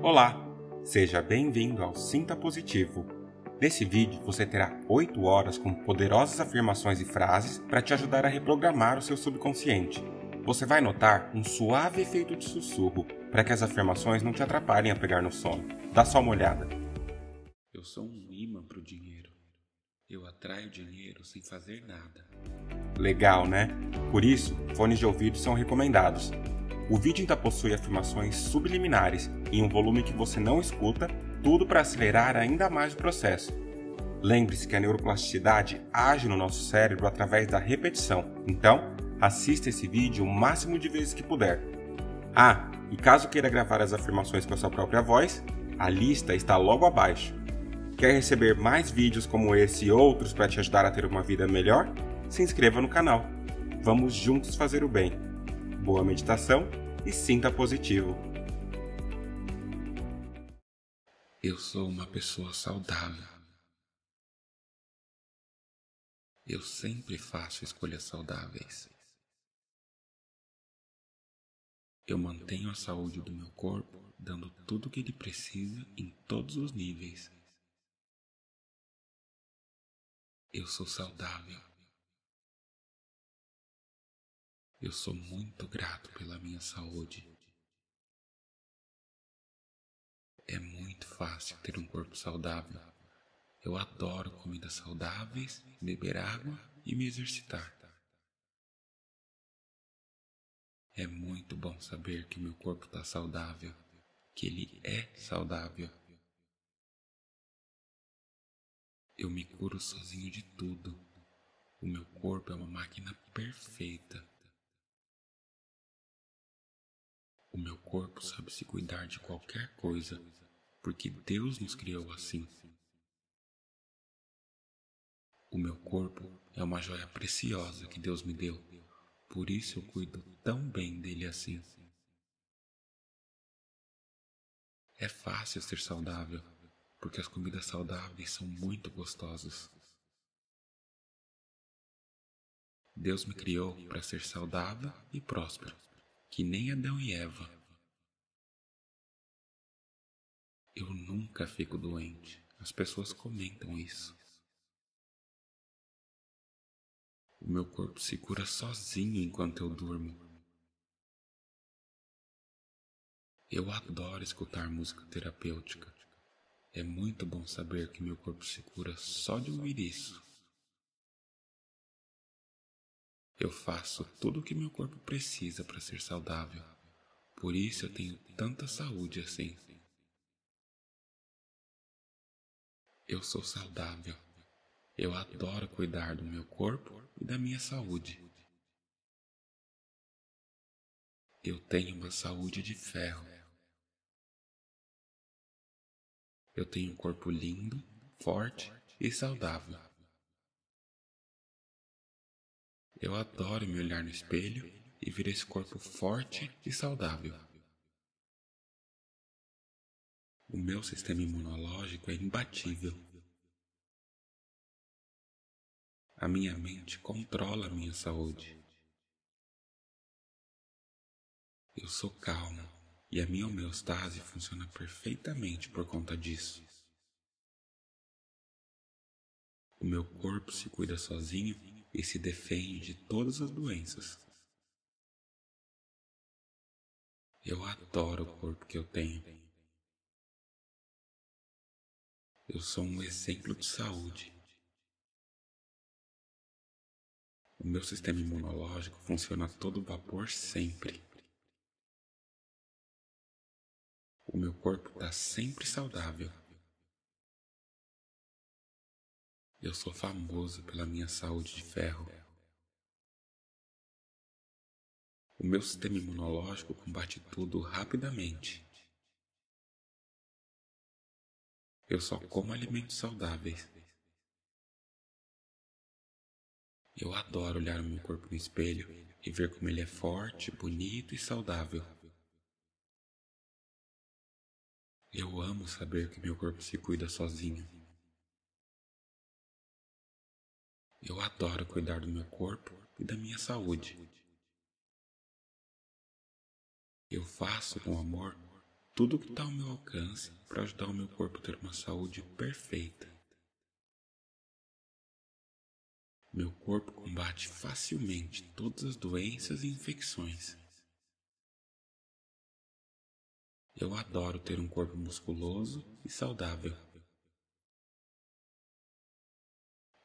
Olá, seja bem-vindo ao Sinta Positivo. Nesse vídeo você terá 8 horas com poderosas afirmações e frases para te ajudar a reprogramar o seu subconsciente. Você vai notar um suave efeito de sussurro para que as afirmações não te atrapalhem a pegar no sono. Dá só uma olhada. Eu sou um imã para o dinheiro. Eu atraio dinheiro sem fazer nada. Legal, né? Por isso, fones de ouvido são recomendados. O vídeo ainda possui afirmações subliminares em um volume que você não escuta, tudo para acelerar ainda mais o processo. Lembre-se que a neuroplasticidade age no nosso cérebro através da repetição, então assista esse vídeo o máximo de vezes que puder. Ah, e caso queira gravar as afirmações com a sua própria voz, a lista está logo abaixo. Quer receber mais vídeos como esse e outros para te ajudar a ter uma vida melhor? Se inscreva no canal. Vamos juntos fazer o bem boa meditação e sinta positivo. Eu sou uma pessoa saudável. Eu sempre faço escolhas saudáveis. Eu mantenho a saúde do meu corpo, dando tudo o que ele precisa em todos os níveis. Eu sou saudável. Eu sou muito grato pela minha saúde. É muito fácil ter um corpo saudável. Eu adoro comidas saudáveis, beber água e me exercitar. É muito bom saber que meu corpo está saudável, que ele é saudável. Eu me curo sozinho de tudo. O meu corpo é uma máquina perfeita. O meu corpo sabe se cuidar de qualquer coisa, porque Deus nos criou assim. O meu corpo é uma joia preciosa que Deus me deu, por isso eu cuido tão bem dele assim. É fácil ser saudável, porque as comidas saudáveis são muito gostosas. Deus me criou para ser saudável e próspero que nem Adão e Eva. Eu nunca fico doente. As pessoas comentam isso. O meu corpo se cura sozinho enquanto eu durmo. Eu adoro escutar música terapêutica. É muito bom saber que meu corpo se cura só de ouvir isso. Eu faço tudo o que meu corpo precisa para ser saudável. Por isso eu tenho tanta saúde assim. Eu sou saudável. Eu adoro cuidar do meu corpo e da minha saúde. Eu tenho uma saúde de ferro. Eu tenho um corpo lindo, forte e saudável. Eu adoro me olhar no espelho e ver esse corpo forte e saudável. O meu sistema imunológico é imbatível. A minha mente controla a minha saúde. Eu sou calmo e a minha homeostase funciona perfeitamente por conta disso. O meu corpo se cuida sozinho e se defende de todas as doenças. Eu adoro o corpo que eu tenho. Eu sou um exemplo de saúde. O meu sistema imunológico funciona a todo vapor sempre. O meu corpo está sempre saudável. Eu sou famoso pela minha saúde de ferro. O meu sistema imunológico combate tudo rapidamente. Eu só como alimentos saudáveis. Eu adoro olhar o meu corpo no espelho e ver como ele é forte, bonito e saudável. Eu amo saber que meu corpo se cuida sozinho. Eu adoro cuidar do meu corpo e da minha saúde. Eu faço com amor tudo o que está ao meu alcance para ajudar o meu corpo a ter uma saúde perfeita. Meu corpo combate facilmente todas as doenças e infecções. Eu adoro ter um corpo musculoso e saudável.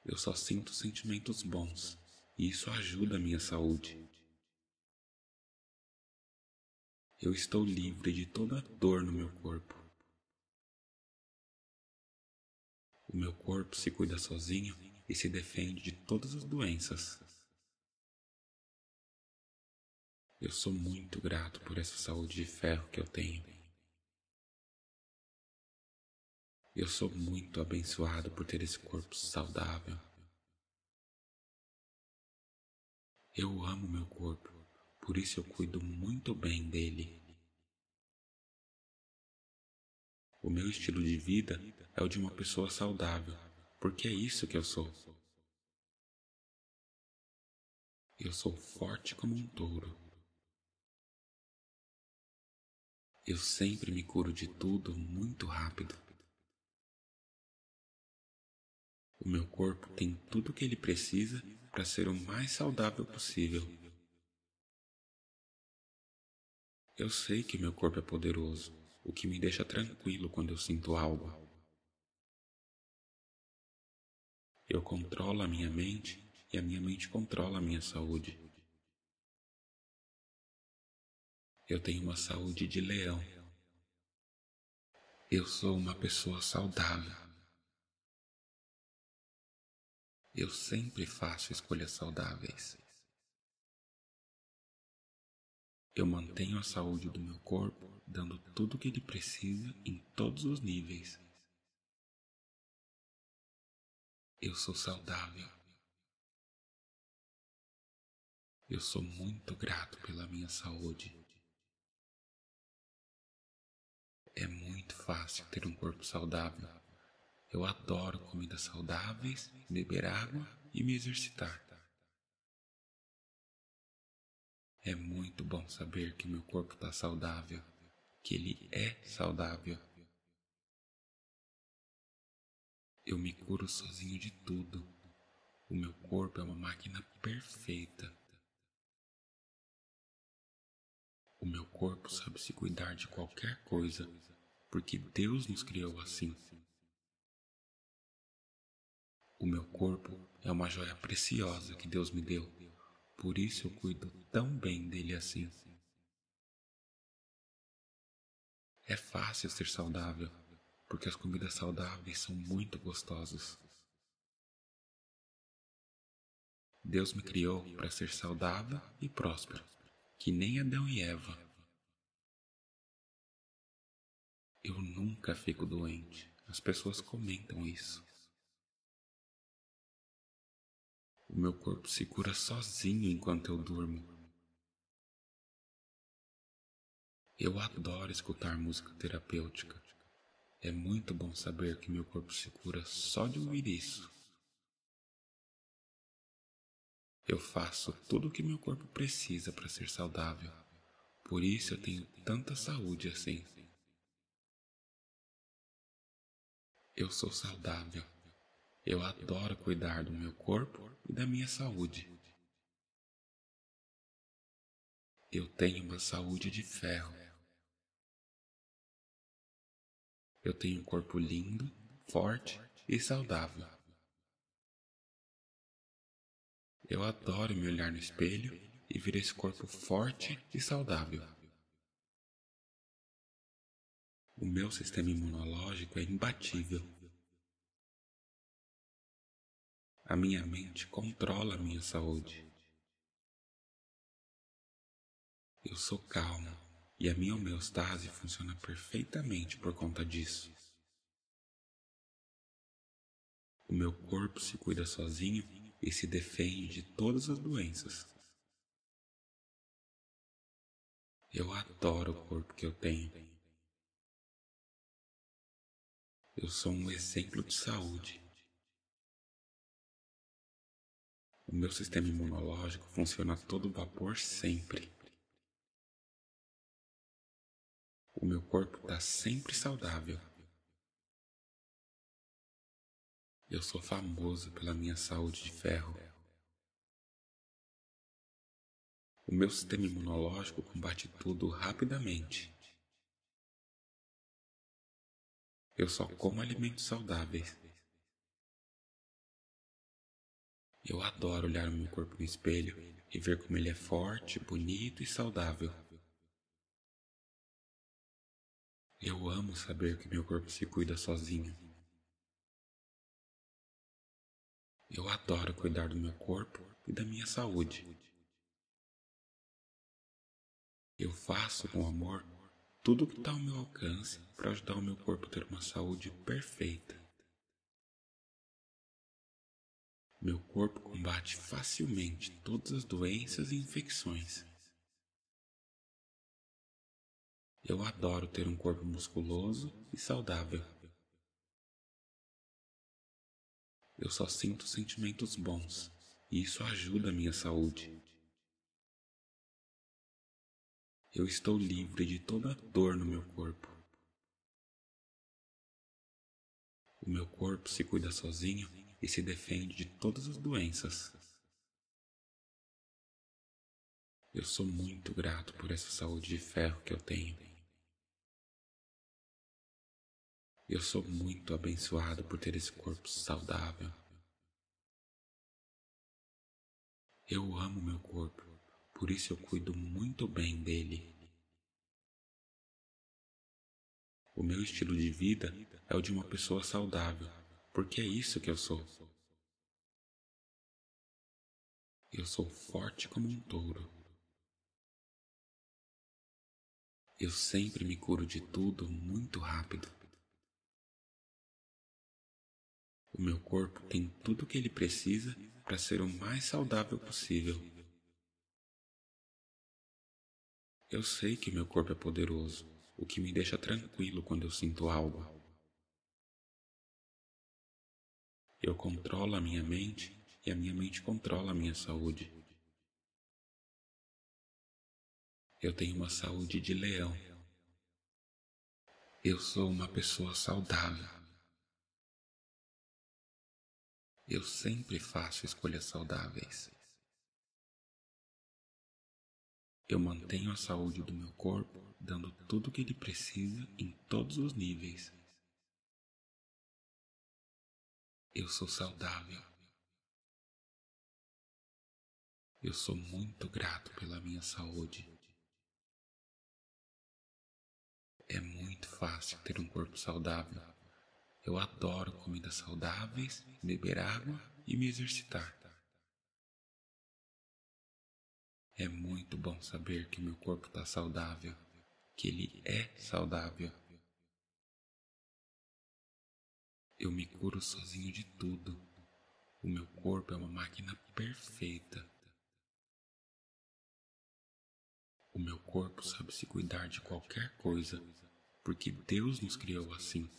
Eu só sinto sentimentos bons e isso ajuda a minha saúde. Eu estou livre de toda dor no meu corpo. O meu corpo se cuida sozinho e se defende de todas as doenças. Eu sou muito grato por essa saúde de ferro que eu tenho. Eu sou muito abençoado por ter esse corpo saudável. Eu amo meu corpo, por isso eu cuido muito bem dele. O meu estilo de vida é o de uma pessoa saudável, porque é isso que eu sou. Eu sou forte como um touro. Eu sempre me curo de tudo muito rápido. O meu corpo tem tudo o que ele precisa para ser o mais saudável possível. Eu sei que meu corpo é poderoso, o que me deixa tranquilo quando eu sinto algo. Eu controlo a minha mente e a minha mente controla a minha saúde. Eu tenho uma saúde de leão. Eu sou uma pessoa saudável. Eu sempre faço escolhas saudáveis. Eu mantenho a saúde do meu corpo, dando tudo o que ele precisa em todos os níveis. Eu sou saudável. Eu sou muito grato pela minha saúde. É muito fácil ter um corpo saudável. Eu adoro comidas saudáveis, beber água e me exercitar. É muito bom saber que meu corpo está saudável, que ele é saudável. Eu me curo sozinho de tudo. O meu corpo é uma máquina perfeita. O meu corpo sabe se cuidar de qualquer coisa, porque Deus nos criou assim. O meu corpo é uma joia preciosa que Deus me deu, por isso eu cuido tão bem dele assim. É fácil ser saudável, porque as comidas saudáveis são muito gostosas. Deus me criou para ser saudável e próspero, que nem Adão e Eva. Eu nunca fico doente. As pessoas comentam isso. O meu corpo se cura sozinho enquanto eu durmo. Eu adoro escutar música terapêutica. É muito bom saber que meu corpo se cura só de ouvir isso. Eu faço tudo o que meu corpo precisa para ser saudável. Por isso eu tenho tanta saúde assim. Eu sou saudável. Eu adoro cuidar do meu corpo e da minha saúde. Eu tenho uma saúde de ferro. Eu tenho um corpo lindo, forte e saudável. Eu adoro me olhar no espelho e ver esse corpo forte e saudável. O meu sistema imunológico é imbatível. A minha mente controla a minha saúde. Eu sou calmo e a minha homeostase funciona perfeitamente por conta disso. O meu corpo se cuida sozinho e se defende de todas as doenças. Eu adoro o corpo que eu tenho. Eu sou um exemplo de saúde. O meu sistema imunológico funciona a todo vapor sempre. O meu corpo está sempre saudável. Eu sou famoso pela minha saúde de ferro. O meu sistema imunológico combate tudo rapidamente. Eu só como alimentos saudáveis. Eu adoro olhar o meu corpo no espelho e ver como ele é forte, bonito e saudável. Eu amo saber que meu corpo se cuida sozinho. Eu adoro cuidar do meu corpo e da minha saúde. Eu faço com amor tudo o que está ao meu alcance para ajudar o meu corpo a ter uma saúde perfeita. Meu corpo combate facilmente todas as doenças e infecções. Eu adoro ter um corpo musculoso e saudável. Eu só sinto sentimentos bons e isso ajuda a minha saúde. Eu estou livre de toda dor no meu corpo. O meu corpo se cuida sozinho e se defende de todas as doenças. Eu sou muito grato por essa saúde de ferro que eu tenho. Eu sou muito abençoado por ter esse corpo saudável. Eu amo meu corpo, por isso eu cuido muito bem dele. O meu estilo de vida é o de uma pessoa saudável porque é isso que eu sou. Eu sou forte como um touro. Eu sempre me curo de tudo muito rápido. O meu corpo tem tudo o que ele precisa para ser o mais saudável possível. Eu sei que meu corpo é poderoso, o que me deixa tranquilo quando eu sinto algo. Eu controlo a minha mente e a minha mente controla a minha saúde. Eu tenho uma saúde de leão. Eu sou uma pessoa saudável. Eu sempre faço escolhas saudáveis. Eu mantenho a saúde do meu corpo, dando tudo o que ele precisa em todos os níveis. Eu sou saudável. Eu sou muito grato pela minha saúde. É muito fácil ter um corpo saudável. Eu adoro comidas saudáveis, beber água e me exercitar. É muito bom saber que meu corpo está saudável, que ele é saudável. Eu me curo sozinho de tudo. O meu corpo é uma máquina perfeita. O meu corpo sabe se cuidar de qualquer coisa, porque Deus nos criou assim.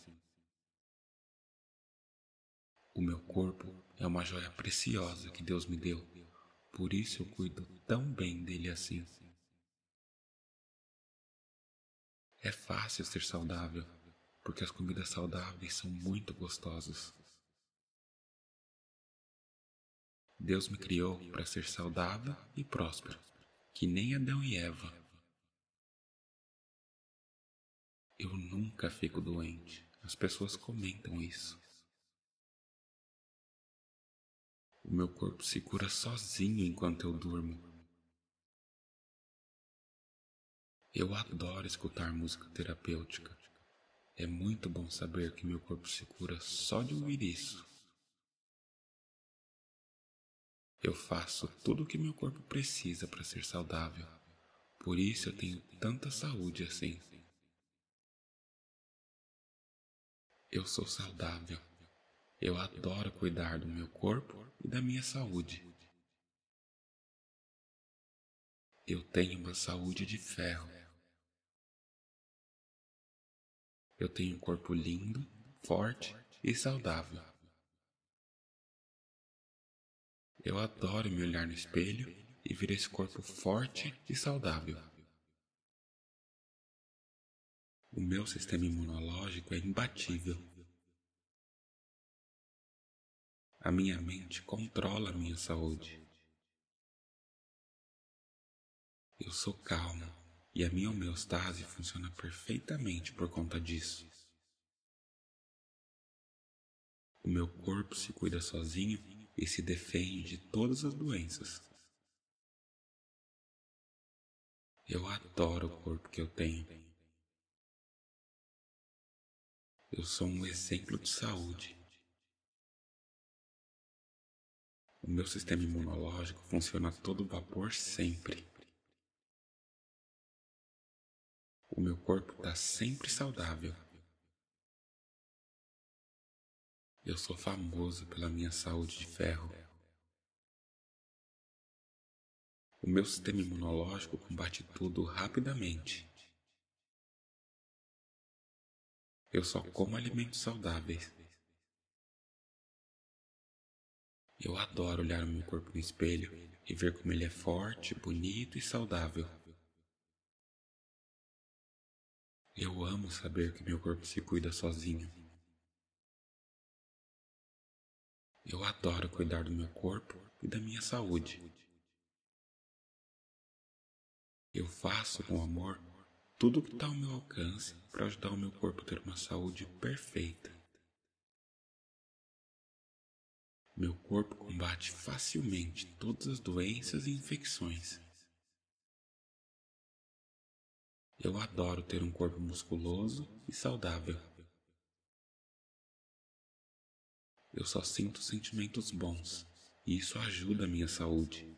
O meu corpo é uma joia preciosa que Deus me deu, por isso eu cuido tão bem dele assim. É fácil ser saudável porque as comidas saudáveis são muito gostosas. Deus me criou para ser saudável e próspero, que nem Adão e Eva. Eu nunca fico doente. As pessoas comentam isso. O meu corpo se cura sozinho enquanto eu durmo. Eu adoro escutar música terapêutica. É muito bom saber que meu corpo se cura só de ouvir isso. Eu faço tudo o que meu corpo precisa para ser saudável. Por isso eu tenho tanta saúde assim. Eu sou saudável. Eu adoro cuidar do meu corpo e da minha saúde. Eu tenho uma saúde de ferro. Eu tenho um corpo lindo, forte e saudável. Eu adoro me olhar no espelho e ver esse corpo forte e saudável. O meu sistema imunológico é imbatível. A minha mente controla a minha saúde. Eu sou calmo e a minha homeostase funciona perfeitamente por conta disso. O meu corpo se cuida sozinho e se defende de todas as doenças. Eu adoro o corpo que eu tenho. Eu sou um exemplo de saúde. O meu sistema imunológico funciona a todo vapor sempre. O meu corpo está sempre saudável. Eu sou famoso pela minha saúde de ferro. O meu sistema imunológico combate tudo rapidamente. Eu só como alimentos saudáveis. Eu adoro olhar o meu corpo no espelho e ver como ele é forte, bonito e saudável. Eu amo saber que meu corpo se cuida sozinho. Eu adoro cuidar do meu corpo e da minha saúde. Eu faço com amor tudo o que está ao meu alcance para ajudar o meu corpo a ter uma saúde perfeita. Meu corpo combate facilmente todas as doenças e infecções. Eu adoro ter um corpo musculoso e saudável. Eu só sinto sentimentos bons e isso ajuda a minha saúde.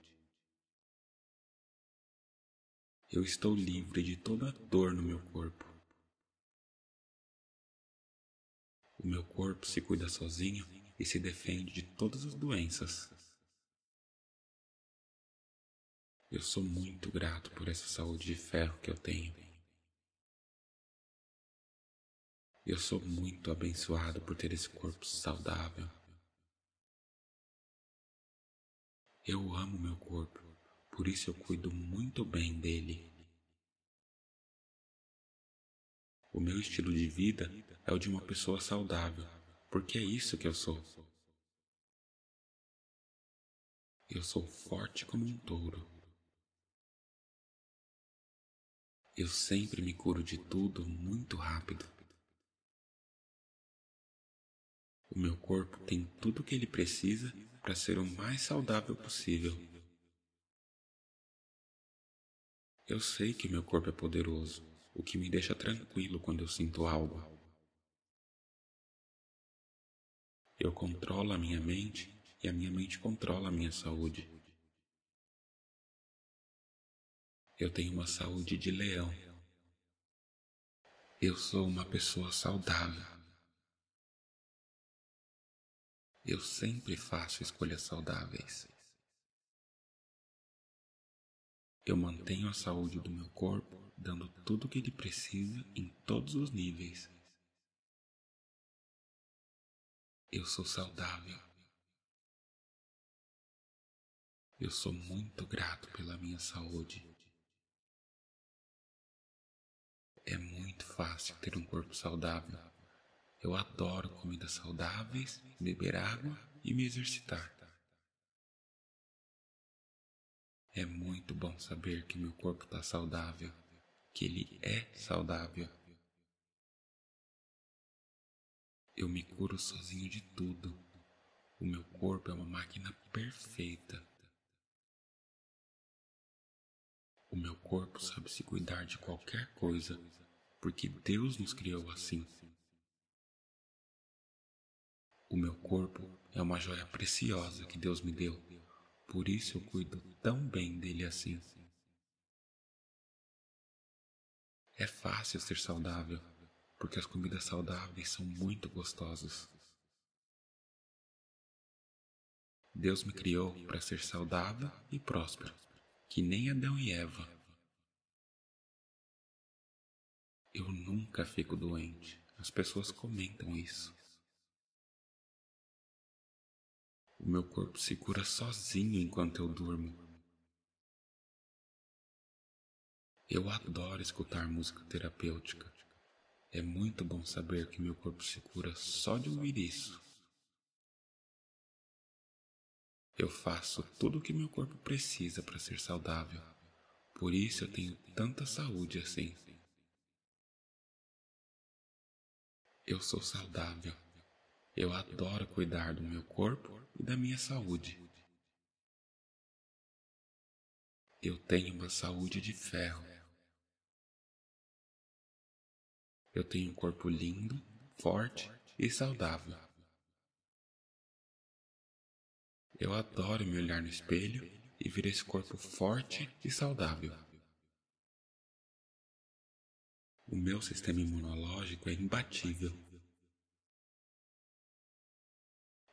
Eu estou livre de toda dor no meu corpo. O meu corpo se cuida sozinho e se defende de todas as doenças. Eu sou muito grato por essa saúde de ferro que eu tenho. Eu sou muito abençoado por ter esse corpo saudável. Eu amo meu corpo, por isso eu cuido muito bem dele. O meu estilo de vida é o de uma pessoa saudável, porque é isso que eu sou. Eu sou forte como um touro. Eu sempre me curo de tudo muito rápido. O meu corpo tem tudo o que ele precisa para ser o mais saudável possível. Eu sei que meu corpo é poderoso, o que me deixa tranquilo quando eu sinto algo. Eu controlo a minha mente e a minha mente controla a minha saúde. Eu tenho uma saúde de leão. Eu sou uma pessoa saudável. Eu sempre faço escolhas saudáveis. Eu mantenho a saúde do meu corpo, dando tudo o que ele precisa em todos os níveis. Eu sou saudável. Eu sou muito grato pela minha saúde. É muito fácil ter um corpo saudável. Eu adoro comidas saudáveis, beber água e me exercitar. É muito bom saber que meu corpo está saudável, que ele é saudável. Eu me curo sozinho de tudo. O meu corpo é uma máquina perfeita. O meu corpo sabe se cuidar de qualquer coisa, porque Deus nos criou assim. O meu corpo é uma joia preciosa que Deus me deu, por isso eu cuido tão bem dele assim. É fácil ser saudável, porque as comidas saudáveis são muito gostosas. Deus me criou para ser saudável e próspero, que nem Adão e Eva. Eu nunca fico doente. As pessoas comentam isso. O meu corpo se cura sozinho enquanto eu durmo. Eu adoro escutar música terapêutica. É muito bom saber que meu corpo se cura só de ouvir isso. Eu faço tudo o que meu corpo precisa para ser saudável. Por isso eu tenho tanta saúde assim. Eu sou saudável. Eu adoro cuidar do meu corpo e da minha saúde. Eu tenho uma saúde de ferro. Eu tenho um corpo lindo, forte e saudável. Eu adoro me olhar no espelho e ver esse corpo forte e saudável. O meu sistema imunológico é imbatível.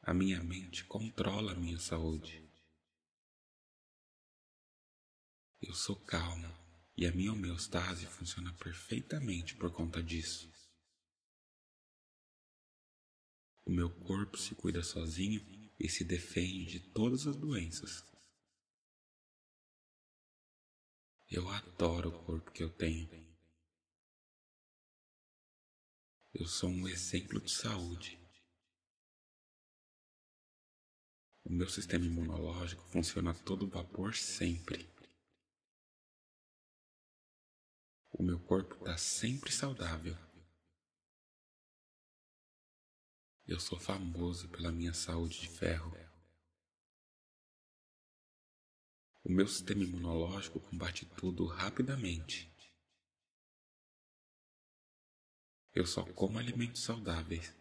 A minha mente controla a minha saúde. Eu sou calmo e a minha homeostase funciona perfeitamente por conta disso. O meu corpo se cuida sozinho e se defende de todas as doenças. Eu adoro o corpo que eu tenho. Eu sou um exemplo de saúde. O meu sistema imunológico funciona a todo vapor sempre. O meu corpo está sempre saudável. Eu sou famoso pela minha saúde de ferro. O meu sistema imunológico combate tudo rapidamente. Eu só como alimentos saudáveis.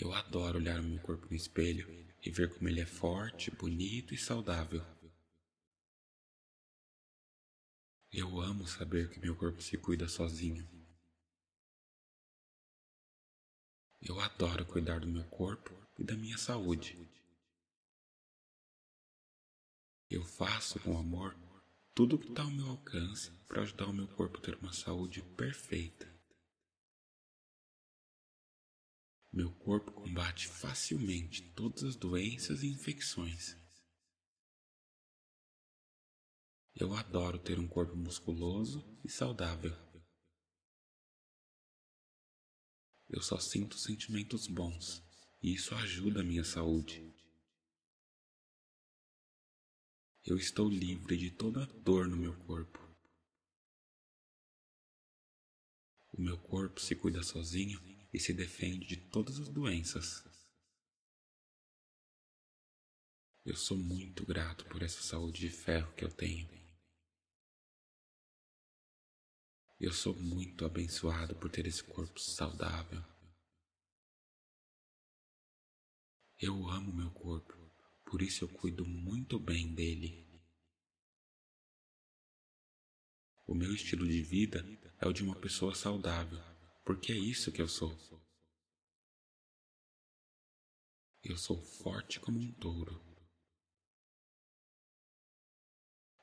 Eu adoro olhar o meu corpo no espelho e ver como ele é forte, bonito e saudável. Eu amo saber que meu corpo se cuida sozinho. Eu adoro cuidar do meu corpo e da minha saúde. Eu faço com amor tudo o que está ao meu alcance para ajudar o meu corpo a ter uma saúde perfeita. Meu corpo combate facilmente todas as doenças e infecções. Eu adoro ter um corpo musculoso e saudável. Eu só sinto sentimentos bons e isso ajuda a minha saúde. Eu estou livre de toda dor no meu corpo. O meu corpo se cuida sozinho e se defende de todas as doenças. Eu sou muito grato por essa saúde de ferro que eu tenho. Eu sou muito abençoado por ter esse corpo saudável. Eu amo meu corpo, por isso eu cuido muito bem dele. O meu estilo de vida é o de uma pessoa saudável porque é isso que eu sou. Eu sou forte como um touro.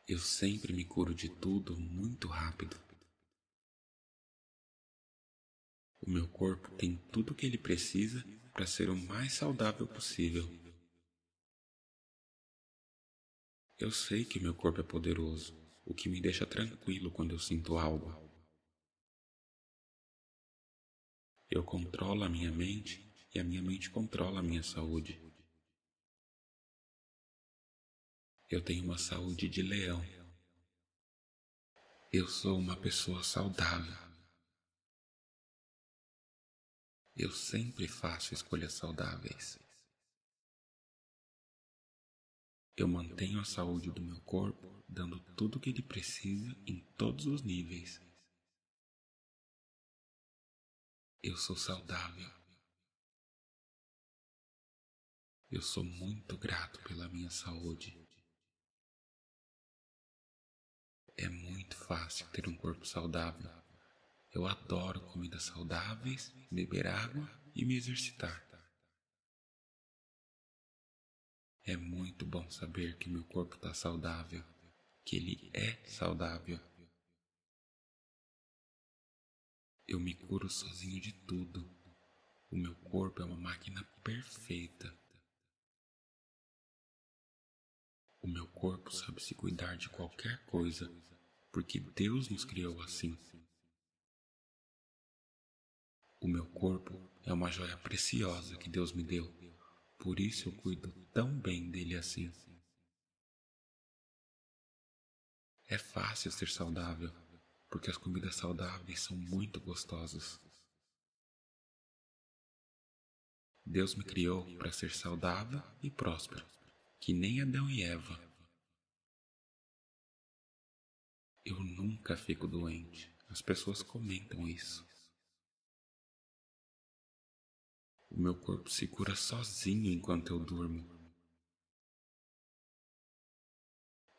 Eu sempre me curo de tudo muito rápido. O meu corpo tem tudo o que ele precisa para ser o mais saudável possível. Eu sei que meu corpo é poderoso, o que me deixa tranquilo quando eu sinto algo. Eu controlo a minha mente e a minha mente controla a minha saúde. Eu tenho uma saúde de leão. Eu sou uma pessoa saudável. Eu sempre faço escolhas saudáveis. Eu mantenho a saúde do meu corpo, dando tudo o que ele precisa em todos os níveis. Eu sou saudável. Eu sou muito grato pela minha saúde. É muito fácil ter um corpo saudável. Eu adoro comidas saudáveis, beber água e me exercitar. É muito bom saber que meu corpo está saudável, que ele é saudável. Eu me curo sozinho de tudo. O meu corpo é uma máquina perfeita. O meu corpo sabe se cuidar de qualquer coisa, porque Deus nos criou assim. O meu corpo é uma joia preciosa que Deus me deu, por isso eu cuido tão bem dele assim. É fácil ser saudável porque as comidas saudáveis são muito gostosas. Deus me criou para ser saudável e próspero, que nem Adão e Eva. Eu nunca fico doente. As pessoas comentam isso. O meu corpo se cura sozinho enquanto eu durmo.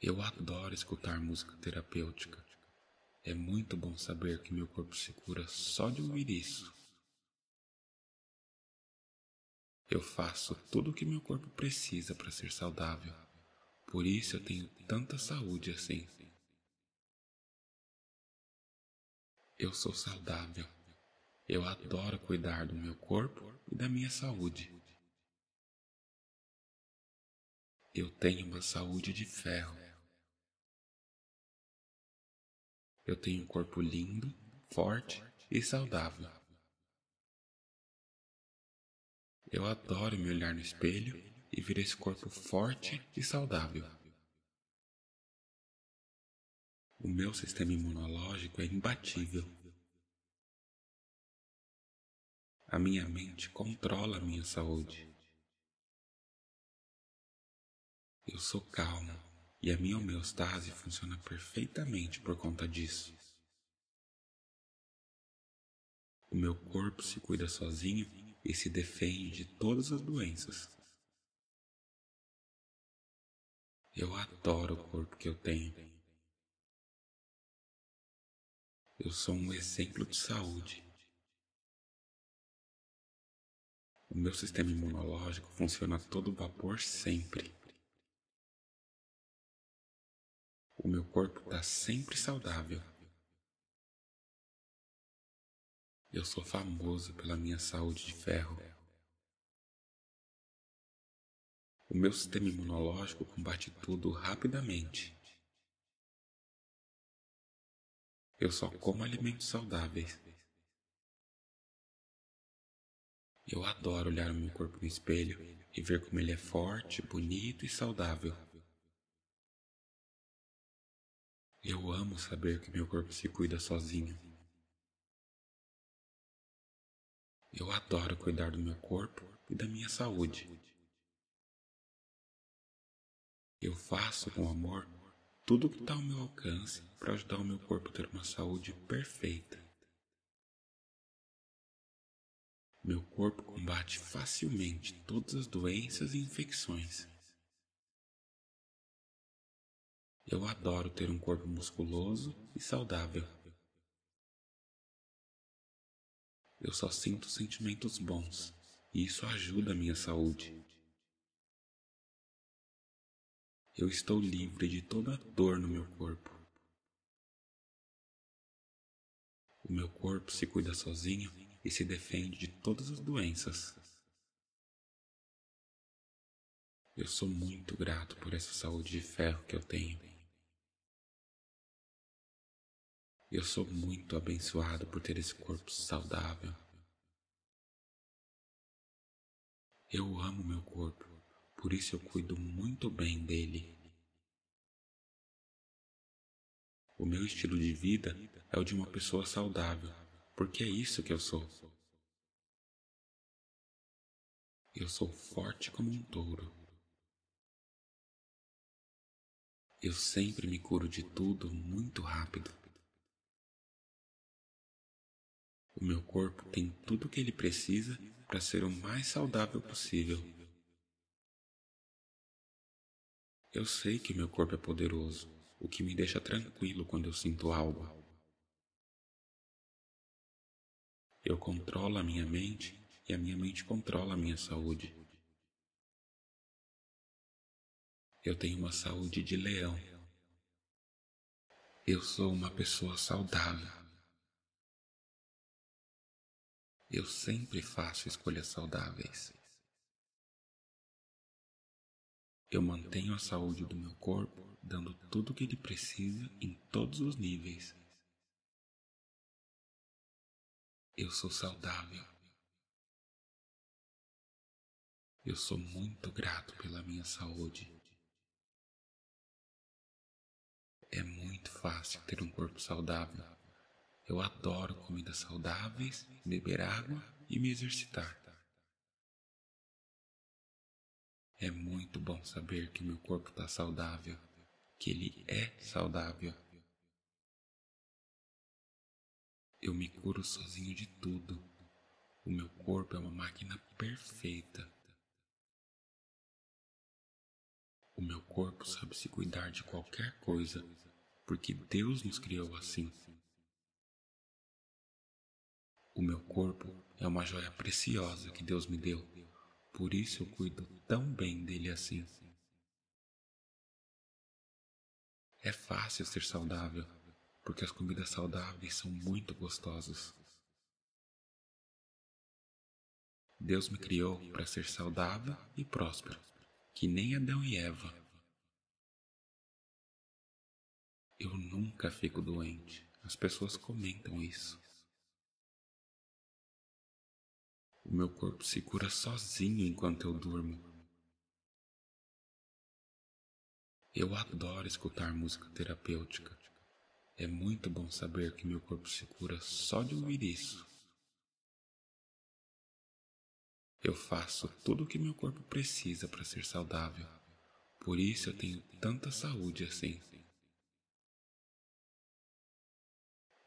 Eu adoro escutar música terapêutica. É muito bom saber que meu corpo se cura só de ouvir isso. Eu faço tudo o que meu corpo precisa para ser saudável. Por isso eu tenho tanta saúde assim. Eu sou saudável. Eu adoro cuidar do meu corpo e da minha saúde. Eu tenho uma saúde de ferro. Eu tenho um corpo lindo, forte e saudável. Eu adoro me olhar no espelho e ver esse corpo forte e saudável. O meu sistema imunológico é imbatível. A minha mente controla a minha saúde. Eu sou calmo. E a minha homeostase funciona perfeitamente por conta disso. O meu corpo se cuida sozinho e se defende de todas as doenças. Eu adoro o corpo que eu tenho. Eu sou um exemplo de saúde. O meu sistema imunológico funciona a todo vapor sempre. O meu corpo está sempre saudável. Eu sou famoso pela minha saúde de ferro. O meu sistema imunológico combate tudo rapidamente. Eu só como alimentos saudáveis. Eu adoro olhar o meu corpo no espelho e ver como ele é forte, bonito e saudável. Eu amo saber que meu corpo se cuida sozinho. Eu adoro cuidar do meu corpo e da minha saúde. Eu faço com amor tudo o que está ao meu alcance para ajudar o meu corpo a ter uma saúde perfeita. Meu corpo combate facilmente todas as doenças e infecções. Eu adoro ter um corpo musculoso e saudável. Eu só sinto sentimentos bons e isso ajuda a minha saúde. Eu estou livre de toda dor no meu corpo. O meu corpo se cuida sozinho e se defende de todas as doenças. Eu sou muito grato por essa saúde de ferro que eu tenho. Eu sou muito abençoado por ter esse corpo saudável. Eu amo meu corpo, por isso eu cuido muito bem dele. O meu estilo de vida é o de uma pessoa saudável, porque é isso que eu sou. Eu sou forte como um touro. Eu sempre me curo de tudo muito rápido. O meu corpo tem tudo o que ele precisa para ser o mais saudável possível. Eu sei que meu corpo é poderoso, o que me deixa tranquilo quando eu sinto algo. Eu controlo a minha mente e a minha mente controla a minha saúde. Eu tenho uma saúde de leão. Eu sou uma pessoa saudável. Eu sempre faço escolhas saudáveis. Eu mantenho a saúde do meu corpo dando tudo o que ele precisa em todos os níveis. Eu sou saudável. Eu sou muito grato pela minha saúde. É muito fácil ter um corpo saudável. Eu adoro comidas saudáveis, beber água e me exercitar. É muito bom saber que meu corpo está saudável, que ele é saudável. Eu me curo sozinho de tudo. O meu corpo é uma máquina perfeita. O meu corpo sabe se cuidar de qualquer coisa, porque Deus nos criou assim. O meu corpo é uma joia preciosa que Deus me deu, por isso eu cuido tão bem dele assim. É fácil ser saudável, porque as comidas saudáveis são muito gostosas. Deus me criou para ser saudável e próspero, que nem Adão e Eva. Eu nunca fico doente. As pessoas comentam isso. O meu corpo se cura sozinho enquanto eu durmo. Eu adoro escutar música terapêutica. É muito bom saber que meu corpo se cura só de ouvir isso. Eu faço tudo o que meu corpo precisa para ser saudável. Por isso eu tenho tanta saúde assim.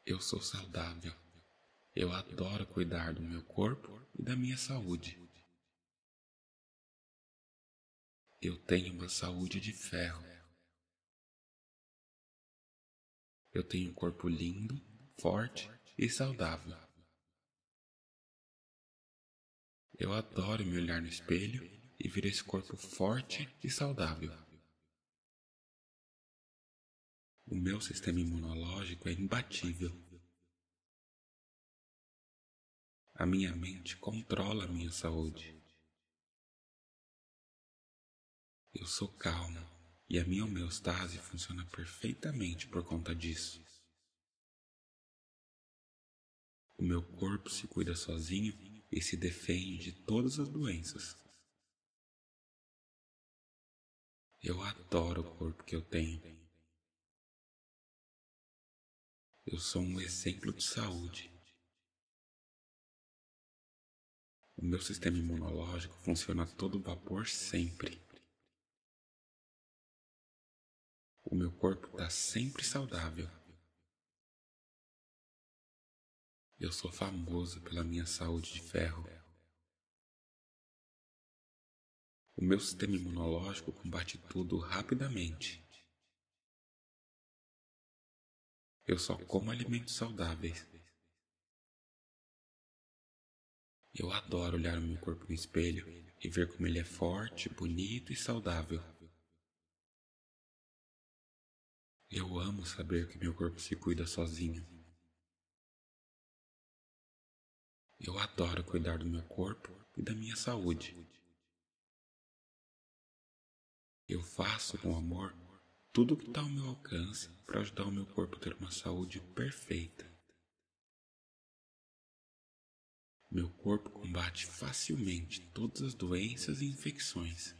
Eu sou saudável. Eu adoro cuidar do meu corpo e da minha saúde. Eu tenho uma saúde de ferro. Eu tenho um corpo lindo, forte e saudável. Eu adoro me olhar no espelho e ver esse corpo forte e saudável. O meu sistema imunológico é imbatível. A minha mente controla a minha saúde. Eu sou calmo e a minha homeostase funciona perfeitamente por conta disso. O meu corpo se cuida sozinho e se defende de todas as doenças. Eu adoro o corpo que eu tenho. Eu sou um exemplo de saúde O meu sistema imunológico funciona a todo vapor sempre. O meu corpo está sempre saudável. Eu sou famoso pela minha saúde de ferro. O meu sistema imunológico combate tudo rapidamente. Eu só como alimentos saudáveis. Eu adoro olhar o meu corpo no espelho e ver como ele é forte, bonito e saudável. Eu amo saber que meu corpo se cuida sozinho. Eu adoro cuidar do meu corpo e da minha saúde. Eu faço com amor tudo o que está ao meu alcance para ajudar o meu corpo a ter uma saúde perfeita. Meu corpo combate facilmente todas as doenças e infecções.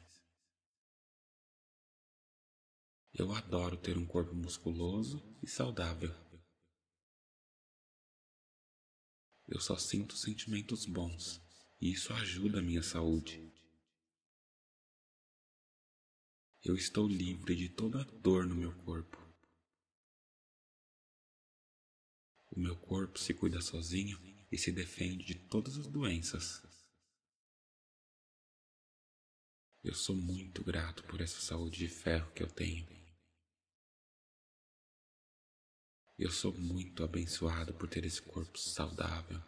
Eu adoro ter um corpo musculoso e saudável. Eu só sinto sentimentos bons e isso ajuda a minha saúde. Eu estou livre de toda dor no meu corpo. O meu corpo se cuida sozinho e se defende de todas as doenças. Eu sou muito grato por essa saúde de ferro que eu tenho. Eu sou muito abençoado por ter esse corpo saudável.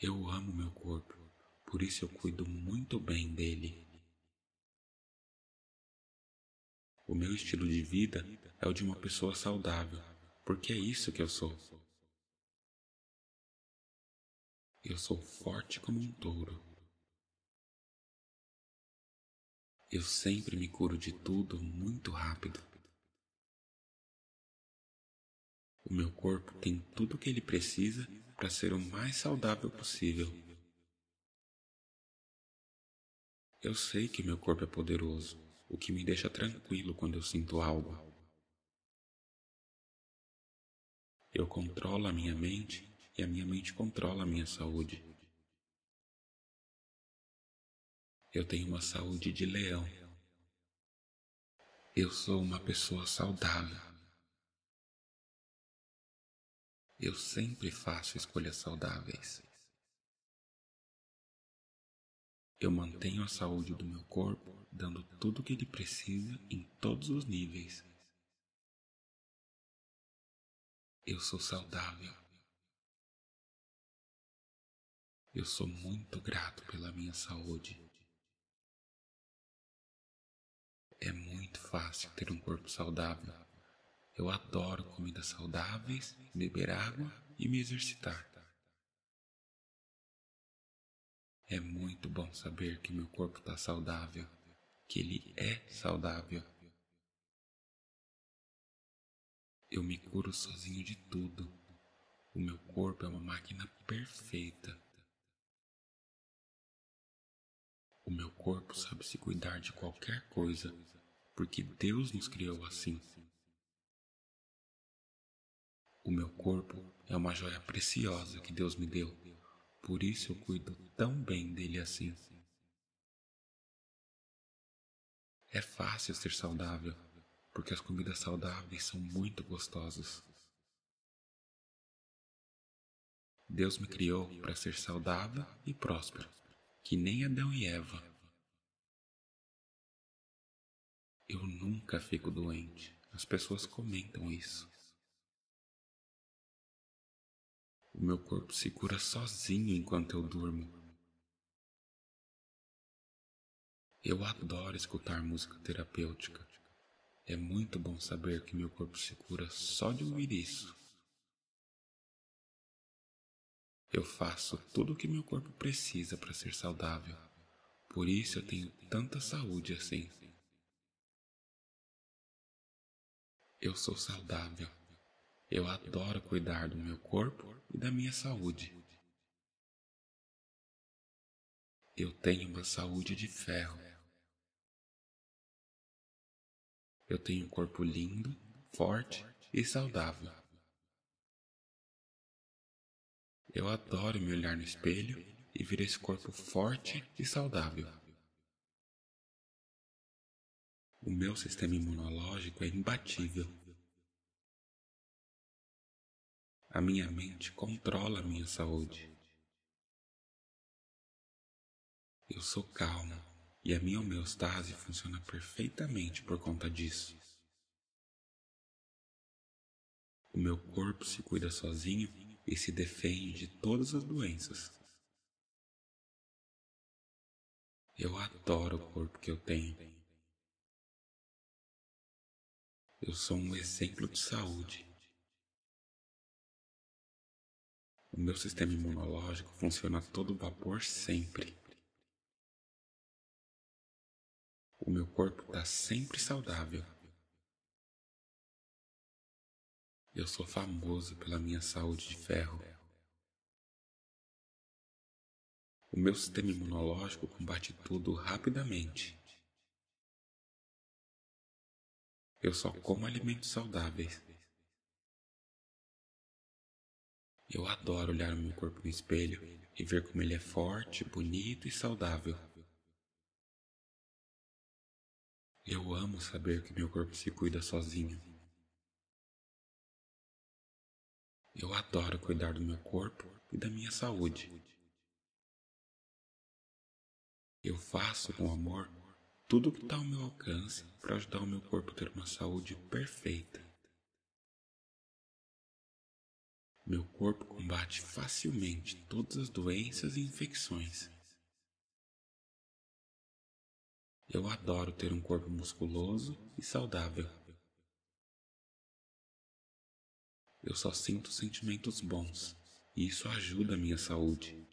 Eu amo meu corpo, por isso eu cuido muito bem dele. O meu estilo de vida é o de uma pessoa saudável porque é isso que eu sou. Eu sou forte como um touro. Eu sempre me curo de tudo muito rápido. O meu corpo tem tudo o que ele precisa para ser o mais saudável possível. Eu sei que meu corpo é poderoso, o que me deixa tranquilo quando eu sinto algo. Eu controlo a minha mente e a minha mente controla a minha saúde. Eu tenho uma saúde de leão. Eu sou uma pessoa saudável. Eu sempre faço escolhas saudáveis. Eu mantenho a saúde do meu corpo, dando tudo o que ele precisa em todos os níveis. Eu sou saudável. Eu sou muito grato pela minha saúde. É muito fácil ter um corpo saudável. Eu adoro comidas saudáveis, beber água e me exercitar. É muito bom saber que meu corpo está saudável, que ele é saudável. Eu me curo sozinho de tudo. O meu corpo é uma máquina perfeita. O meu corpo sabe se cuidar de qualquer coisa, porque Deus nos criou assim. O meu corpo é uma joia preciosa que Deus me deu, por isso eu cuido tão bem dele assim. É fácil ser saudável porque as comidas saudáveis são muito gostosas. Deus me criou para ser saudável e próspero, que nem Adão e Eva. Eu nunca fico doente. As pessoas comentam isso. O meu corpo se cura sozinho enquanto eu durmo. Eu adoro escutar música terapêutica. É muito bom saber que meu corpo se cura só de ouvir isso. Eu faço tudo o que meu corpo precisa para ser saudável. Por isso eu tenho tanta saúde assim. Eu sou saudável. Eu adoro cuidar do meu corpo e da minha saúde. Eu tenho uma saúde de ferro. Eu tenho um corpo lindo, forte e saudável. Eu adoro me olhar no espelho e ver esse corpo forte e saudável. O meu sistema imunológico é imbatível. A minha mente controla a minha saúde. Eu sou calmo e a minha homeostase funciona perfeitamente por conta disso. O meu corpo se cuida sozinho e se defende de todas as doenças. Eu adoro o corpo que eu tenho. Eu sou um exemplo de saúde. O meu sistema imunológico funciona a todo vapor sempre. O meu corpo está sempre saudável. Eu sou famoso pela minha saúde de ferro. O meu sistema imunológico combate tudo rapidamente. Eu só como alimentos saudáveis. Eu adoro olhar o meu corpo no espelho e ver como ele é forte, bonito e saudável. Eu amo saber que meu corpo se cuida sozinho. Eu adoro cuidar do meu corpo e da minha saúde. Eu faço com amor tudo o que está ao meu alcance para ajudar o meu corpo a ter uma saúde perfeita. Meu corpo combate facilmente todas as doenças e infecções. Eu adoro ter um corpo musculoso e saudável. Eu só sinto sentimentos bons e isso ajuda a minha saúde.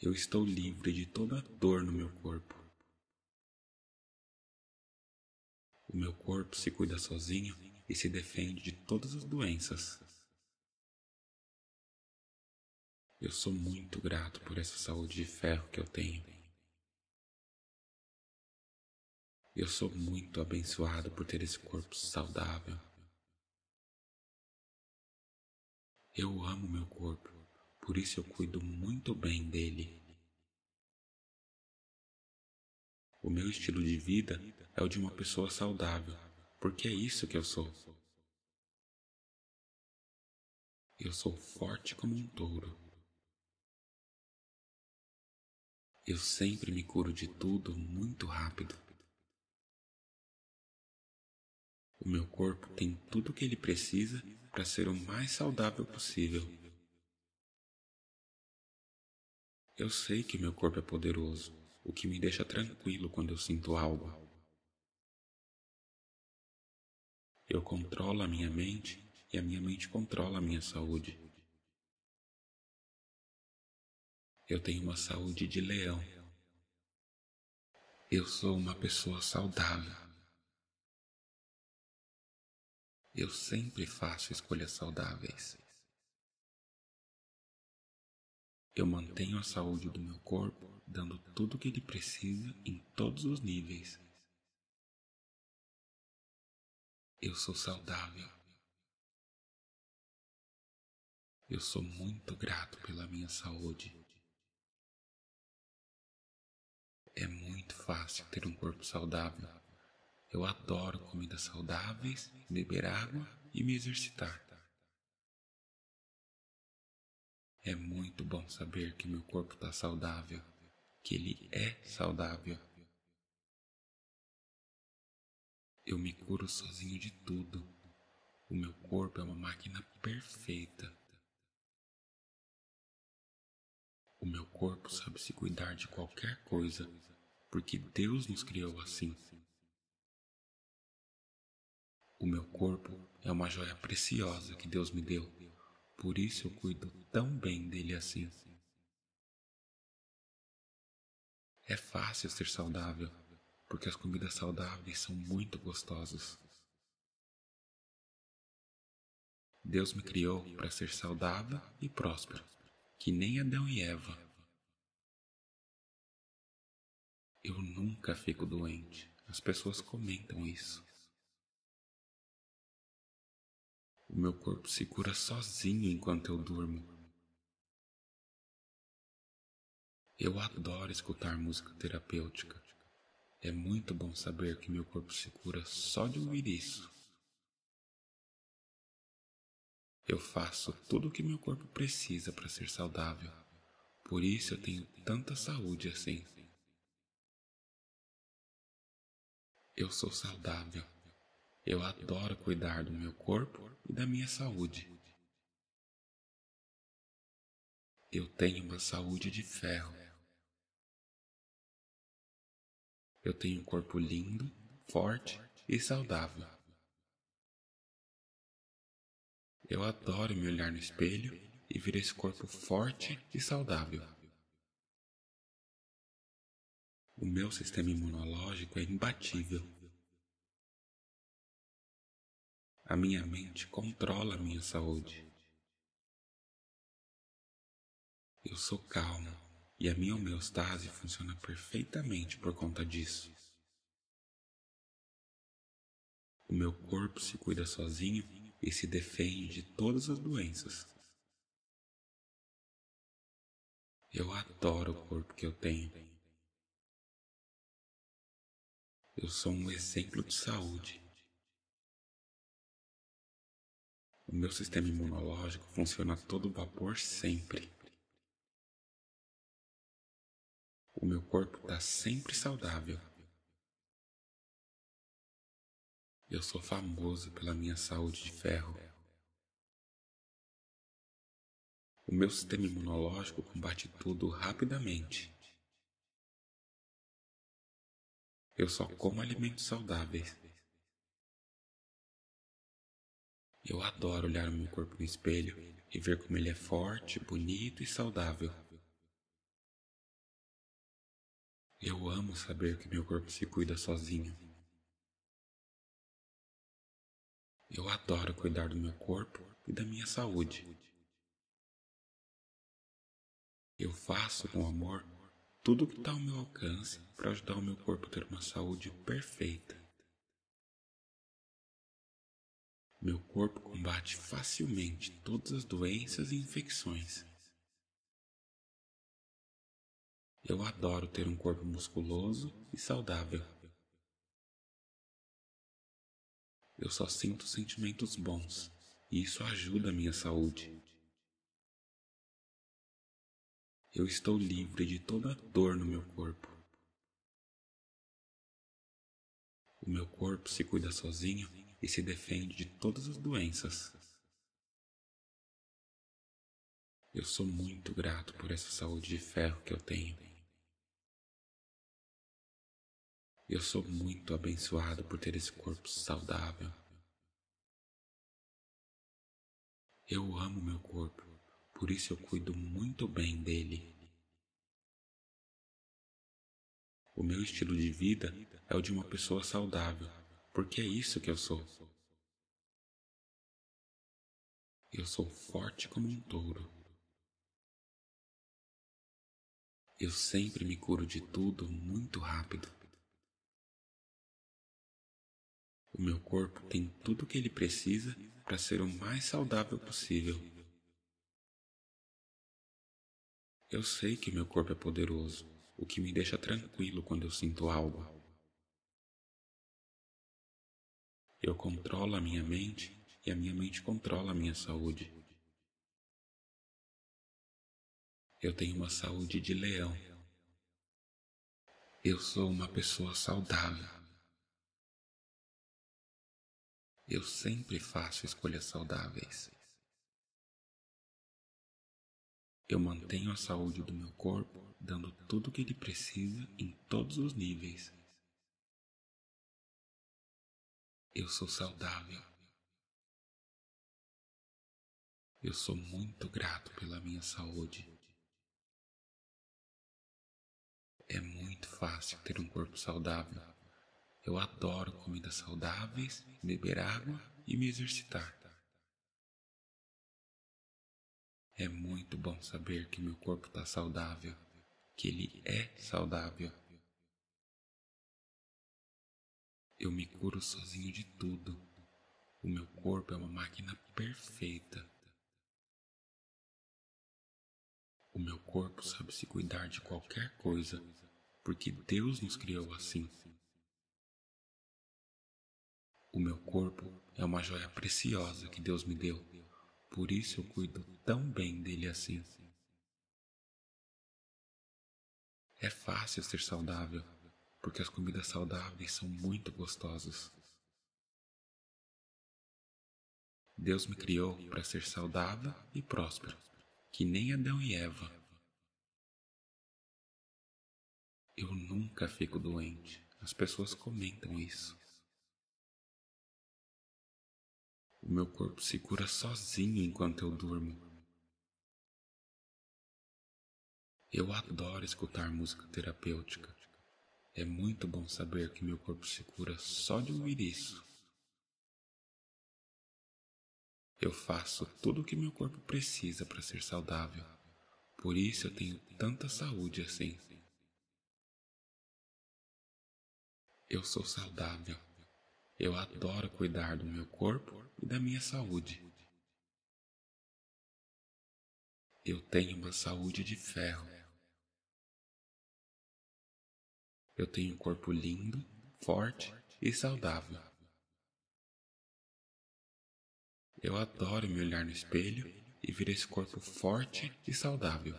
Eu estou livre de toda dor no meu corpo. O meu corpo se cuida sozinho e se defende de todas as doenças. Eu sou muito grato por essa saúde de ferro que eu tenho. Eu sou muito abençoado por ter esse corpo saudável. Eu amo meu corpo, por isso eu cuido muito bem dele. O meu estilo de vida é o de uma pessoa saudável, porque é isso que eu sou. Eu sou forte como um touro. Eu sempre me curo de tudo muito rápido. O meu corpo tem tudo o que ele precisa para ser o mais saudável possível. Eu sei que meu corpo é poderoso, o que me deixa tranquilo quando eu sinto algo. Eu controlo a minha mente e a minha mente controla a minha saúde. Eu tenho uma saúde de leão. Eu sou uma pessoa saudável. Eu sempre faço escolhas saudáveis. Eu mantenho a saúde do meu corpo, dando tudo o que ele precisa em todos os níveis. Eu sou saudável. Eu sou muito grato pela minha saúde. É muito fácil ter um corpo saudável. Eu adoro comidas saudáveis, beber água e me exercitar. É muito bom saber que meu corpo está saudável, que ele é saudável. Eu me curo sozinho de tudo. O meu corpo é uma máquina perfeita. O meu corpo sabe se cuidar de qualquer coisa, porque Deus nos criou assim. O meu corpo é uma joia preciosa que Deus me deu, por isso eu cuido tão bem dele assim. É fácil ser saudável, porque as comidas saudáveis são muito gostosas. Deus me criou para ser saudável e próspero, que nem Adão e Eva. Eu nunca fico doente. As pessoas comentam isso. O meu corpo se cura sozinho enquanto eu durmo. Eu adoro escutar música terapêutica. É muito bom saber que meu corpo se cura só de ouvir isso. Eu faço tudo o que meu corpo precisa para ser saudável. Por isso eu tenho tanta saúde assim. Eu sou saudável. Eu adoro cuidar do meu corpo e da minha saúde. Eu tenho uma saúde de ferro. Eu tenho um corpo lindo, forte e saudável. Eu adoro me olhar no espelho e ver esse corpo forte e saudável. O meu sistema imunológico é imbatível. A minha mente controla a minha saúde. Eu sou calmo e a minha homeostase funciona perfeitamente por conta disso. O meu corpo se cuida sozinho e se defende de todas as doenças. Eu adoro o corpo que eu tenho. Eu sou um exemplo de saúde O meu sistema imunológico funciona a todo vapor sempre. O meu corpo está sempre saudável. Eu sou famoso pela minha saúde de ferro. O meu sistema imunológico combate tudo rapidamente. Eu só como alimentos saudáveis. Eu adoro olhar o meu corpo no espelho e ver como ele é forte, bonito e saudável. Eu amo saber que meu corpo se cuida sozinho. Eu adoro cuidar do meu corpo e da minha saúde. Eu faço com amor tudo o que está ao meu alcance para ajudar o meu corpo a ter uma saúde perfeita. Meu corpo combate facilmente todas as doenças e infecções. Eu adoro ter um corpo musculoso e saudável. Eu só sinto sentimentos bons e isso ajuda a minha saúde. Eu estou livre de toda dor no meu corpo. O meu corpo se cuida sozinho e se defende de todas as doenças. Eu sou muito grato por essa saúde de ferro que eu tenho. Eu sou muito abençoado por ter esse corpo saudável. Eu amo meu corpo, por isso eu cuido muito bem dele. O meu estilo de vida é o de uma pessoa saudável porque é isso que eu sou. Eu sou forte como um touro. Eu sempre me curo de tudo muito rápido. O meu corpo tem tudo o que ele precisa para ser o mais saudável possível. Eu sei que meu corpo é poderoso, o que me deixa tranquilo quando eu sinto algo. Eu controlo a minha mente e a minha mente controla a minha saúde. Eu tenho uma saúde de leão. Eu sou uma pessoa saudável. Eu sempre faço escolhas saudáveis. Eu mantenho a saúde do meu corpo, dando tudo o que ele precisa em todos os níveis. Eu sou saudável. Eu sou muito grato pela minha saúde. É muito fácil ter um corpo saudável. Eu adoro comidas saudáveis, beber água e me exercitar. É muito bom saber que meu corpo está saudável, que ele é saudável. Eu me curo sozinho de tudo. O meu corpo é uma máquina perfeita. O meu corpo sabe se cuidar de qualquer coisa, porque Deus nos criou assim. O meu corpo é uma joia preciosa que Deus me deu, por isso eu cuido tão bem dele assim. É fácil ser saudável, porque as comidas saudáveis são muito gostosas. Deus me criou para ser saudável e próspero, que nem Adão e Eva. Eu nunca fico doente. As pessoas comentam isso. O meu corpo se cura sozinho enquanto eu durmo. Eu adoro escutar música terapêutica. É muito bom saber que meu corpo se cura só de ouvir isso. Eu faço tudo o que meu corpo precisa para ser saudável. Por isso eu tenho tanta saúde assim. Eu sou saudável. Eu adoro cuidar do meu corpo e da minha saúde. Eu tenho uma saúde de ferro. Eu tenho um corpo lindo, forte e saudável. Eu adoro me olhar no espelho e ver esse corpo forte e saudável.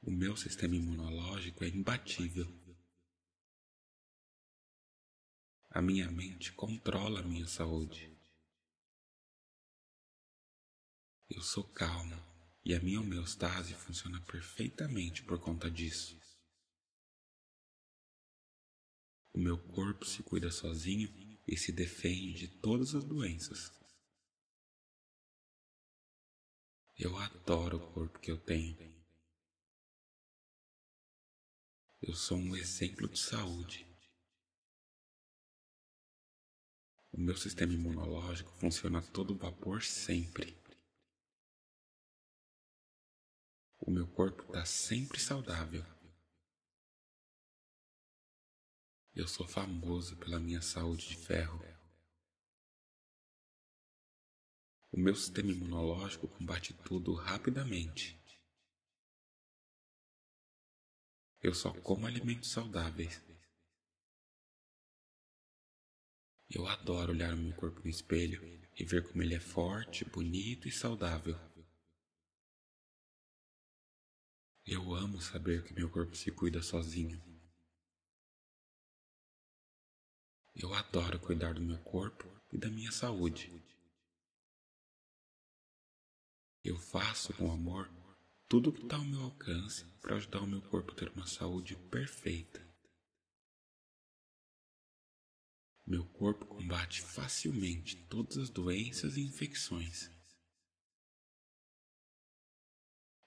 O meu sistema imunológico é imbatível. A minha mente controla a minha saúde. Eu sou calmo e a minha homeostase funciona perfeitamente por conta disso. O meu corpo se cuida sozinho e se defende de todas as doenças. Eu adoro o corpo que eu tenho. Eu sou um exemplo de saúde. O meu sistema imunológico funciona a todo vapor sempre. O meu corpo está sempre saudável. Eu sou famoso pela minha saúde de ferro. O meu sistema imunológico combate tudo rapidamente. Eu só como alimentos saudáveis. Eu adoro olhar o meu corpo no espelho e ver como ele é forte, bonito e saudável. Eu amo saber que meu corpo se cuida sozinho. Eu adoro cuidar do meu corpo e da minha saúde. Eu faço com amor tudo o que está ao meu alcance para ajudar o meu corpo a ter uma saúde perfeita. Meu corpo combate facilmente todas as doenças e infecções.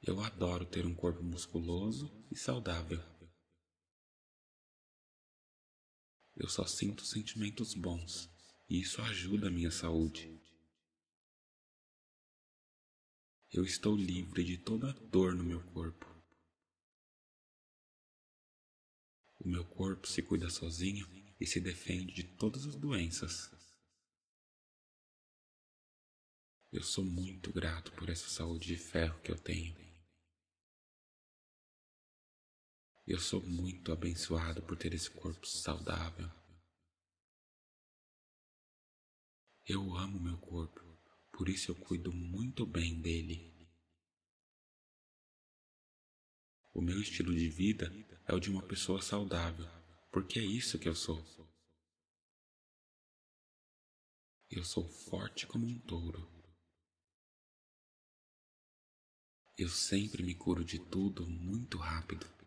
Eu adoro ter um corpo musculoso e saudável. Eu só sinto sentimentos bons e isso ajuda a minha saúde. Eu estou livre de toda dor no meu corpo. O meu corpo se cuida sozinho e se defende de todas as doenças. Eu sou muito grato por essa saúde de ferro que eu tenho. Eu sou muito abençoado por ter esse corpo saudável. Eu amo meu corpo, por isso eu cuido muito bem dele. O meu estilo de vida é o de uma pessoa saudável, porque é isso que eu sou. Eu sou forte como um touro. Eu sempre me curo de tudo muito rápido.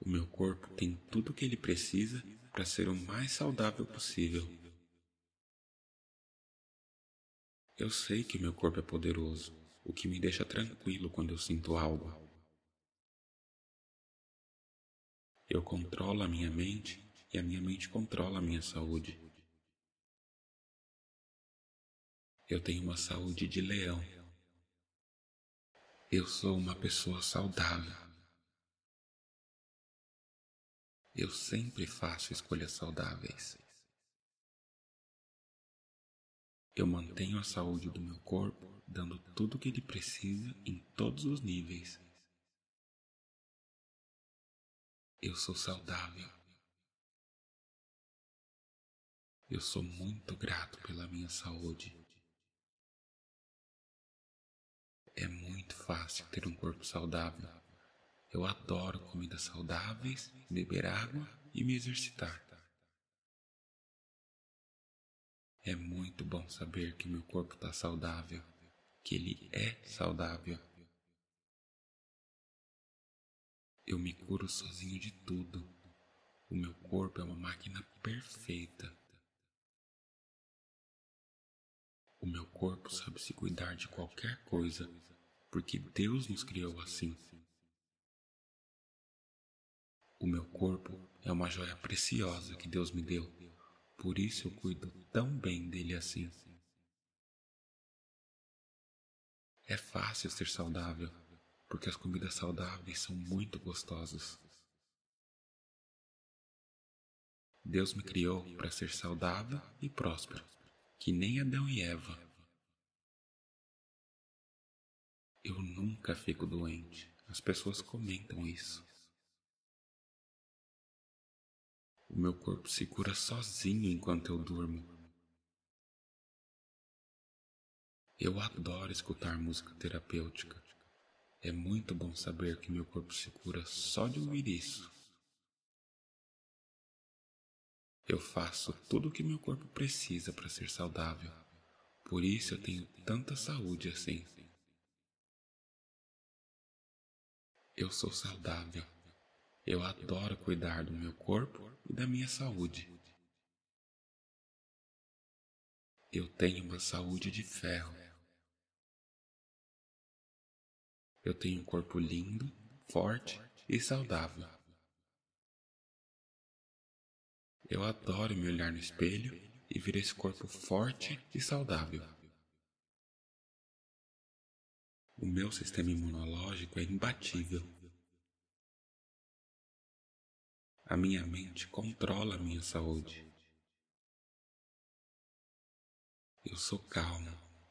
O meu corpo tem tudo o que ele precisa para ser o mais saudável possível. Eu sei que meu corpo é poderoso, o que me deixa tranquilo quando eu sinto algo. Eu controlo a minha mente e a minha mente controla a minha saúde. Eu tenho uma saúde de leão. Eu sou uma pessoa saudável. Eu sempre faço escolhas saudáveis. Eu mantenho a saúde do meu corpo, dando tudo o que ele precisa em todos os níveis. Eu sou saudável. Eu sou muito grato pela minha saúde. É muito fácil ter um corpo saudável. Eu adoro comidas saudáveis, beber água e me exercitar. É muito bom saber que meu corpo está saudável, que ele é saudável. Eu me curo sozinho de tudo. O meu corpo é uma máquina perfeita. O meu corpo sabe se cuidar de qualquer coisa, porque Deus nos criou assim. O meu corpo é uma joia preciosa que Deus me deu, por isso eu cuido tão bem dele assim. É fácil ser saudável, porque as comidas saudáveis são muito gostosas. Deus me criou para ser saudável e próspero, que nem Adão e Eva. Eu nunca fico doente. As pessoas comentam isso. O meu corpo se cura sozinho enquanto eu durmo. Eu adoro escutar música terapêutica. É muito bom saber que meu corpo se cura só de ouvir isso. Eu faço tudo o que meu corpo precisa para ser saudável. Por isso eu tenho tanta saúde assim. Eu sou saudável. Eu adoro cuidar do meu corpo e da minha saúde. Eu tenho uma saúde de ferro. Eu tenho um corpo lindo, forte e saudável. Eu adoro me olhar no espelho e ver esse corpo forte e saudável. O meu sistema imunológico é imbatível. A minha mente controla a minha saúde. Eu sou calmo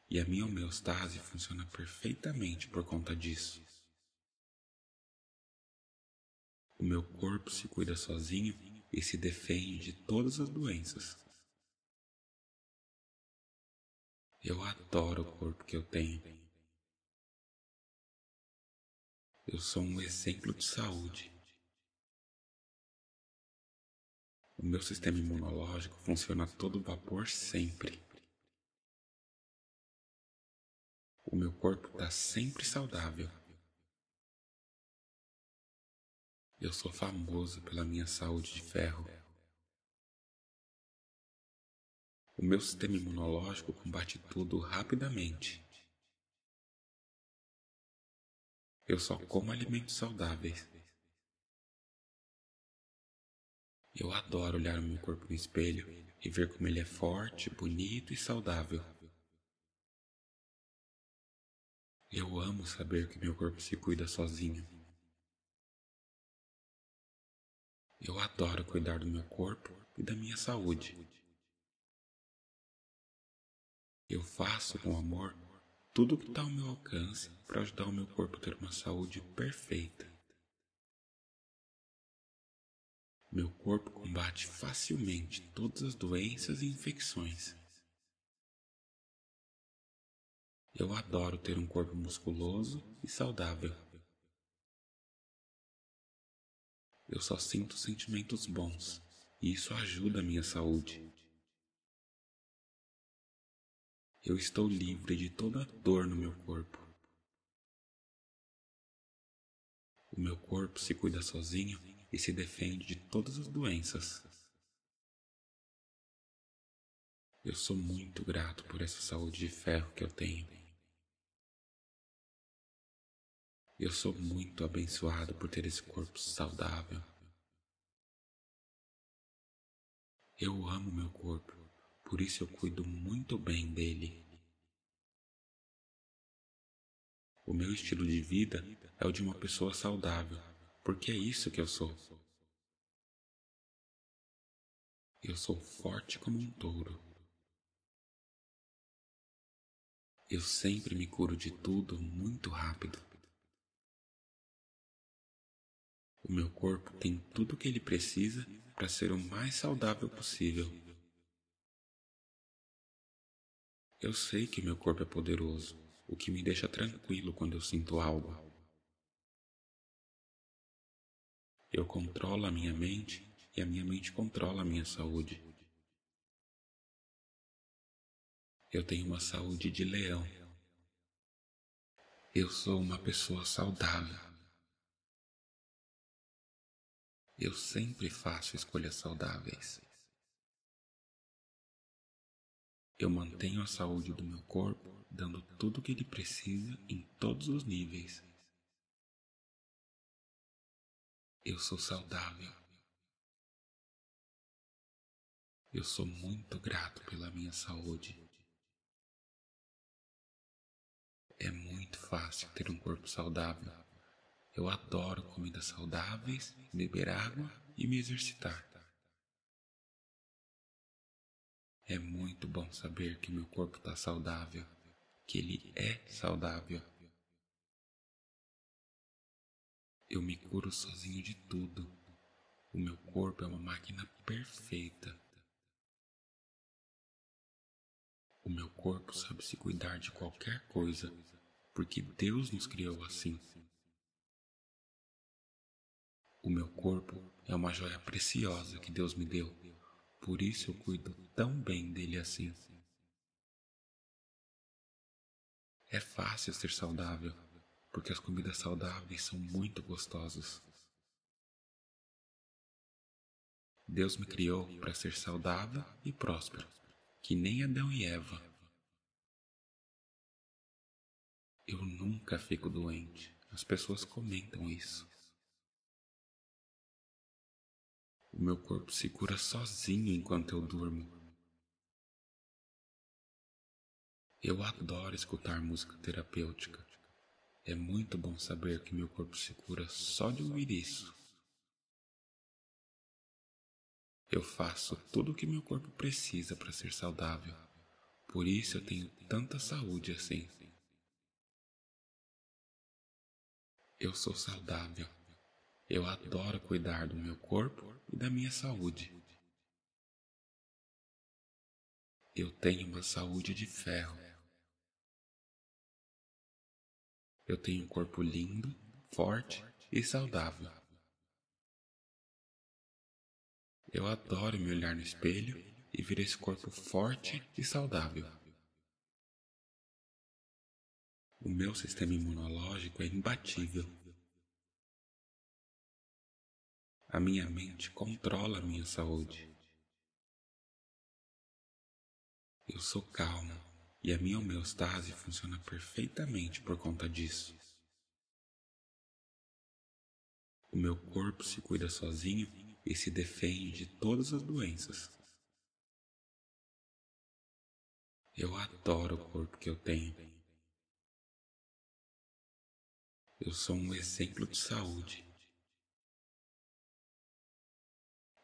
e a minha homeostase funciona perfeitamente por conta disso. O meu corpo se cuida sozinho e se defende de todas as doenças. Eu adoro o corpo que eu tenho. Eu sou um exemplo de saúde. O meu sistema imunológico funciona a todo vapor sempre. O meu corpo está sempre saudável. Eu sou famoso pela minha saúde de ferro. O meu sistema imunológico combate tudo rapidamente. Eu só como alimentos saudáveis. Eu adoro olhar o meu corpo no espelho e ver como ele é forte, bonito e saudável. Eu amo saber que meu corpo se cuida sozinho. Eu adoro cuidar do meu corpo e da minha saúde. Eu faço com amor tudo o que está ao meu alcance para ajudar o meu corpo a ter uma saúde perfeita. Meu corpo combate facilmente todas as doenças e infecções. Eu adoro ter um corpo musculoso e saudável. Eu só sinto sentimentos bons e isso ajuda a minha saúde. Eu estou livre de toda dor no meu corpo. O meu corpo se cuida sozinho e se defende de todas as doenças. Eu sou muito grato por essa saúde de ferro que eu tenho. Eu sou muito abençoado por ter esse corpo saudável. Eu amo meu corpo, por isso eu cuido muito bem dele. O meu estilo de vida é o de uma pessoa saudável porque é isso que eu sou. Eu sou forte como um touro. Eu sempre me curo de tudo muito rápido. O meu corpo tem tudo o que ele precisa para ser o mais saudável possível. Eu sei que meu corpo é poderoso, o que me deixa tranquilo quando eu sinto algo. Eu controlo a minha mente e a minha mente controla a minha saúde. Eu tenho uma saúde de leão. Eu sou uma pessoa saudável. Eu sempre faço escolhas saudáveis. Eu mantenho a saúde do meu corpo, dando tudo o que ele precisa em todos os níveis. Eu sou saudável. Eu sou muito grato pela minha saúde. É muito fácil ter um corpo saudável. Eu adoro comidas saudáveis, beber água e me exercitar. É muito bom saber que meu corpo está saudável, que ele é saudável. Eu me curo sozinho de tudo. O meu corpo é uma máquina perfeita. O meu corpo sabe se cuidar de qualquer coisa, porque Deus nos criou assim. O meu corpo é uma joia preciosa que Deus me deu, por isso eu cuido tão bem dele assim. É fácil ser saudável porque as comidas saudáveis são muito gostosas. Deus me criou para ser saudável e próspero, que nem Adão e Eva. Eu nunca fico doente. As pessoas comentam isso. O meu corpo se cura sozinho enquanto eu durmo. Eu adoro escutar música terapêutica. É muito bom saber que meu corpo se cura só de ouvir isso. Eu faço tudo o que meu corpo precisa para ser saudável. Por isso eu tenho tanta saúde assim. Eu sou saudável. Eu adoro cuidar do meu corpo e da minha saúde. Eu tenho uma saúde de ferro. Eu tenho um corpo lindo, forte e saudável. Eu adoro me olhar no espelho e ver esse corpo forte e saudável. O meu sistema imunológico é imbatível. A minha mente controla a minha saúde. Eu sou calmo e a minha homeostase funciona perfeitamente por conta disso. O meu corpo se cuida sozinho e se defende de todas as doenças. Eu adoro o corpo que eu tenho. Eu sou um exemplo de saúde.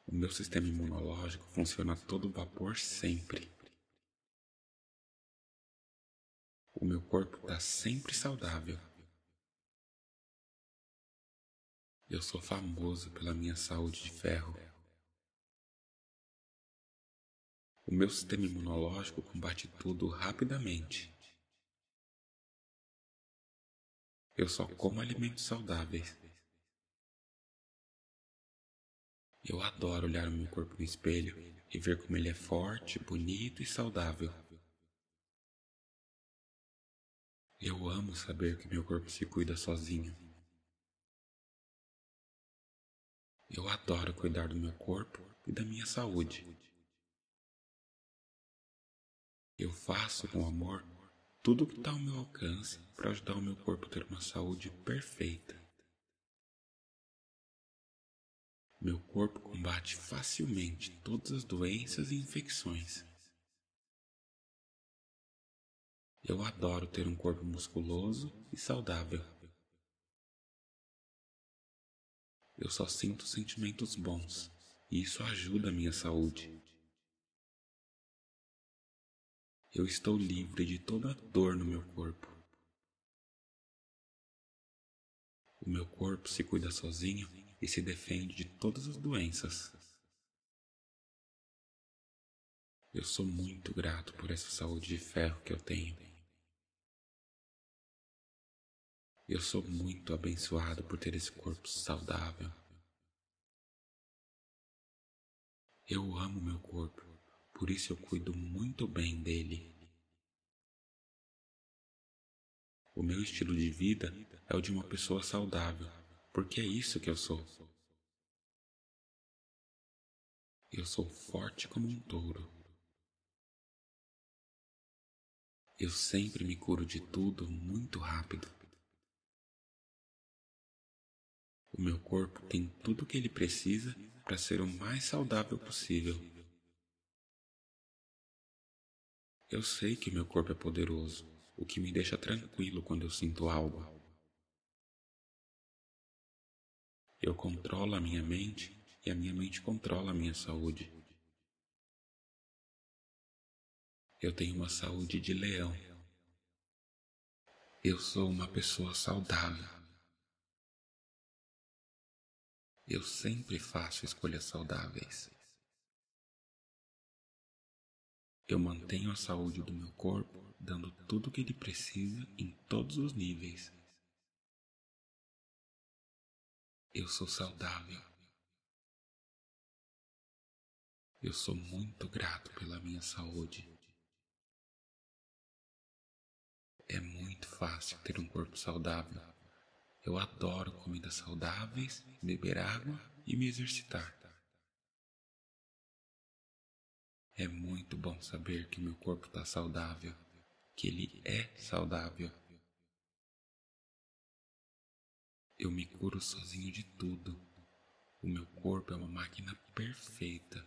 O meu sistema imunológico funciona a todo vapor sempre. O meu corpo está sempre saudável. Eu sou famoso pela minha saúde de ferro. O meu sistema imunológico combate tudo rapidamente. Eu só como alimentos saudáveis. Eu adoro olhar o meu corpo no espelho e ver como ele é forte, bonito e saudável. Eu amo saber que meu corpo se cuida sozinho. Eu adoro cuidar do meu corpo e da minha saúde. Eu faço com amor tudo o que está ao meu alcance para ajudar o meu corpo a ter uma saúde perfeita. Meu corpo combate facilmente todas as doenças e infecções. Eu adoro ter um corpo musculoso e saudável. Eu só sinto sentimentos bons e isso ajuda a minha saúde. Eu estou livre de toda dor no meu corpo. O meu corpo se cuida sozinho e se defende de todas as doenças. Eu sou muito grato por essa saúde de ferro que eu tenho. Eu sou muito abençoado por ter esse corpo saudável. Eu amo meu corpo, por isso eu cuido muito bem dele. O meu estilo de vida é o de uma pessoa saudável, porque é isso que eu sou. Eu sou forte como um touro. Eu sempre me curo de tudo muito rápido. O meu corpo tem tudo o que ele precisa para ser o mais saudável possível. Eu sei que meu corpo é poderoso, o que me deixa tranquilo quando eu sinto algo. Eu controlo a minha mente e a minha mente controla a minha saúde. Eu tenho uma saúde de leão. Eu sou uma pessoa saudável. Eu sempre faço escolhas saudáveis. Eu mantenho a saúde do meu corpo, dando tudo o que ele precisa em todos os níveis. Eu sou saudável. Eu sou muito grato pela minha saúde. É muito fácil ter um corpo saudável. Eu adoro comidas saudáveis, beber água e me exercitar. É muito bom saber que meu corpo está saudável, que ele é saudável. Eu me curo sozinho de tudo. O meu corpo é uma máquina perfeita.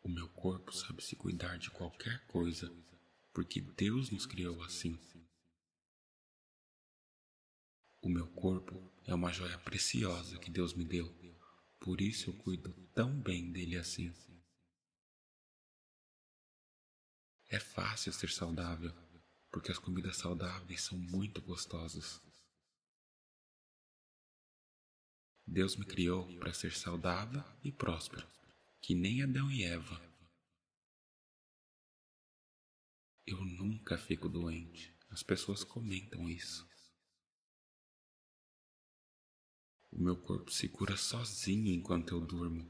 O meu corpo sabe se cuidar de qualquer coisa, porque Deus nos criou assim. O meu corpo é uma joia preciosa que Deus me deu, por isso eu cuido tão bem dele assim. É fácil ser saudável, porque as comidas saudáveis são muito gostosas. Deus me criou para ser saudável e próspero, que nem Adão e Eva. Eu nunca fico doente. As pessoas comentam isso. O meu corpo se cura sozinho enquanto eu durmo.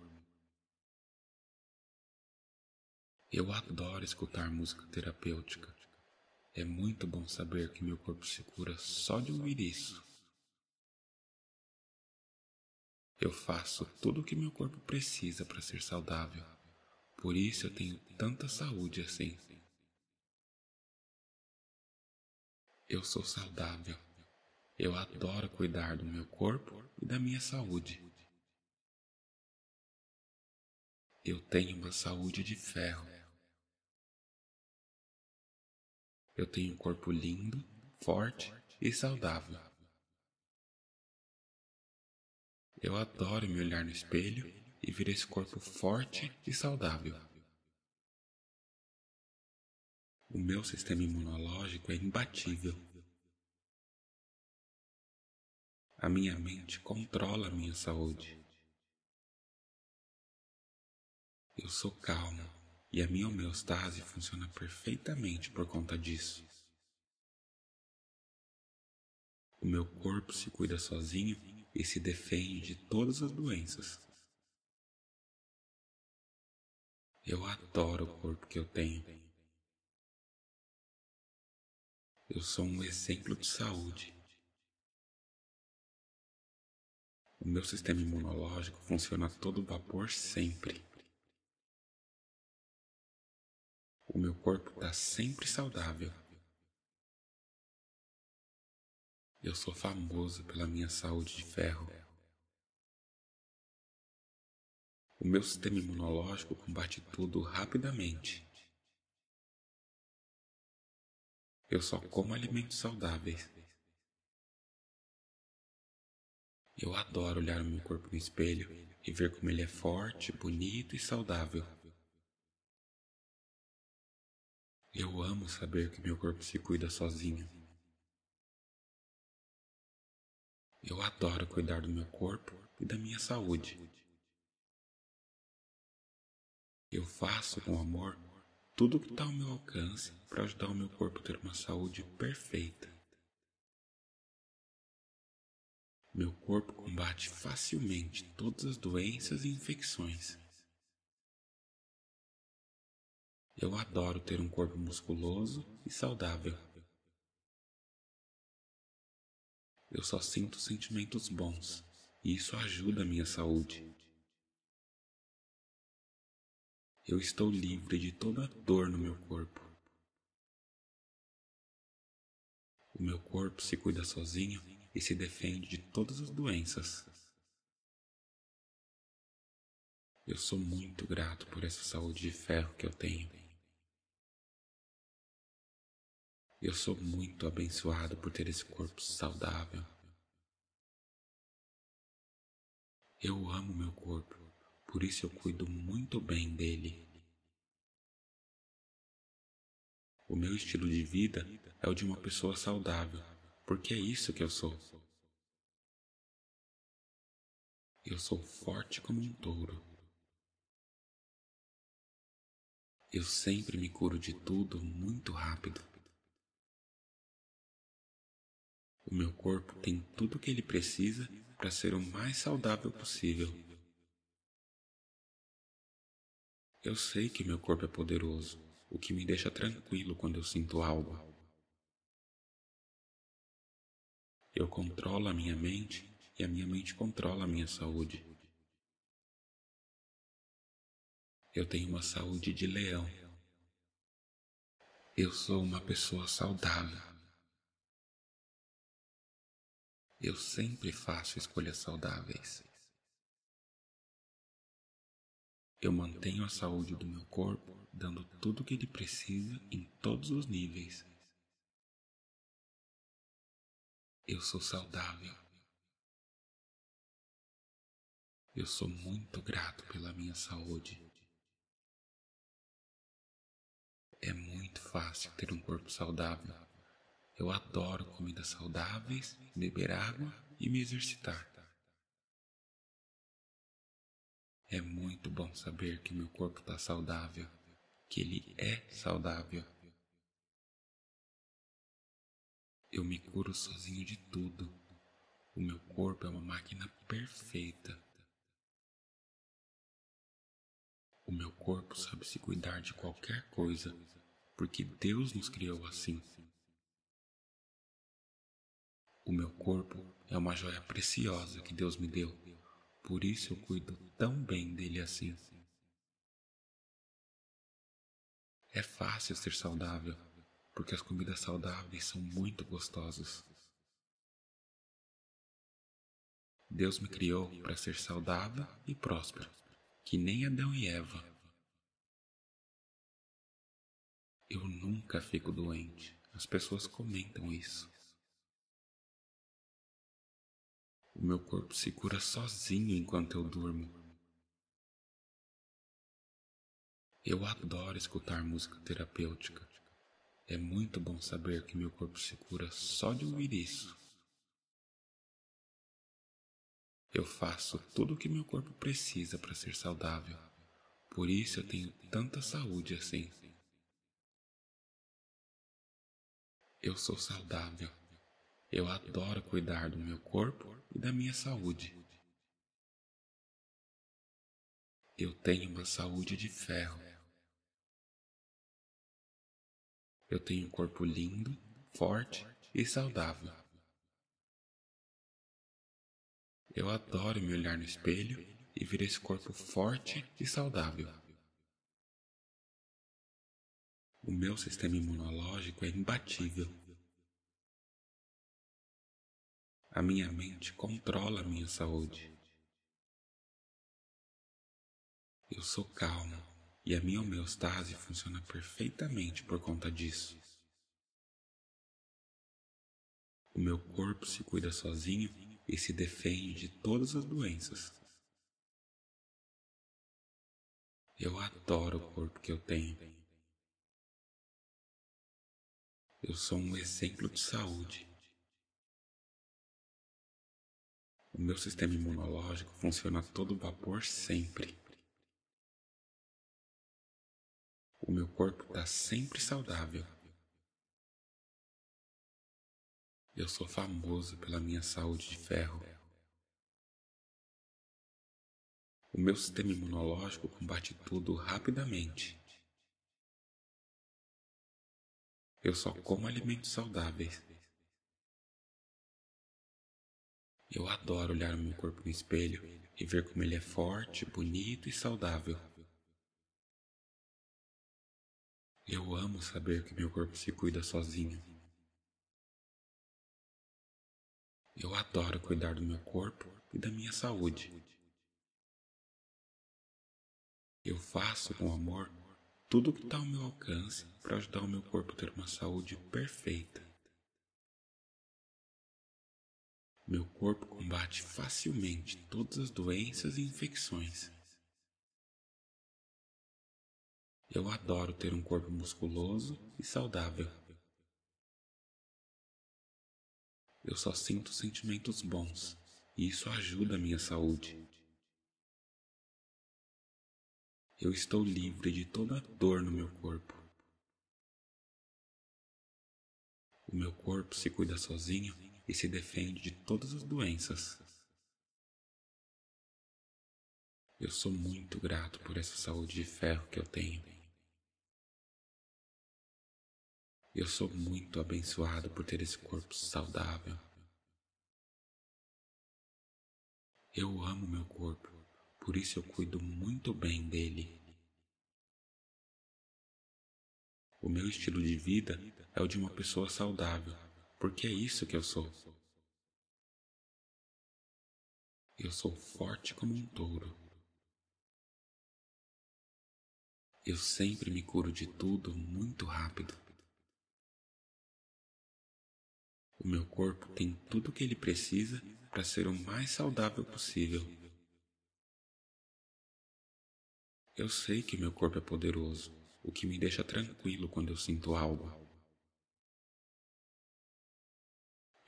Eu adoro escutar música terapêutica. É muito bom saber que meu corpo se cura só de ouvir isso. Eu faço tudo o que meu corpo precisa para ser saudável. Por isso eu tenho tanta saúde assim. Eu sou saudável. Eu adoro cuidar do meu corpo e da minha saúde. Eu tenho uma saúde de ferro. Eu tenho um corpo lindo, forte e saudável. Eu adoro me olhar no espelho e ver esse corpo forte e saudável. O meu sistema imunológico é imbatível. A minha mente controla a minha saúde. Eu sou calmo e a minha homeostase funciona perfeitamente por conta disso. O meu corpo se cuida sozinho e se defende de todas as doenças. Eu adoro o corpo que eu tenho. Eu sou um exemplo de saúde O meu sistema imunológico funciona a todo vapor sempre. O meu corpo está sempre saudável. Eu sou famoso pela minha saúde de ferro. O meu sistema imunológico combate tudo rapidamente. Eu só como alimentos saudáveis. Eu adoro olhar o meu corpo no espelho e ver como ele é forte, bonito e saudável. Eu amo saber que meu corpo se cuida sozinho. Eu adoro cuidar do meu corpo e da minha saúde. Eu faço com amor tudo o que está ao meu alcance para ajudar o meu corpo a ter uma saúde perfeita. Meu corpo combate facilmente todas as doenças e infecções. Eu adoro ter um corpo musculoso e saudável. Eu só sinto sentimentos bons e isso ajuda a minha saúde. Eu estou livre de toda dor no meu corpo. O meu corpo se cuida sozinho e se defende de todas as doenças. Eu sou muito grato por essa saúde de ferro que eu tenho. Eu sou muito abençoado por ter esse corpo saudável. Eu amo meu corpo, por isso eu cuido muito bem dele. O meu estilo de vida é o de uma pessoa saudável porque é isso que eu sou. Eu sou forte como um touro. Eu sempre me curo de tudo muito rápido. O meu corpo tem tudo o que ele precisa para ser o mais saudável possível. Eu sei que meu corpo é poderoso, o que me deixa tranquilo quando eu sinto algo. Eu controlo a minha mente e a minha mente controla a minha saúde. Eu tenho uma saúde de leão. Eu sou uma pessoa saudável. Eu sempre faço escolhas saudáveis. Eu mantenho a saúde do meu corpo, dando tudo o que ele precisa em todos os níveis. Eu sou saudável. Eu sou muito grato pela minha saúde. É muito fácil ter um corpo saudável. Eu adoro comidas saudáveis, beber água e me exercitar. É muito bom saber que meu corpo está saudável, que ele é saudável. Eu me curo sozinho de tudo. O meu corpo é uma máquina perfeita. O meu corpo sabe se cuidar de qualquer coisa, porque Deus nos criou assim. O meu corpo é uma joia preciosa que Deus me deu, por isso eu cuido tão bem dele assim. É fácil ser saudável porque as comidas saudáveis são muito gostosas. Deus me criou para ser saudável e próspero, que nem Adão e Eva. Eu nunca fico doente. As pessoas comentam isso. O meu corpo se cura sozinho enquanto eu durmo. Eu adoro escutar música terapêutica. É muito bom saber que meu corpo se cura só de ouvir isso. Eu faço tudo o que meu corpo precisa para ser saudável. Por isso eu tenho tanta saúde assim. Eu sou saudável. Eu adoro cuidar do meu corpo e da minha saúde. Eu tenho uma saúde de ferro. Eu tenho um corpo lindo, forte e saudável. Eu adoro me olhar no espelho e ver esse corpo forte e saudável. O meu sistema imunológico é imbatível. A minha mente controla a minha saúde. Eu sou calmo e a minha homeostase funciona perfeitamente por conta disso. O meu corpo se cuida sozinho e se defende de todas as doenças. Eu adoro o corpo que eu tenho. Eu sou um exemplo de saúde. O meu sistema imunológico funciona a todo vapor sempre. O meu corpo está sempre saudável. Eu sou famoso pela minha saúde de ferro. O meu sistema imunológico combate tudo rapidamente. Eu só como alimentos saudáveis. Eu adoro olhar o meu corpo no espelho e ver como ele é forte, bonito e saudável. Eu amo saber que meu corpo se cuida sozinho. Eu adoro cuidar do meu corpo e da minha saúde. Eu faço com amor tudo o que está ao meu alcance para ajudar o meu corpo a ter uma saúde perfeita. Meu corpo combate facilmente todas as doenças e infecções. Eu adoro ter um corpo musculoso e saudável. Eu só sinto sentimentos bons e isso ajuda a minha saúde. Eu estou livre de toda dor no meu corpo. O meu corpo se cuida sozinho e se defende de todas as doenças. Eu sou muito grato por essa saúde de ferro que eu tenho. Eu sou muito abençoado por ter esse corpo saudável. Eu amo meu corpo, por isso eu cuido muito bem dele. O meu estilo de vida é o de uma pessoa saudável, porque é isso que eu sou. Eu sou forte como um touro. Eu sempre me curo de tudo muito rápido. O meu corpo tem tudo o que ele precisa para ser o mais saudável possível. Eu sei que meu corpo é poderoso, o que me deixa tranquilo quando eu sinto algo.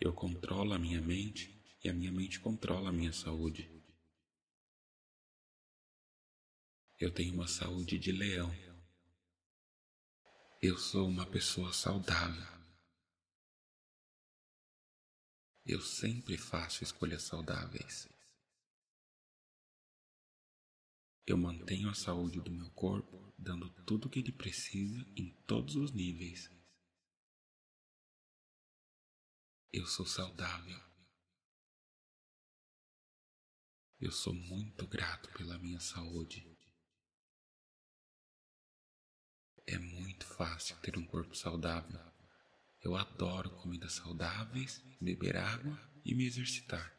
Eu controlo a minha mente e a minha mente controla a minha saúde. Eu tenho uma saúde de leão. Eu sou uma pessoa saudável. Eu sempre faço escolhas saudáveis. Eu mantenho a saúde do meu corpo, dando tudo o que ele precisa em todos os níveis. Eu sou saudável. Eu sou muito grato pela minha saúde. É muito fácil ter um corpo saudável. Eu adoro comidas saudáveis, beber água e me exercitar.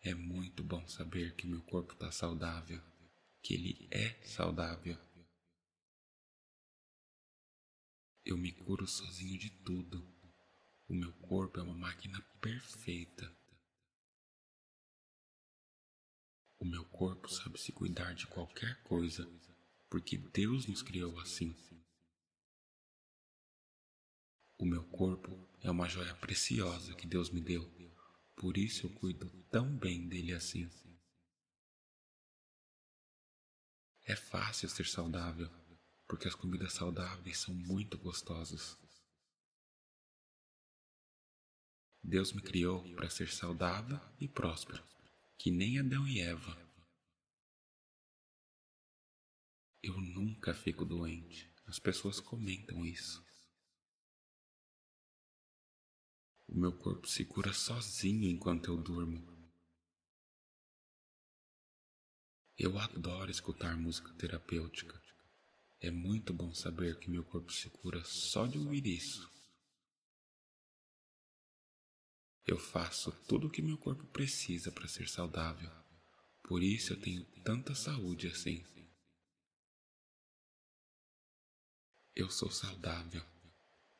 É muito bom saber que meu corpo está saudável, que ele é saudável. Eu me curo sozinho de tudo. O meu corpo é uma máquina perfeita. O meu corpo sabe se cuidar de qualquer coisa, porque Deus nos criou assim. O meu corpo é uma joia preciosa que Deus me deu, por isso eu cuido tão bem dele assim. É fácil ser saudável, porque as comidas saudáveis são muito gostosas. Deus me criou para ser saudável e próspero, que nem Adão e Eva. Eu nunca fico doente. As pessoas comentam isso. O meu corpo se cura sozinho enquanto eu durmo. Eu adoro escutar música terapêutica. É muito bom saber que meu corpo se cura só de ouvir isso. Eu faço tudo o que meu corpo precisa para ser saudável. Por isso eu tenho tanta saúde assim. Eu sou saudável.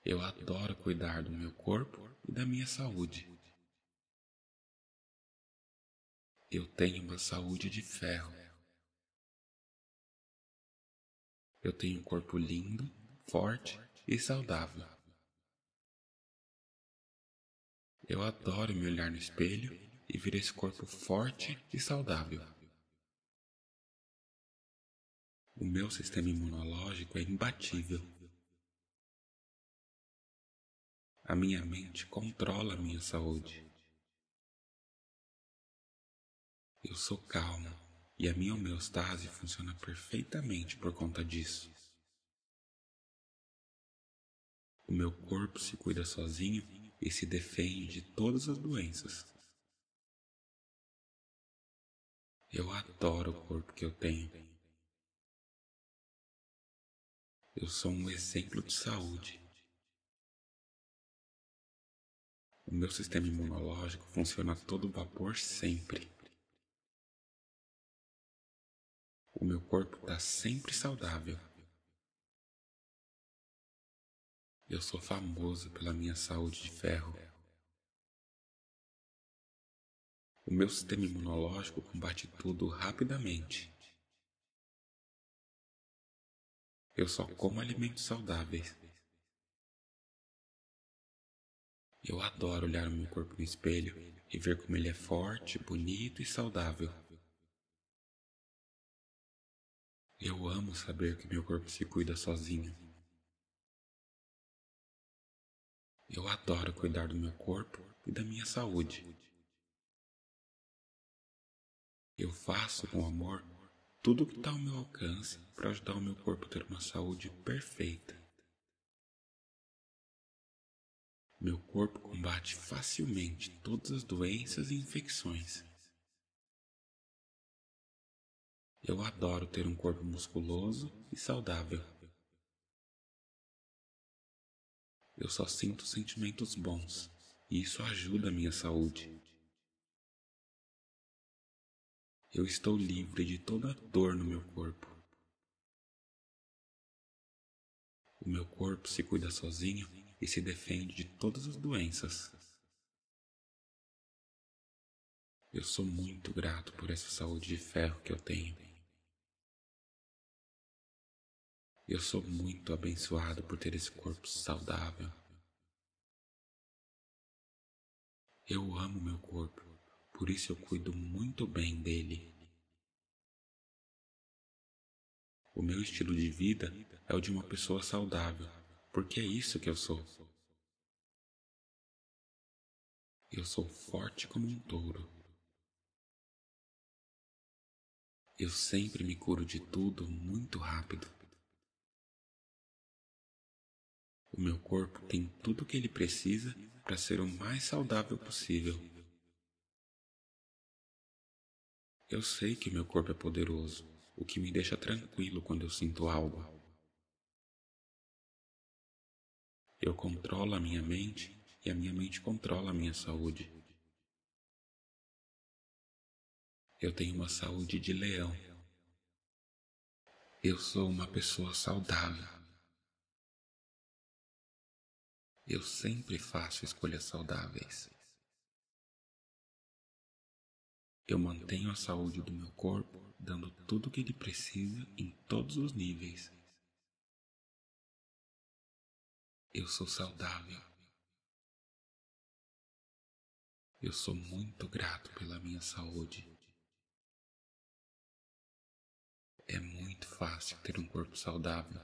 Eu adoro cuidar do meu corpo e da minha saúde. Eu tenho uma saúde de ferro. Eu tenho um corpo lindo, forte e saudável. Eu adoro me olhar no espelho e ver esse corpo forte e saudável. O meu sistema imunológico é imbatível. A minha mente controla a minha saúde. Eu sou calmo e a minha homeostase funciona perfeitamente por conta disso. O meu corpo se cuida sozinho e se defende de todas as doenças. Eu adoro o corpo que eu tenho. Eu sou um exemplo de saúde. O meu sistema imunológico funciona a todo vapor sempre. O meu corpo está sempre saudável. Eu sou famoso pela minha saúde de ferro. O meu sistema imunológico combate tudo rapidamente. Eu só como alimentos saudáveis. Eu adoro olhar o meu corpo no espelho e ver como ele é forte, bonito e saudável. Eu amo saber que meu corpo se cuida sozinho. Eu adoro cuidar do meu corpo e da minha saúde. Eu faço com amor tudo o que está ao meu alcance para ajudar o meu corpo a ter uma saúde perfeita. Meu corpo combate facilmente todas as doenças e infecções. Eu adoro ter um corpo musculoso e saudável. Eu só sinto sentimentos bons e isso ajuda a minha saúde. Eu estou livre de toda dor no meu corpo. O meu corpo se cuida sozinho e se defende de todas as doenças. Eu sou muito grato por essa saúde de ferro que eu tenho. Eu sou muito abençoado por ter esse corpo saudável. Eu amo meu corpo, por isso eu cuido muito bem dele. O meu estilo de vida é o de uma pessoa saudável porque é isso que eu sou. Eu sou forte como um touro. Eu sempre me curo de tudo muito rápido. O meu corpo tem tudo o que ele precisa para ser o mais saudável possível. Eu sei que meu corpo é poderoso, o que me deixa tranquilo quando eu sinto algo. Eu controlo a minha mente e a minha mente controla a minha saúde. Eu tenho uma saúde de leão. Eu sou uma pessoa saudável. Eu sempre faço escolhas saudáveis. Eu mantenho a saúde do meu corpo, dando tudo o que ele precisa em todos os níveis. Eu sou saudável. Eu sou muito grato pela minha saúde. É muito fácil ter um corpo saudável.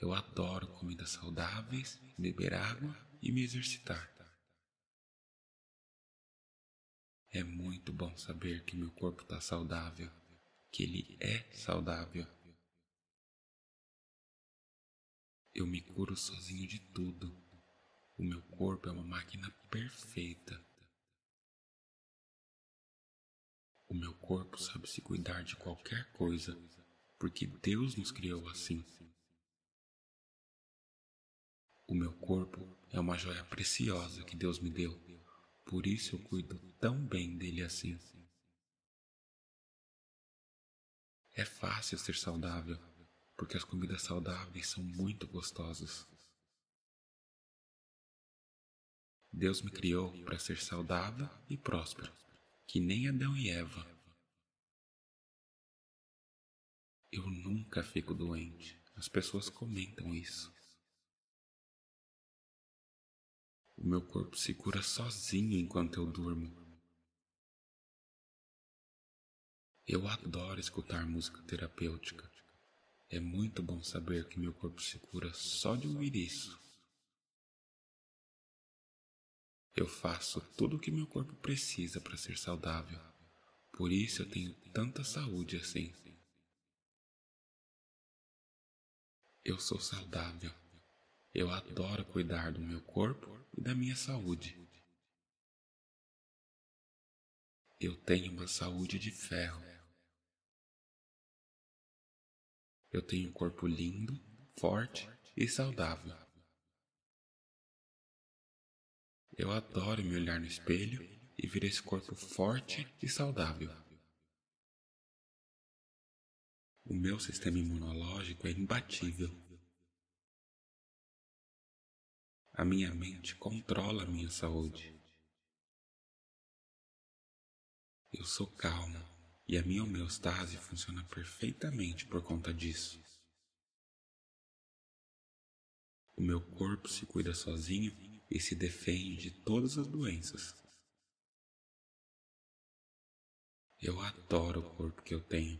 Eu adoro comidas saudáveis, beber água e me exercitar. É muito bom saber que meu corpo está saudável, que ele é saudável. Eu me curo sozinho de tudo. O meu corpo é uma máquina perfeita. O meu corpo sabe se cuidar de qualquer coisa, porque Deus nos criou assim. O meu corpo é uma joia preciosa que Deus me deu, por isso eu cuido tão bem dele assim. É fácil ser saudável porque as comidas saudáveis são muito gostosas. Deus me criou para ser saudável e próspero, que nem Adão e Eva. Eu nunca fico doente. As pessoas comentam isso. O meu corpo se cura sozinho enquanto eu durmo. Eu adoro escutar música terapêutica. É muito bom saber que meu corpo se cura só de ouvir isso. Eu faço tudo o que meu corpo precisa para ser saudável. Por isso eu tenho tanta saúde assim. Eu sou saudável. Eu adoro cuidar do meu corpo e da minha saúde. Eu tenho uma saúde de ferro. Eu tenho um corpo lindo, forte e saudável. Eu adoro me olhar no espelho e ver esse corpo forte e saudável. O meu sistema imunológico é imbatível. A minha mente controla a minha saúde. Eu sou calmo e a minha homeostase funciona perfeitamente por conta disso. O meu corpo se cuida sozinho e se defende de todas as doenças. Eu adoro o corpo que eu tenho.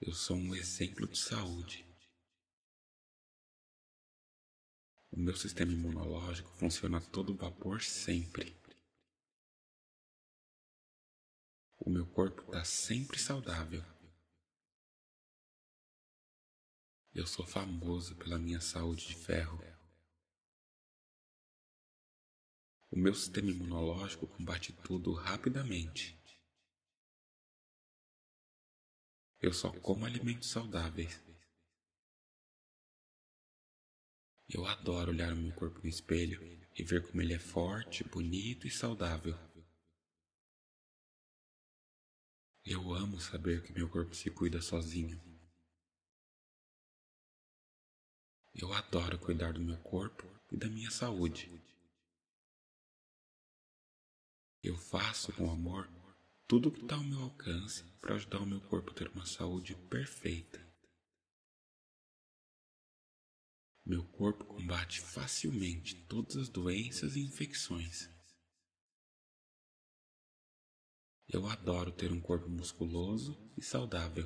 Eu sou um exemplo de saúde. O meu sistema imunológico funciona a todo vapor sempre. O meu corpo está sempre saudável. Eu sou famoso pela minha saúde de ferro. O meu sistema imunológico combate tudo rapidamente. Eu só como alimentos saudáveis. Eu adoro olhar o meu corpo no espelho e ver como ele é forte, bonito e saudável. Eu amo saber que meu corpo se cuida sozinho. Eu adoro cuidar do meu corpo e da minha saúde. Eu faço com amor tudo o que está ao meu alcance para ajudar o meu corpo a ter uma saúde perfeita. Meu corpo combate facilmente todas as doenças e infecções. Eu adoro ter um corpo musculoso e saudável.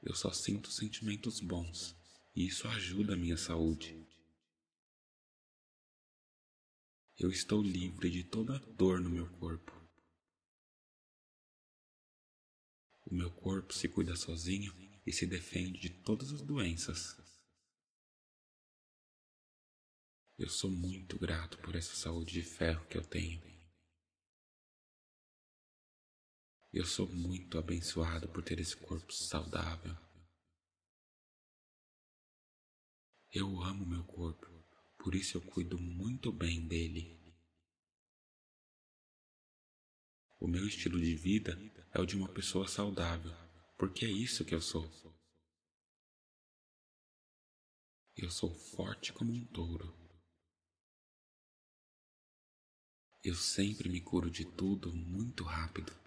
Eu só sinto sentimentos bons e isso ajuda a minha saúde. Eu estou livre de toda dor no meu corpo. O meu corpo se cuida sozinho e se defende de todas as doenças. Eu sou muito grato por essa saúde de ferro que eu tenho. Eu sou muito abençoado por ter esse corpo saudável. Eu amo meu corpo, por isso eu cuido muito bem dele. O meu estilo de vida é o de uma pessoa saudável, porque é isso que eu sou. Eu sou forte como um touro. Eu sempre me curo de tudo muito rápido.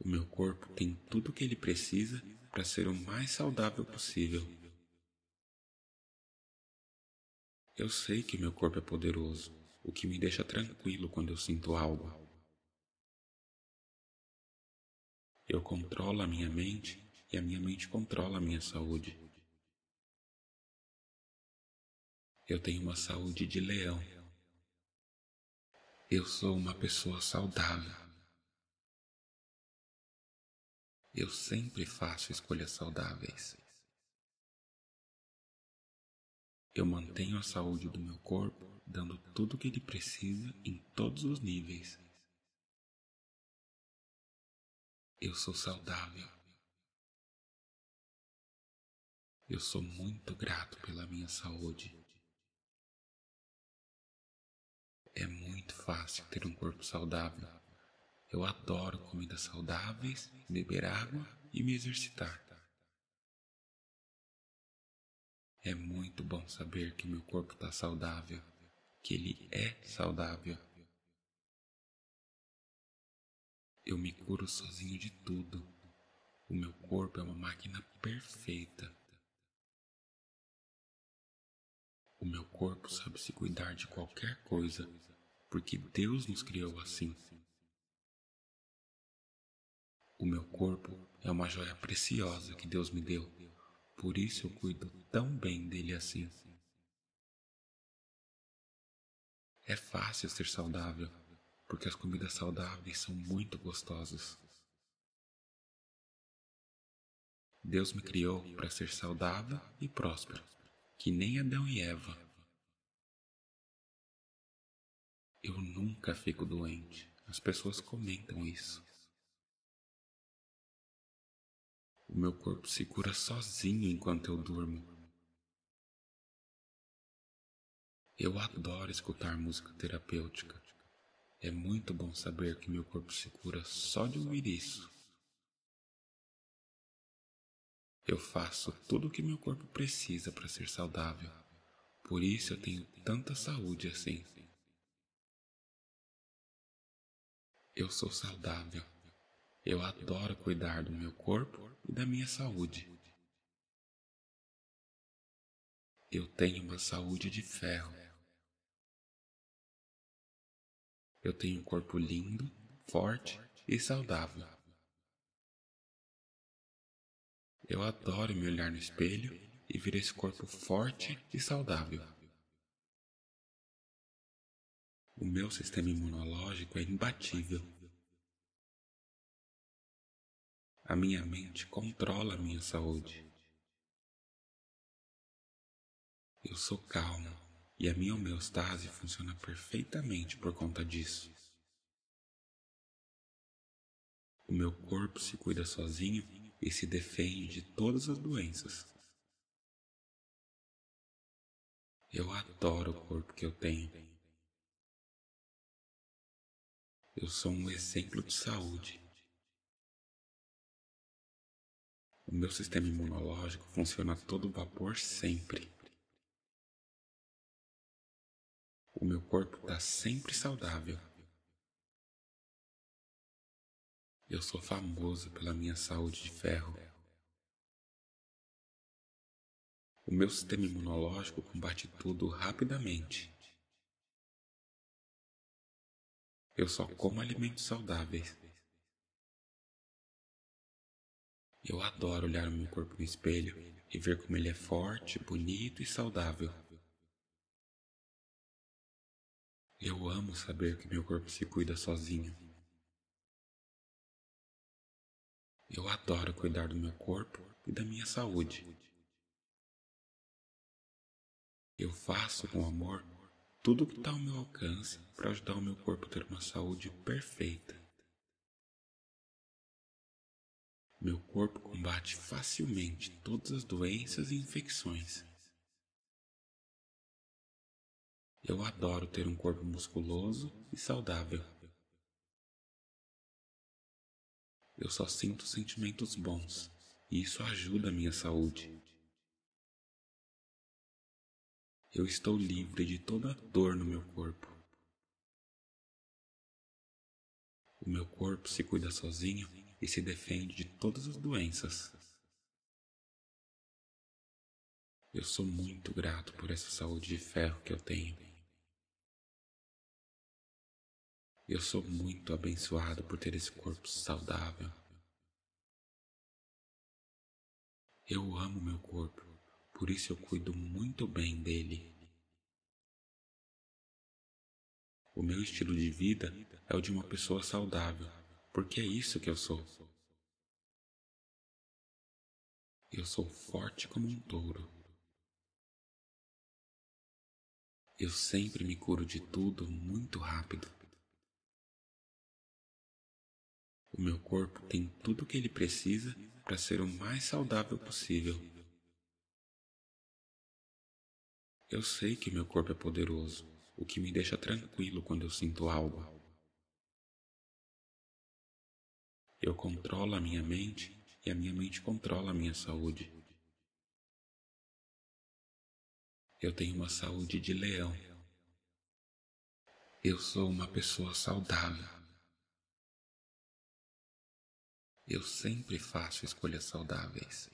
O meu corpo tem tudo o que ele precisa para ser o mais saudável possível. Eu sei que meu corpo é poderoso, o que me deixa tranquilo quando eu sinto algo. Eu controlo a minha mente e a minha mente controla a minha saúde. Eu tenho uma saúde de leão. Eu sou uma pessoa saudável. Eu sempre faço escolhas saudáveis. Eu mantenho a saúde do meu corpo, dando tudo o que ele precisa em todos os níveis. Eu sou saudável. Eu sou muito grato pela minha saúde. É muito fácil ter um corpo saudável. Eu adoro comidas saudáveis, beber água e me exercitar. É muito bom saber que meu corpo está saudável, que ele é saudável. Eu me curo sozinho de tudo. O meu corpo é uma máquina perfeita. O meu corpo sabe se cuidar de qualquer coisa, porque Deus nos criou assim. O meu corpo é uma joia preciosa que Deus me deu, por isso eu cuido tão bem dele assim. É fácil ser saudável, porque as comidas saudáveis são muito gostosas. Deus me criou para ser saudável e próspero, que nem Adão e Eva. Eu nunca fico doente. As pessoas comentam isso. O meu corpo se cura sozinho enquanto eu durmo. Eu adoro escutar música terapêutica. É muito bom saber que meu corpo se cura só de ouvir isso. Eu faço tudo o que meu corpo precisa para ser saudável. Por isso eu tenho tanta saúde assim. Eu sou saudável. Eu adoro cuidar do meu corpo e da minha saúde. Eu tenho uma saúde de ferro. Eu tenho um corpo lindo, forte e saudável. Eu adoro me olhar no espelho e ver esse corpo forte e saudável. O meu sistema imunológico é imbatível. A minha mente controla a minha saúde. Eu sou calmo e a minha homeostase funciona perfeitamente por conta disso. O meu corpo se cuida sozinho e se defende de todas as doenças. Eu adoro o corpo que eu tenho. Eu sou um exemplo de saúde O meu sistema imunológico funciona a todo vapor sempre. O meu corpo está sempre saudável. Eu sou famoso pela minha saúde de ferro. O meu sistema imunológico combate tudo rapidamente. Eu só como alimentos saudáveis. Eu adoro olhar o meu corpo no espelho e ver como ele é forte, bonito e saudável. Eu amo saber que meu corpo se cuida sozinho. Eu adoro cuidar do meu corpo e da minha saúde. Eu faço com amor tudo o que está ao meu alcance para ajudar o meu corpo a ter uma saúde perfeita. Meu corpo combate facilmente todas as doenças e infecções. Eu adoro ter um corpo musculoso e saudável. Eu só sinto sentimentos bons e isso ajuda a minha saúde. Eu estou livre de toda dor no meu corpo. O meu corpo se cuida sozinho e se defende de todas as doenças. Eu sou muito grato por essa saúde de ferro que eu tenho. Eu sou muito abençoado por ter esse corpo saudável. Eu amo meu corpo, por isso eu cuido muito bem dele. O meu estilo de vida é o de uma pessoa saudável porque é isso que eu sou. Eu sou forte como um touro. Eu sempre me curo de tudo muito rápido. O meu corpo tem tudo o que ele precisa para ser o mais saudável possível. Eu sei que meu corpo é poderoso, o que me deixa tranquilo quando eu sinto algo. Eu controlo a minha mente e a minha mente controla a minha saúde. Eu tenho uma saúde de leão. Eu sou uma pessoa saudável. Eu sempre faço escolhas saudáveis.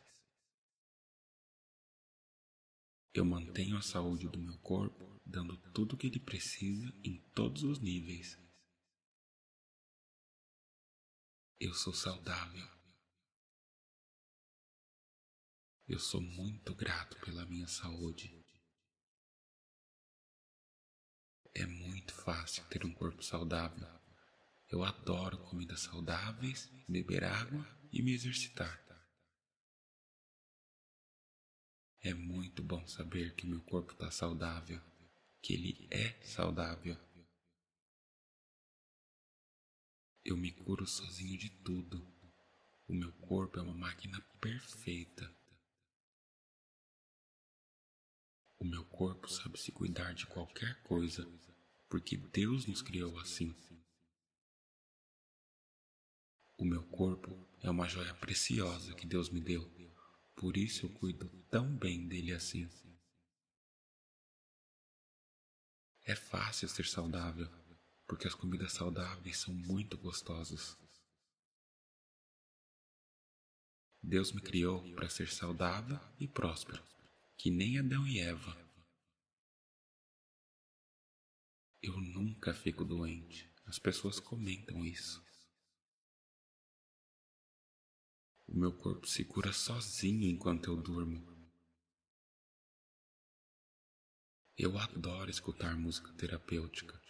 Eu mantenho a saúde do meu corpo, dando tudo o que ele precisa em todos os níveis. Eu sou saudável. Eu sou muito grato pela minha saúde. É muito fácil ter um corpo saudável. Eu adoro comidas saudáveis, beber água e me exercitar. É muito bom saber que meu corpo está saudável, que ele é saudável. Eu me curo sozinho de tudo. O meu corpo é uma máquina perfeita. O meu corpo sabe se cuidar de qualquer coisa, porque Deus nos criou assim. O meu corpo é uma joia preciosa que Deus me deu, por isso eu cuido tão bem dele assim. É fácil ser saudável porque as comidas saudáveis são muito gostosas. Deus me criou para ser saudável e próspero, que nem Adão e Eva. Eu nunca fico doente. As pessoas comentam isso. O meu corpo se cura sozinho enquanto eu durmo. Eu adoro escutar música terapêutica.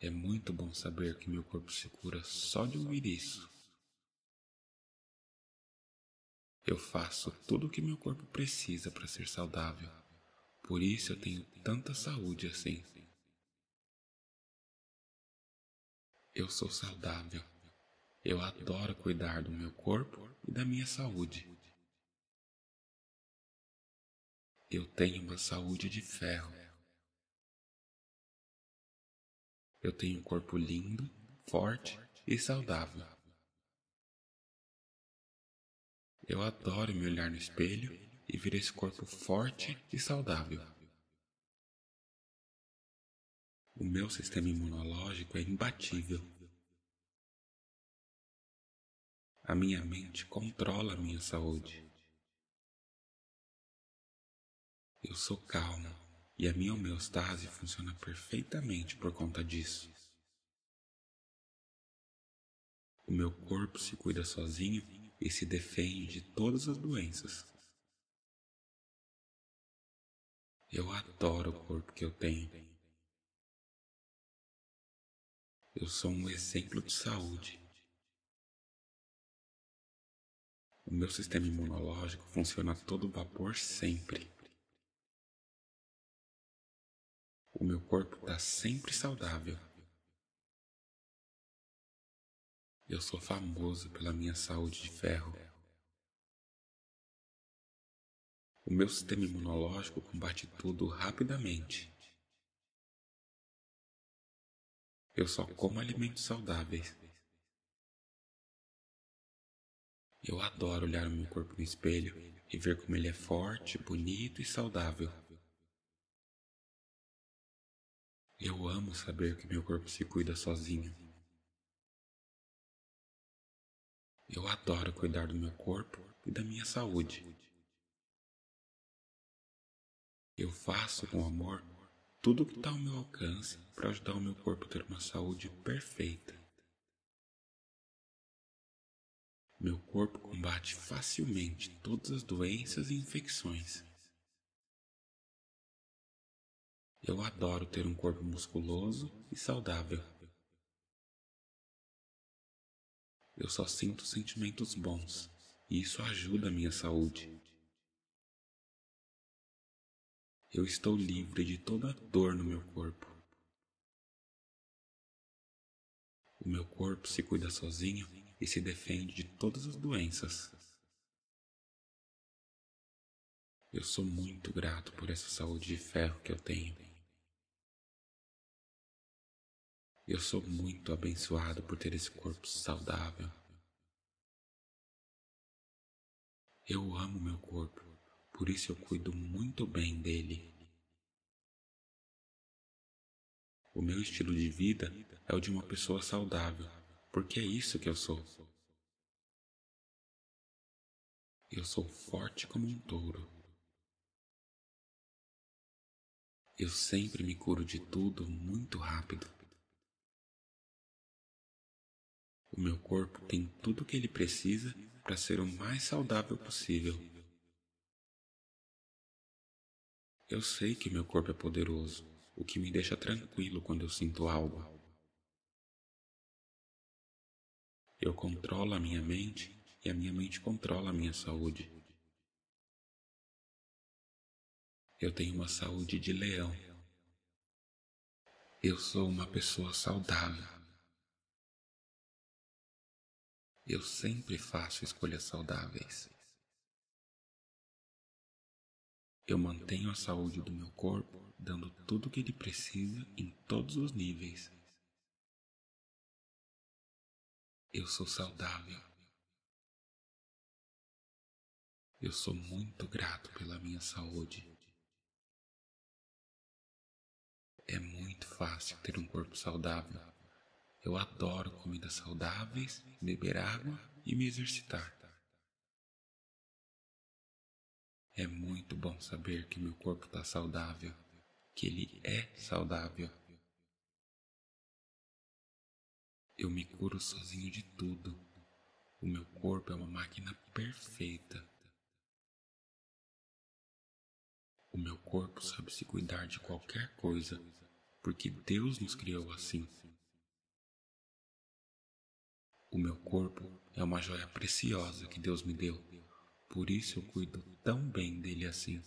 É muito bom saber que meu corpo se cura só de ouvir isso. Eu faço tudo o que meu corpo precisa para ser saudável. Por isso eu tenho tanta saúde assim. Eu sou saudável. Eu adoro cuidar do meu corpo e da minha saúde. Eu tenho uma saúde de ferro. Eu tenho um corpo lindo, forte e saudável. Eu adoro me olhar no espelho e ver esse corpo forte e saudável. O meu sistema imunológico é imbatível. A minha mente controla a minha saúde. Eu sou calmo e a minha homeostase funciona perfeitamente por conta disso. O meu corpo se cuida sozinho e se defende de todas as doenças. Eu adoro o corpo que eu tenho. Eu sou um exemplo de saúde. O meu sistema imunológico funciona a todo vapor sempre. O meu corpo está sempre saudável. Eu sou famoso pela minha saúde de ferro. O meu sistema imunológico combate tudo rapidamente. Eu só como alimentos saudáveis. Eu adoro olhar o meu corpo no espelho e ver como ele é forte, bonito e saudável. Eu amo saber que meu corpo se cuida sozinho. Eu adoro cuidar do meu corpo e da minha saúde. Eu faço com amor tudo o que está ao meu alcance para ajudar o meu corpo a ter uma saúde perfeita. Meu corpo combate facilmente todas as doenças e infecções. Eu adoro ter um corpo musculoso e saudável. Eu só sinto sentimentos bons e isso ajuda a minha saúde. Eu estou livre de toda dor no meu corpo. O meu corpo se cuida sozinho e se defende de todas as doenças. Eu sou muito grato por essa saúde de ferro que eu tenho. Eu sou muito abençoado por ter esse corpo saudável. Eu amo meu corpo, por isso eu cuido muito bem dele. O meu estilo de vida é o de uma pessoa saudável, porque é isso que eu sou. Eu sou forte como um touro. Eu sempre me curo de tudo muito rápido. O meu corpo tem tudo o que ele precisa para ser o mais saudável possível. Eu sei que meu corpo é poderoso, o que me deixa tranquilo quando eu sinto algo. Eu controlo a minha mente e a minha mente controla a minha saúde. Eu tenho uma saúde de leão. Eu sou uma pessoa saudável. Eu sempre faço escolhas saudáveis. Eu mantenho a saúde do meu corpo, dando tudo o que ele precisa em todos os níveis. Eu sou saudável. Eu sou muito grato pela minha saúde. É muito fácil ter um corpo saudável. Eu adoro comidas saudáveis, beber água e me exercitar. É muito bom saber que meu corpo está saudável, que ele é saudável. Eu me curo sozinho de tudo. O meu corpo é uma máquina perfeita. O meu corpo sabe se cuidar de qualquer coisa, porque Deus nos criou assim. O meu corpo é uma joia preciosa que Deus me deu, por isso eu cuido tão bem dele assim.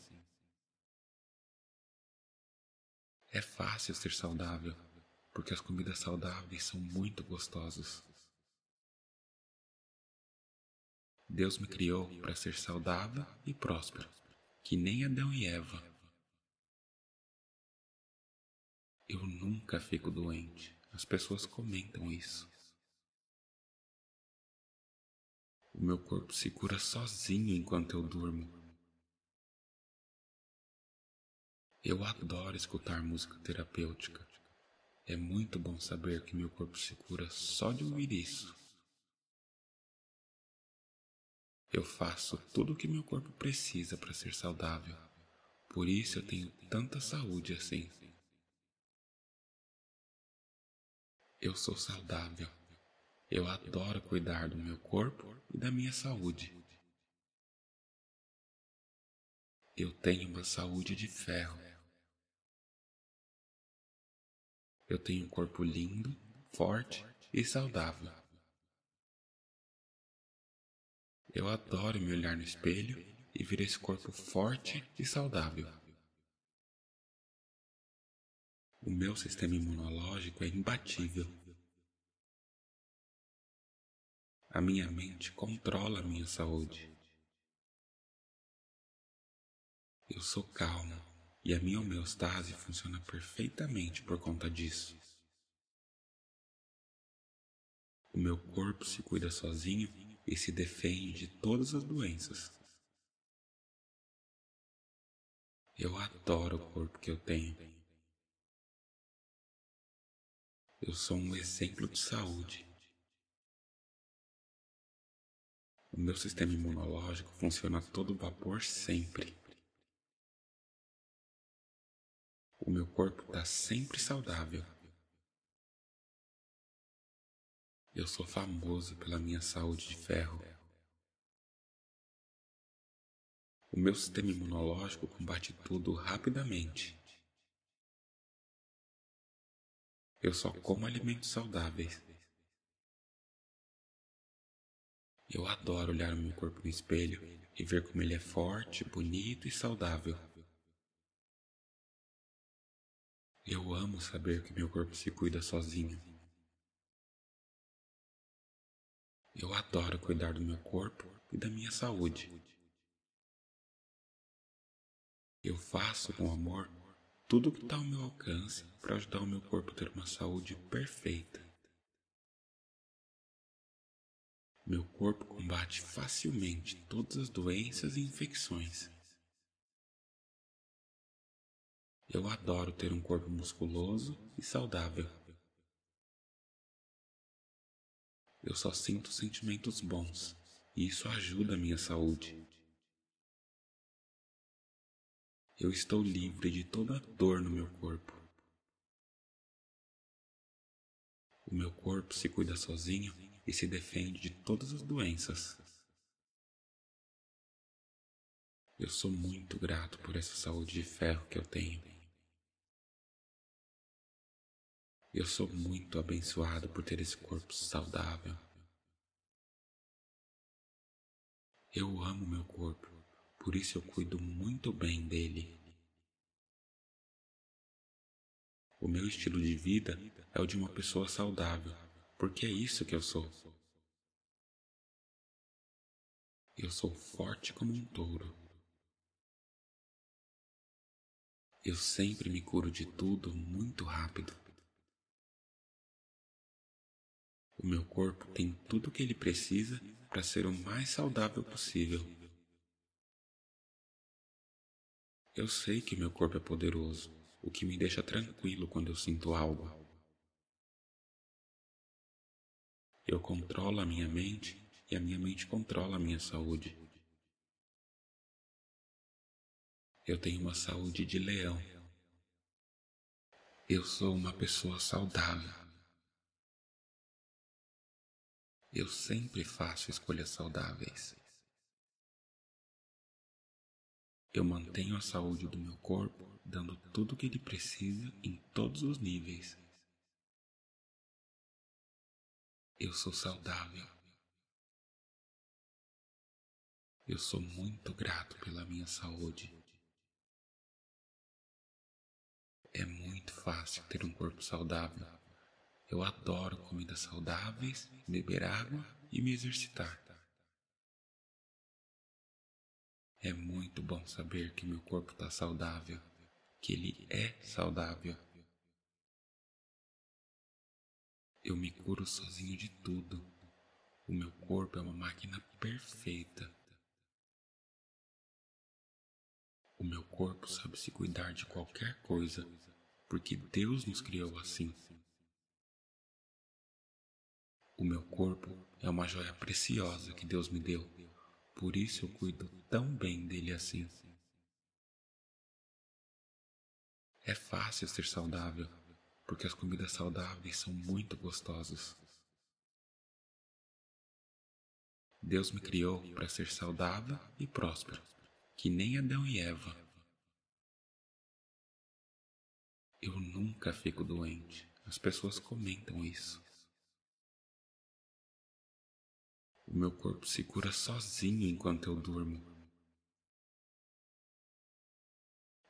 É fácil ser saudável, porque as comidas saudáveis são muito gostosas. Deus me criou para ser saudável e próspero, que nem Adão e Eva. Eu nunca fico doente. As pessoas comentam isso. O meu corpo se cura sozinho enquanto eu durmo. Eu adoro escutar música terapêutica. É muito bom saber que meu corpo se cura só de ouvir isso. Eu faço tudo o que meu corpo precisa para ser saudável. Por isso eu tenho tanta saúde assim. Eu sou saudável. Eu adoro cuidar do meu corpo e da minha saúde. Eu tenho uma saúde de ferro. Eu tenho um corpo lindo, forte e saudável. Eu adoro me olhar no espelho e ver esse corpo forte e saudável. O meu sistema imunológico é imbatível. A minha mente controla a minha saúde. Eu sou calmo e a minha homeostase funciona perfeitamente por conta disso. O meu corpo se cuida sozinho e se defende de todas as doenças. Eu adoro o corpo que eu tenho. Eu sou um exemplo de saúde. O meu sistema imunológico funciona a todo vapor sempre. O meu corpo está sempre saudável. Eu sou famoso pela minha saúde de ferro. O meu sistema imunológico combate tudo rapidamente. Eu só como alimentos saudáveis. Eu adoro olhar o meu corpo no espelho e ver como ele é forte, bonito e saudável. Eu amo saber que meu corpo se cuida sozinho. Eu adoro cuidar do meu corpo e da minha saúde. Eu faço com amor tudo o que está ao meu alcance para ajudar o meu corpo a ter uma saúde perfeita. Meu corpo combate facilmente todas as doenças e infecções. Eu adoro ter um corpo musculoso e saudável. Eu só sinto sentimentos bons e isso ajuda a minha saúde. Eu estou livre de toda dor no meu corpo. O meu corpo se cuida sozinho e se defende de todas as doenças. Eu sou muito grato por essa saúde de ferro que eu tenho. Eu sou muito abençoado por ter esse corpo saudável. Eu amo meu corpo, por isso eu cuido muito bem dele. O meu estilo de vida é o de uma pessoa saudável porque é isso que eu sou. Eu sou forte como um touro. Eu sempre me curo de tudo muito rápido. O meu corpo tem tudo o que ele precisa para ser o mais saudável possível. Eu sei que meu corpo é poderoso, o que me deixa tranquilo quando eu sinto algo. Eu controlo a minha mente e a minha mente controla a minha saúde. Eu tenho uma saúde de leão. Eu sou uma pessoa saudável. Eu sempre faço escolhas saudáveis. Eu mantenho a saúde do meu corpo, dando tudo o que ele precisa em todos os níveis. Eu sou saudável. Eu sou muito grato pela minha saúde. É muito fácil ter um corpo saudável. Eu adoro comidas saudáveis, beber água e me exercitar. É muito bom saber que meu corpo está saudável, que ele é saudável. Eu me curo sozinho de tudo. O meu corpo é uma máquina perfeita. O meu corpo sabe se cuidar de qualquer coisa, porque Deus nos criou assim. O meu corpo é uma joia preciosa que Deus me deu, por isso eu cuido tão bem dele assim. É fácil ser saudável porque as comidas saudáveis são muito gostosas. Deus me criou para ser saudável e próspero, que nem Adão e Eva. Eu nunca fico doente. As pessoas comentam isso. O meu corpo se cura sozinho enquanto eu durmo.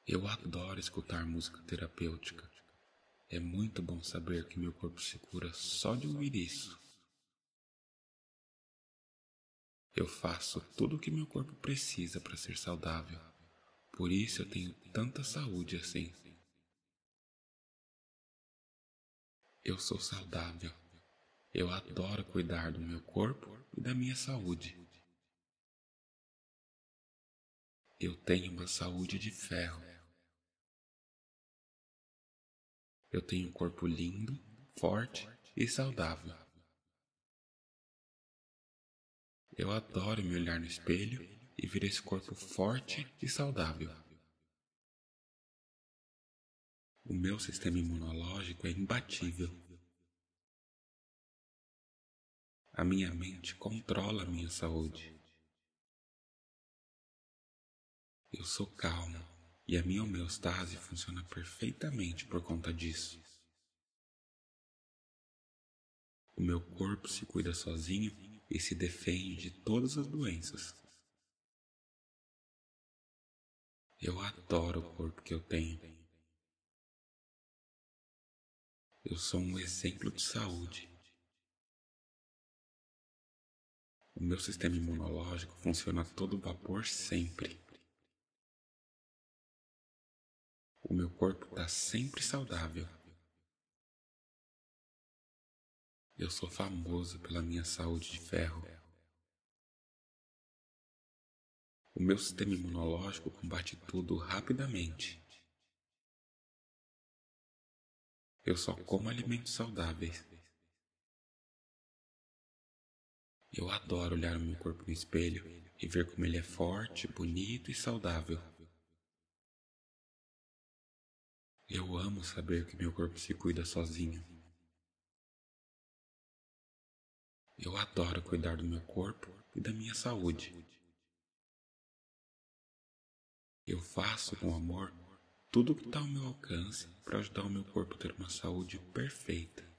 Eu adoro escutar música terapêutica. É muito bom saber que meu corpo se cura só de ouvir isso. Eu faço tudo o que meu corpo precisa para ser saudável. Por isso eu tenho tanta saúde assim. Eu sou saudável. Eu adoro cuidar do meu corpo e da minha saúde. Eu tenho uma saúde de ferro. Eu tenho um corpo lindo, forte e saudável. Eu adoro me olhar no espelho e ver esse corpo forte e saudável. O meu sistema imunológico é imbatível. A minha mente controla a minha saúde. Eu sou calmo e a minha homeostase funciona perfeitamente por conta disso. O meu corpo se cuida sozinho e se defende de todas as doenças. Eu adoro o corpo que eu tenho. Eu sou um exemplo de saúde. O meu sistema imunológico funciona a todo vapor sempre. O meu corpo está sempre saudável. Eu sou famoso pela minha saúde de ferro. O meu sistema imunológico combate tudo rapidamente. Eu só como alimentos saudáveis. Eu adoro olhar o meu corpo no espelho e ver como ele é forte, bonito e saudável. Eu amo saber que meu corpo se cuida sozinho. Eu adoro cuidar do meu corpo e da minha saúde. Eu faço com amor tudo o que está ao meu alcance para ajudar o meu corpo a ter uma saúde perfeita.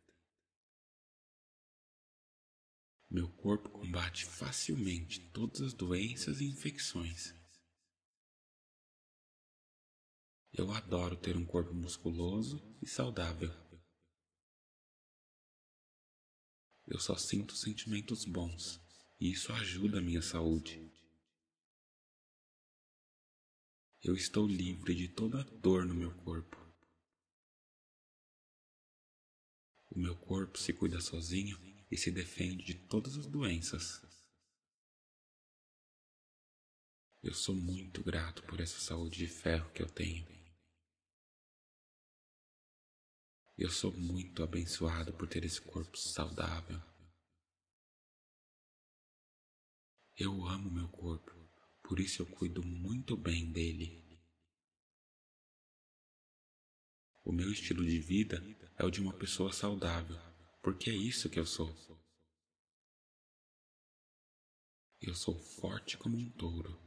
Meu corpo combate facilmente todas as doenças e infecções. Eu adoro ter um corpo musculoso e saudável. Eu só sinto sentimentos bons e isso ajuda a minha saúde. Eu estou livre de toda dor no meu corpo. O meu corpo se cuida sozinho e se defende de todas as doenças. Eu sou muito grato por essa saúde de ferro que eu tenho. Eu sou muito abençoado por ter esse corpo saudável. Eu amo meu corpo, por isso eu cuido muito bem dele. O meu estilo de vida é o de uma pessoa saudável, porque é isso que eu sou. Eu sou forte como um touro.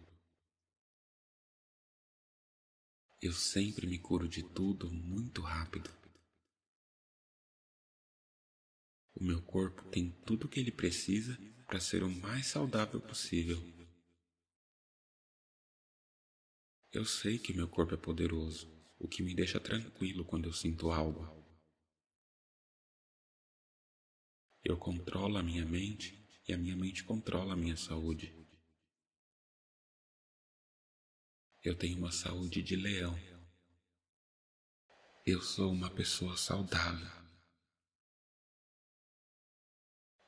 Eu sempre me curo de tudo muito rápido. O meu corpo tem tudo o que ele precisa para ser o mais saudável possível. Eu sei que meu corpo é poderoso, o que me deixa tranquilo quando eu sinto algo. Eu controlo a minha mente e a minha mente controla a minha saúde. Eu tenho uma saúde de leão. Eu sou uma pessoa saudável.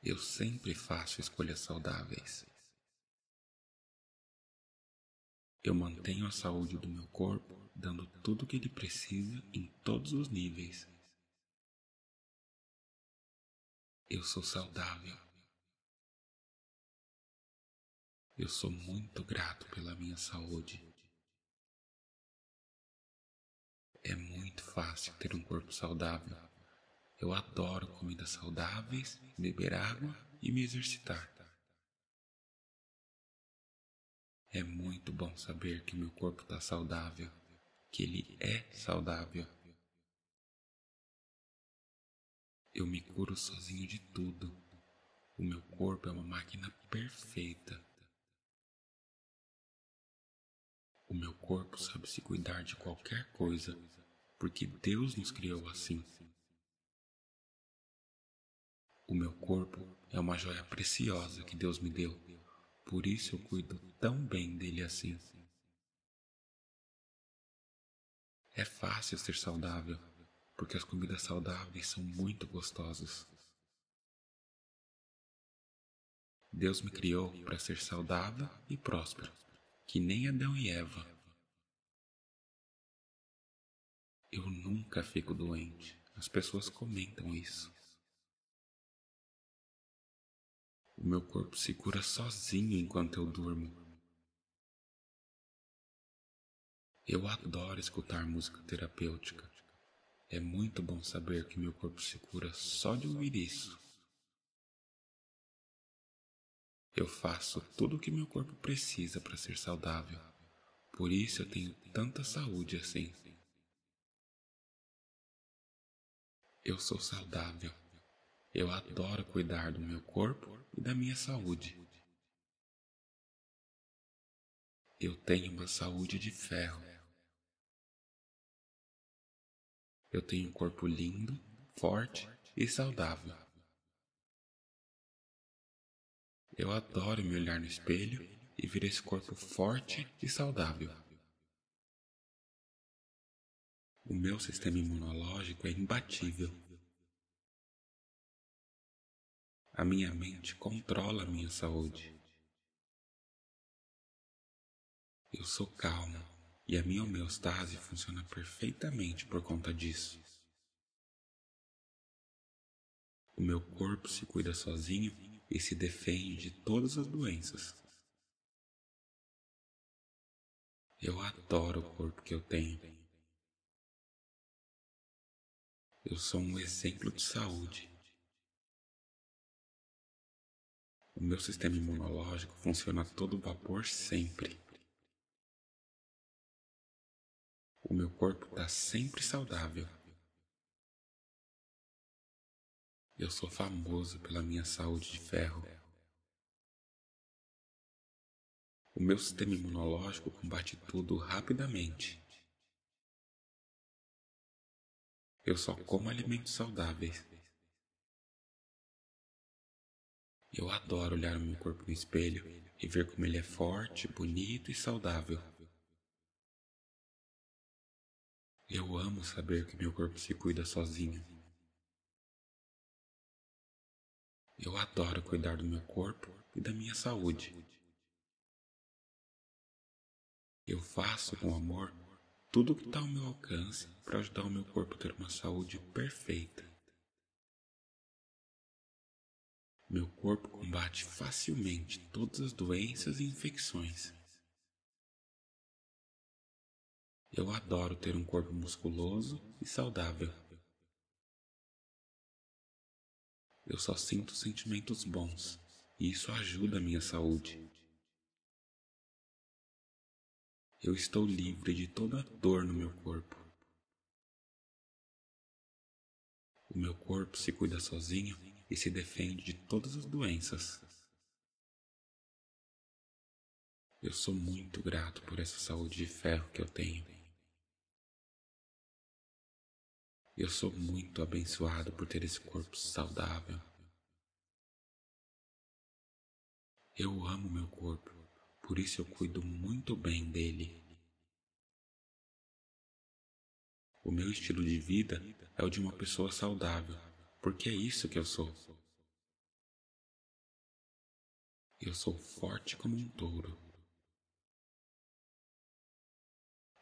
Eu sempre faço escolhas saudáveis. Eu mantenho a saúde do meu corpo, dando tudo o que ele precisa em todos os níveis. Eu sou saudável. Eu sou muito grato pela minha saúde. É muito fácil ter um corpo saudável. Eu adoro comidas saudáveis, beber água e me exercitar. É muito bom saber que meu corpo está saudável, que ele é saudável. Eu me curo sozinho de tudo. O meu corpo é uma máquina perfeita. O meu corpo sabe se cuidar de qualquer coisa, porque Deus nos criou assim. O meu corpo é uma joia preciosa que Deus me deu, por isso eu cuido tão bem dele assim. É fácil ser saudável, porque as comidas saudáveis são muito gostosas. Deus me criou para ser saudável e próspero, que nem Adão e Eva. Eu nunca fico doente. As pessoas comentam isso. O meu corpo se cura sozinho enquanto eu durmo. Eu adoro escutar música terapêutica. É muito bom saber que meu corpo se cura só de ouvir isso. Eu faço tudo o que meu corpo precisa para ser saudável. Por isso eu tenho tanta saúde assim. Eu sou saudável. Eu adoro cuidar do meu corpo e da minha saúde. Eu tenho uma saúde de ferro. Eu tenho um corpo lindo, forte e saudável. Eu adoro me olhar no espelho e ver esse corpo forte e saudável. O meu sistema imunológico é imbatível. A minha mente controla a minha saúde. Eu sou calmo e a minha homeostase funciona perfeitamente por conta disso. O meu corpo se cuida sozinho e se defende de todas as doenças. Eu adoro o corpo que eu tenho. Eu sou um exemplo de saúde. O meu sistema imunológico funciona a todo vapor sempre. O meu corpo está sempre saudável. Eu sou famoso pela minha saúde de ferro. O meu sistema imunológico combate tudo rapidamente. Eu só como alimentos saudáveis. Eu adoro olhar o meu corpo no espelho e ver como ele é forte, bonito e saudável. Eu amo saber que meu corpo se cuida sozinho. Eu adoro cuidar do meu corpo e da minha saúde. Eu faço com amor tudo o que está ao meu alcance para ajudar o meu corpo a ter uma saúde perfeita. Meu corpo combate facilmente todas as doenças e infecções. Eu adoro ter um corpo musculoso e saudável. Eu só sinto sentimentos bons e isso ajuda a minha saúde. Eu estou livre de toda dor no meu corpo. O meu corpo se cuida sozinho e se defende de todas as doenças. Eu sou muito grato por essa saúde de ferro que eu tenho. Eu sou muito abençoado por ter esse corpo saudável. Eu amo meu corpo, por isso eu cuido muito bem dele. O meu estilo de vida é o de uma pessoa saudável porque é isso que eu sou. Eu sou forte como um touro.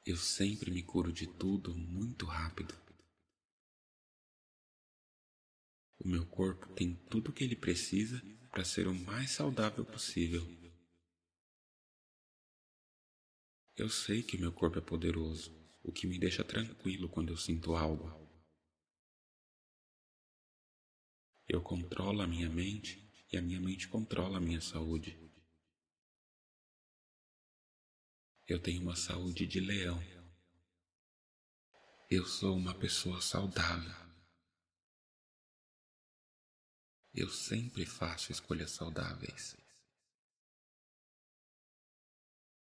Eu sempre me curo de tudo muito rápido. O meu corpo tem tudo o que ele precisa para ser o mais saudável possível. Eu sei que meu corpo é poderoso, o que me deixa tranquilo quando eu sinto algo. Eu controlo a minha mente e a minha mente controla a minha saúde. Eu tenho uma saúde de leão. Eu sou uma pessoa saudável. Eu sempre faço escolhas saudáveis.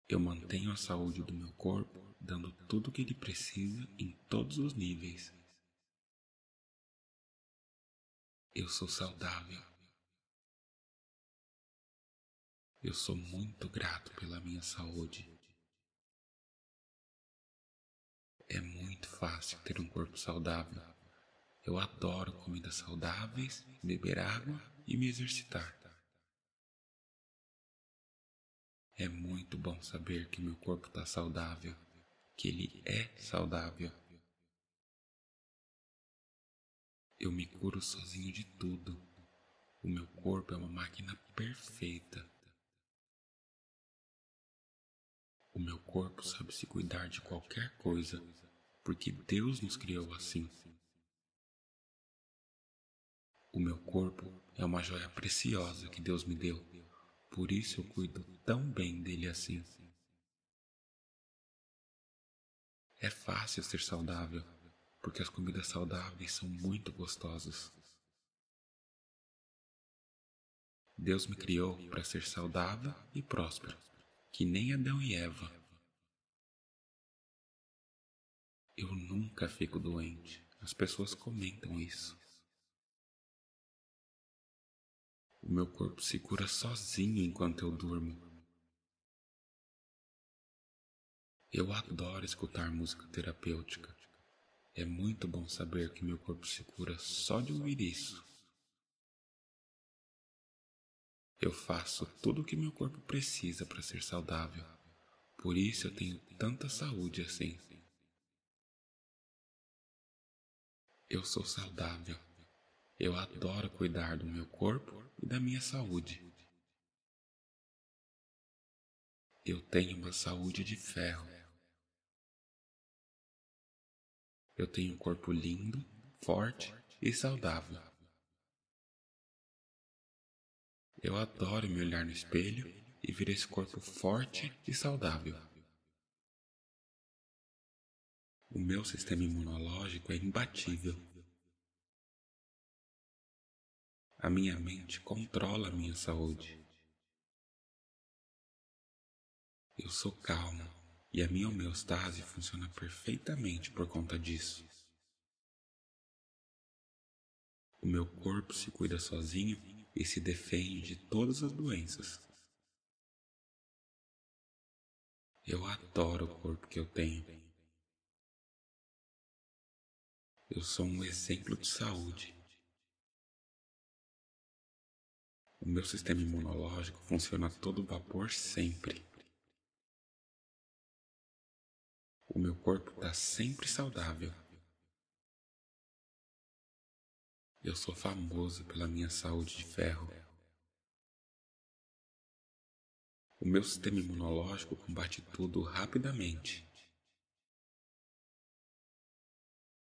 Eu mantenho a saúde do meu corpo, dando tudo o que ele precisa em todos os níveis. Eu sou saudável. Eu sou muito grato pela minha saúde. É muito fácil ter um corpo saudável. Eu adoro comidas saudáveis, beber água e me exercitar. É muito bom saber que meu corpo está saudável, que ele é saudável. Eu me curo sozinho de tudo. O meu corpo é uma máquina perfeita. O meu corpo sabe se cuidar de qualquer coisa, porque Deus nos criou assim. O meu corpo é uma joia preciosa que Deus me deu, por isso eu cuido tão bem dele assim. É fácil ser saudável porque as comidas saudáveis são muito gostosas. Deus me criou para ser saudável e próspero, que nem Adão e Eva. Eu nunca fico doente. As pessoas comentam isso. O meu corpo se cura sozinho enquanto eu durmo. Eu adoro escutar música terapêutica. É muito bom saber que meu corpo se cura só de ouvir isso. Eu faço tudo o que meu corpo precisa para ser saudável. Por isso eu tenho tanta saúde assim. Eu sou saudável. Eu adoro cuidar do meu corpo e da minha saúde. Eu tenho uma saúde de ferro. Eu tenho um corpo lindo, forte e saudável. Eu adoro me olhar no espelho e ver esse corpo forte e saudável. O meu sistema imunológico é imbatível. A minha mente controla a minha saúde. Eu sou calmo. E a minha homeostase funciona perfeitamente por conta disso. O meu corpo se cuida sozinho e se defende de todas as doenças. Eu adoro o corpo que eu tenho. Eu sou um exemplo de saúde. O meu sistema imunológico funciona a todo vapor sempre. O meu corpo está sempre saudável. Eu sou famoso pela minha saúde de ferro. O meu sistema imunológico combate tudo rapidamente.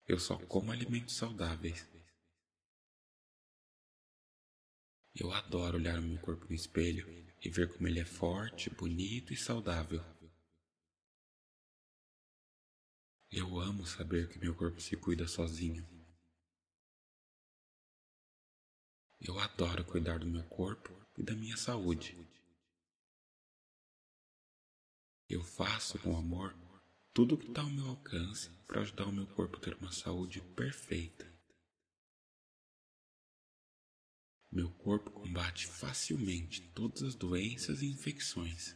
Eu só como alimentos saudáveis. Eu adoro olhar o meu corpo no espelho e ver como ele é forte, bonito e saudável. Eu amo saber que meu corpo se cuida sozinho. Eu adoro cuidar do meu corpo e da minha saúde. Eu faço com amor tudo o que está ao meu alcance para ajudar o meu corpo a ter uma saúde perfeita. Meu corpo combate facilmente todas as doenças e infecções.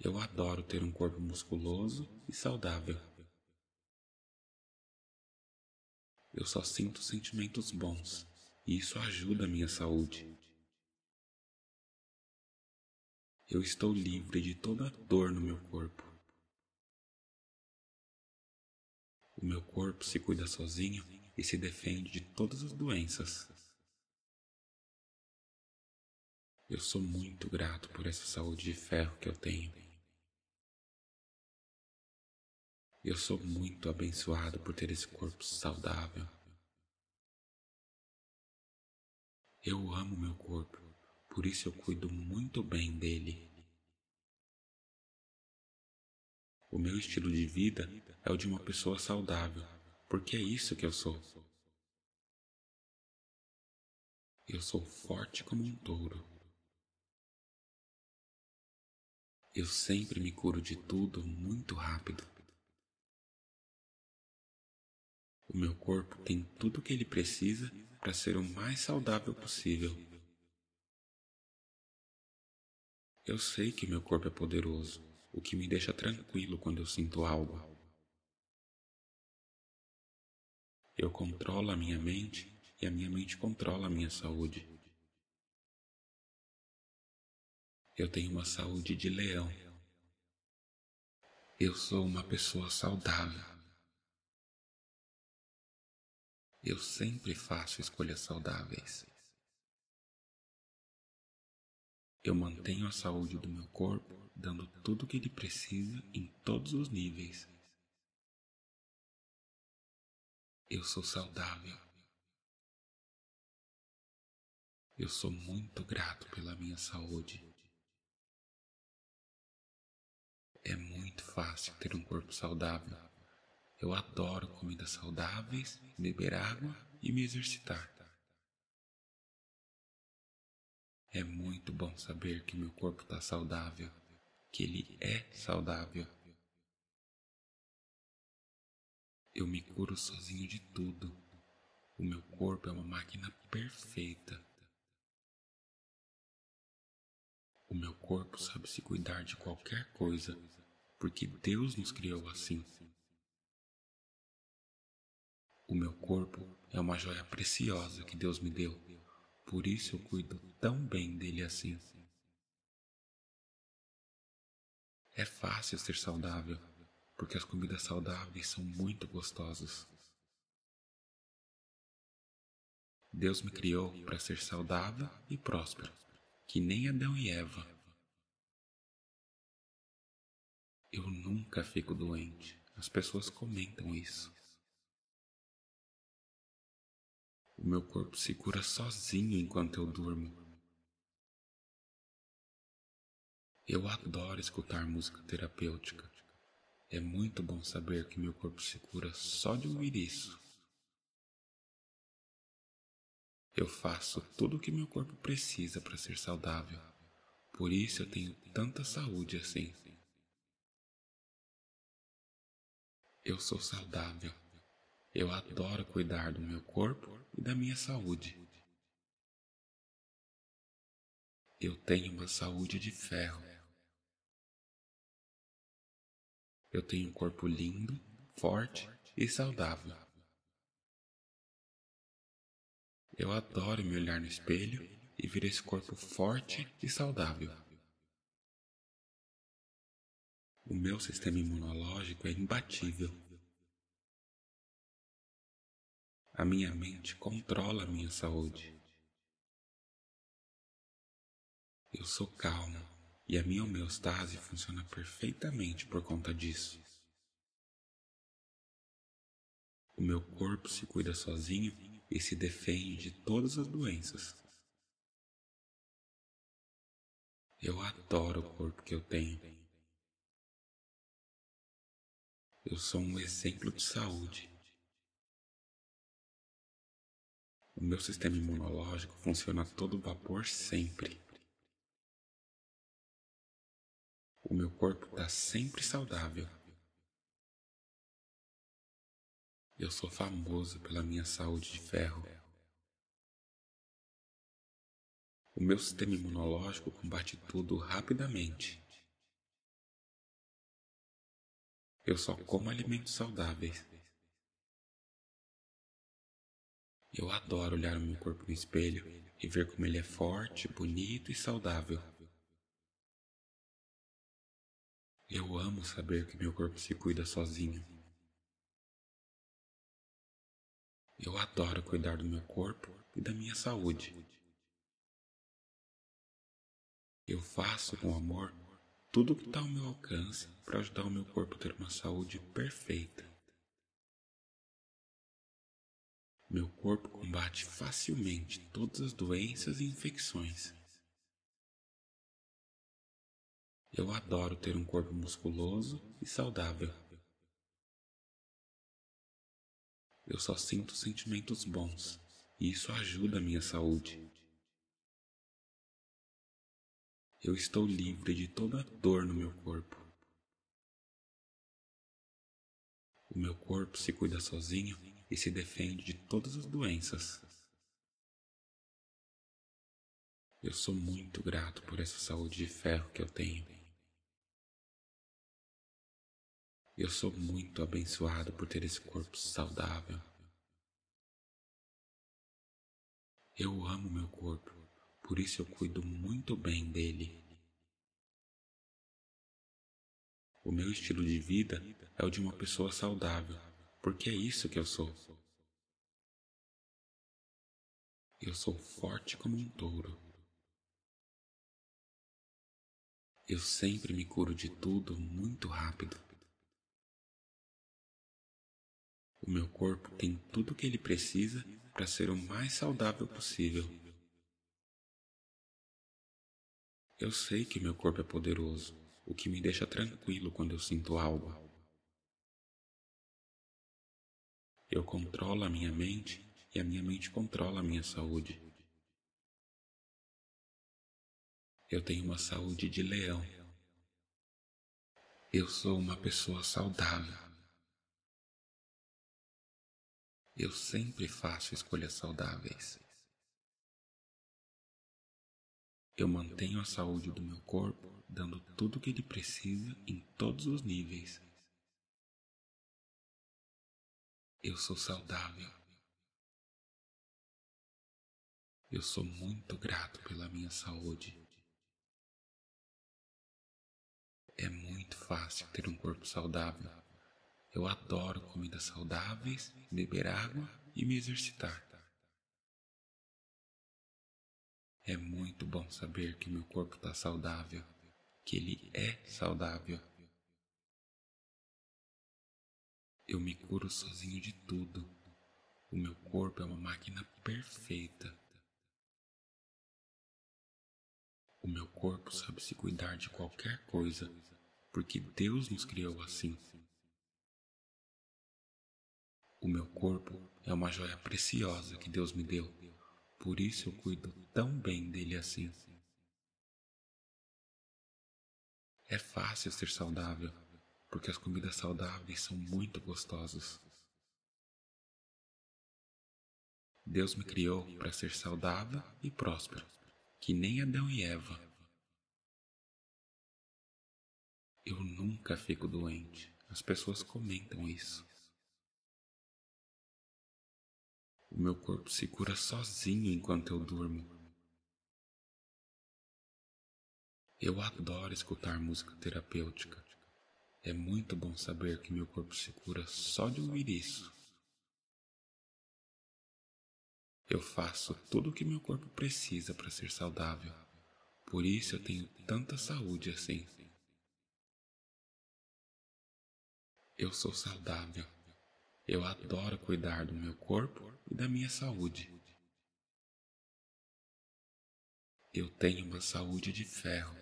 Eu adoro ter um corpo musculoso e saudável. Eu só sinto sentimentos bons e isso ajuda a minha saúde. Eu estou livre de toda dor no meu corpo. O meu corpo se cuida sozinho e se defende de todas as doenças. Eu sou muito grato por essa saúde de ferro que eu tenho. Eu sou muito abençoado por ter esse corpo saudável. Eu amo meu corpo, por isso eu cuido muito bem dele. O meu estilo de vida é o de uma pessoa saudável, porque é isso que eu sou. Eu sou forte como um touro. Eu sempre me curo de tudo muito rápido. O meu corpo tem tudo o que ele precisa para ser o mais saudável possível. Eu sei que meu corpo é poderoso, o que me deixa tranquilo quando eu sinto algo. Eu controlo a minha mente e a minha mente controla a minha saúde. Eu tenho uma saúde de leão. Eu sou uma pessoa saudável. Eu sempre faço escolhas saudáveis. Eu mantenho a saúde do meu corpo, dando tudo o que ele precisa em todos os níveis. Eu sou saudável. Eu sou muito grato pela minha saúde. É muito fácil ter um corpo saudável. Eu adoro comidas saudáveis, beber água e me exercitar. É muito bom saber que meu corpo está saudável, que ele é saudável. Eu me curo sozinho de tudo. O meu corpo é uma máquina perfeita. O meu corpo sabe se cuidar de qualquer coisa, porque Deus nos criou assim. O meu corpo é uma joia preciosa que Deus me deu, por isso eu cuido tão bem dele assim. É fácil ser saudável, porque as comidas saudáveis são muito gostosas. Deus me criou para ser saudável e próspero, que nem Adão e Eva. Eu nunca fico doente, as pessoas comentam isso. O meu corpo se cura sozinho enquanto eu durmo. Eu adoro escutar música terapêutica. É muito bom saber que meu corpo se cura só de ouvir isso. Eu faço tudo o que meu corpo precisa para ser saudável. Por isso eu tenho tanta saúde assim. Eu sou saudável. Eu adoro cuidar do meu corpo e da minha saúde. Eu tenho uma saúde de ferro. Eu tenho um corpo lindo, forte e saudável. Eu adoro me olhar no espelho e ver esse corpo forte e saudável. O meu sistema imunológico é imbatível. A minha mente controla a minha saúde. Eu sou calmo e a minha homeostase funciona perfeitamente por conta disso. O meu corpo se cuida sozinho e se defende de todas as doenças. Eu adoro o corpo que eu tenho. Eu sou um exemplo de saúde O meu sistema imunológico funciona a todo vapor sempre. O meu corpo está sempre saudável. Eu sou famoso pela minha saúde de ferro. O meu sistema imunológico combate tudo rapidamente. Eu só como alimentos saudáveis. Eu adoro olhar o meu corpo no espelho e ver como ele é forte, bonito e saudável. Eu amo saber que meu corpo se cuida sozinho. Eu adoro cuidar do meu corpo e da minha saúde. Eu faço com amor tudo o que está ao meu alcance para ajudar o meu corpo a ter uma saúde perfeita. Meu corpo combate facilmente todas as doenças e infecções. Eu adoro ter um corpo musculoso e saudável. Eu só sinto sentimentos bons e isso ajuda a minha saúde. Eu estou livre de toda dor no meu corpo. O meu corpo se cuida sozinho e se defende de todas as doenças. Eu sou muito grato por essa saúde de ferro que eu tenho. Eu sou muito abençoado por ter esse corpo saudável. Eu amo meu corpo, por isso eu cuido muito bem dele. O meu estilo de vida é o de uma pessoa saudável porque é isso que eu sou. Eu sou forte como um touro. Eu sempre me curo de tudo muito rápido. O meu corpo tem tudo o que ele precisa para ser o mais saudável possível. Eu sei que meu corpo é poderoso, o que me deixa tranquilo quando eu sinto algo. Eu controlo a minha mente e a minha mente controla a minha saúde. Eu tenho uma saúde de leão. Eu sou uma pessoa saudável. Eu sempre faço escolhas saudáveis. Eu mantenho a saúde do meu corpo, dando tudo o que ele precisa em todos os níveis. Eu sou saudável. Eu sou muito grato pela minha saúde. É muito fácil ter um corpo saudável. Eu adoro comidas saudáveis, beber água e me exercitar. É muito bom saber que meu corpo está saudável, que ele é saudável. Eu me curo sozinho de tudo. O meu corpo é uma máquina perfeita. O meu corpo sabe se cuidar de qualquer coisa, porque Deus nos criou assim. O meu corpo é uma joia preciosa que Deus me deu, por isso eu cuido tão bem dele assim. É fácil ser saudável porque as comidas saudáveis são muito gostosas. Deus me criou para ser saudável e próspero, que nem Adão e Eva. Eu nunca fico doente. As pessoas comentam isso. O meu corpo se cura sozinho enquanto eu durmo. Eu adoro escutar música terapêutica. É muito bom saber que meu corpo se cura só de ouvir isso. Eu faço tudo o que meu corpo precisa para ser saudável. Por isso eu tenho tanta saúde assim. Eu sou saudável. Eu adoro cuidar do meu corpo e da minha saúde. Eu tenho uma saúde de ferro.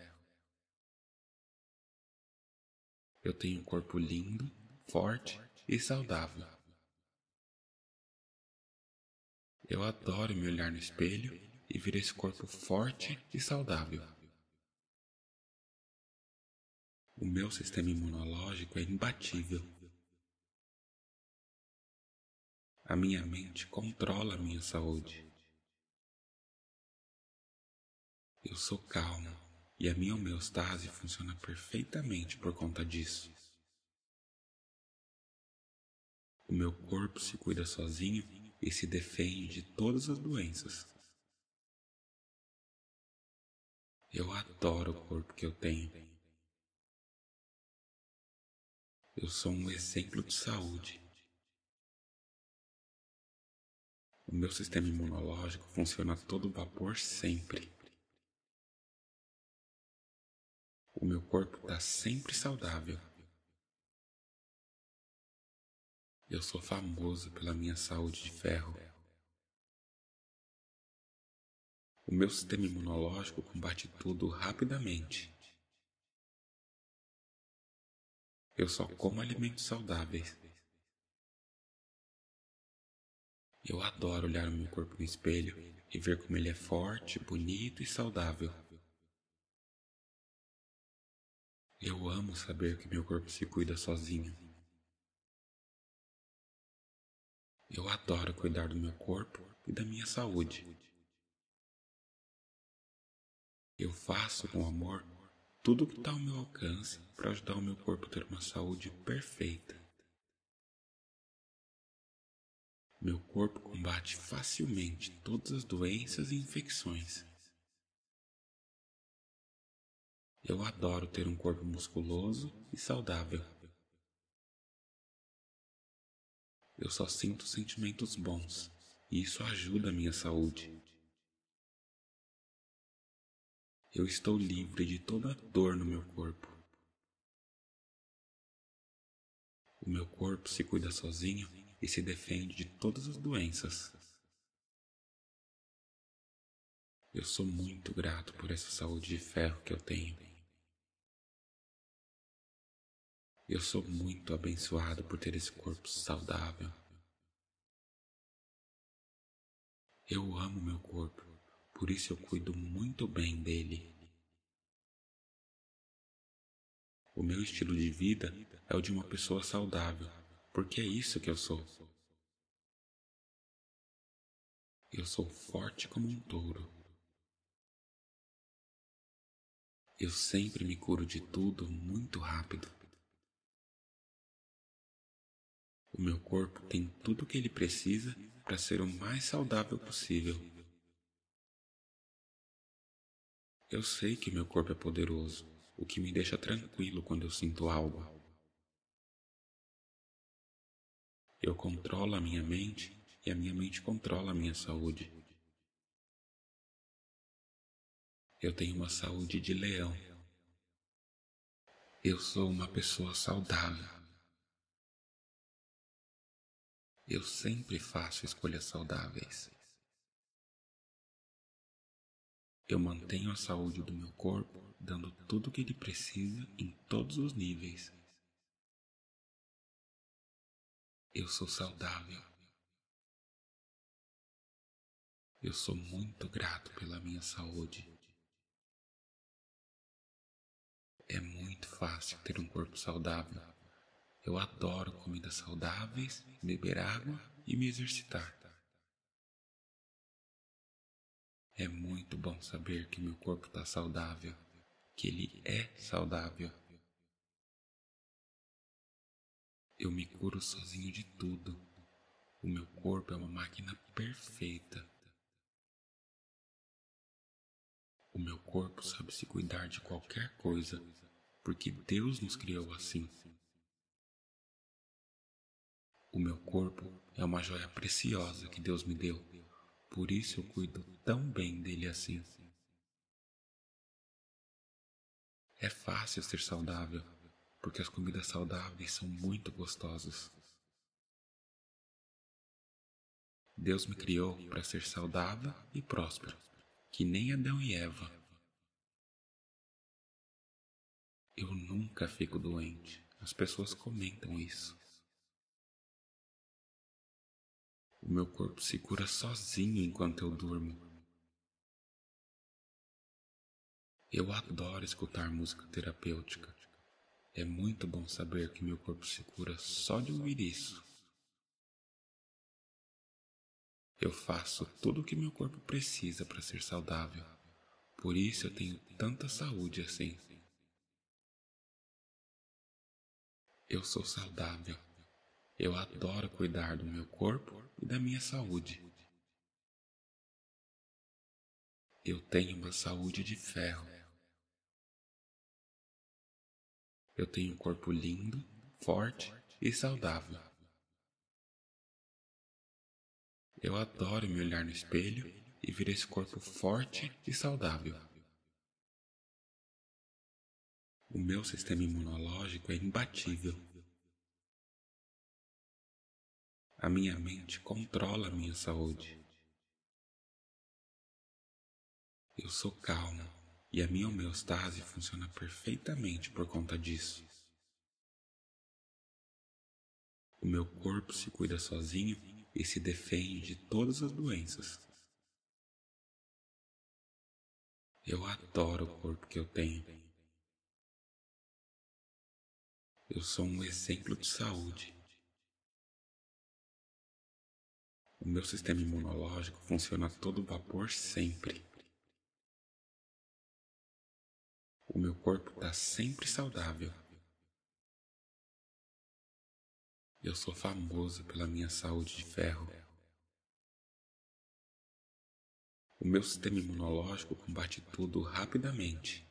Eu tenho um corpo lindo, forte e saudável. Eu adoro me olhar no espelho e ver esse corpo forte e saudável. O meu sistema imunológico é imbatível. A minha mente controla a minha saúde. Eu sou calmo e a minha homeostase funciona perfeitamente por conta disso. O meu corpo se cuida sozinho e se defende de todas as doenças. Eu adoro o corpo que eu tenho. Eu sou um exemplo de saúde. O meu sistema imunológico funciona a todo vapor sempre. O meu corpo está sempre saudável. Eu sou famoso pela minha saúde de ferro. O meu sistema imunológico combate tudo rapidamente. Eu só como alimentos saudáveis. Eu adoro olhar o meu corpo no espelho e ver como ele é forte, bonito e saudável. Eu amo saber que meu corpo se cuida sozinho. Eu adoro cuidar do meu corpo e da minha saúde. Eu faço com amor tudo o que está ao meu alcance para ajudar o meu corpo a ter uma saúde perfeita. Meu corpo combate facilmente todas as doenças e infecções. Eu adoro ter um corpo musculoso e saudável. Eu só sinto sentimentos bons e isso ajuda a minha saúde. Eu estou livre de toda dor no meu corpo. O meu corpo se cuida sozinho e se defende de todas as doenças. Eu sou muito grato por essa saúde de ferro que eu tenho. Eu sou muito abençoado por ter esse corpo saudável. Eu amo meu corpo, por isso eu cuido muito bem dele. O meu estilo de vida é o de uma pessoa saudável, porque é isso que eu sou. Eu sou forte como um touro. Eu sempre me curo de tudo muito rápido. O meu corpo tem tudo o que ele precisa para ser o mais saudável possível. Eu sei que meu corpo é poderoso, o que me deixa tranquilo quando eu sinto algo. Eu controlo a minha mente e a minha mente controla a minha saúde. Eu tenho uma saúde de leão. Eu sou uma pessoa saudável. Eu sempre faço escolhas saudáveis. Eu mantenho a saúde do meu corpo, dando tudo o que ele precisa em todos os níveis. Eu sou saudável. Eu sou muito grato pela minha saúde. É muito fácil ter um corpo saudável. Eu adoro comidas saudáveis, beber água e me exercitar. É muito bom saber que meu corpo está saudável, que ele é saudável. Eu me curo sozinho de tudo. O meu corpo é uma máquina perfeita. O meu corpo sabe se cuidar de qualquer coisa, porque Deus nos criou assim. O meu corpo é uma joia preciosa que Deus me deu, por isso eu cuido tão bem dele assim. É fácil ser saudável, porque as comidas saudáveis são muito gostosas. Deus me criou para ser saudável e próspero, que nem Adão e Eva. Eu nunca fico doente. As pessoas comentam isso. O meu corpo se cura sozinho enquanto eu durmo. Eu adoro escutar música terapêutica. É muito bom saber que meu corpo se cura só de ouvir isso. Eu faço tudo o que meu corpo precisa para ser saudável. Por isso eu tenho tanta saúde assim. Eu sou saudável. Eu adoro cuidar do meu corpo e da minha saúde. Eu tenho uma saúde de ferro. Eu tenho um corpo lindo, forte e saudável. Eu adoro me olhar no espelho e ver esse corpo forte e saudável. O meu sistema imunológico é imbatível. A minha mente controla a minha saúde. Eu sou calmo e a minha homeostase funciona perfeitamente por conta disso. O meu corpo se cuida sozinho e se defende de todas as doenças. Eu adoro o corpo que eu tenho. Eu sou um exemplo de saúde. O meu sistema imunológico funciona a todo vapor sempre. O meu corpo está sempre saudável. Eu sou famoso pela minha saúde de ferro. O meu sistema imunológico combate tudo rapidamente.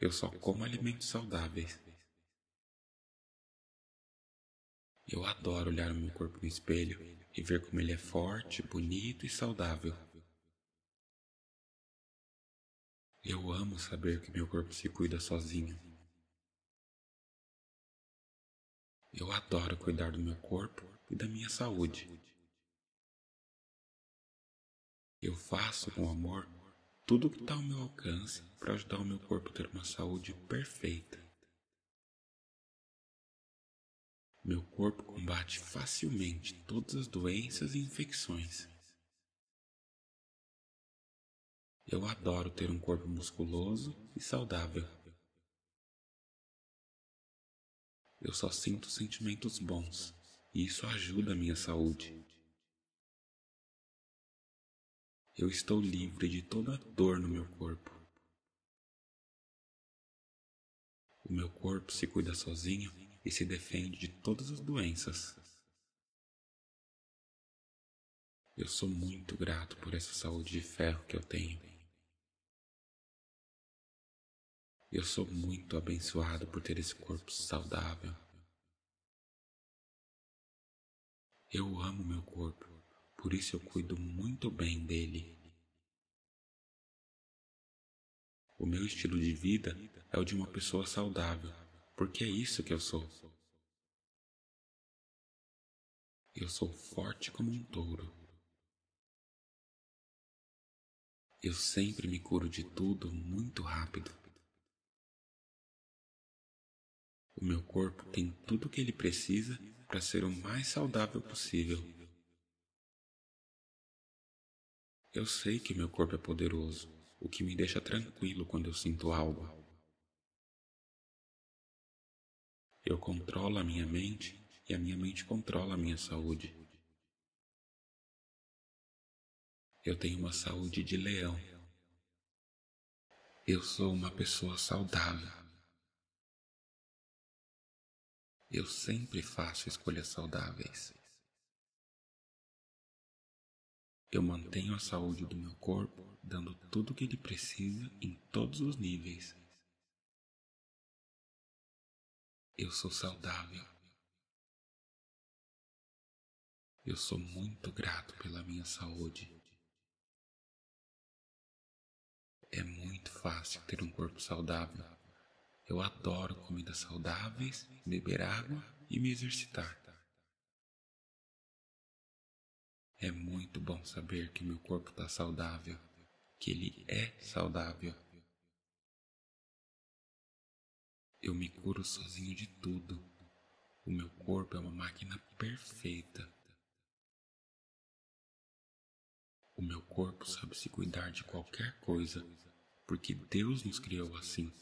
Eu só como alimentos saudáveis. Eu adoro olhar o meu corpo no espelho e ver como ele é forte, bonito e saudável. Eu amo saber que meu corpo se cuida sozinho. Eu adoro cuidar do meu corpo e da minha saúde. Eu faço com amor tudo o que está ao meu alcance para ajudar o meu corpo a ter uma saúde perfeita. Meu corpo combate facilmente todas as doenças e infecções. Eu adoro ter um corpo musculoso e saudável. Eu só sinto sentimentos bons e isso ajuda a minha saúde. Eu estou livre de toda dor no meu corpo. O meu corpo se cuida sozinho e se defende de todas as doenças. Eu sou muito grato por essa saúde de ferro que eu tenho. Eu sou muito abençoado por ter esse corpo saudável. Eu amo meu corpo, por isso eu cuido muito bem dele. O meu estilo de vida é o de uma pessoa saudável porque é isso que eu sou. Eu sou forte como um touro. Eu sempre me curo de tudo muito rápido. O meu corpo tem tudo o que ele precisa para ser o mais saudável possível. Eu sei que meu corpo é poderoso, o que me deixa tranquilo quando eu sinto algo. Eu controlo a minha mente e a minha mente controla a minha saúde. Eu tenho uma saúde de leão. Eu sou uma pessoa saudável. Eu sempre faço escolhas saudáveis. Eu mantenho a saúde do meu corpo, dando tudo o que ele precisa em todos os níveis. Eu sou saudável. Eu sou muito grato pela minha saúde. É muito fácil ter um corpo saudável. Eu adoro comidas saudáveis, beber água e me exercitar. É muito bom saber que meu corpo está saudável, que ele é saudável. Eu me curo sozinho de tudo. O meu corpo é uma máquina perfeita. O meu corpo sabe se cuidar de qualquer coisa, porque Deus nos criou assim.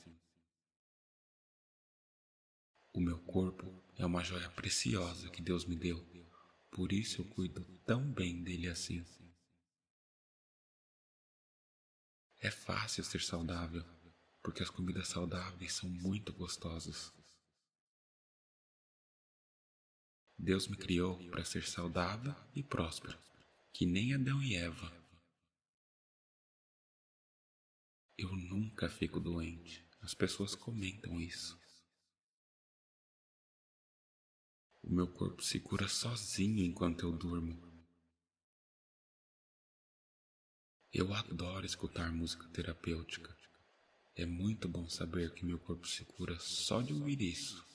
O meu corpo é uma joia preciosa que Deus me deu, por isso eu cuido tão bem dele assim. É fácil ser saudável porque as comidas saudáveis são muito gostosas. Deus me criou para ser saudável e próspero, que nem Adão e Eva. Eu nunca fico doente. As pessoas comentam isso. O meu corpo se cura sozinho enquanto eu durmo. Eu adoro escutar música terapêutica. É muito bom saber que meu corpo se cura só de ouvir isso.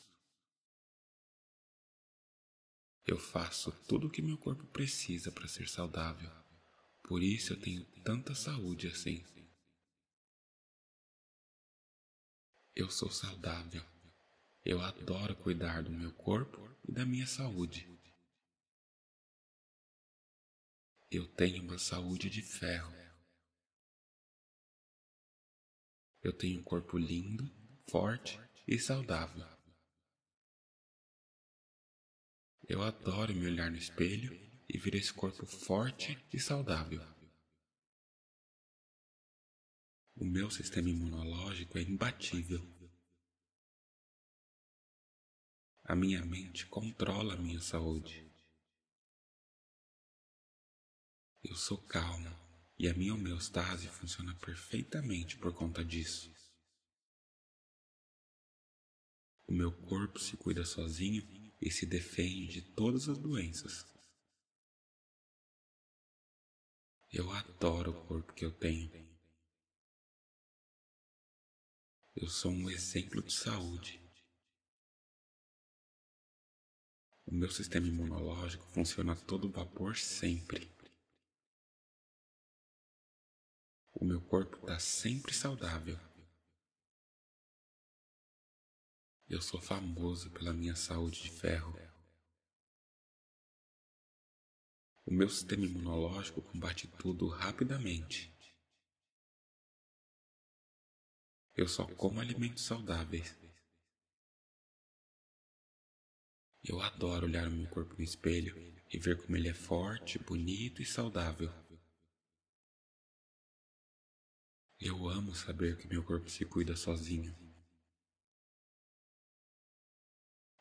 Eu faço tudo o que meu corpo precisa para ser saudável. Por isso eu tenho tanta saúde assim. Eu sou saudável. Eu adoro cuidar do meu corpo e da minha saúde. Eu tenho uma saúde de ferro. Eu tenho um corpo lindo, forte e saudável. Eu adoro me olhar no espelho e ver esse corpo forte e saudável. O meu sistema imunológico é imbatível. A minha mente controla a minha saúde. Eu sou calmo. E a minha homeostase funciona perfeitamente por conta disso. O meu corpo se cuida sozinho e se defende de todas as doenças. Eu adoro o corpo que eu tenho. Eu sou um exemplo de saúde. O meu sistema imunológico funciona a todo vapor sempre. O meu corpo está sempre saudável. Eu sou famoso pela minha saúde de ferro. O meu sistema imunológico combate tudo rapidamente. Eu só como alimentos saudáveis. Eu adoro olhar o meu corpo no espelho e ver como ele é forte, bonito e saudável. Eu amo saber que meu corpo se cuida sozinho.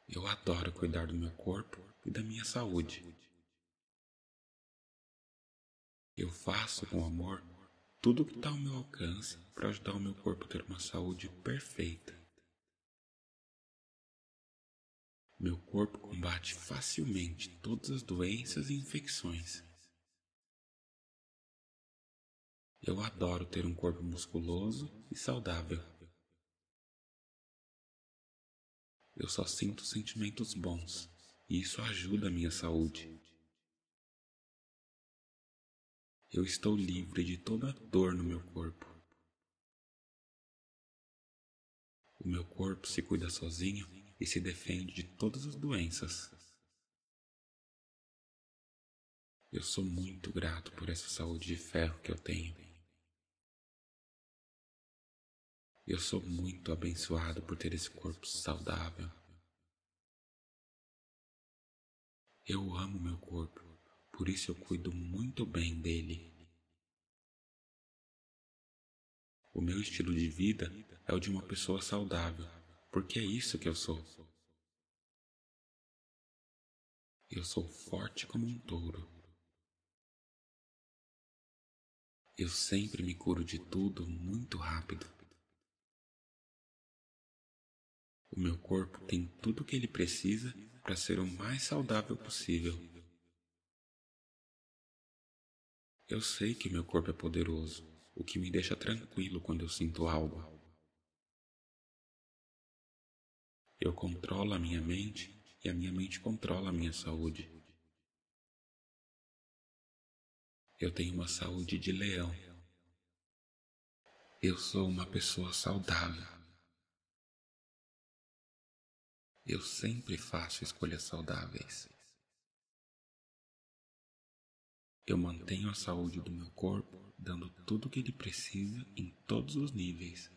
Eu adoro cuidar do meu corpo e da minha saúde. Eu faço com amor tudo o que está ao meu alcance para ajudar o meu corpo a ter uma saúde perfeita. Meu corpo combate facilmente todas as doenças e infecções. Eu adoro ter um corpo musculoso e saudável. Eu só sinto sentimentos bons e isso ajuda a minha saúde. Eu estou livre de toda dor no meu corpo. O meu corpo se cuida sozinho e se defende de todas as doenças. Eu sou muito grato por essa saúde de ferro que eu tenho. Eu sou muito abençoado por ter esse corpo saudável. Eu amo meu corpo, por isso eu cuido muito bem dele. O meu estilo de vida é o de uma pessoa saudável, porque é isso que eu sou. Eu sou forte como um touro. Eu sempre me curo de tudo muito rápido. O meu corpo tem tudo o que ele precisa para ser o mais saudável possível. Eu sei que meu corpo é poderoso, o que me deixa tranquilo quando eu sinto algo. Eu controlo a minha mente e a minha mente controla a minha saúde. Eu tenho uma saúde de leão. Eu sou uma pessoa saudável. Eu sempre faço escolhas saudáveis. Eu mantenho a saúde do meu corpo, dando tudo o que ele precisa em todos os níveis.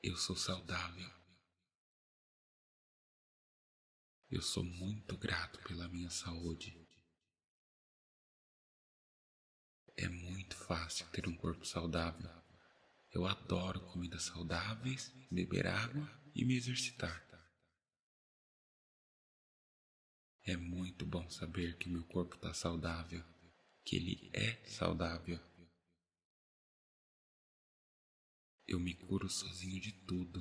Eu sou saudável. Eu sou muito grato pela minha saúde. É muito fácil ter um corpo saudável. Eu adoro comidas saudáveis, beber água e me exercitar. É muito bom saber que meu corpo está saudável, que ele é saudável. Eu me curo sozinho de tudo.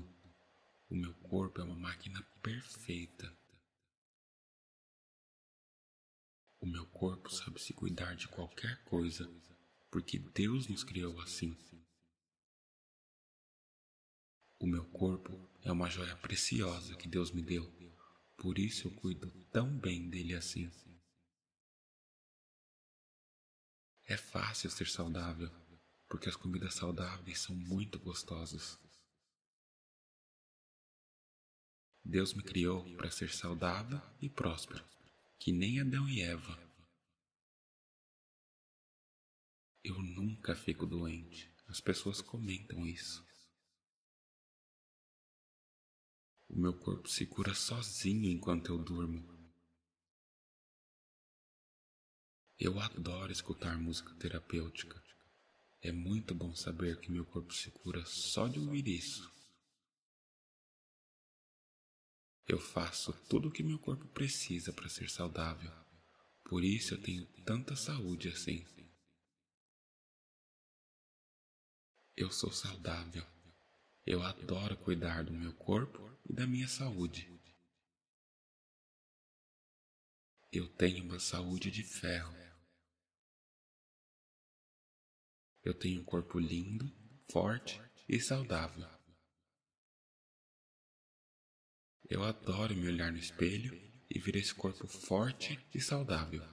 O meu corpo é uma máquina perfeita. O meu corpo sabe se cuidar de qualquer coisa, porque Deus nos criou assim. O meu corpo é uma joia preciosa que Deus me deu, por isso eu cuido tão bem dele assim. É fácil ser saudável, porque as comidas saudáveis são muito gostosas. Deus me criou para ser saudável e próspero, que nem Adão e Eva. Eu nunca fico doente. As pessoas comentam isso. O meu corpo se cura sozinho enquanto eu durmo. Eu adoro escutar música terapêutica. É muito bom saber que meu corpo se cura só de ouvir isso. Eu faço tudo o que meu corpo precisa para ser saudável. Por isso eu tenho tanta saúde assim. Eu sou saudável. Eu adoro cuidar do meu corpo e da minha saúde. Eu tenho uma saúde de ferro. Eu tenho um corpo lindo, forte e saudável. Eu adoro me olhar no espelho e ver esse corpo forte e saudável.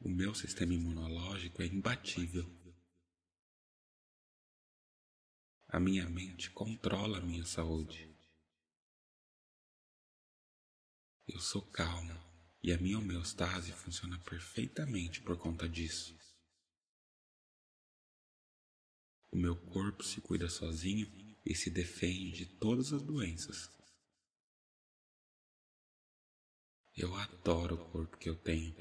O meu sistema imunológico é imbatível. A minha mente controla a minha saúde. Eu sou calmo e a minha homeostase funciona perfeitamente por conta disso. O meu corpo se cuida sozinho e se defende de todas as doenças. Eu adoro o corpo que eu tenho.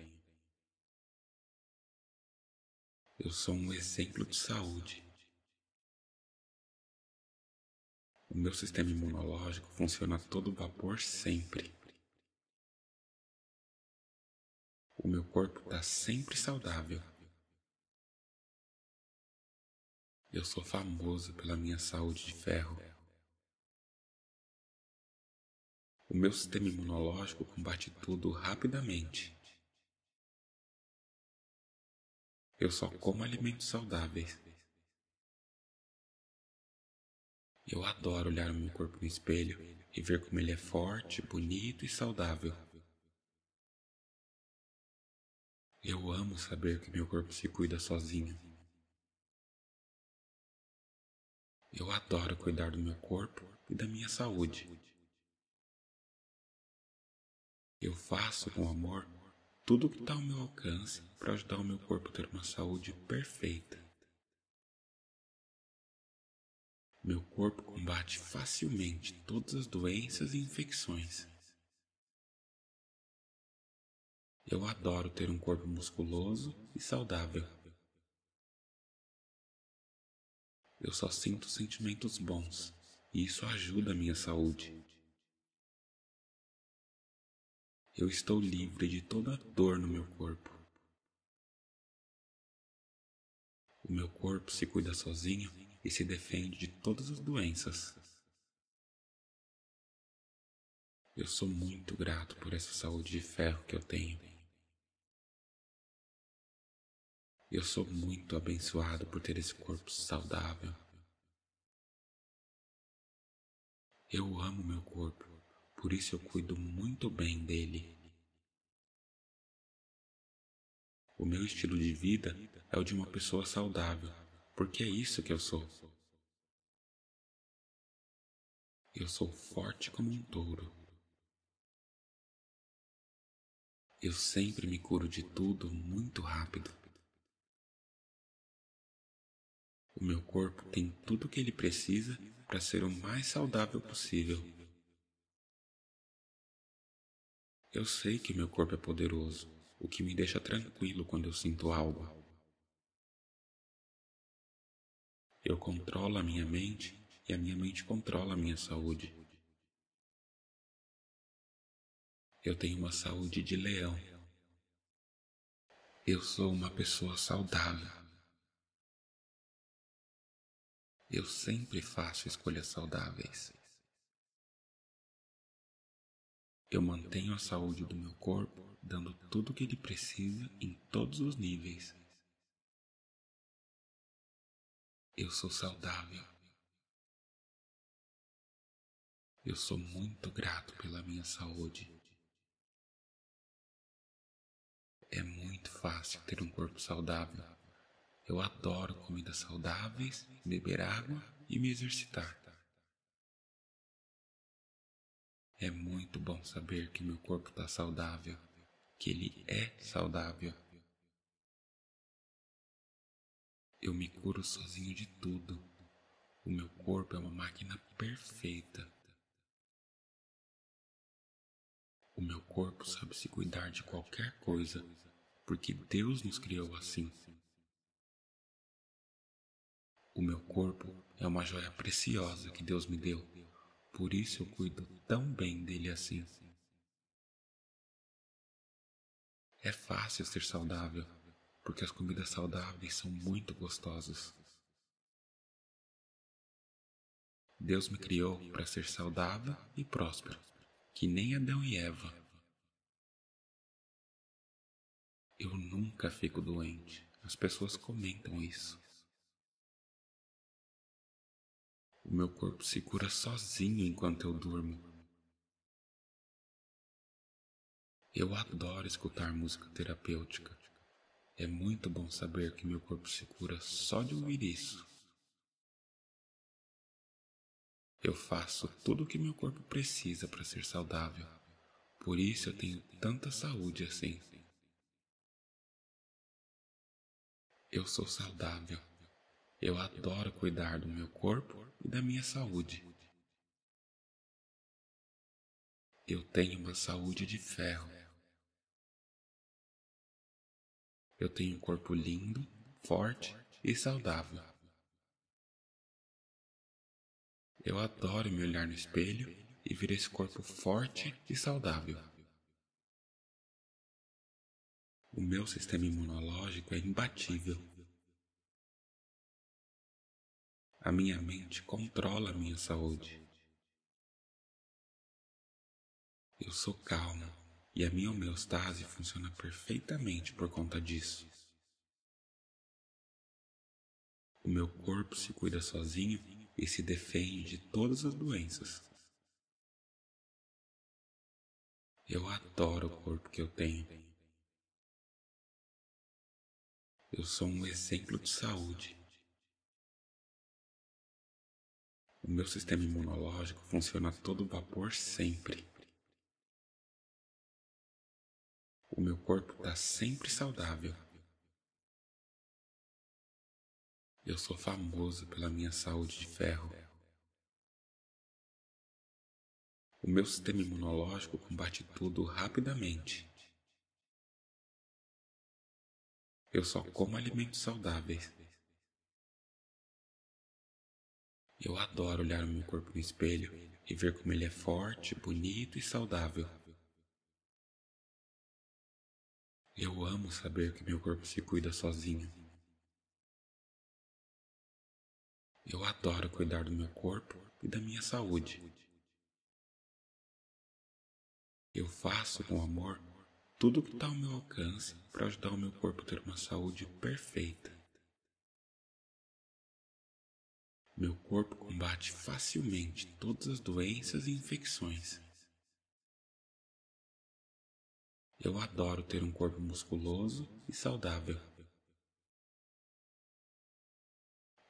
Eu sou um exemplo de saúde. O meu sistema imunológico funciona a todo vapor sempre. O meu corpo está sempre saudável. Eu sou famoso pela minha saúde de ferro. O meu sistema imunológico combate tudo rapidamente. Eu só como alimentos saudáveis. Eu adoro olhar o meu corpo no espelho e ver como ele é forte, bonito e saudável. Eu amo saber que meu corpo se cuida sozinho. Eu adoro cuidar do meu corpo e da minha saúde. Eu faço com amor tudo o que está ao meu alcance para ajudar o meu corpo a ter uma saúde perfeita. Meu corpo combate facilmente todas as doenças e infecções. Eu adoro ter um corpo musculoso e saudável. Eu só sinto sentimentos bons e isso ajuda a minha saúde. Eu estou livre de toda dor no meu corpo. O meu corpo se cuida sozinho e se defende de todas as doenças. Eu sou muito grato por essa saúde de ferro que eu tenho. Eu sou muito abençoado por ter esse corpo saudável. Eu amo meu corpo, por isso eu cuido muito bem dele. O meu estilo de vida é o de uma pessoa saudável porque é isso que eu sou. Eu sou forte como um touro. Eu sempre me curo de tudo muito rápido. O meu corpo tem tudo o que ele precisa para ser o mais saudável possível. Eu sei que meu corpo é poderoso, o que me deixa tranquilo quando eu sinto algo. Eu controlo a minha mente e a minha mente controla a minha saúde. Eu tenho uma saúde de leão. Eu sou uma pessoa saudável. Eu sempre faço escolhas saudáveis. Eu mantenho a saúde do meu corpo, dando tudo o que ele precisa em todos os níveis. Eu sou saudável. Eu sou muito grato pela minha saúde. É muito fácil ter um corpo saudável. Eu adoro comidas saudáveis, beber água e me exercitar. É muito bom saber que meu corpo está saudável, que ele é saudável. Eu me curo sozinho de tudo. O meu corpo é uma máquina perfeita. O meu corpo sabe se cuidar de qualquer coisa, porque Deus nos criou assim. O meu corpo é uma joia preciosa que Deus me deu, por isso eu cuido tão bem dele assim. É fácil ser saudável porque as comidas saudáveis são muito gostosas. Deus me criou para ser saudável e próspero, que nem Adão e Eva. Eu nunca fico doente. As pessoas comentam isso. O meu corpo se cura sozinho enquanto eu durmo. Eu adoro escutar música terapêutica. É muito bom saber que meu corpo se cura só de ouvir isso. Eu faço tudo o que meu corpo precisa para ser saudável. Por isso eu tenho tanta saúde assim. Eu sou saudável. Eu adoro cuidar do meu corpo e da minha saúde. Eu tenho uma saúde de ferro. Eu tenho um corpo lindo, forte e saudável. Eu adoro me olhar no espelho e ver esse corpo forte e saudável. O meu sistema imunológico é imbatível. A minha mente controla a minha saúde. Eu sou calmo e a minha homeostase funciona perfeitamente por conta disso. O meu corpo se cuida sozinho e se defende de todas as doenças. Eu adoro o corpo que eu tenho. Eu sou um exemplo de saúde. O meu sistema imunológico funciona a todo vapor sempre. O meu corpo está sempre saudável. Eu sou famoso pela minha saúde de ferro. O meu sistema imunológico combate tudo rapidamente. Eu só como alimentos saudáveis. Eu adoro olhar o meu corpo no espelho e ver como ele é forte, bonito e saudável. Eu amo saber que meu corpo se cuida sozinho. Eu adoro cuidar do meu corpo e da minha saúde. Eu faço com amor tudo o que está ao meu alcance para ajudar o meu corpo a ter uma saúde perfeita. Meu corpo combate facilmente todas as doenças e infecções. Eu adoro ter um corpo musculoso e saudável.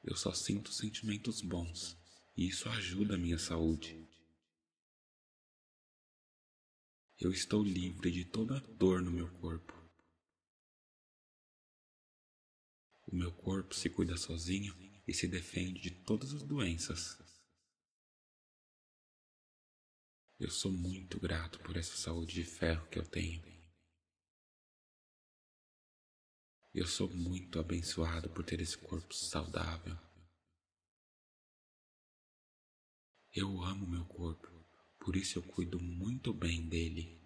Eu só sinto sentimentos bons e isso ajuda a minha saúde. Eu estou livre de toda dor no meu corpo. O meu corpo se cuida sozinho e se defende de todas as doenças. Eu sou muito grato por essa saúde de ferro que eu tenho. Eu sou muito abençoado por ter esse corpo saudável. Eu amo meu corpo, por isso eu cuido muito bem dele.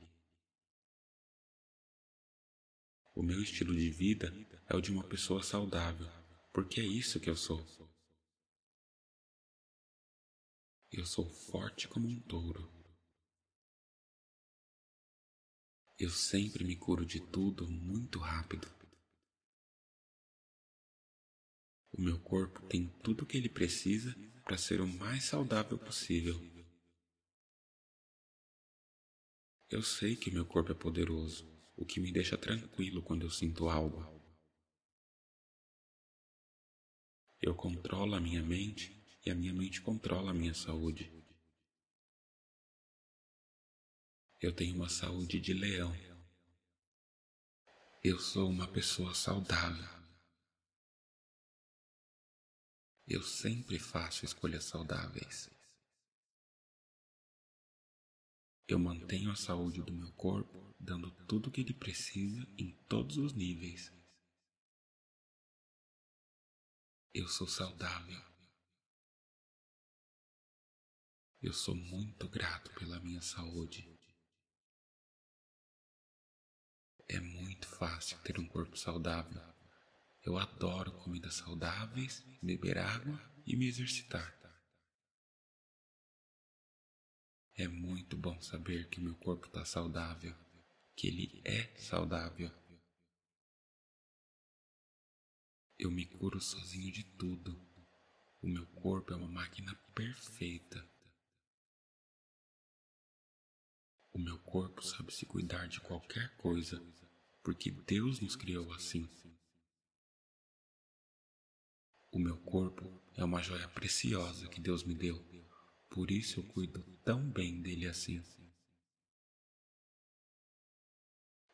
O meu estilo de vida é o de uma pessoa saudável, porque é isso que eu sou. Eu sou forte como um touro. Eu sempre me curo de tudo muito rápido. O meu corpo tem tudo o que ele precisa para ser o mais saudável possível. Eu sei que meu corpo é poderoso, o que me deixa tranquilo quando eu sinto algo. Eu controlo a minha mente e a minha mente controla a minha saúde. Eu tenho uma saúde de leão. Eu sou uma pessoa saudável. Eu sempre faço escolhas saudáveis. Eu mantenho a saúde do meu corpo, dando tudo o que ele precisa em todos os níveis. Eu sou saudável. Eu sou muito grato pela minha saúde. É muito fácil ter um corpo saudável. Eu adoro comidas saudáveis, beber água e me exercitar. É muito bom saber que meu corpo está saudável, que ele é saudável. Eu me curo sozinho de tudo. O meu corpo é uma máquina perfeita. O meu corpo sabe se cuidar de qualquer coisa, porque Deus nos criou assim. O meu corpo é uma joia preciosa que Deus me deu, por isso eu cuido tão bem dele assim.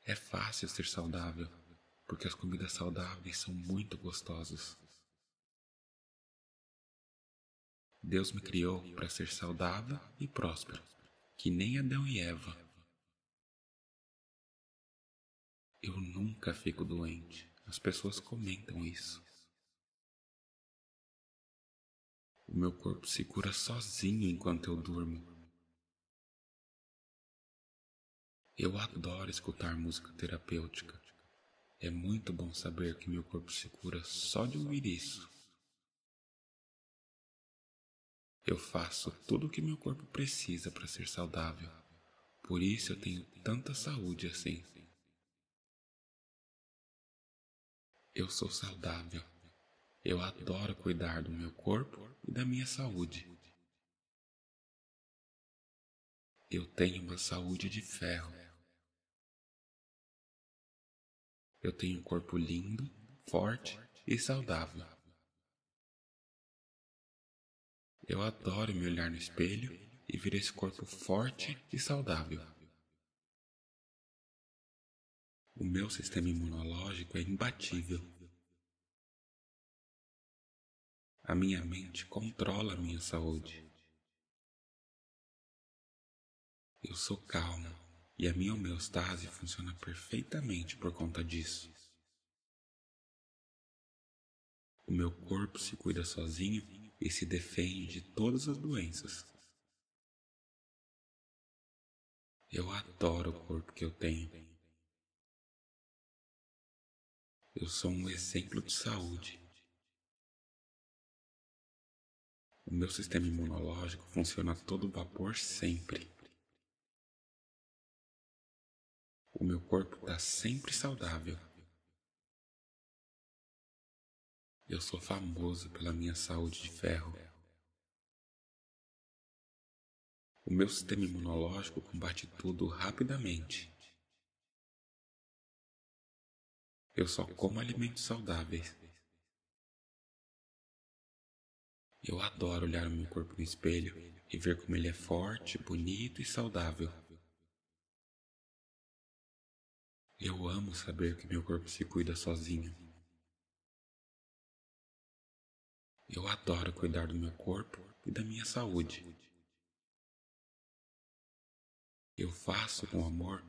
É fácil ser saudável, porque as comidas saudáveis são muito gostosas. Deus me criou para ser saudável e próspero, que nem Adão e Eva. Eu nunca fico doente. As pessoas comentam isso. O meu corpo se cura sozinho enquanto eu durmo. Eu adoro escutar música terapêutica. É muito bom saber que meu corpo se cura só de ouvir isso. Eu faço tudo o que meu corpo precisa para ser saudável. Por isso eu tenho tanta saúde assim. Eu sou saudável. Eu adoro cuidar do meu corpo e da minha saúde. Eu tenho uma saúde de ferro. Eu tenho um corpo lindo, forte e saudável. Eu adoro me olhar no espelho e ver esse corpo forte e saudável. O meu sistema imunológico é imbatível. A minha mente controla a minha saúde. Eu sou calmo e a minha homeostase funciona perfeitamente por conta disso. O meu corpo se cuida sozinho e se defende de todas as doenças. Eu adoro o corpo que eu tenho. Eu sou um exemplo de saúde O meu sistema imunológico funciona a todo vapor sempre. O meu corpo está sempre saudável. Eu sou famoso pela minha saúde de ferro. O meu sistema imunológico combate tudo rapidamente. Eu só como alimentos saudáveis. Eu adoro olhar o meu corpo no espelho e ver como ele é forte, bonito e saudável. Eu amo saber que meu corpo se cuida sozinho. Eu adoro cuidar do meu corpo e da minha saúde. Eu faço com amor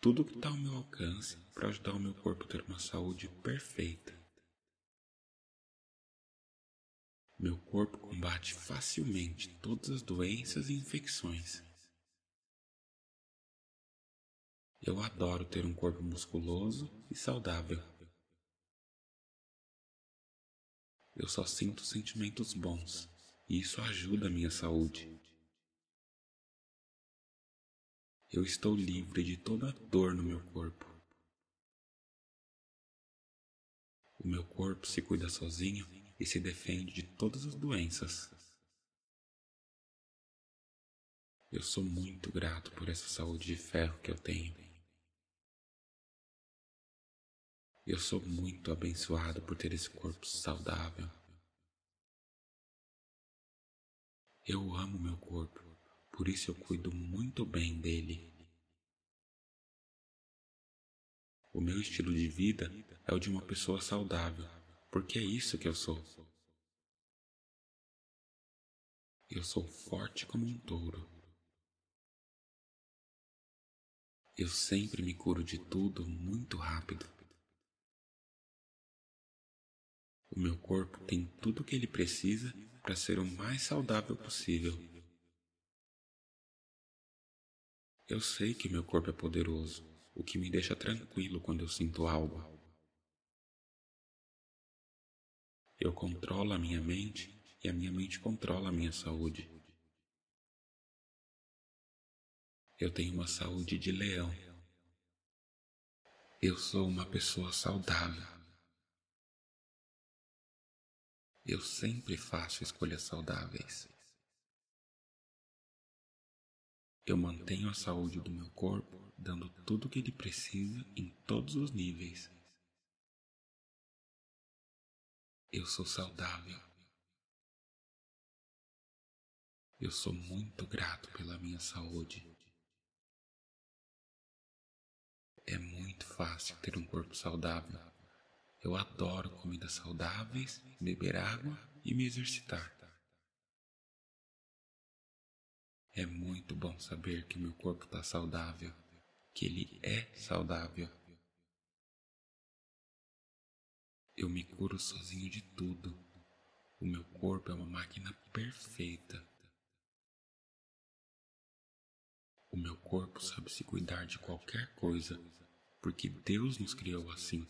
tudo o que está ao meu alcance para ajudar o meu corpo a ter uma saúde perfeita. Meu corpo combate facilmente todas as doenças e infecções. Eu adoro ter um corpo musculoso e saudável. Eu só sinto sentimentos bons e isso ajuda a minha saúde. Eu estou livre de toda dor no meu corpo. O meu corpo se cuida sozinho e se defende de todas as doenças. Eu sou muito grato por essa saúde de ferro que eu tenho. Eu sou muito abençoado por ter esse corpo saudável. Eu amo meu corpo, por isso eu cuido muito bem dele. O meu estilo de vida é o de uma pessoa saudável porque é isso que eu sou. Eu sou forte como um touro. Eu sempre me curo de tudo muito rápido. O meu corpo tem tudo o que ele precisa para ser o mais saudável possível. Eu sei que meu corpo é poderoso, o que me deixa tranquilo quando eu sinto algo. Eu controlo a minha mente e a minha mente controla a minha saúde. Eu tenho uma saúde de leão. Eu sou uma pessoa saudável. Eu sempre faço escolhas saudáveis. Eu mantenho a saúde do meu corpo, dando tudo o que ele precisa em todos os níveis. Eu sou saudável. Eu sou muito grato pela minha saúde. É muito fácil ter um corpo saudável. Eu adoro comidas saudáveis, beber água e me exercitar. É muito bom saber que meu corpo está saudável, que ele é saudável. Eu me curo sozinho de tudo. O meu corpo é uma máquina perfeita. O meu corpo sabe se cuidar de qualquer coisa, porque Deus nos criou assim.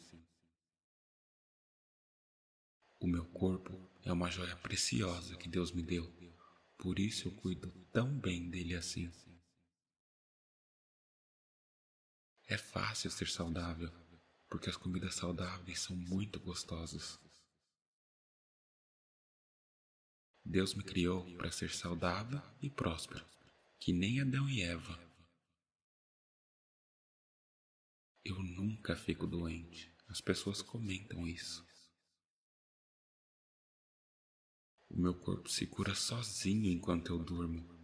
O meu corpo é uma joia preciosa que Deus me deu, por isso eu cuido tão bem dele assim. É fácil ser saudável porque as comidas saudáveis são muito gostosas. Deus me criou para ser saudável e próspero, que nem Adão e Eva. Eu nunca fico doente. As pessoas comentam isso. O meu corpo se cura sozinho enquanto eu durmo.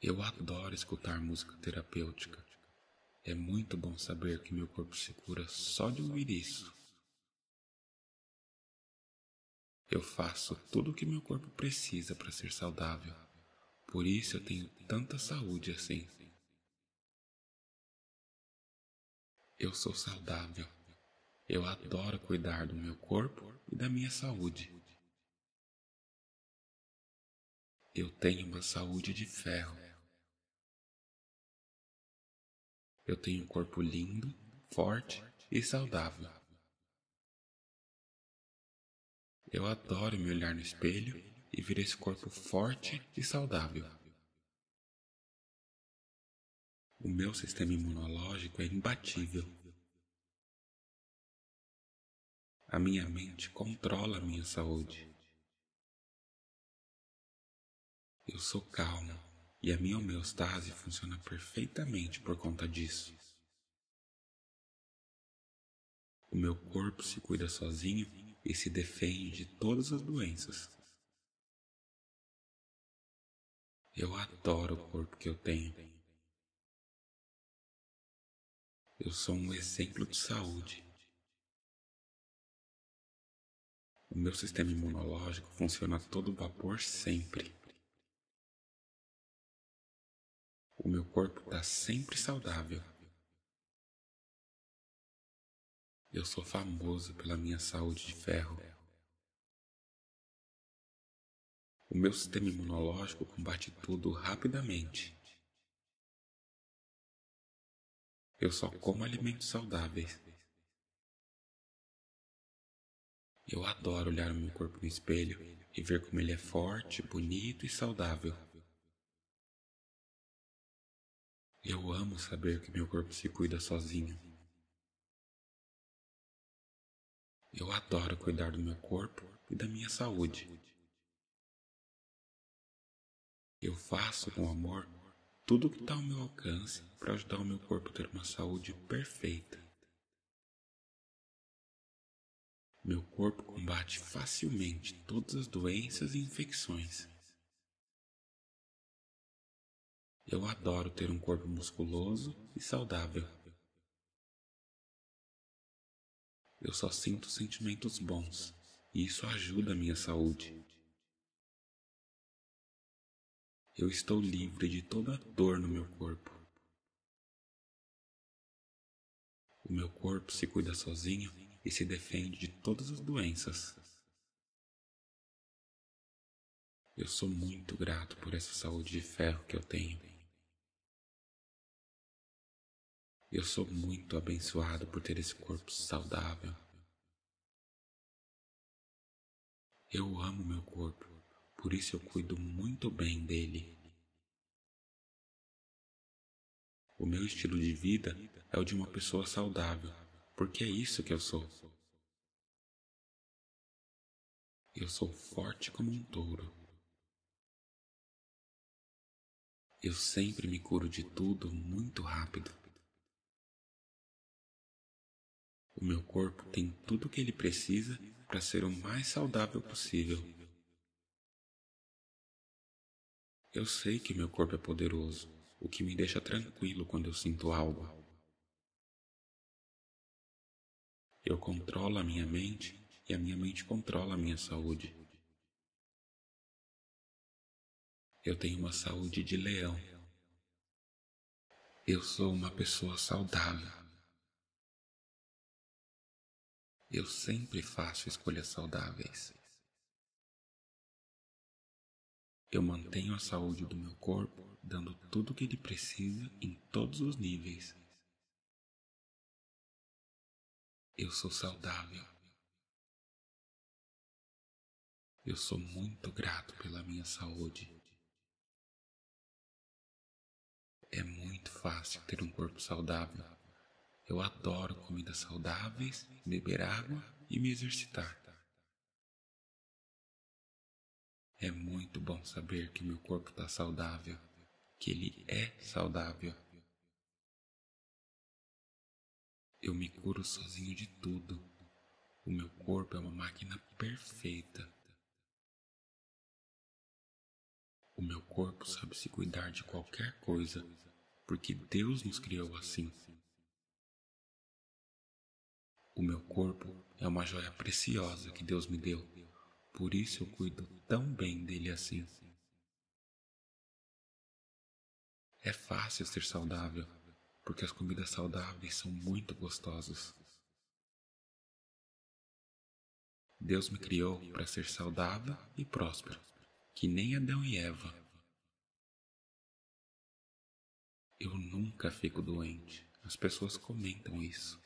Eu adoro escutar música terapêutica. É muito bom saber que meu corpo se cura só de ouvir isso. Eu faço tudo o que meu corpo precisa para ser saudável. Por isso eu tenho tanta saúde assim. Eu sou saudável. Eu adoro cuidar do meu corpo e da minha saúde. Eu tenho uma saúde de ferro. Eu tenho um corpo lindo, forte e saudável. Eu adoro me olhar no espelho e ver esse corpo forte e saudável. O meu sistema imunológico é imbatível. A minha mente controla a minha saúde. Eu sou calmo e a minha homeostase funciona perfeitamente por conta disso. O meu corpo se cuida sozinho e se defende de todas as doenças. Eu adoro o corpo que eu tenho. Eu sou um exemplo de saúde. O meu sistema imunológico funciona a todo vapor sempre. O meu corpo está sempre saudável. Eu sou famoso pela minha saúde de ferro. O meu sistema imunológico combate tudo rapidamente. Eu só como alimentos saudáveis. Eu adoro olhar o meu corpo no espelho e ver como ele é forte, bonito e saudável. Eu amo saber que meu corpo se cuida sozinho. Eu adoro cuidar do meu corpo e da minha saúde. Eu faço com amor tudo o que está ao meu alcance para ajudar o meu corpo a ter uma saúde perfeita. Meu corpo combate facilmente todas as doenças e infecções. Eu adoro ter um corpo musculoso e saudável. Eu só sinto sentimentos bons e isso ajuda a minha saúde. Eu estou livre de toda dor no meu corpo. O meu corpo se cuida sozinho e se defende de todas as doenças. Eu sou muito grato por essa saúde de ferro que eu tenho. Eu sou muito abençoado por ter esse corpo saudável. Eu amo meu corpo, por isso eu cuido muito bem dele. O meu estilo de vida é o de uma pessoa saudável, porque é isso que eu sou. Eu sou forte como um touro. Eu sempre me curo de tudo muito rápido. O meu corpo tem tudo o que ele precisa para ser o mais saudável possível. Eu sei que meu corpo é poderoso, o que me deixa tranquilo quando eu sinto algo. Eu controlo a minha mente e a minha mente controla a minha saúde. Eu tenho uma saúde de leão. Eu sou uma pessoa saudável. Eu sempre faço escolhas saudáveis. Eu mantenho a saúde do meu corpo, dando tudo o que ele precisa em todos os níveis. Eu sou saudável. Eu sou muito grato pela minha saúde. É muito fácil ter um corpo saudável. Eu adoro comidas saudáveis, beber água e me exercitar. É muito bom saber que meu corpo está saudável, que ele é saudável. Eu me curo sozinho de tudo. O meu corpo é uma máquina perfeita. O meu corpo sabe se cuidar de qualquer coisa, porque Deus nos criou assim. O meu corpo é uma joia preciosa que Deus me deu, por isso eu cuido tão bem dele assim. É fácil ser saudável, porque as comidas saudáveis são muito gostosas. Deus me criou para ser saudável e próspero, que nem Adão e Eva. Eu nunca fico doente. As pessoas comentam isso.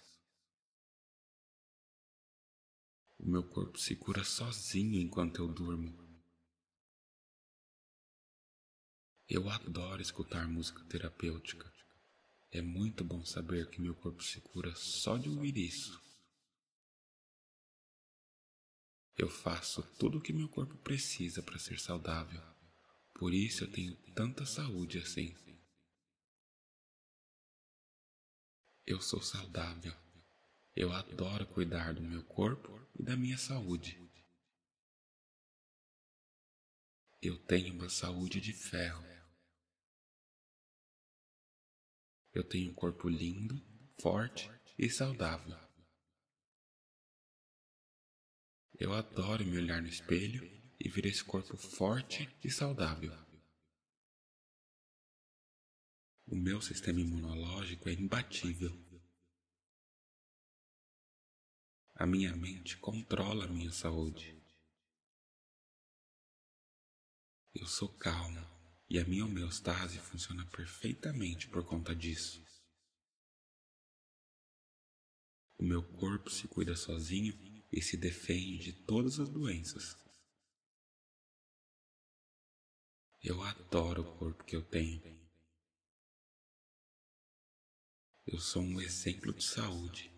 O meu corpo se cura sozinho enquanto eu durmo. Eu adoro escutar música terapêutica. É muito bom saber que meu corpo se cura só de ouvir isso. Eu faço tudo o que meu corpo precisa para ser saudável. Por isso eu tenho tanta saúde assim. Eu sou saudável. Eu adoro cuidar do meu corpo e da minha saúde. Eu tenho uma saúde de ferro. Eu tenho um corpo lindo, forte e saudável. Eu adoro me olhar no espelho e ver esse corpo forte e saudável. O meu sistema imunológico é imbatível. A minha mente controla a minha saúde. Eu sou calmo e a minha homeostase funciona perfeitamente por conta disso. O meu corpo se cuida sozinho e se defende de todas as doenças. Eu adoro o corpo que eu tenho. Eu sou um exemplo de saúde.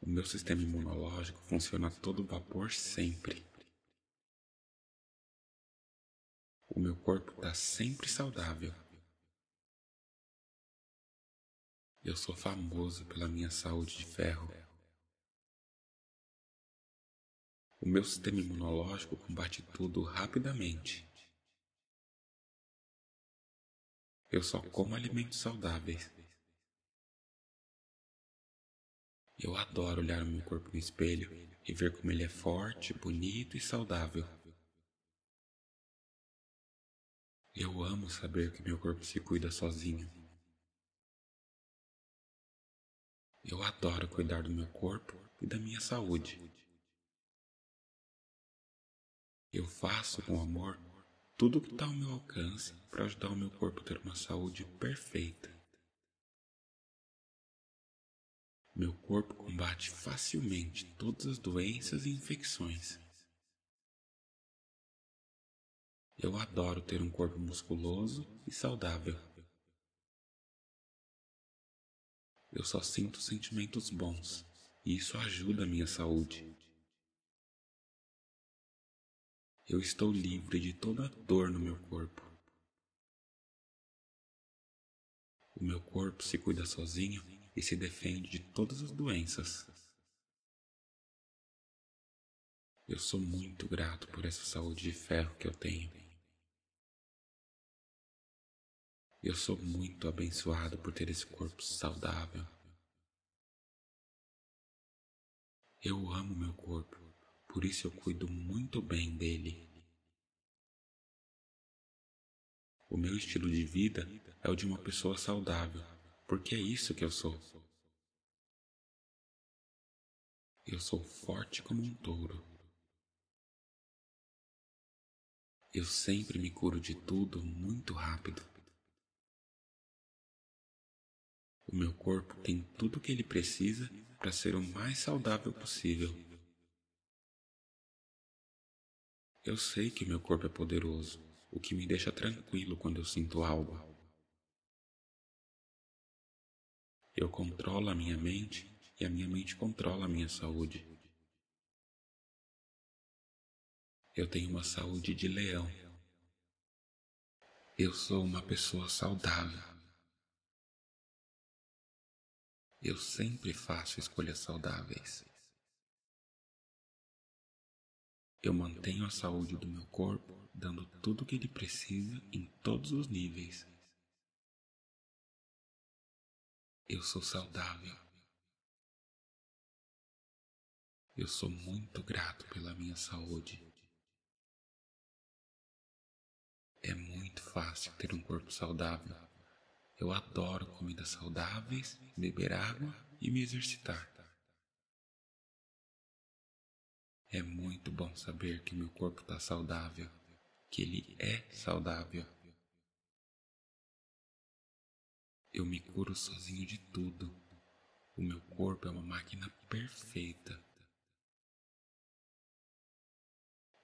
O meu sistema imunológico funciona a todo vapor sempre. O meu corpo está sempre saudável. Eu sou famoso pela minha saúde de ferro. O meu sistema imunológico combate tudo rapidamente. Eu só como alimentos saudáveis. Eu adoro olhar o meu corpo no espelho e ver como ele é forte, bonito e saudável. Eu amo saber que meu corpo se cuida sozinho. Eu adoro cuidar do meu corpo e da minha saúde. Eu faço com amor tudo o que está ao meu alcance para ajudar o meu corpo a ter uma saúde perfeita. Meu corpo combate facilmente todas as doenças e infecções. Eu adoro ter um corpo musculoso e saudável. Eu só sinto sentimentos bons e isso ajuda a minha saúde. Eu estou livre de toda dor no meu corpo. O meu corpo se cuida sozinho e se defende de todas as doenças. Eu sou muito grato por essa saúde de ferro que eu tenho. Eu sou muito abençoado por ter esse corpo saudável. Eu amo meu corpo, por isso eu cuido muito bem dele. O meu estilo de vida é o de uma pessoa saudável porque é isso que eu sou. Eu sou forte como um touro. Eu sempre me curo de tudo muito rápido. O meu corpo tem tudo o que ele precisa para ser o mais saudável possível. Eu sei que meu corpo é poderoso, o que me deixa tranquilo quando eu sinto algo. Eu controlo a minha mente e a minha mente controla a minha saúde. Eu tenho uma saúde de leão. Eu sou uma pessoa saudável. Eu sempre faço escolhas saudáveis. Eu mantenho a saúde do meu corpo, dando tudo o que ele precisa em todos os níveis. Eu sou saudável. Eu sou muito grato pela minha saúde. É muito fácil ter um corpo saudável. Eu adoro comidas saudáveis, beber água e me exercitar. É muito bom saber que meu corpo está saudável, que ele é saudável. Eu me curo sozinho de tudo. O meu corpo é uma máquina perfeita.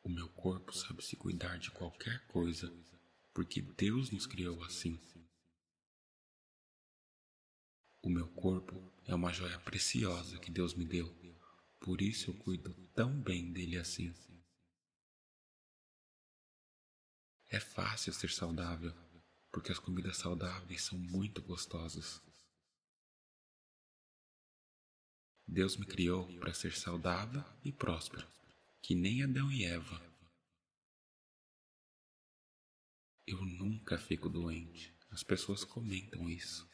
O meu corpo sabe se cuidar de qualquer coisa, porque Deus nos criou assim. O meu corpo é uma joia preciosa que Deus me deu, por isso eu cuido tão bem dele assim. É fácil ser saudável porque as comidas saudáveis são muito gostosas. Deus me criou para ser saudável e próspero, que nem Adão e Eva. Eu nunca fico doente. As pessoas comentam isso.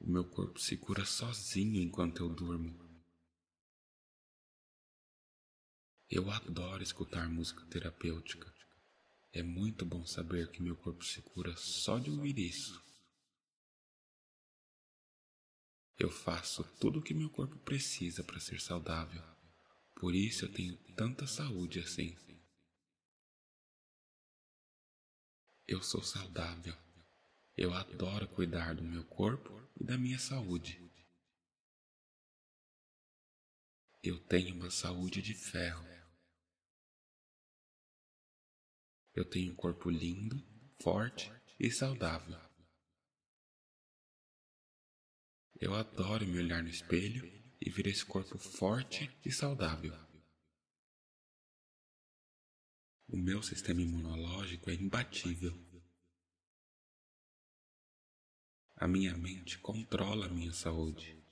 O meu corpo se cura sozinho enquanto eu durmo. Eu adoro escutar música terapêutica. É muito bom saber que meu corpo se cura só de ouvir isso. Eu faço tudo o que meu corpo precisa para ser saudável. Por isso eu tenho tanta saúde assim. Eu sou saudável. Eu adoro cuidar do meu corpo e da minha saúde. Eu tenho uma saúde de ferro. Eu tenho um corpo lindo, forte e saudável. Eu adoro me olhar no espelho e ver esse corpo forte e saudável. O meu sistema imunológico é imbatível. A minha mente controla a minha saúde.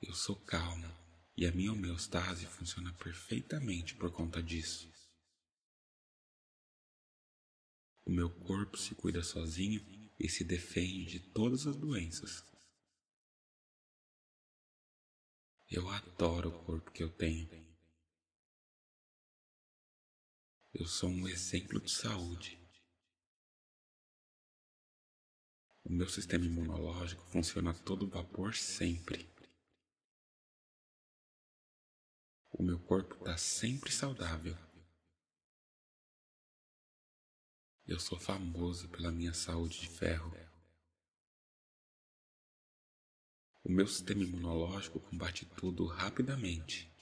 Eu sou calmo e a minha homeostase funciona perfeitamente por conta disso. O meu corpo se cuida sozinho e se defende de todas as doenças. Eu adoro o corpo que eu tenho. Eu sou um exemplo de saúde. O meu sistema imunológico funciona a todo vapor sempre. O meu corpo está sempre saudável. Eu sou famoso pela minha saúde de ferro. O meu sistema imunológico combate tudo rapidamente.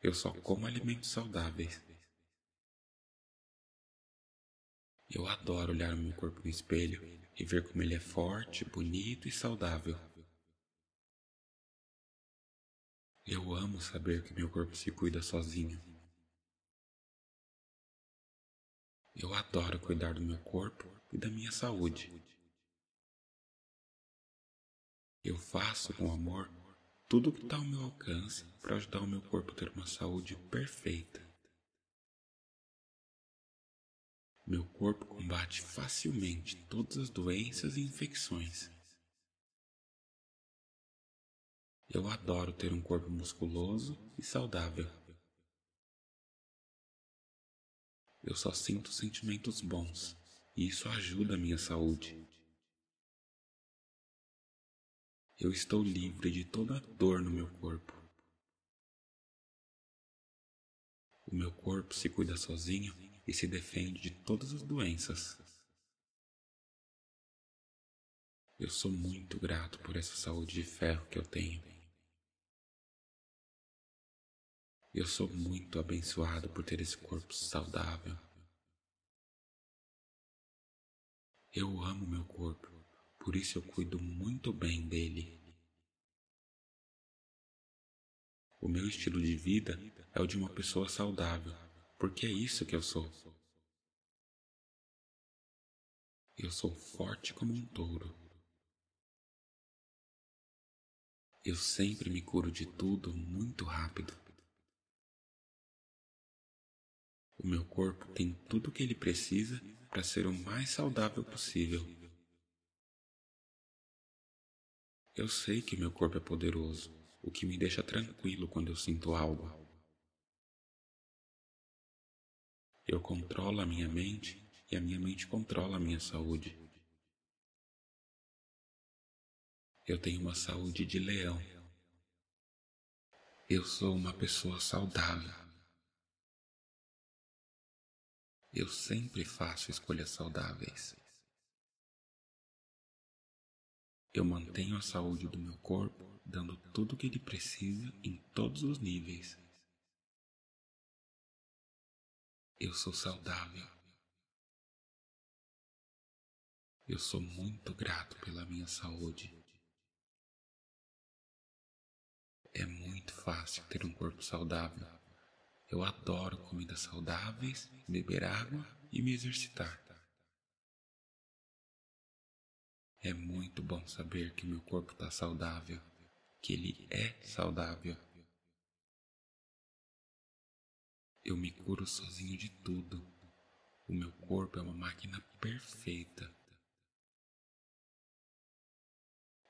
Eu só como alimentos saudáveis. Eu adoro olhar o meu corpo no espelho e ver como ele é forte, bonito e saudável. Eu amo saber que meu corpo se cuida sozinho. Eu adoro cuidar do meu corpo e da minha saúde. Eu faço com amor tudo o que está ao meu alcance para ajudar o meu corpo a ter uma saúde perfeita. Meu corpo combate facilmente todas as doenças e infecções. Eu adoro ter um corpo musculoso e saudável. Eu só sinto sentimentos bons e isso ajuda a minha saúde. Eu estou livre de toda dor no meu corpo. O meu corpo se cuida sozinho e se defende de todas as doenças. Eu sou muito grato por essa saúde de ferro que eu tenho. Eu sou muito abençoado por ter esse corpo saudável. Eu amo meu corpo, por isso eu cuido muito bem dele. O meu estilo de vida é o de uma pessoa saudável, porque é isso que eu sou. Eu sou forte como um touro. Eu sempre me curo de tudo muito rápido. O meu corpo tem tudo o que ele precisa para ser o mais saudável possível. Eu sei que meu corpo é poderoso, o que me deixa tranquilo quando eu sinto algo. Eu controlo a minha mente e a minha mente controla a minha saúde. Eu tenho uma saúde de leão. Eu sou uma pessoa saudável. Eu sempre faço escolhas saudáveis. Eu mantenho a saúde do meu corpo, dando tudo o que ele precisa em todos os níveis. Eu sou saudável. Eu sou muito grato pela minha saúde. É muito fácil ter um corpo saudável. Eu adoro comidas saudáveis, beber água e me exercitar. É muito bom saber que meu corpo está saudável, que ele é saudável. Eu me curo sozinho de tudo. O meu corpo é uma máquina perfeita.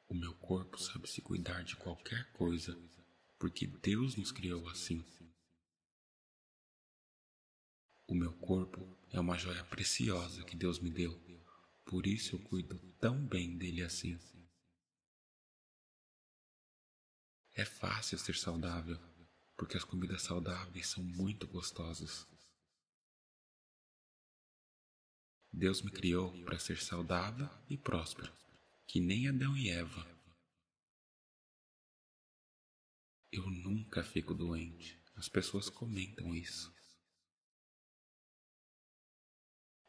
O meu corpo sabe se cuidar de qualquer coisa, porque Deus nos criou assim. O meu corpo é uma joia preciosa que Deus me deu, por isso eu cuido tão bem dele assim. É fácil ser saudável, porque as comidas saudáveis são muito gostosas. Deus me criou para ser saudável e próspero, que nem Adão e Eva. Eu nunca fico doente. As pessoas comentam isso.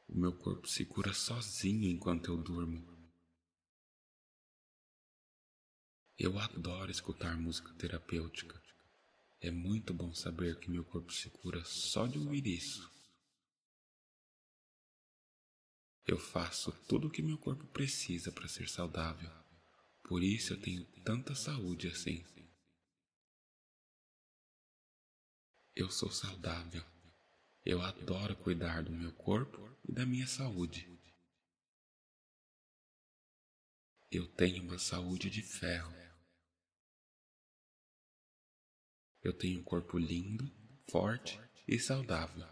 O meu corpo se cura sozinho enquanto eu durmo. Eu adoro escutar música terapêutica. É muito bom saber que meu corpo se cura só de ouvir isso. Eu faço tudo o que meu corpo precisa para ser saudável. Por isso eu tenho tanta saúde assim. Eu sou saudável. Eu adoro cuidar do meu corpo e da minha saúde. Eu tenho uma saúde de ferro. Eu tenho um corpo lindo, forte e saudável.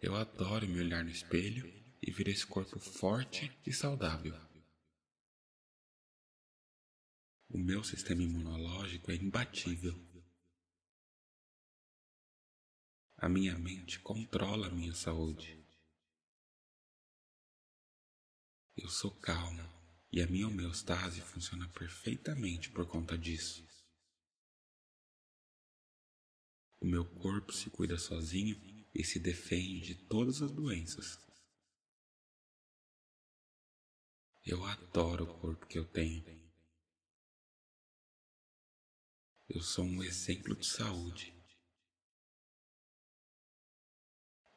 Eu adoro me olhar no espelho e ver esse corpo forte e saudável. O meu sistema imunológico é imbatível. A minha mente controla a minha saúde. Eu sou calmo e a minha homeostase funciona perfeitamente por conta disso. O meu corpo se cuida sozinho e se defende de todas as doenças. Eu adoro o corpo que eu tenho. Eu sou um exemplo de saúde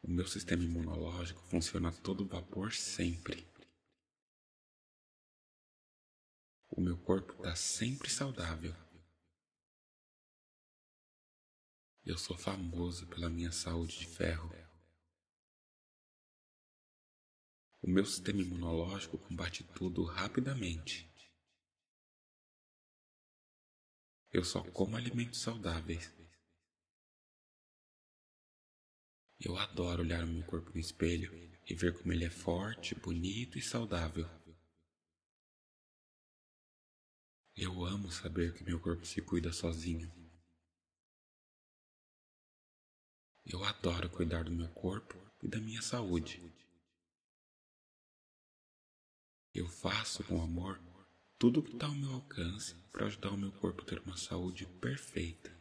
O meu sistema imunológico funciona a todo vapor sempre. O meu corpo está sempre saudável. Eu sou famoso pela minha saúde de ferro. O meu sistema imunológico combate tudo rapidamente. Eu só como alimentos saudáveis. Eu adoro olhar o meu corpo no espelho e ver como ele é forte, bonito e saudável. Eu amo saber que meu corpo se cuida sozinho. Eu adoro cuidar do meu corpo e da minha saúde. Eu faço com amor tudo o que está ao meu alcance para ajudar o meu corpo a ter uma saúde perfeita.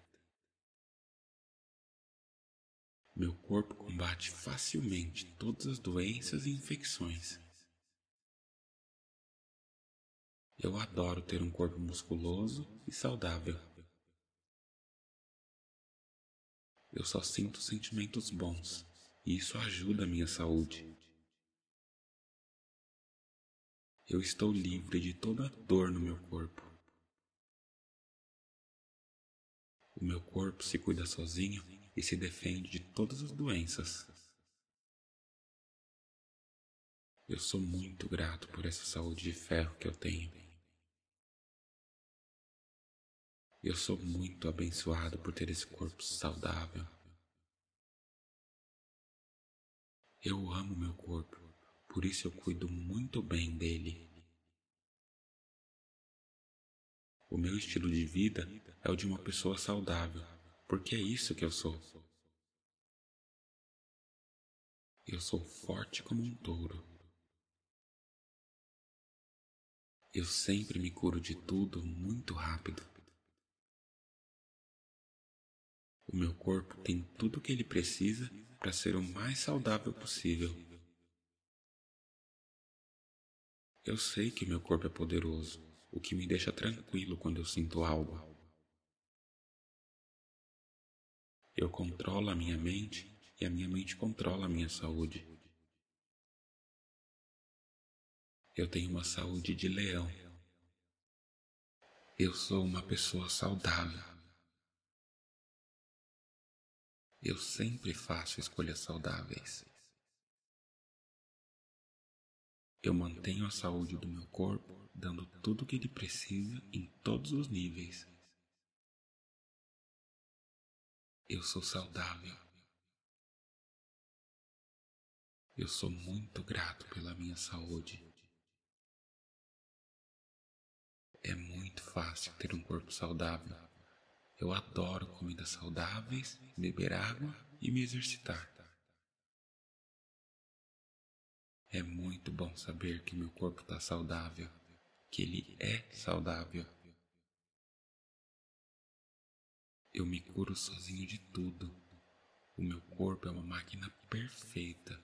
Meu corpo combate facilmente todas as doenças e infecções. Eu adoro ter um corpo musculoso e saudável. Eu só sinto sentimentos bons e isso ajuda a minha saúde. Eu estou livre de toda dor no meu corpo. O meu corpo se cuida sozinho e se defende de todas as doenças. Eu sou muito grato por essa saúde de ferro que eu tenho. Eu sou muito abençoado por ter esse corpo saudável. Eu amo meu corpo, por isso eu cuido muito bem dele. O meu estilo de vida é o de uma pessoa saudável porque é isso que eu sou. Eu sou forte como um touro. Eu sempre me curo de tudo muito rápido. O meu corpo tem tudo o que ele precisa para ser o mais saudável possível. Eu sei que meu corpo é poderoso, o que me deixa tranquilo quando eu sinto algo. Eu controlo a minha mente e a minha mente controla a minha saúde. Eu tenho uma saúde de leão. Eu sou uma pessoa saudável. Eu sempre faço escolhas saudáveis. Eu mantenho a saúde do meu corpo, dando tudo o que ele precisa em todos os níveis. Eu sou saudável. Eu sou muito grato pela minha saúde. É muito fácil ter um corpo saudável. Eu adoro comidas saudáveis, beber água e me exercitar. É muito bom saber que meu corpo está saudável, que ele é saudável. Eu me curo sozinho de tudo. O meu corpo é uma máquina perfeita.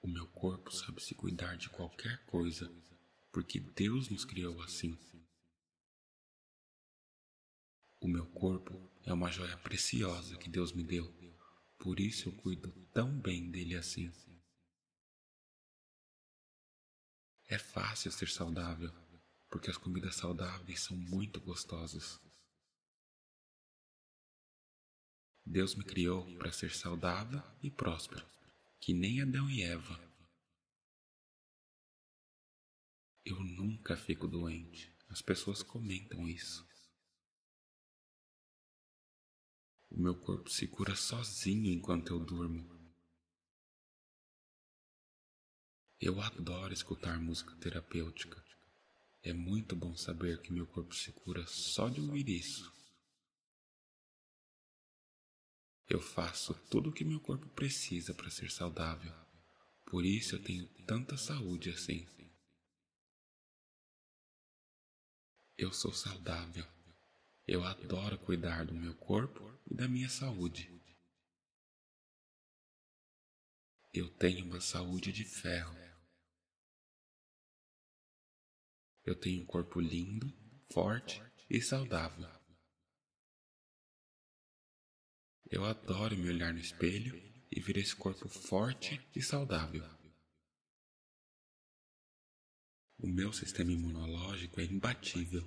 O meu corpo sabe se cuidar de qualquer coisa, porque Deus nos criou assim. O meu corpo é uma joia preciosa que Deus me deu, por isso eu cuido tão bem dele assim. É fácil ser saudável porque as comidas saudáveis são muito gostosas. Deus me criou para ser saudável e próspero, que nem Adão e Eva. Eu nunca fico doente. As pessoas comentam isso. O meu corpo se cura sozinho enquanto eu durmo. Eu adoro escutar música terapêutica. É muito bom saber que meu corpo se cura só de ouvir isso. Eu faço tudo o que meu corpo precisa para ser saudável. Por isso eu tenho tanta saúde assim. Eu sou saudável. Eu adoro cuidar do meu corpo e da minha saúde. Eu tenho uma saúde de ferro. Eu tenho um corpo lindo, forte e saudável. Eu adoro me olhar no espelho e ver esse corpo forte e saudável. O meu sistema imunológico é imbatível.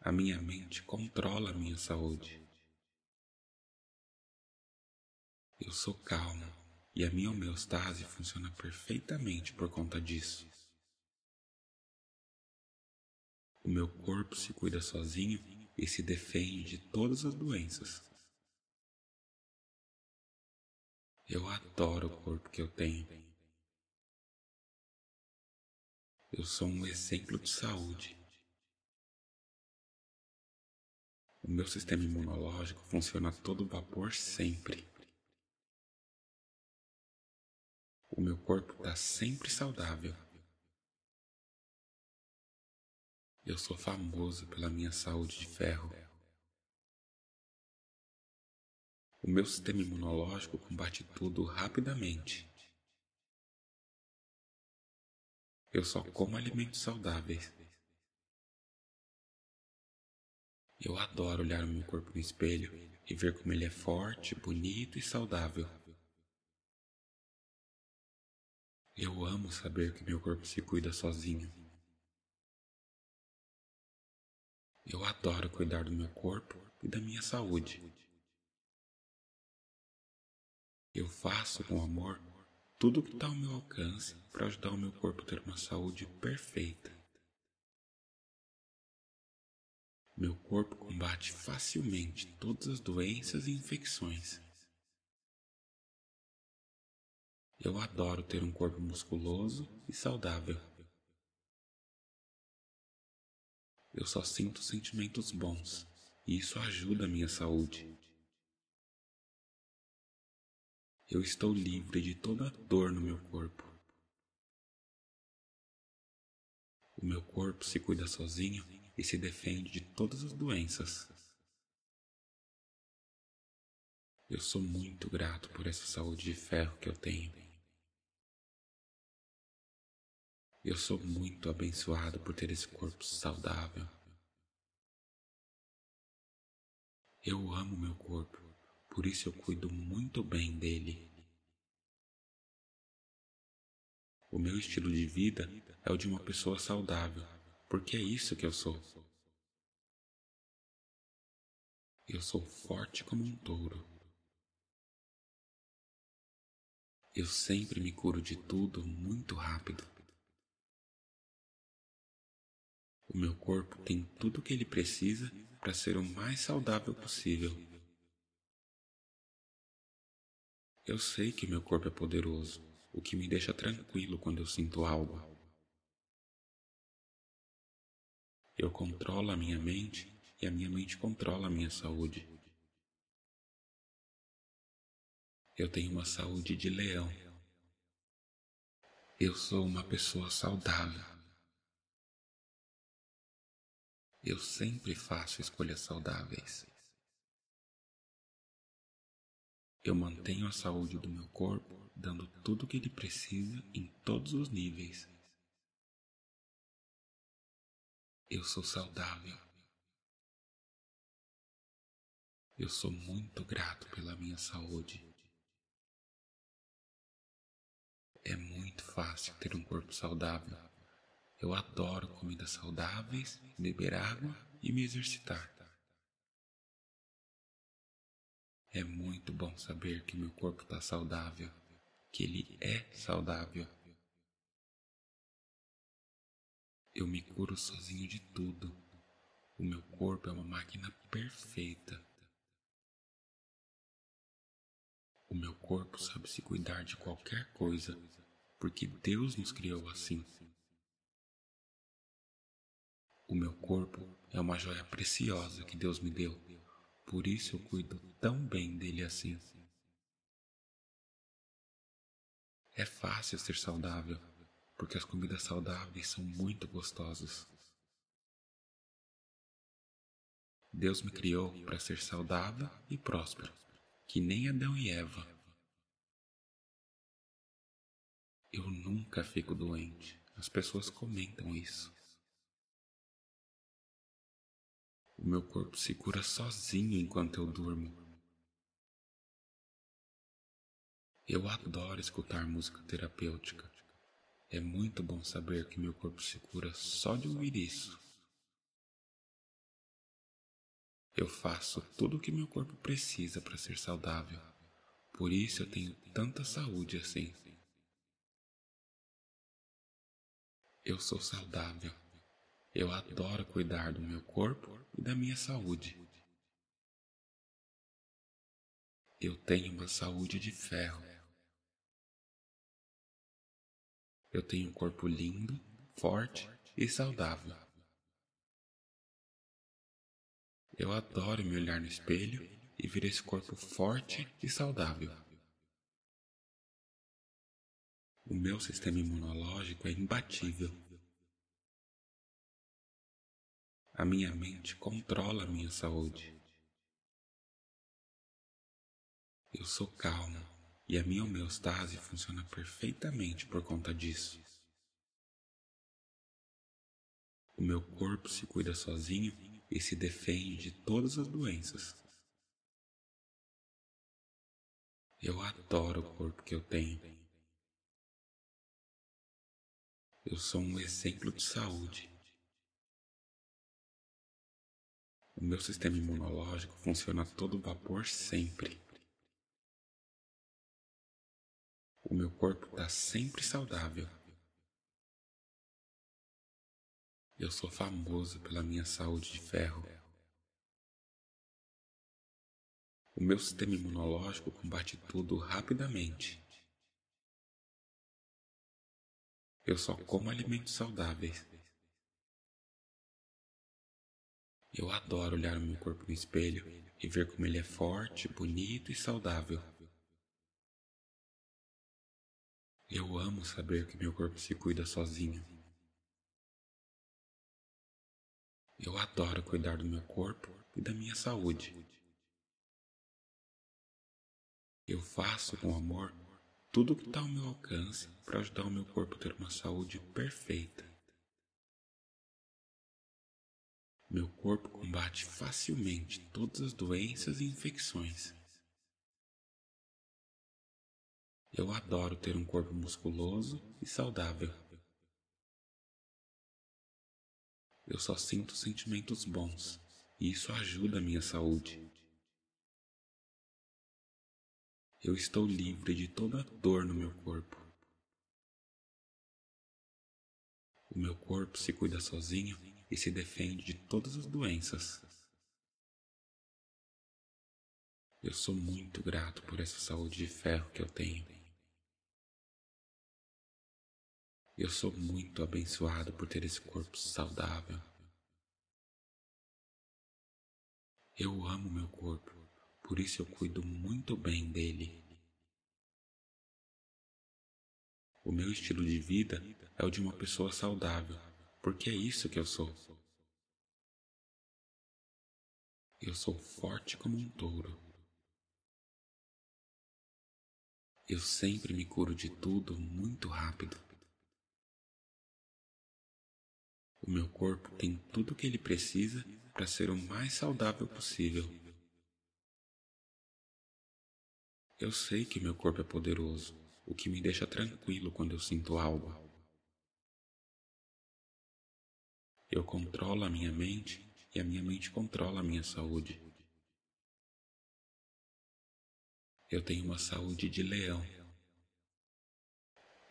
A minha mente controla a minha saúde. Eu sou calmo. E a minha homeostase funciona perfeitamente por conta disso. O meu corpo se cuida sozinho e se defende de todas as doenças. Eu adoro o corpo que eu tenho. Eu sou um exemplo de saúde. O meu sistema imunológico funciona a todo vapor sempre. O meu corpo está sempre saudável. Eu sou famoso pela minha saúde de ferro. O meu sistema imunológico combate tudo rapidamente. Eu só como alimentos saudáveis. Eu adoro olhar o meu corpo no espelho e ver como ele é forte, bonito e saudável. Eu amo saber que meu corpo se cuida sozinho. Eu adoro cuidar do meu corpo e da minha saúde. Eu faço com amor tudo o que está ao meu alcance para ajudar o meu corpo a ter uma saúde perfeita. Meu corpo combate facilmente todas as doenças e infecções. Eu adoro ter um corpo musculoso e saudável. Eu só sinto sentimentos bons e isso ajuda a minha saúde. Eu estou livre de toda dor no meu corpo. O meu corpo se cuida sozinho e se defende de todas as doenças. Eu sou muito grato por essa saúde de ferro que eu tenho. Eu sou muito abençoado por ter esse corpo saudável. Eu amo meu corpo, por isso eu cuido muito bem dele. O meu estilo de vida é o de uma pessoa saudável, porque é isso que eu sou. Eu sou forte como um touro. Eu sempre me curo de tudo muito rápido. O meu corpo tem tudo o que ele precisa para ser o mais saudável possível. Eu sei que meu corpo é poderoso, o que me deixa tranquilo quando eu sinto algo. Eu controlo a minha mente e a minha mente controla a minha saúde. Eu tenho uma saúde de leão. Eu sou uma pessoa saudável. Eu sempre faço escolhas saudáveis. Eu mantenho a saúde do meu corpo dando tudo o que ele precisa em todos os níveis. Eu sou saudável. Eu sou muito grato pela minha saúde. É muito fácil ter um corpo saudável. Eu adoro comidas saudáveis, beber água e me exercitar. É muito bom saber que meu corpo está saudável, que ele é saudável. Eu me curo sozinho de tudo. O meu corpo é uma máquina perfeita. O meu corpo sabe se cuidar de qualquer coisa, porque Deus nos criou assim. O meu corpo é uma joia preciosa que Deus me deu, por isso eu cuido tão bem dele assim. É fácil ser saudável, porque as comidas saudáveis são muito gostosas. Deus me criou para ser saudável e próspero, que nem Adão e Eva. Eu nunca fico doente. As pessoas comentam isso. O meu corpo se cura sozinho enquanto eu durmo. Eu adoro escutar música terapêutica. É muito bom saber que meu corpo se cura só de ouvir isso. Eu faço tudo o que meu corpo precisa para ser saudável. Por isso eu tenho tanta saúde assim. Eu sou saudável. Eu adoro cuidar do meu corpo e da minha saúde. Eu tenho uma saúde de ferro. Eu tenho um corpo lindo, forte e saudável. Eu adoro me olhar no espelho e ver esse corpo forte e saudável. O meu sistema imunológico é imbatível. A minha mente controla a minha saúde. Eu sou calmo e a minha homeostase funciona perfeitamente por conta disso. O meu corpo se cuida sozinho e se defende de todas as doenças. Eu adoro o corpo que eu tenho. Eu sou um exemplo de saúde O meu sistema imunológico funciona a todo vapor sempre. O meu corpo está sempre saudável. Eu sou famoso pela minha saúde de ferro. O meu sistema imunológico combate tudo rapidamente. Eu só como alimentos saudáveis. Eu adoro olhar o meu corpo no espelho e ver como ele é forte, bonito e saudável. Eu amo saber que meu corpo se cuida sozinho. Eu adoro cuidar do meu corpo e da minha saúde. Eu faço com amor tudo o que está ao meu alcance para ajudar o meu corpo a ter uma saúde perfeita. Meu corpo combate facilmente todas as doenças e infecções. Eu adoro ter um corpo musculoso e saudável. Eu só sinto sentimentos bons e isso ajuda a minha saúde. Eu estou livre de toda dor no meu corpo. O meu corpo se cuida sozinho e se defende de todas as doenças. Eu sou muito grato por essa saúde de ferro que eu tenho. Eu sou muito abençoado por ter esse corpo saudável. Eu amo meu corpo, por isso eu cuido muito bem dele. O meu estilo de vida é o de uma pessoa saudável porque é isso que eu sou. Eu sou forte como um touro. Eu sempre me curo de tudo muito rápido. O meu corpo tem tudo o que ele precisa para ser o mais saudável possível. Eu sei que meu corpo é poderoso, o que me deixa tranquilo quando eu sinto algo. Eu controlo a minha mente e a minha mente controla a minha saúde. Eu tenho uma saúde de leão.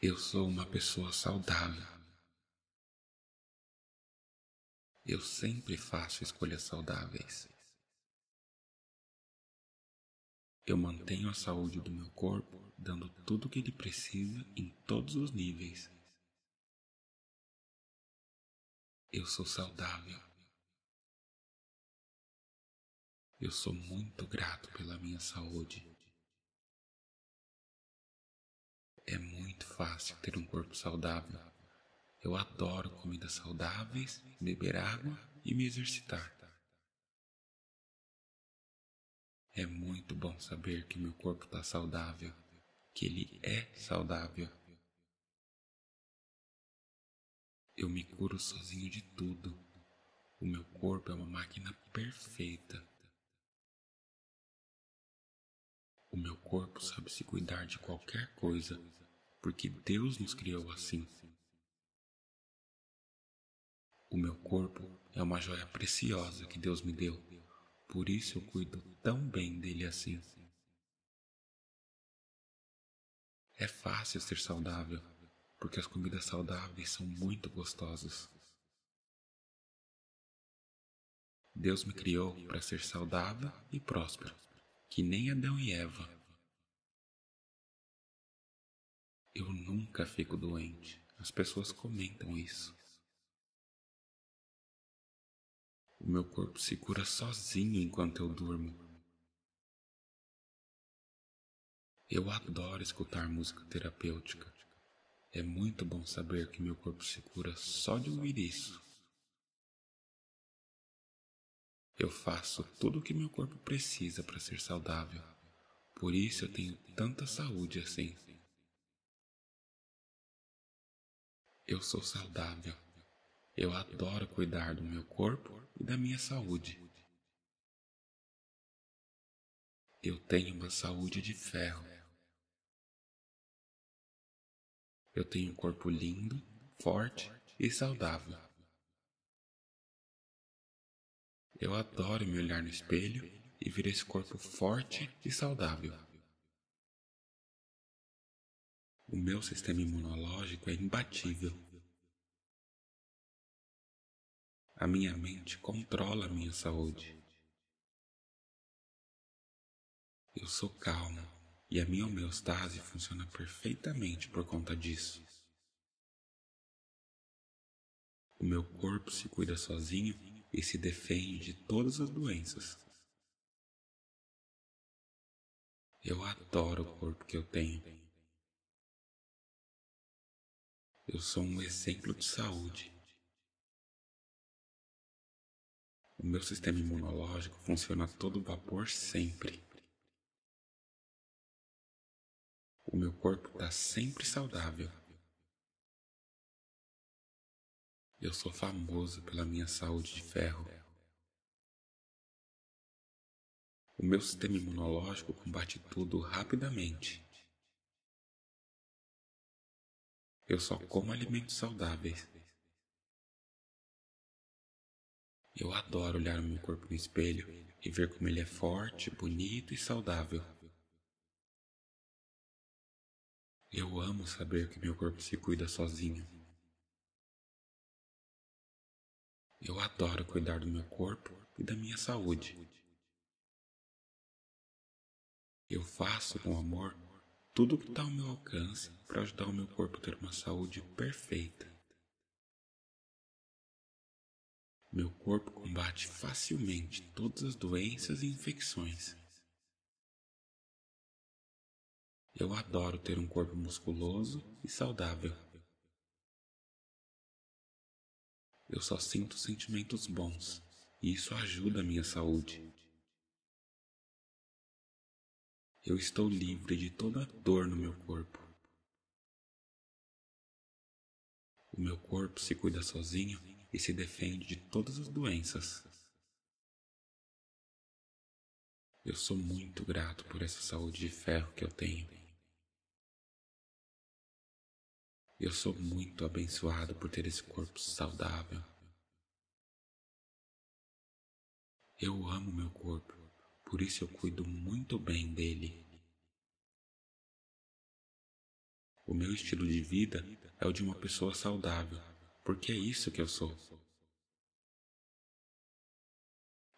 Eu sou uma pessoa saudável. Eu sempre faço escolhas saudáveis. Eu mantenho a saúde do meu corpo, dando tudo o que ele precisa em todos os níveis. Eu sou saudável. Eu sou muito grato pela minha saúde. É muito fácil ter um corpo saudável. Eu adoro comidas saudáveis, beber água e me exercitar. É muito bom saber que meu corpo está saudável, que ele é saudável. Eu me curo sozinho de tudo. O meu corpo é uma máquina perfeita. O meu corpo sabe se cuidar de qualquer coisa, porque Deus nos criou assim. O meu corpo é uma joia preciosa que Deus me deu, por isso eu cuido tão bem dele assim. É fácil ser saudável porque as comidas saudáveis são muito gostosas. Deus me criou para ser saudável e próspero, que nem Adão e Eva. Eu nunca fico doente. As pessoas comentam isso. O meu corpo se cura sozinho enquanto eu durmo. Eu adoro escutar música terapêutica. É muito bom saber que meu corpo se cura só de ouvir isso. Eu faço tudo o que meu corpo precisa para ser saudável. Por isso eu tenho tanta saúde assim. Eu sou saudável. Eu adoro cuidar do meu corpo e da minha saúde. Eu tenho uma saúde de ferro. Eu tenho um corpo lindo, forte e saudável. Eu adoro me olhar no espelho e ver esse corpo forte e saudável. O meu sistema imunológico é imbatível. A minha mente controla a minha saúde. Eu sou calmo. E a minha homeostase funciona perfeitamente por conta disso. O meu corpo se cuida sozinho e se defende de todas as doenças. Eu adoro o corpo que eu tenho. Eu sou um exemplo de saúde. O meu sistema imunológico funciona a todo vapor sempre. O meu corpo está sempre saudável. Eu sou famoso pela minha saúde de ferro. O meu sistema imunológico combate tudo rapidamente. Eu só como alimentos saudáveis. Eu adoro olhar o meu corpo no espelho e ver como ele é forte, bonito e saudável. Eu amo saber que meu corpo se cuida sozinho. Eu adoro cuidar do meu corpo e da minha saúde. Eu faço com amor tudo o que está ao meu alcance para ajudar o meu corpo a ter uma saúde perfeita. Meu corpo combate facilmente todas as doenças e infecções. Eu adoro ter um corpo musculoso e saudável. Eu só sinto sentimentos bons e isso ajuda a minha saúde. Eu estou livre de toda dor no meu corpo. O meu corpo se cuida sozinho e se defende de todas as doenças. Eu sou muito grato por essa saúde de ferro que eu tenho. Eu sou muito abençoado por ter esse corpo saudável. Eu amo meu corpo, por isso eu cuido muito bem dele. O meu estilo de vida é o de uma pessoa saudável, porque é isso que eu sou.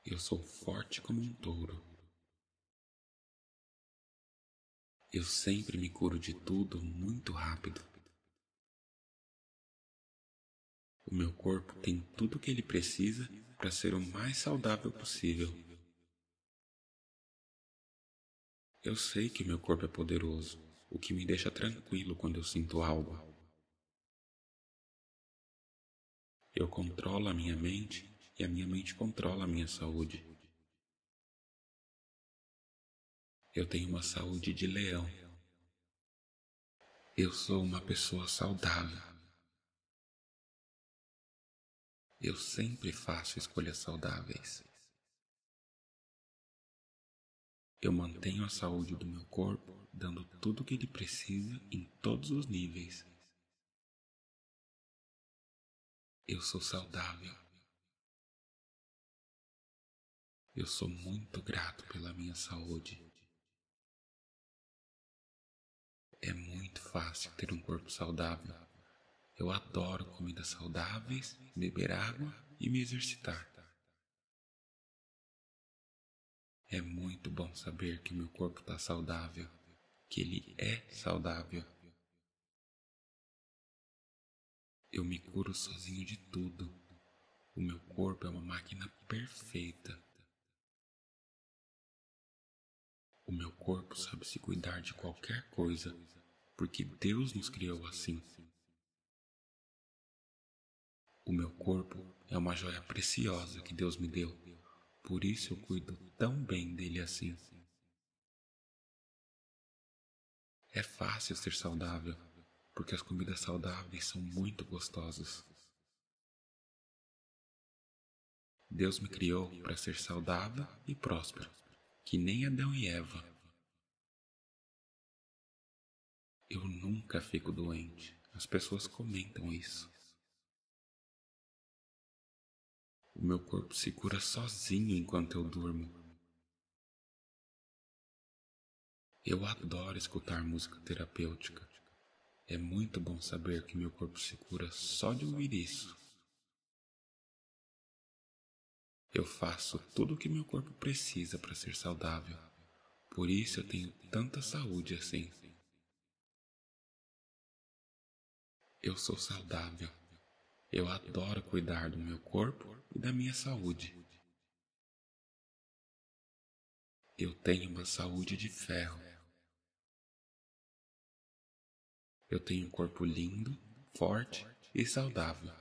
Eu sou forte como um touro. Eu sempre me curo de tudo muito rápido. O meu corpo tem tudo o que ele precisa para ser o mais saudável possível. Eu sei que meu corpo é poderoso, o que me deixa tranquilo quando eu sinto algo. Eu controlo a minha mente e a minha mente controla a minha saúde. Eu tenho uma saúde de leão. Eu sou uma pessoa saudável. Eu sempre faço escolhas saudáveis. Eu mantenho a saúde do meu corpo, dando tudo o que ele precisa em todos os níveis. Eu sou saudável. Eu sou muito grato pela minha saúde. É muito fácil ter um corpo saudável. Eu adoro comidas saudáveis, beber água e me exercitar. É muito bom saber que meu corpo está saudável, que ele é saudável. Eu me curo sozinho de tudo. O meu corpo é uma máquina perfeita. O meu corpo sabe se cuidar de qualquer coisa, porque Deus nos criou assim. O meu corpo é uma joia preciosa que Deus me deu, por isso eu cuido tão bem dele assim. É fácil ser saudável, porque as comidas saudáveis são muito gostosas. Deus me criou para ser saudável e próspero, que nem Adão e Eva. Eu nunca fico doente. As pessoas comentam isso. O meu corpo se cura sozinho enquanto eu durmo. Eu adoro escutar música terapêutica. É muito bom saber que meu corpo se cura só de ouvir isso. Eu faço tudo o que meu corpo precisa para ser saudável. Por isso eu tenho tanta saúde assim. Eu sou saudável. Eu adoro cuidar do meu corpo e da minha saúde. Eu tenho uma saúde de ferro. Eu tenho um corpo lindo, forte e saudável.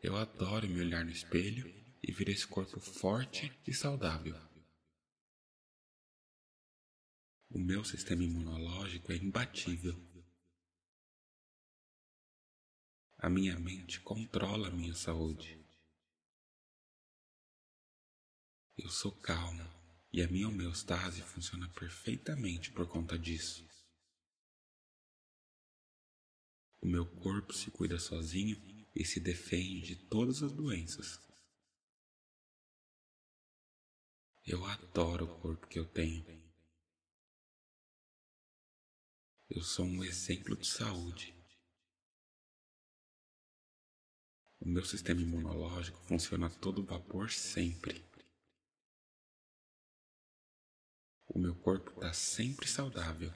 Eu adoro me olhar no espelho e ver esse corpo forte e saudável. O meu sistema imunológico é imbatível. A minha mente controla a minha saúde. Eu sou calmo e a minha homeostase funciona perfeitamente por conta disso. O meu corpo se cuida sozinho e se defende de todas as doenças. Eu adoro o corpo que eu tenho. Eu sou um exemplo de saúde. O meu sistema imunológico funciona a todo vapor sempre. O meu corpo está sempre saudável.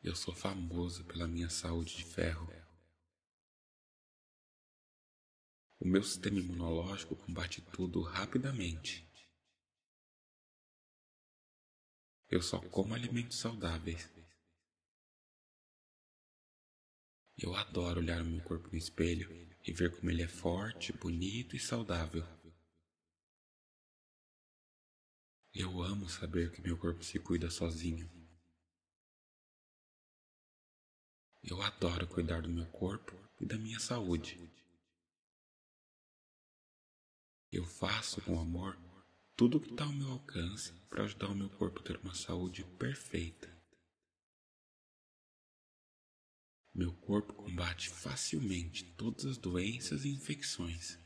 Eu sou famoso pela minha saúde de ferro. O meu sistema imunológico combate tudo rapidamente. Eu só como alimentos saudáveis. Eu adoro olhar o meu corpo no espelho e ver como ele é forte, bonito e saudável. Eu amo saber que meu corpo se cuida sozinho. Eu adoro cuidar do meu corpo e da minha saúde. Eu faço com amor tudo o que está ao meu alcance para ajudar o meu corpo a ter uma saúde perfeita. Meu corpo combate facilmente todas as doenças e infecções.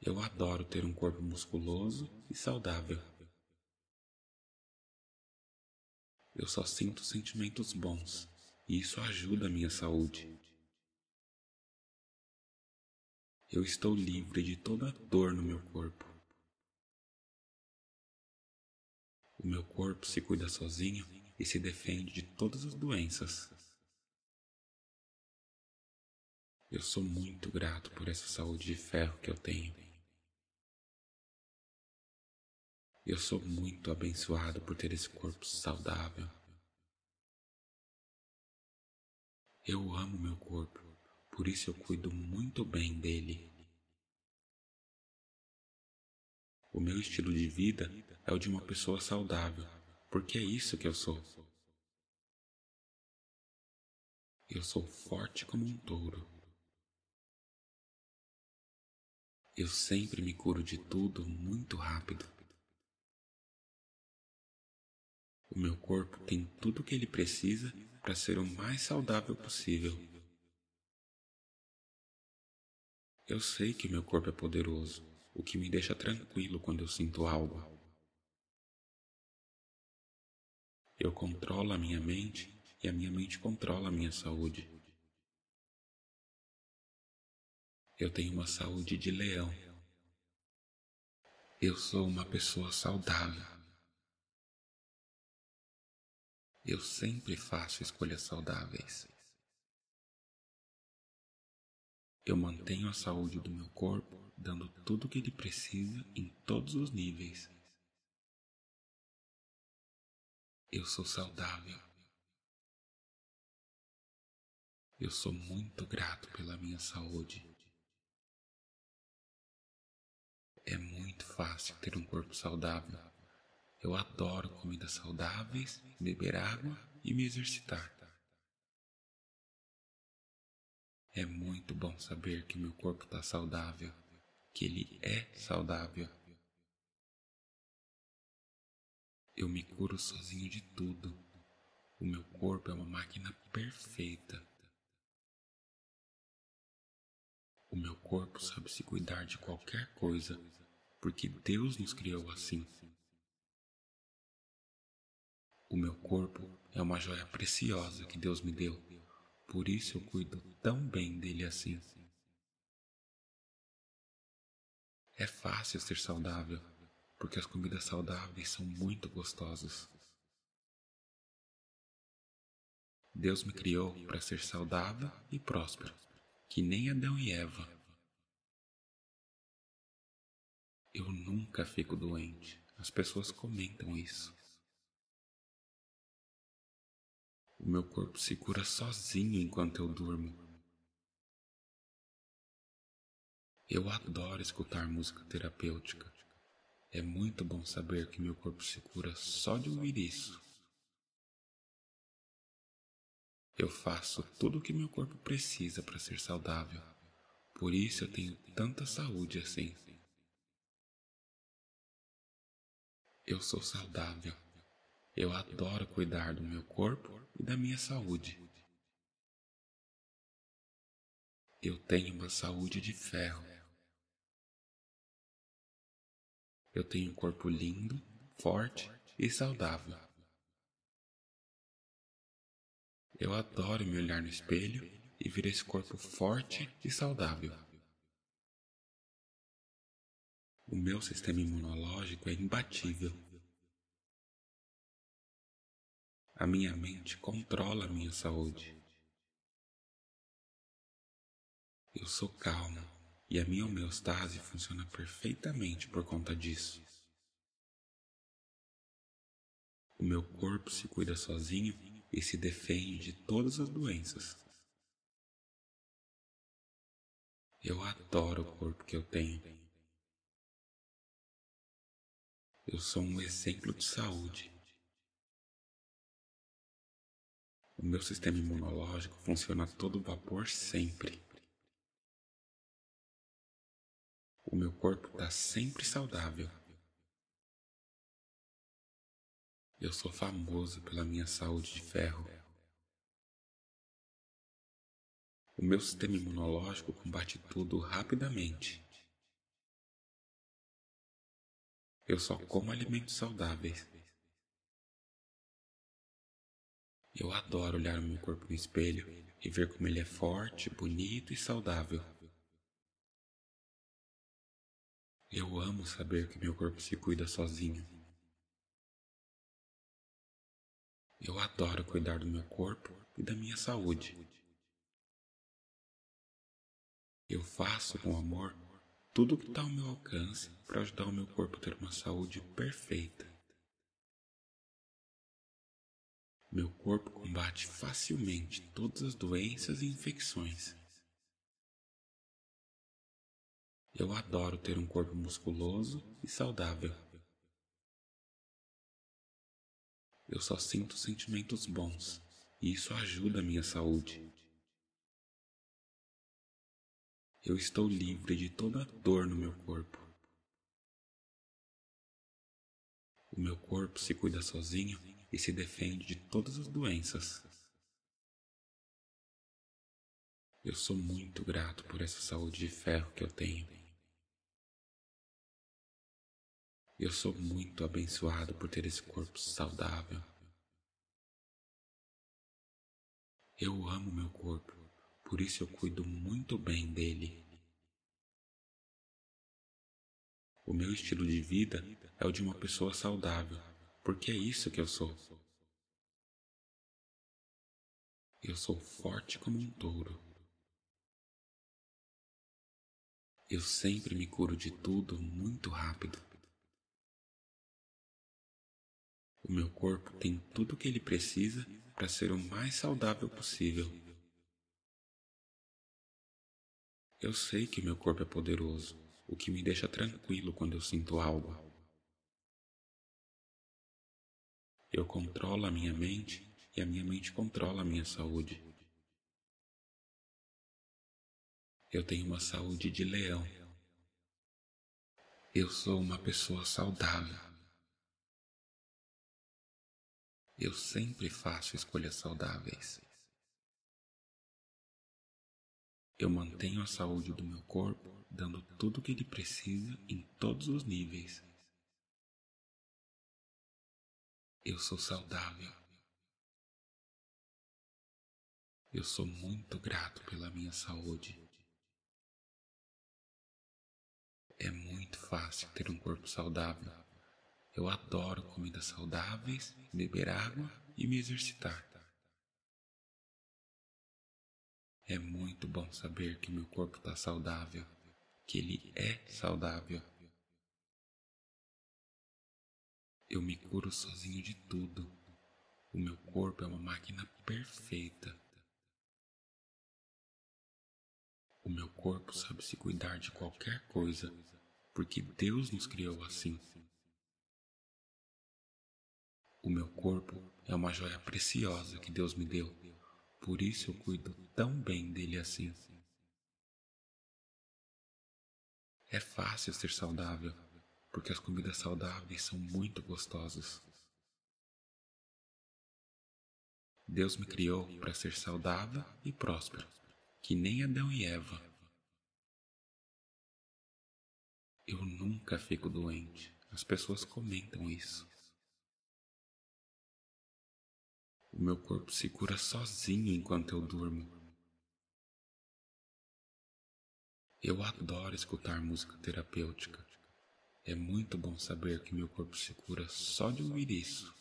Eu adoro ter um corpo musculoso e saudável. Eu só sinto sentimentos bons e isso ajuda a minha saúde. Eu estou livre de toda dor no meu corpo. O meu corpo se cuida sozinho e se defende de todas as doenças. Eu sou muito grato por essa saúde de ferro que eu tenho. Eu sou muito abençoado por ter esse corpo saudável. Eu amo meu corpo, por isso eu cuido muito bem dele. O meu estilo de vida é o de uma pessoa saudável porque é isso que eu sou. Eu sou forte como um touro. Eu sempre me curo de tudo muito rápido. O meu corpo tem tudo o que ele precisa para ser o mais saudável possível. Eu sei que meu corpo é poderoso, o que me deixa tranquilo quando eu sinto algo. Eu controlo a minha mente e a minha mente controla a minha saúde. Eu tenho uma saúde de leão. Eu sou uma pessoa saudável. Eu sempre faço escolhas saudáveis. Eu mantenho a saúde do meu corpo, dando tudo o que ele precisa em todos os níveis. Eu sou saudável. Eu sou muito grato pela minha saúde. É muito fácil ter um corpo saudável. Eu adoro comidas saudáveis, beber água e me exercitar. É muito bom saber que meu corpo está saudável, que ele é saudável. Eu me curo sozinho de tudo. O meu corpo é uma máquina perfeita. O meu corpo sabe se cuidar de qualquer coisa, porque Deus nos criou assim. O meu corpo é uma joia preciosa que Deus me deu, por isso eu cuido tão bem dele assim. É fácil ser saudável porque as comidas saudáveis são muito gostosas. Deus me criou para ser saudável e próspero, que nem Adão e Eva. Eu nunca fico doente. As pessoas comentam isso. O meu corpo se cura sozinho enquanto eu durmo. Eu adoro escutar música terapêutica. É muito bom saber que meu corpo se cura só de ouvir isso. Eu faço tudo o que meu corpo precisa para ser saudável. Por isso eu tenho tanta saúde assim. Eu sou saudável. Eu adoro cuidar do meu corpo e da minha saúde. Eu tenho uma saúde de ferro. Eu tenho um corpo lindo, forte e saudável. Eu adoro me olhar no espelho e ver esse corpo forte e saudável. O meu sistema imunológico é imbatível. A minha mente controla a minha saúde. Eu sou calmo e a minha homeostase funciona perfeitamente por conta disso. O meu corpo se cuida sozinho e se defende de todas as doenças. Eu adoro o corpo que eu tenho. Eu sou um exemplo de saúde. O meu sistema imunológico funciona a todo vapor sempre. O meu corpo está sempre saudável. Eu sou famoso pela minha saúde de ferro. O meu sistema imunológico combate tudo rapidamente. Eu só como alimentos saudáveis. Eu adoro olhar o meu corpo no espelho e ver como ele é forte, bonito e saudável. Eu amo saber que meu corpo se cuida sozinho. Eu adoro cuidar do meu corpo e da minha saúde. Eu faço com amor tudo o que está ao meu alcance para ajudar o meu corpo a ter uma saúde perfeita. Meu corpo combate facilmente todas as doenças e infecções. Eu adoro ter um corpo musculoso e saudável. Eu só sinto sentimentos bons e isso ajuda a minha saúde. Eu estou livre de toda dor no meu corpo. O meu corpo se cuida sozinho e se defende de todas as doenças. Eu sou muito grato por essa saúde de ferro que eu tenho. Eu sou muito abençoado por ter esse corpo saudável. Eu amo meu corpo, por isso eu cuido muito bem dele. O meu estilo de vida é o de uma pessoa saudável, porque é isso que eu sou. Eu sou forte como um touro. Eu sempre me curo de tudo muito rápido. O meu corpo tem tudo o que ele precisa para ser o mais saudável possível. Eu sei que meu corpo é poderoso, o que me deixa tranquilo quando eu sinto algo. Eu controlo a minha mente e a minha mente controla a minha saúde. Eu tenho uma saúde de leão. Eu sou uma pessoa saudável. Eu sempre faço escolhas saudáveis. Eu mantenho a saúde do meu corpo, dando tudo o que ele precisa em todos os níveis. Eu sou saudável. Eu sou muito grato pela minha saúde. É muito fácil ter um corpo saudável. Eu adoro comidas saudáveis, beber água e me exercitar. É muito bom saber que meu corpo está saudável, que ele é saudável. Eu me curo sozinho de tudo. O meu corpo é uma máquina perfeita. O meu corpo sabe se cuidar de qualquer coisa, porque Deus nos criou assim. O meu corpo é uma joia preciosa que Deus me deu, por isso eu cuido tão bem dele assim. É fácil ser saudável, porque as comidas saudáveis são muito gostosas. Deus me criou para ser saudável e próspero, que nem Adão e Eva. Eu nunca fico doente. As pessoas comentam isso. O meu corpo se cura sozinho enquanto eu durmo. Eu adoro escutar música terapêutica. É muito bom saber que meu corpo se cura só de ouvir isso.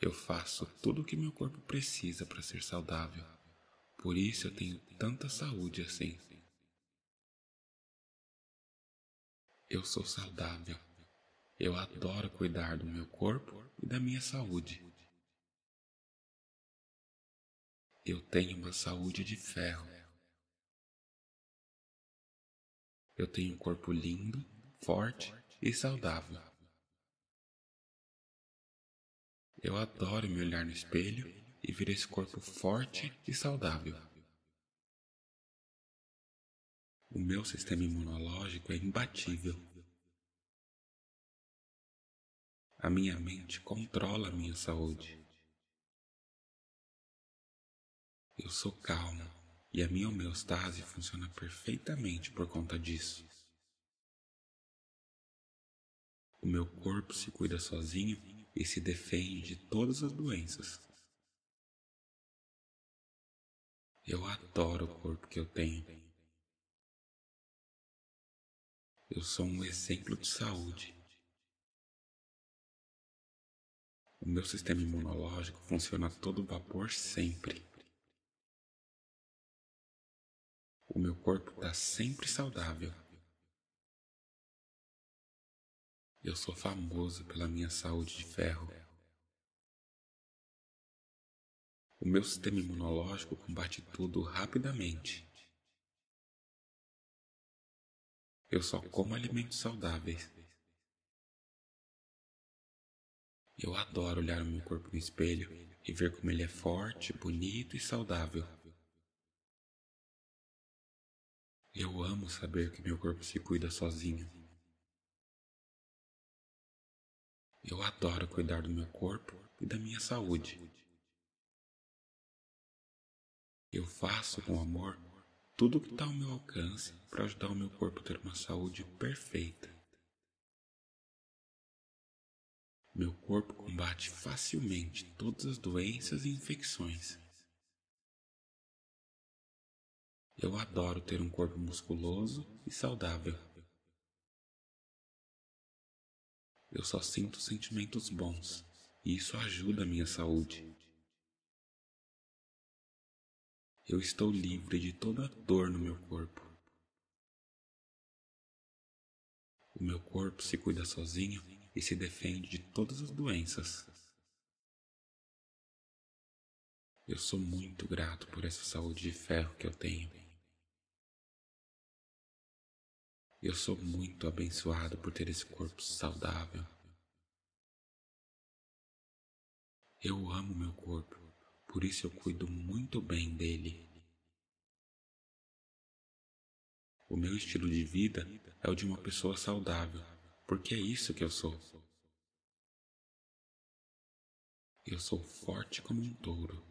Eu faço tudo o que meu corpo precisa para ser saudável. Por isso eu tenho tanta saúde assim. Eu sou saudável. Eu adoro cuidar do meu corpo e da minha saúde. Eu tenho uma saúde de ferro. Eu tenho um corpo lindo, forte e saudável. Eu adoro me olhar no espelho e ver esse corpo forte e saudável. O meu sistema imunológico é imbatível. A minha mente controla a minha saúde. Eu sou calmo e a minha homeostase funciona perfeitamente por conta disso. O meu corpo se cuida sozinho e se defende de todas as doenças. Eu adoro o corpo que eu tenho. Eu sou um exemplo de saúde O meu sistema imunológico funciona a todo vapor sempre. O meu corpo está sempre saudável. Eu sou famoso pela minha saúde de ferro. O meu sistema imunológico combate tudo rapidamente. Eu só como alimentos saudáveis. Eu adoro olhar o meu corpo no espelho e ver como ele é forte, bonito e saudável. Eu amo saber que meu corpo se cuida sozinho. Eu adoro cuidar do meu corpo e da minha saúde. Eu faço com amor tudo o que está ao meu alcance para ajudar o meu corpo a ter uma saúde perfeita. Meu corpo combate facilmente todas as doenças e infecções. Eu adoro ter um corpo musculoso e saudável. Eu só sinto sentimentos bons e isso ajuda a minha saúde. Eu estou livre de toda dor no meu corpo. O meu corpo se cuida sozinho e se defende de todas as doenças. Eu sou muito grato por essa saúde de ferro que eu tenho. Eu sou muito abençoado por ter esse corpo saudável. Eu amo meu corpo, por isso eu cuido muito bem dele. O meu estilo de vida é o de uma pessoa saudável porque é isso que eu sou. Eu sou forte como um touro.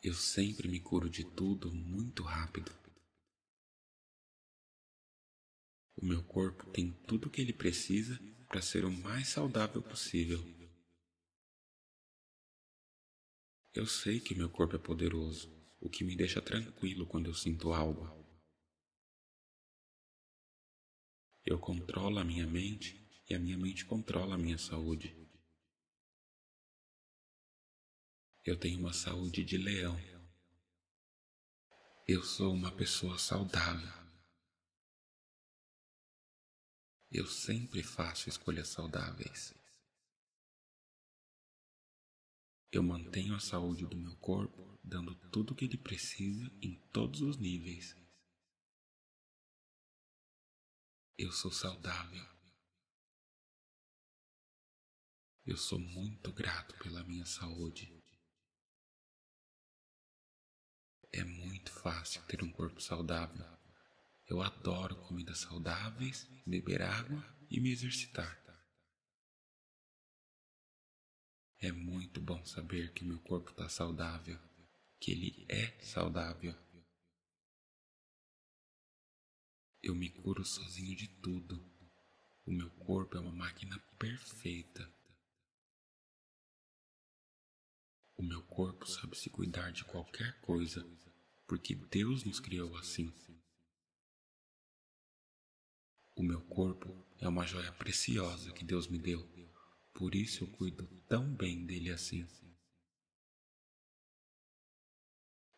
Eu sempre me curo de tudo muito rápido. O meu corpo tem tudo o que ele precisa para ser o mais saudável possível. Eu sei que meu corpo é poderoso, o que me deixa tranquilo quando eu sinto algo. Eu controlo a minha mente e a minha mente controla a minha saúde. Eu tenho uma saúde de leão. Eu sou uma pessoa saudável. Eu sempre faço escolhas saudáveis. Eu mantenho a saúde do meu corpo, dando tudo o que ele precisa em todos os níveis. Eu sou saudável. Eu sou muito grato pela minha saúde. É muito fácil ter um corpo saudável. Eu adoro comidas saudáveis, beber água e me exercitar. É muito bom saber que meu corpo está saudável, que ele é saudável. Eu me curo sozinho de tudo. O meu corpo é uma máquina perfeita. O meu corpo sabe se cuidar de qualquer coisa, porque Deus nos criou assim. O meu corpo é uma joia preciosa que Deus me deu, por isso eu cuido tão bem dele assim.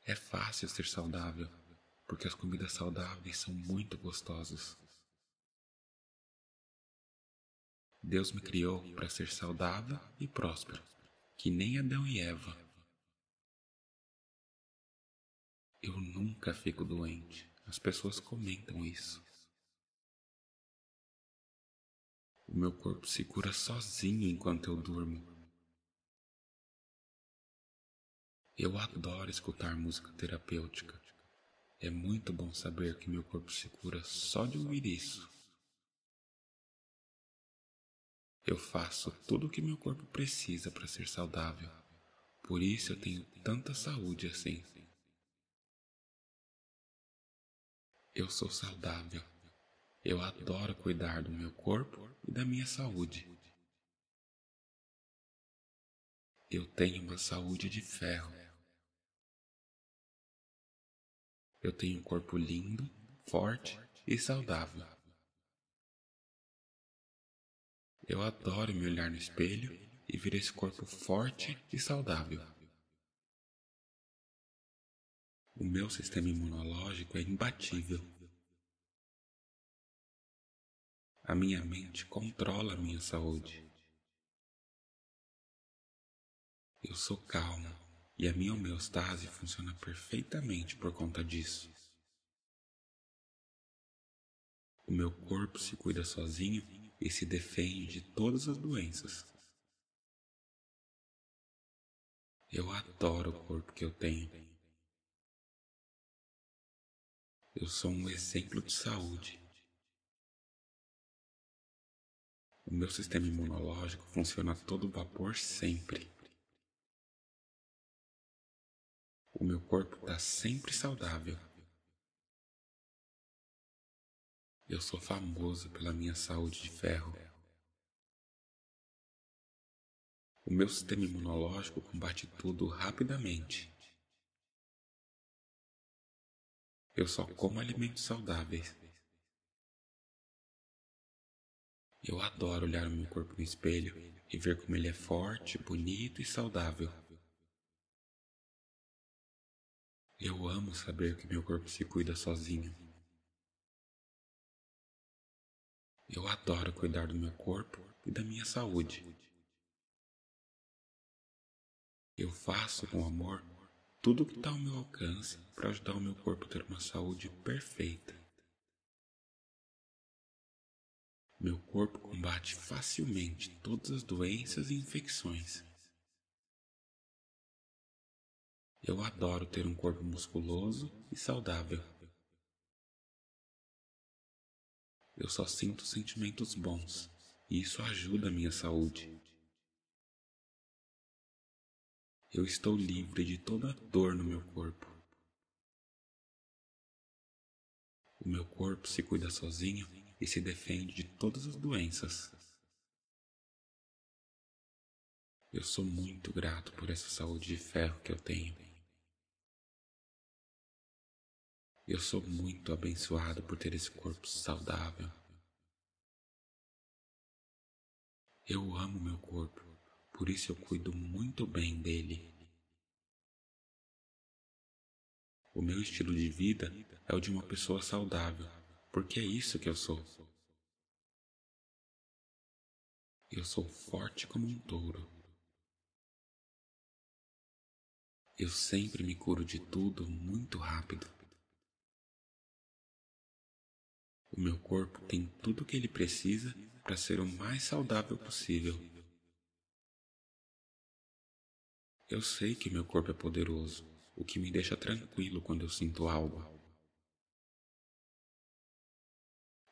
É fácil ser saudável porque as comidas saudáveis são muito gostosas. Deus me criou para ser saudável e próspero, que nem Adão e Eva. Eu nunca fico doente. As pessoas comentam isso. O meu corpo se cura sozinho enquanto eu durmo. Eu adoro escutar música terapêutica. É muito bom saber que meu corpo se cura só de ouvir isso. Eu faço tudo o que meu corpo precisa para ser saudável. Por isso eu tenho tanta saúde assim. Eu sou saudável. Eu adoro cuidar do meu corpo e da minha saúde. Eu tenho uma saúde de ferro. Eu tenho um corpo lindo, forte e saudável. Eu adoro me olhar no espelho e ver esse corpo forte e saudável. O meu sistema imunológico é imbatível. A minha mente controla a minha saúde. Eu sou calmo e a minha homeostase funciona perfeitamente por conta disso. O meu corpo se cuida sozinho e se defende de todas as doenças. Eu adoro o corpo que eu tenho. Eu sou um exemplo de saúde. O meu sistema imunológico funciona a todo vapor sempre. O meu corpo está sempre saudável. Eu sou famoso pela minha saúde de ferro. O meu sistema imunológico combate tudo rapidamente. Eu só como alimentos saudáveis. Eu adoro olhar o meu corpo no espelho e ver como ele é forte, bonito e saudável. Eu amo saber que meu corpo se cuida sozinho. Eu adoro cuidar do meu corpo e da minha saúde. Eu faço com amor tudo o que está ao meu alcance para ajudar o meu corpo a ter uma saúde perfeita. Meu corpo combate facilmente todas as doenças e infecções. Eu adoro ter um corpo musculoso e saudável. Eu só sinto sentimentos bons e isso ajuda a minha saúde. Eu estou livre de toda dor no meu corpo. O meu corpo se cuida sozinho e se defende de todas as doenças. Eu sou muito grato por essa saúde de ferro que eu tenho. Eu sou muito abençoado por ter esse corpo saudável. Eu amo meu corpo, por isso eu cuido muito bem dele. O meu estilo de vida é o de uma pessoa saudável, porque é isso que eu sou. Eu sou forte como um touro. Eu sempre me curo de tudo muito rápido. O meu corpo tem tudo o que ele precisa para ser o mais saudável possível. Eu sei que meu corpo é poderoso, o que me deixa tranquilo quando eu sinto algo.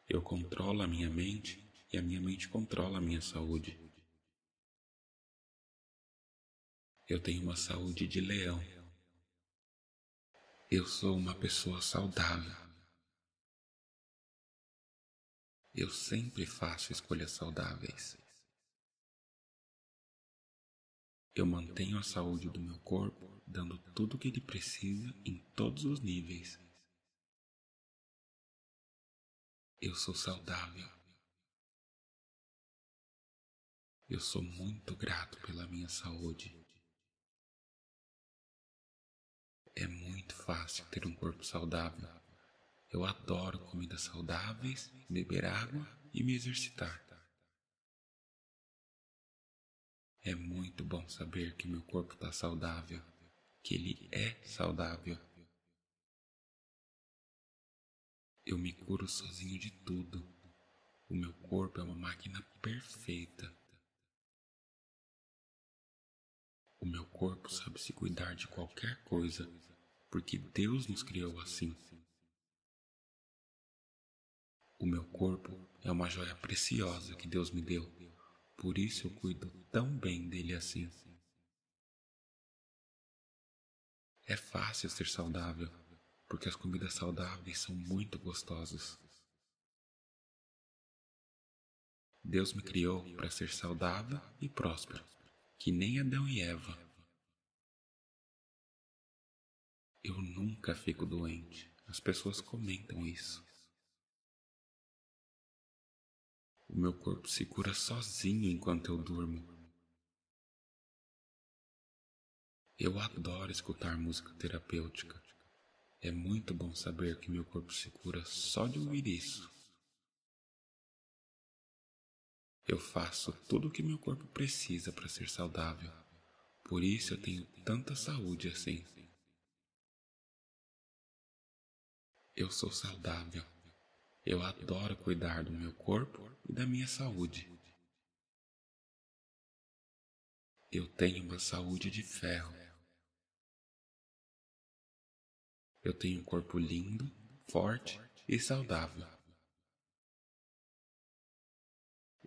Eu controlo a minha mente e a minha mente controla a minha saúde. Eu tenho uma saúde de leão. Eu sou uma pessoa saudável. Eu sempre faço escolhas saudáveis. Eu mantenho a saúde do meu corpo, dando tudo o que ele precisa em todos os níveis. Eu sou saudável. Eu sou muito grato pela minha saúde. É muito fácil ter um corpo saudável. Eu adoro comidas saudáveis, beber água e me exercitar. É muito bom saber que meu corpo está saudável, que ele é saudável. Eu me curo sozinho de tudo. O meu corpo é uma máquina perfeita. O meu corpo sabe se cuidar de qualquer coisa, porque Deus nos criou assim. O meu corpo é uma joia preciosa que Deus me deu, por isso eu cuido tão bem dele assim. É fácil ser saudável, porque as comidas saudáveis são muito gostosas. Deus me criou para ser saudável e próspero, que nem Adão e Eva. Eu nunca fico doente. As pessoas comentam isso. O meu corpo se cura sozinho enquanto eu durmo. Eu adoro escutar música terapêutica. É muito bom saber que meu corpo se cura só de ouvir isso. Eu faço tudo o que meu corpo precisa para ser saudável. Por isso eu tenho tanta saúde assim. Eu sou saudável. Eu adoro cuidar do meu corpo e da minha saúde. Eu tenho uma saúde de ferro. Eu tenho um corpo lindo, forte e saudável.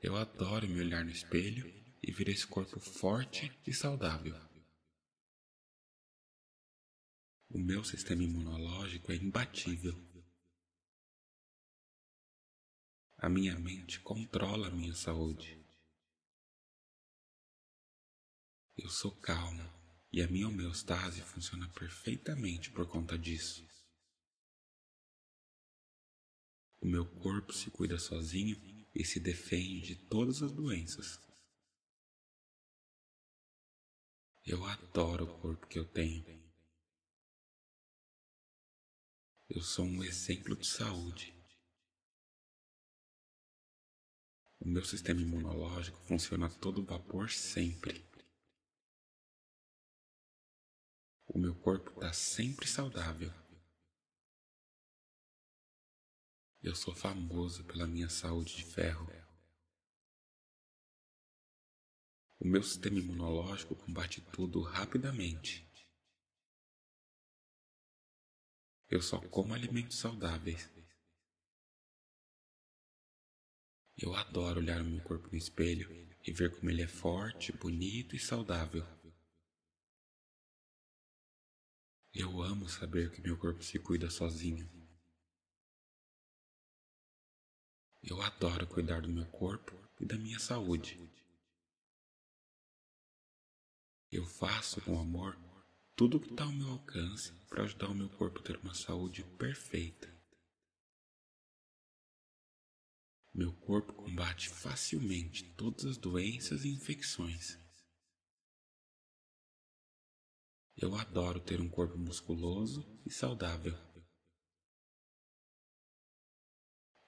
Eu adoro me olhar no espelho e ver esse corpo forte e saudável. O meu sistema imunológico é imbatível. A minha mente controla a minha saúde. Eu sou calmo e a minha homeostase funciona perfeitamente por conta disso. O meu corpo se cuida sozinho e se defende de todas as doenças. Eu adoro o corpo que eu tenho. Eu sou um exemplo de saúde O meu sistema imunológico funciona a todo vapor sempre. O meu corpo está sempre saudável. Eu sou famoso pela minha saúde de ferro. O meu sistema imunológico combate tudo rapidamente. Eu só como alimentos saudáveis. Eu adoro olhar o meu corpo no espelho e ver como ele é forte, bonito e saudável. Eu amo saber que meu corpo se cuida sozinho. Eu adoro cuidar do meu corpo e da minha saúde. Eu faço com amor tudo o que está ao meu alcance para ajudar o meu corpo a ter uma saúde perfeita. Meu corpo combate facilmente todas as doenças e infecções. Eu adoro ter um corpo musculoso e saudável.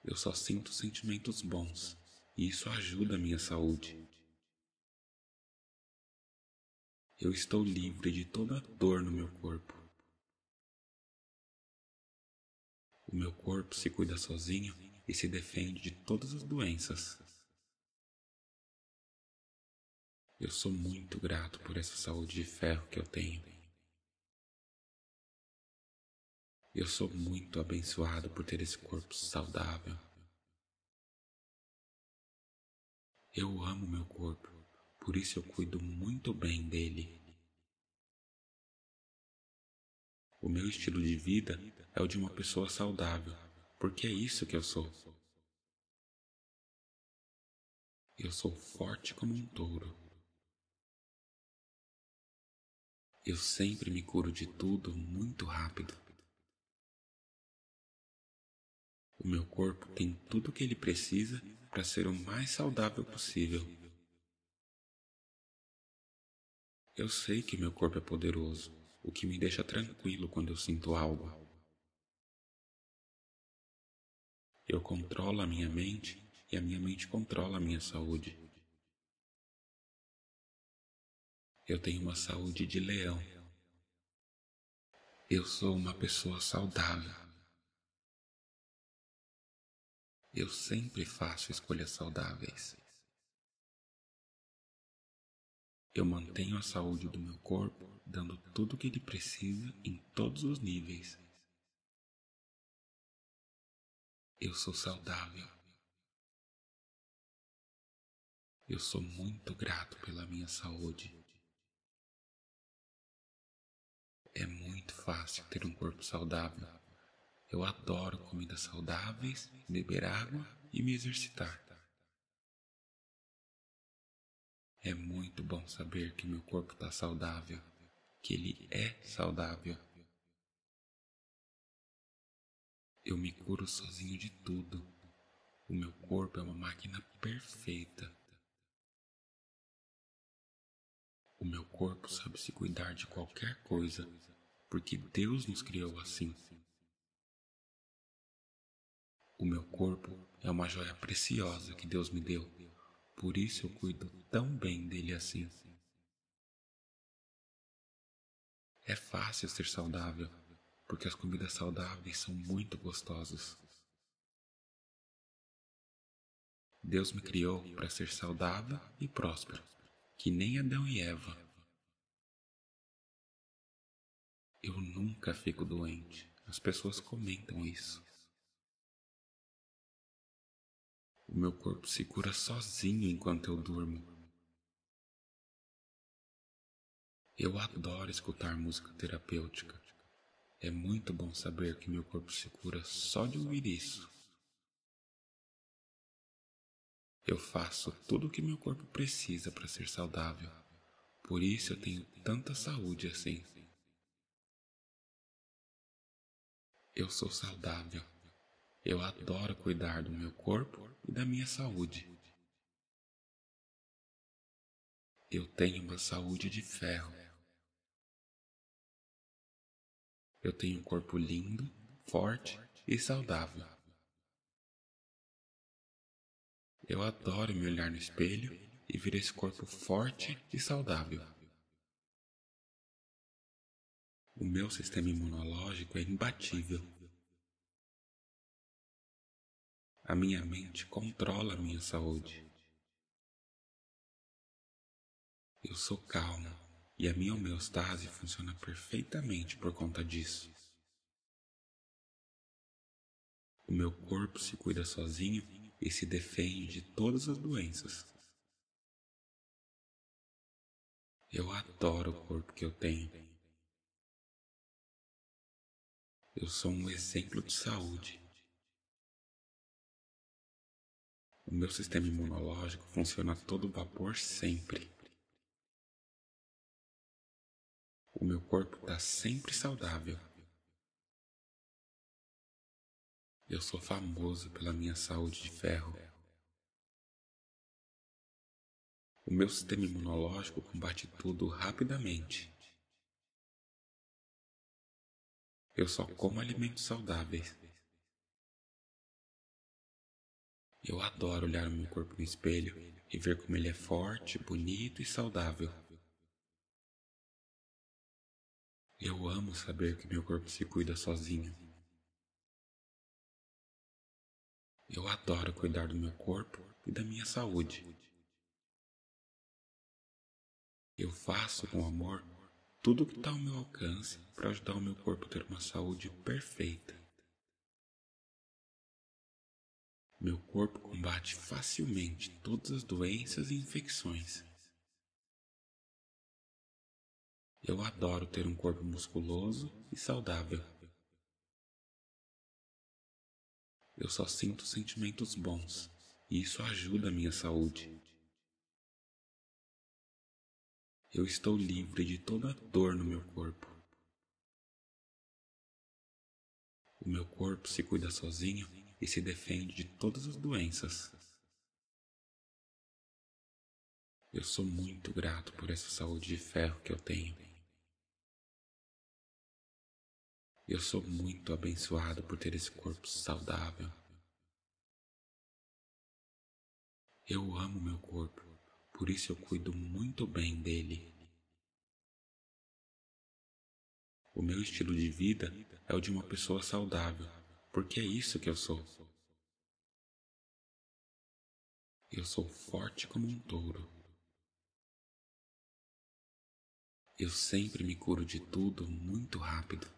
Eu só sinto sentimentos bons e isso ajuda a minha saúde. Eu estou livre de toda dor no meu corpo. O meu corpo se cuida sozinho e se defende de todas as doenças. Eu sou muito grato por essa saúde de ferro que eu tenho. Eu sou muito abençoado por ter esse corpo saudável. Eu amo meu corpo, por isso eu cuido muito bem dele. O meu estilo de vida é o de uma pessoa saudável porque é isso que eu sou. Eu sou forte como um touro. Eu sempre me curo de tudo muito rápido. O meu corpo tem tudo o que ele precisa para ser o mais saudável possível. Eu sei que meu corpo é poderoso, o que me deixa tranquilo quando eu sinto algo. Eu controlo a minha mente e a minha mente controla a minha saúde. Eu tenho uma saúde de leão. Eu sou uma pessoa saudável. Eu sempre faço escolhas saudáveis. Eu mantenho a saúde do meu corpo, dando tudo o que ele precisa em todos os níveis. Eu sou saudável. Eu sou muito grato pela minha saúde. É muito fácil ter um corpo saudável. Eu adoro comidas saudáveis, beber água e me exercitar. É muito bom saber que meu corpo está saudável, que ele é saudável. Eu me curo sozinho de tudo. O meu corpo é uma máquina perfeita. O meu corpo sabe se cuidar de qualquer coisa, porque Deus nos criou assim. O meu corpo é uma joia preciosa que Deus me deu, por isso eu cuido tão bem dele assim. É fácil ser saudável porque as comidas saudáveis são muito gostosas. Deus me criou para ser saudável e próspero, que nem Adão e Eva. Eu nunca fico doente. As pessoas comentam isso. O meu corpo se cura sozinho enquanto eu durmo. Eu adoro escutar música terapêutica. É muito bom saber que meu corpo se cura só de ouvir isso. Eu faço tudo o que meu corpo precisa para ser saudável. Por isso eu tenho tanta saúde assim. Eu sou saudável. Eu adoro cuidar do meu corpo e da minha saúde. Eu tenho uma saúde de ferro. Eu tenho um corpo lindo, forte e saudável. Eu adoro me olhar no espelho e ver esse corpo forte e saudável. O meu sistema imunológico é imbatível. A minha mente controla a minha saúde. Eu sou calmo e a minha homeostase funciona perfeitamente por conta disso. O meu corpo se cuida sozinho e se defende de todas as doenças. Eu adoro o corpo que eu tenho. Eu sou um exemplo de saúde. O meu sistema imunológico funciona a todo vapor sempre. O meu corpo está sempre saudável. Eu sou famoso pela minha saúde de ferro. O meu sistema imunológico combate tudo rapidamente. Eu só como alimentos saudáveis. Eu adoro olhar o meu corpo no espelho e ver como ele é forte, bonito e saudável. Eu amo saber que meu corpo se cuida sozinho. Eu adoro cuidar do meu corpo e da minha saúde. Eu faço com amor tudo o que está ao meu alcance para ajudar o meu corpo a ter uma saúde perfeita. Meu corpo combate facilmente todas as doenças e infecções. Eu adoro ter um corpo musculoso e saudável. Eu só sinto sentimentos bons e isso ajuda a minha saúde. Eu estou livre de toda dor no meu corpo. O meu corpo se cuida sozinho e se defende de todas as doenças. Eu sou muito grato por essa saúde de ferro que eu tenho. Eu sou muito abençoado por ter esse corpo saudável. Eu amo meu corpo, por isso eu cuido muito bem dele. O meu estilo de vida é o de uma pessoa saudável, porque é isso que eu sou. Eu sou forte como um touro. Eu sempre me curo de tudo muito rápido.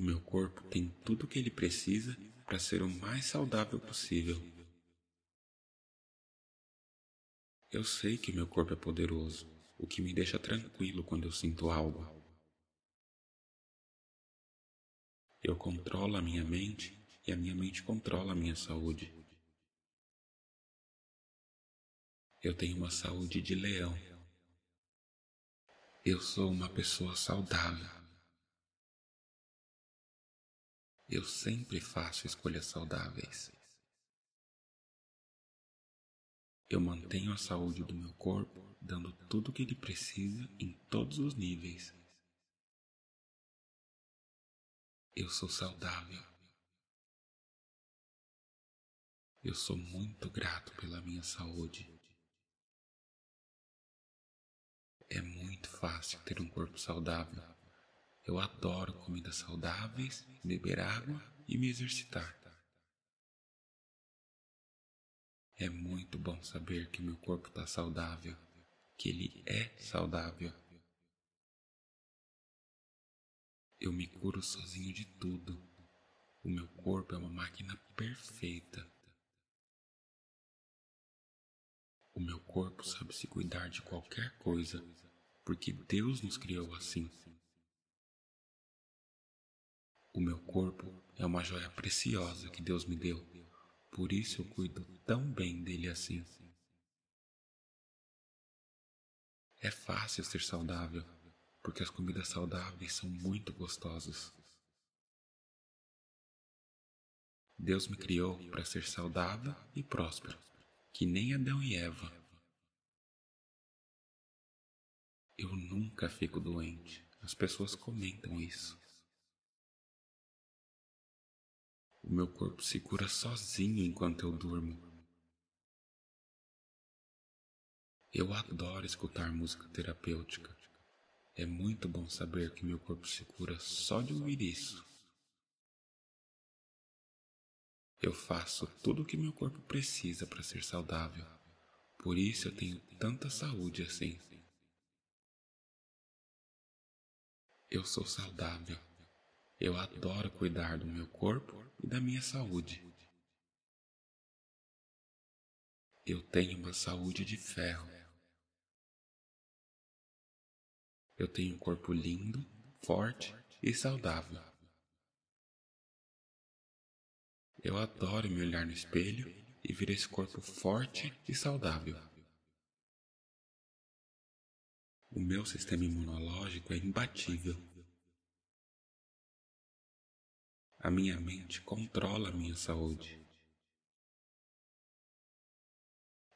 O meu corpo tem tudo o que ele precisa para ser o mais saudável possível. Eu sei que meu corpo é poderoso, o que me deixa tranquilo quando eu sinto algo. Eu controlo a minha mente e a minha mente controla a minha saúde. Eu tenho uma saúde de leão. Eu sou uma pessoa saudável. Eu sempre faço escolhas saudáveis. Eu mantenho a saúde do meu corpo, dando tudo o que ele precisa em todos os níveis. Eu sou saudável. Eu sou muito grato pela minha saúde. É muito fácil ter um corpo saudável. Eu adoro comidas saudáveis, beber água e me exercitar. É muito bom saber que meu corpo está saudável, que ele é saudável. Eu me curo sozinho de tudo. O meu corpo é uma máquina perfeita. O meu corpo sabe se cuidar de qualquer coisa, porque Deus nos criou assim. O meu corpo é uma joia preciosa que Deus me deu, por isso eu cuido tão bem dele assim. É fácil ser saudável, porque as comidas saudáveis são muito gostosas. Deus me criou para ser saudável e próspero, que nem Adão e Eva. Eu nunca fico doente. As pessoas comentam isso. O meu corpo se cura sozinho enquanto eu durmo. Eu adoro escutar música terapêutica. É muito bom saber que meu corpo se cura só de ouvir isso. Eu faço tudo o que meu corpo precisa para ser saudável. Por isso eu tenho tanta saúde assim. Eu sou saudável. Eu adoro cuidar do meu corpo e da minha saúde. Eu tenho uma saúde de ferro. Eu tenho um corpo lindo, forte e saudável. Eu adoro me olhar no espelho e ver esse corpo forte e saudável. O meu sistema imunológico é imbatível. A minha mente controla a minha saúde.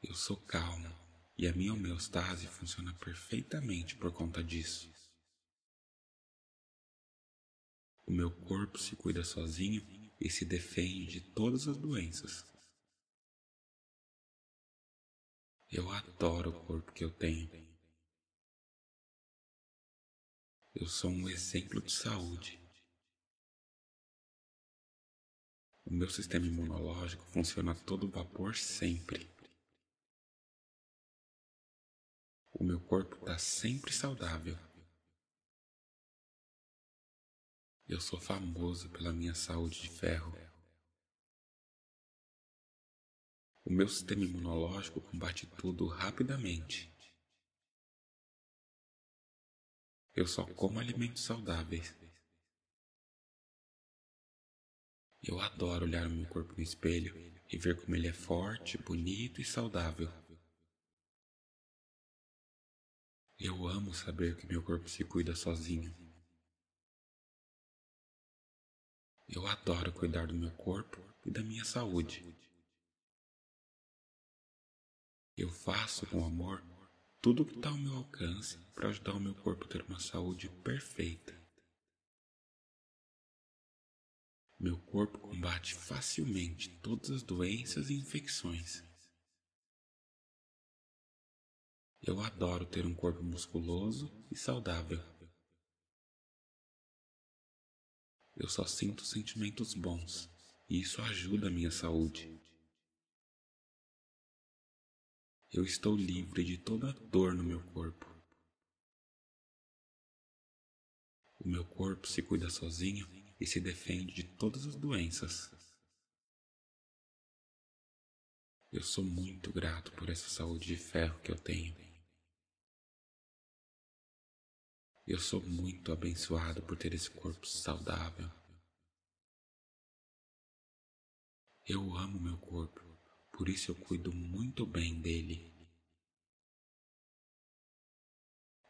Eu sou calmo e a minha homeostase funciona perfeitamente por conta disso. O meu corpo se cuida sozinho e se defende de todas as doenças. Eu adoro o corpo que eu tenho. Eu sou um exemplo de saúde. O meu sistema imunológico funciona a todo vapor sempre. O meu corpo está sempre saudável. Eu sou famoso pela minha saúde de ferro. O meu sistema imunológico combate tudo rapidamente. Eu só como alimentos saudáveis. Eu adoro olhar o meu corpo no espelho e ver como ele é forte, bonito e saudável. Eu amo saber que meu corpo se cuida sozinho. Eu adoro cuidar do meu corpo e da minha saúde. Eu faço com amor tudo o que está ao meu alcance para ajudar o meu corpo a ter uma saúde perfeita. Meu corpo combate facilmente todas as doenças e infecções. Eu adoro ter um corpo musculoso e saudável. Eu só sinto sentimentos bons e isso ajuda a minha saúde. Eu estou livre de toda dor no meu corpo. O meu corpo se cuida sozinho e se defende de todas as doenças. Eu sou muito grato por essa saúde de ferro que eu tenho. Eu sou muito abençoado por ter esse corpo saudável. Eu amo meu corpo, por isso eu cuido muito bem dele.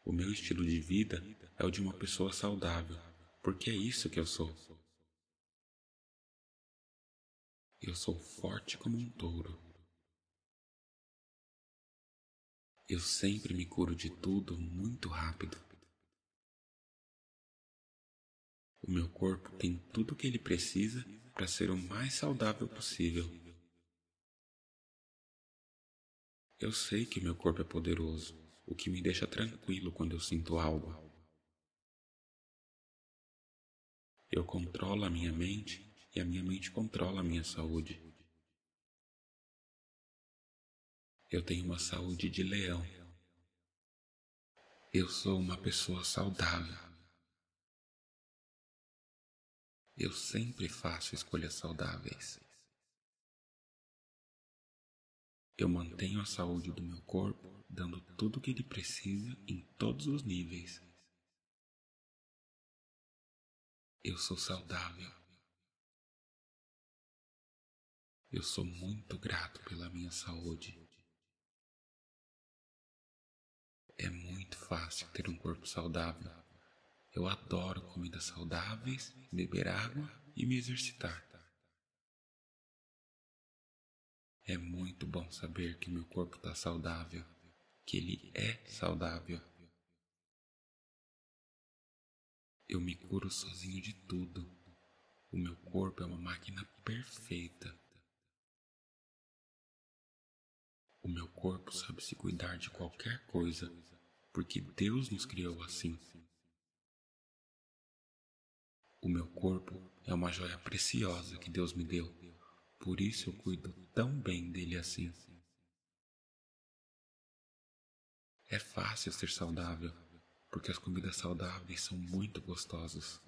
O meu estilo de vida é o de uma pessoa saudável porque é isso que eu sou. Eu sou forte como um touro. Eu sempre me curo de tudo muito rápido. O meu corpo tem tudo o que ele precisa para ser o mais saudável possível. Eu sei que meu corpo é poderoso, o que me deixa tranquilo quando eu sinto algo. Eu controlo a minha mente e a minha mente controla a minha saúde. Eu tenho uma saúde de leão. Eu sou uma pessoa saudável. Eu sempre faço escolhas saudáveis. Eu mantenho a saúde do meu corpo, dando tudo o que ele precisa em todos os níveis. Eu sou saudável. Eu sou muito grato pela minha saúde. É muito fácil ter um corpo saudável. Eu adoro comidas saudáveis, beber água e me exercitar. É muito bom saber que meu corpo está saudável, que ele é saudável. Eu me curo sozinho de tudo. O meu corpo é uma máquina perfeita. O meu corpo sabe se cuidar de qualquer coisa, porque Deus nos criou assim. O meu corpo é uma joia preciosa que Deus me deu, por isso eu cuido tão bem dele assim. É fácil ser saudável porque as comidas saudáveis são muito gostosas.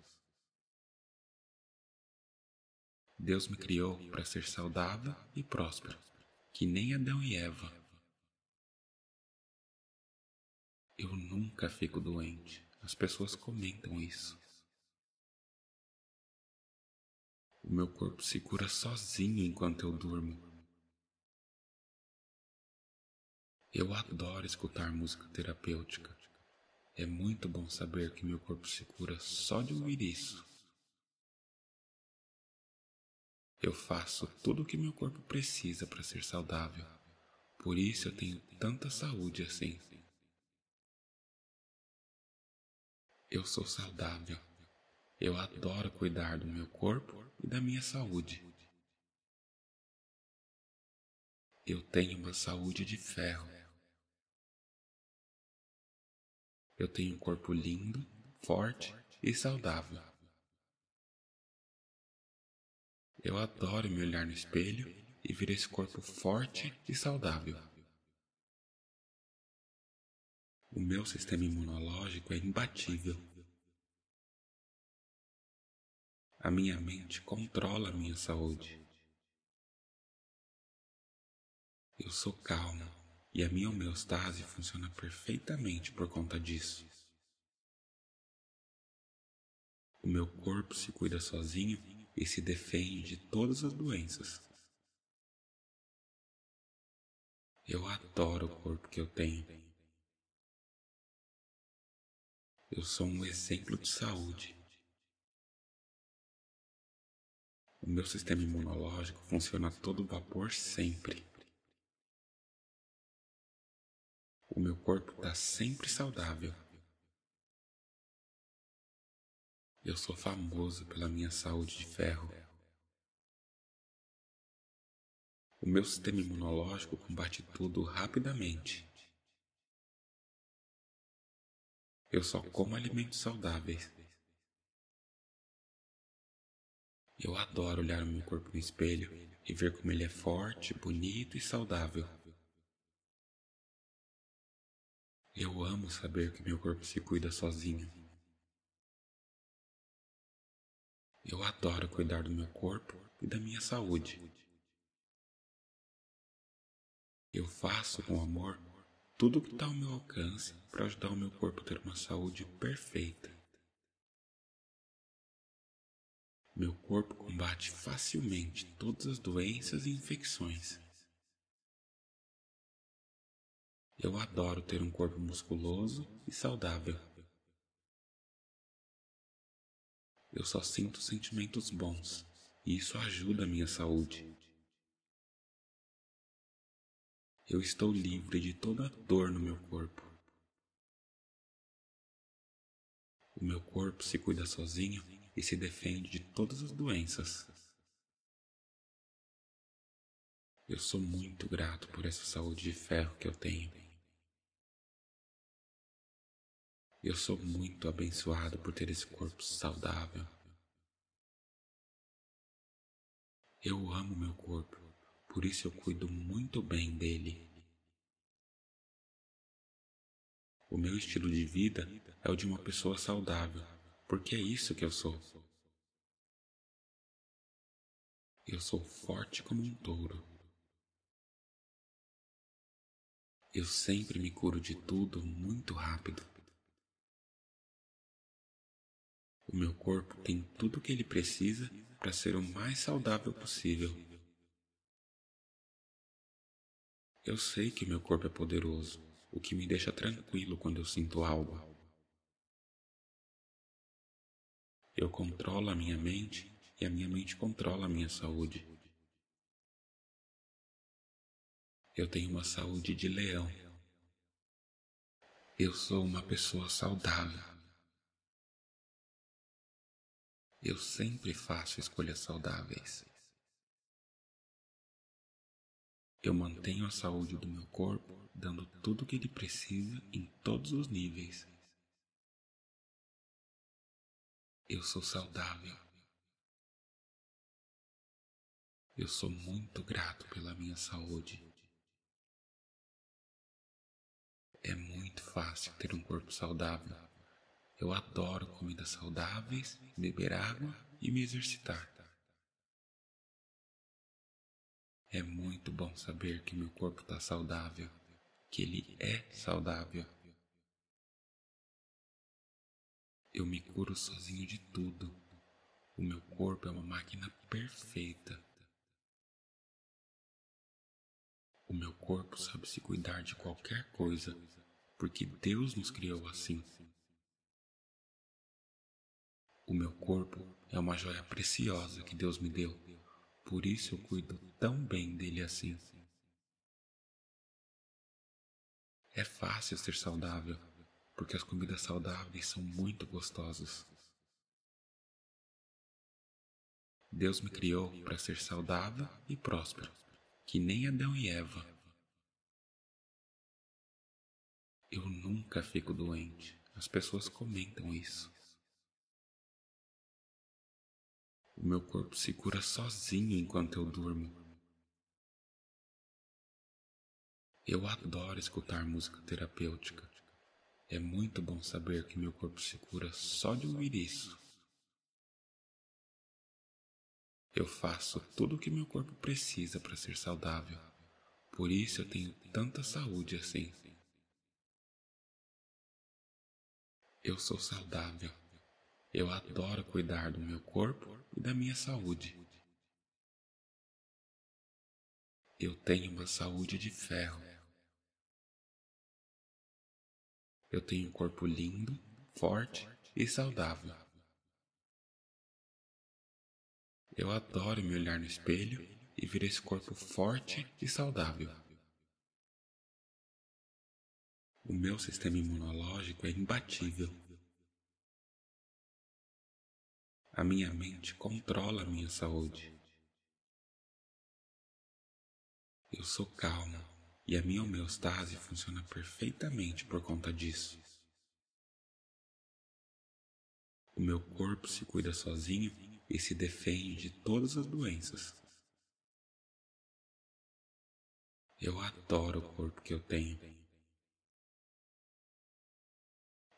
Deus me criou para ser saudável e próspero, que nem Adão e Eva. Eu nunca fico doente. As pessoas comentam isso. O meu corpo se cura sozinho enquanto eu durmo. Eu adoro escutar música terapêutica. É muito bom saber que meu corpo se cura só de ouvir isso. Eu faço tudo o que meu corpo precisa para ser saudável. Por isso eu tenho tanta saúde assim. Eu sou saudável. Eu adoro cuidar do meu corpo e da minha saúde. Eu tenho uma saúde de ferro. Eu tenho um corpo lindo, forte e saudável. Eu adoro me olhar no espelho e ver esse corpo forte e saudável. O meu sistema imunológico é imbatível. A minha mente controla a minha saúde. Eu sou calmo. E a minha homeostase funciona perfeitamente por conta disso. O meu corpo se cuida sozinho e se defende de todas as doenças. Eu adoro o corpo que eu tenho. Eu sou um exemplo de saúde. O meu sistema imunológico funciona a todo vapor sempre. O meu corpo está sempre saudável. Eu sou famoso pela minha saúde de ferro. O meu sistema imunológico combate tudo rapidamente. Eu só como alimentos saudáveis. Eu adoro olhar o meu corpo no espelho e ver como ele é forte, bonito e saudável. Eu amo saber que meu corpo se cuida sozinho. Eu adoro cuidar do meu corpo e da minha saúde. Eu faço com amor tudo o que está ao meu alcance para ajudar o meu corpo a ter uma saúde perfeita. Meu corpo combate facilmente todas as doenças e infecções. Eu adoro ter um corpo musculoso e saudável. Eu só sinto sentimentos bons e isso ajuda a minha saúde. Eu estou livre de toda dor no meu corpo. O meu corpo se cuida sozinho e se defende de todas as doenças. Eu sou muito grato por essa saúde de ferro que eu tenho. Eu sou muito abençoado por ter esse corpo saudável. Eu amo meu corpo, por isso eu cuido muito bem dele. O meu estilo de vida é o de uma pessoa saudável, porque é isso que eu sou. Eu sou forte como um touro. Eu sempre me curo de tudo muito rápido. O meu corpo tem tudo o que ele precisa para ser o mais saudável possível. Eu sei que meu corpo é poderoso, o que me deixa tranquilo quando eu sinto algo. Eu controlo a minha mente e a minha mente controla a minha saúde. Eu tenho uma saúde de leão. Eu sou uma pessoa saudável. Eu sempre faço escolhas saudáveis. Eu mantenho a saúde do meu corpo, dando tudo o que ele precisa em todos os níveis. Eu sou saudável. Eu sou muito grato pela minha saúde. É muito fácil ter um corpo saudável. Eu adoro comidas saudáveis, beber água e me exercitar. É muito bom saber que meu corpo está saudável, que ele é saudável. Eu me curo sozinho de tudo. O meu corpo é uma máquina perfeita. O meu corpo sabe se cuidar de qualquer coisa, porque Deus nos criou assim. O meu corpo é uma joia preciosa que Deus me deu, por isso eu cuido tão bem dele assim. É fácil ser saudável, porque as comidas saudáveis são muito gostosas. Deus me criou para ser saudável e próspero, que nem Adão e Eva. Eu nunca fico doente, as pessoas comentam isso. O meu corpo se cura sozinho enquanto eu durmo. Eu adoro escutar música terapêutica. É muito bom saber que meu corpo se cura só de ouvir isso. Eu faço tudo o que meu corpo precisa para ser saudável. Por isso eu tenho tanta saúde assim. Eu sou saudável. Eu adoro cuidar do meu corpo e da minha saúde. Eu tenho uma saúde de ferro. Eu tenho um corpo lindo, forte e saudável. Eu adoro me olhar no espelho e ver esse corpo forte e saudável. O meu sistema imunológico é imbatível. A minha mente controla a minha saúde. Eu sou calmo e a minha homeostase funciona perfeitamente por conta disso. O meu corpo se cuida sozinho e se defende de todas as doenças. Eu adoro o corpo que eu tenho.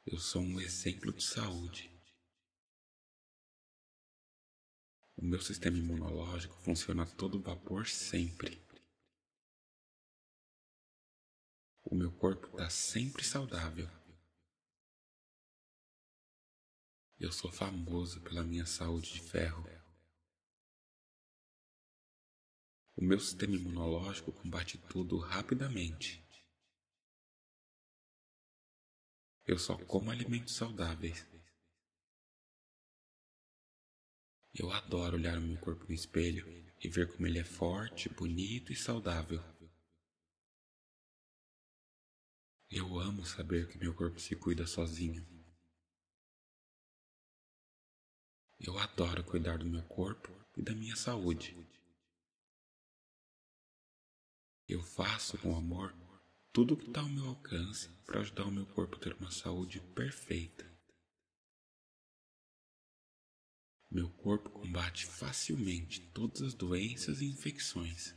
Eu sou um exemplo de saúde O meu sistema imunológico funciona a todo vapor sempre. O meu corpo está sempre saudável. Eu sou famoso pela minha saúde de ferro. O meu sistema imunológico combate tudo rapidamente. Eu só como alimentos saudáveis. Eu adoro olhar o meu corpo no espelho e ver como ele é forte, bonito e saudável. Eu amo saber que meu corpo se cuida sozinho. Eu adoro cuidar do meu corpo e da minha saúde. Eu faço com amor tudo o que está ao meu alcance para ajudar o meu corpo a ter uma saúde perfeita. Meu corpo combate facilmente todas as doenças e infecções.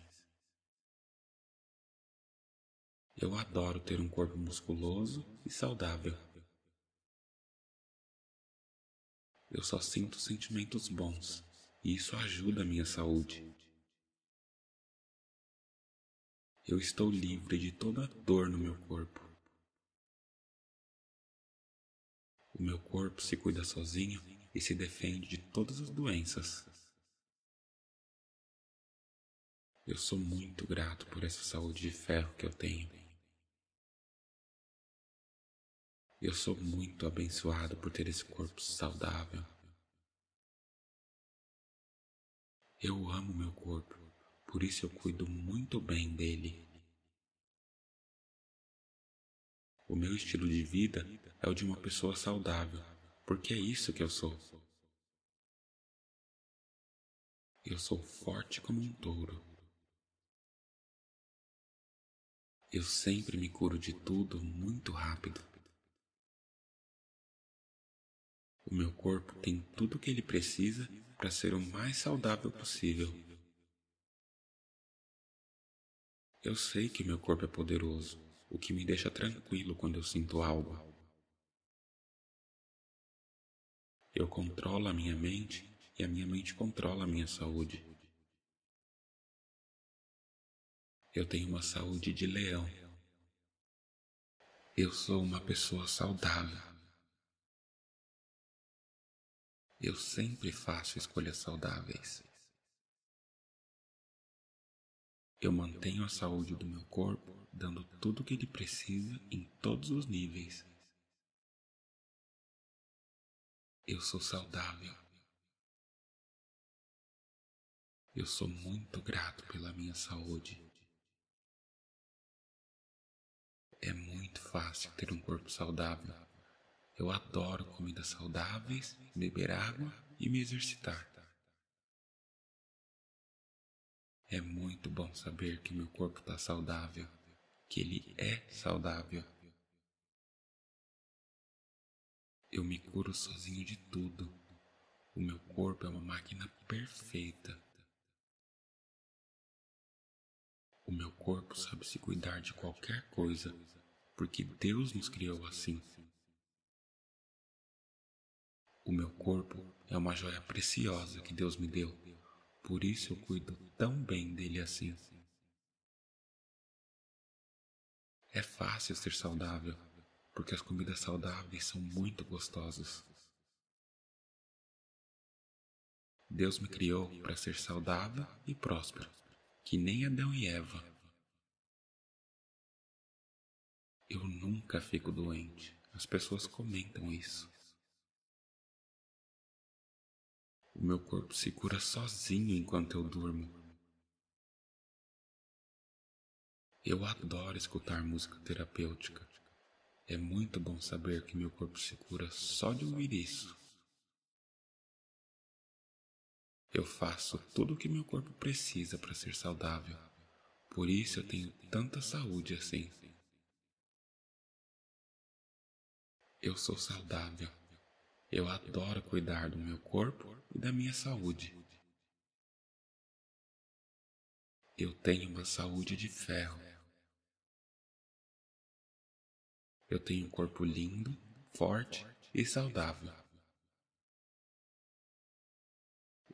Eu adoro ter um corpo musculoso e saudável. Eu só sinto sentimentos bons e isso ajuda a minha saúde. Eu estou livre de toda dor no meu corpo. O meu corpo se cuida sozinho e se defende de todas as doenças. Eu sou muito grato por essa saúde de ferro que eu tenho. Eu sou muito abençoado por ter esse corpo saudável. Eu amo meu corpo, por isso eu cuido muito bem dele. O meu estilo de vida é o de uma pessoa saudável porque é isso que eu sou. Eu sou forte como um touro. Eu sempre me curo de tudo muito rápido. O meu corpo tem tudo o que ele precisa para ser o mais saudável possível. Eu sei que meu corpo é poderoso, o que me deixa tranquilo quando eu sinto algo. Eu controlo a minha mente e a minha mente controla a minha saúde. Eu tenho uma saúde de leão. Eu sou uma pessoa saudável. Eu sempre faço escolhas saudáveis. Eu mantenho a saúde do meu corpo, dando tudo o que ele precisa em todos os níveis. Eu sou saudável. Eu sou muito grato pela minha saúde. É muito fácil ter um corpo saudável. Eu adoro comidas saudáveis, beber água e me exercitar. É muito bom saber que meu corpo está saudável, que ele é saudável. Eu me curo sozinho de tudo. O meu corpo é uma máquina perfeita. O meu corpo sabe se cuidar de qualquer coisa, porque Deus nos criou assim. O meu corpo é uma joia preciosa que Deus me deu, por isso eu cuido tão bem dele assim. É fácil ser saudável porque as comidas saudáveis são muito gostosas. Deus me criou para ser saudável e próspero, que nem Adão e Eva. Eu nunca fico doente. As pessoas comentam isso. O meu corpo se cura sozinho enquanto eu durmo. Eu adoro escutar música terapêutica. É muito bom saber que meu corpo se cura só de ouvir isso. Eu faço tudo o que meu corpo precisa para ser saudável. Por isso eu tenho tanta saúde assim. Eu sou saudável. Eu adoro cuidar do meu corpo e da minha saúde. Eu tenho uma saúde de ferro. Eu tenho um corpo lindo, forte e saudável.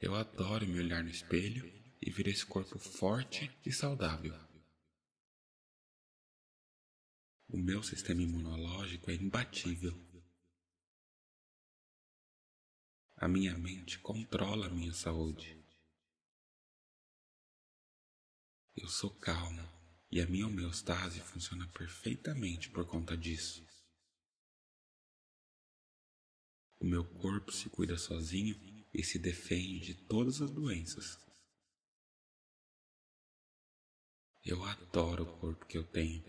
Eu adoro me olhar no espelho e ver esse corpo forte e saudável. O meu sistema imunológico é imbatível. A minha mente controla a minha saúde. Eu sou calmo e a minha homeostase funciona perfeitamente por conta disso. O meu corpo se cuida sozinho e se defende de todas as doenças. Eu adoro o corpo que eu tenho.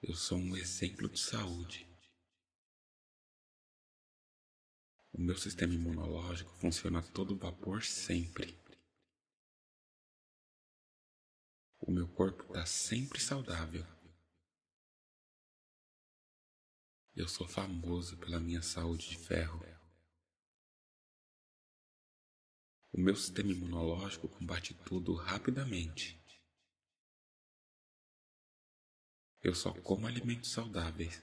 Eu sou um exemplo de saúde. O meu sistema imunológico funciona a todo vapor sempre. O meu corpo está sempre saudável. Eu sou famoso pela minha saúde de ferro. O meu sistema imunológico combate tudo rapidamente. Eu só como alimentos saudáveis.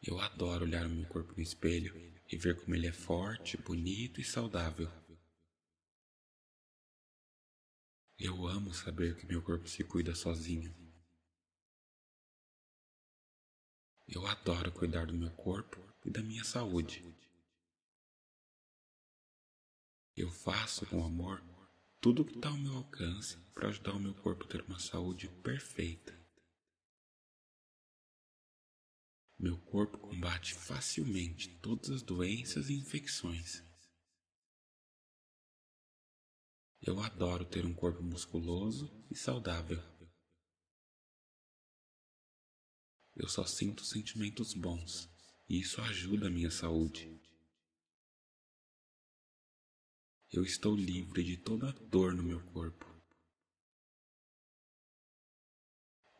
Eu adoro olhar o meu corpo no espelho e ver como ele é forte, bonito e saudável. Eu amo saber que meu corpo se cuida sozinho. Eu adoro cuidar do meu corpo e da minha saúde. Eu faço com amor tudo o que está ao meu alcance para ajudar o meu corpo a ter uma saúde perfeita. Meu corpo combate facilmente todas as doenças e infecções. Eu adoro ter um corpo musculoso e saudável. Eu só sinto sentimentos bons e isso ajuda a minha saúde. Eu estou livre de toda dor no meu corpo.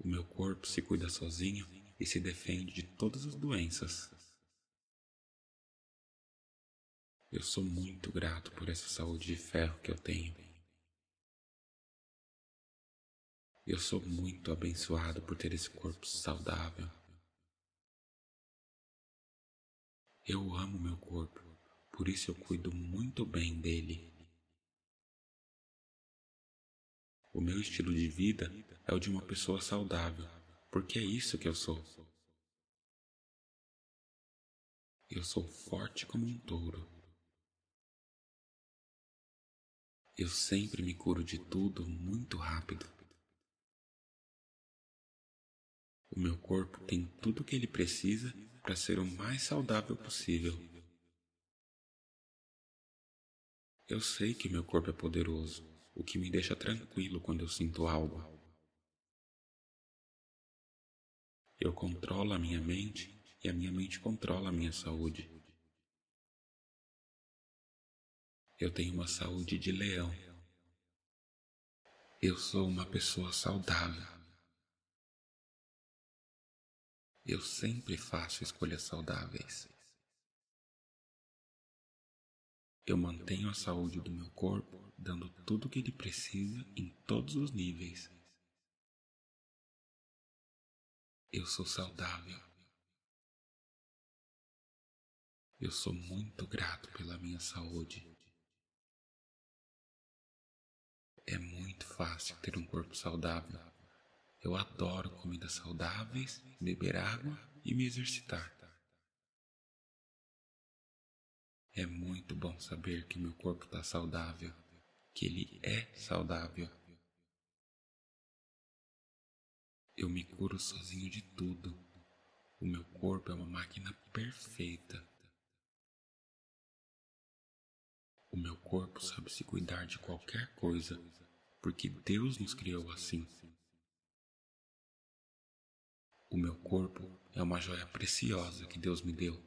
O meu corpo se cuida sozinho e se defende de todas as doenças. Eu sou muito grato por essa saúde de ferro que eu tenho. Eu sou muito abençoado por ter esse corpo saudável. Eu amo meu corpo, por isso eu cuido muito bem dele. O meu estilo de vida é o de uma pessoa saudável, porque é isso que eu sou. Eu sou forte como um touro. Eu sempre me curo de tudo muito rápido. O meu corpo tem tudo o que ele precisa para ser o mais saudável possível. Eu sei que meu corpo é poderoso, o que me deixa tranquilo quando eu sinto algo. Eu controlo a minha mente e a minha mente controla a minha saúde. Eu tenho uma saúde de leão. Eu sou uma pessoa saudável. Eu sempre faço escolhas saudáveis. Eu mantenho a saúde do meu corpo, dando tudo o que ele precisa em todos os níveis. Eu sou saudável. Eu sou muito grato pela minha saúde. É muito fácil ter um corpo saudável. Eu adoro comidas saudáveis, beber água e me exercitar. É muito bom saber que meu corpo está saudável, que ele é saudável. Eu me curo sozinho de tudo. O meu corpo é uma máquina perfeita. O meu corpo sabe se cuidar de qualquer coisa, porque Deus nos criou assim. O meu corpo é uma joia preciosa que Deus me deu,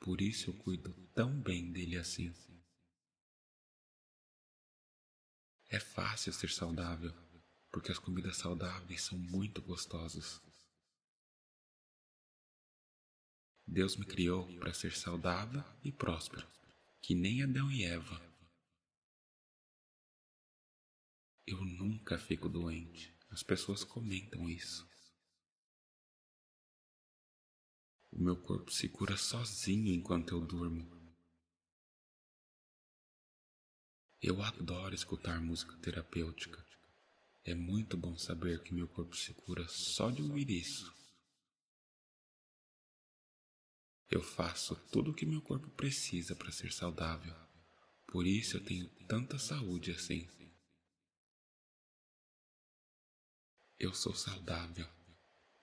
por isso eu cuido tão bem dele assim. É fácil ser saudável, porque as comidas saudáveis são muito gostosas. Deus me criou para ser saudável e próspero, que nem Adão e Eva. Eu nunca fico doente. As pessoas comentam isso. O meu corpo se cura sozinho enquanto eu durmo. Eu adoro escutar música terapêutica. É muito bom saber que meu corpo se cura só de ouvir isso. Eu faço tudo o que meu corpo precisa para ser saudável. Por isso eu tenho tanta saúde assim. Eu sou saudável.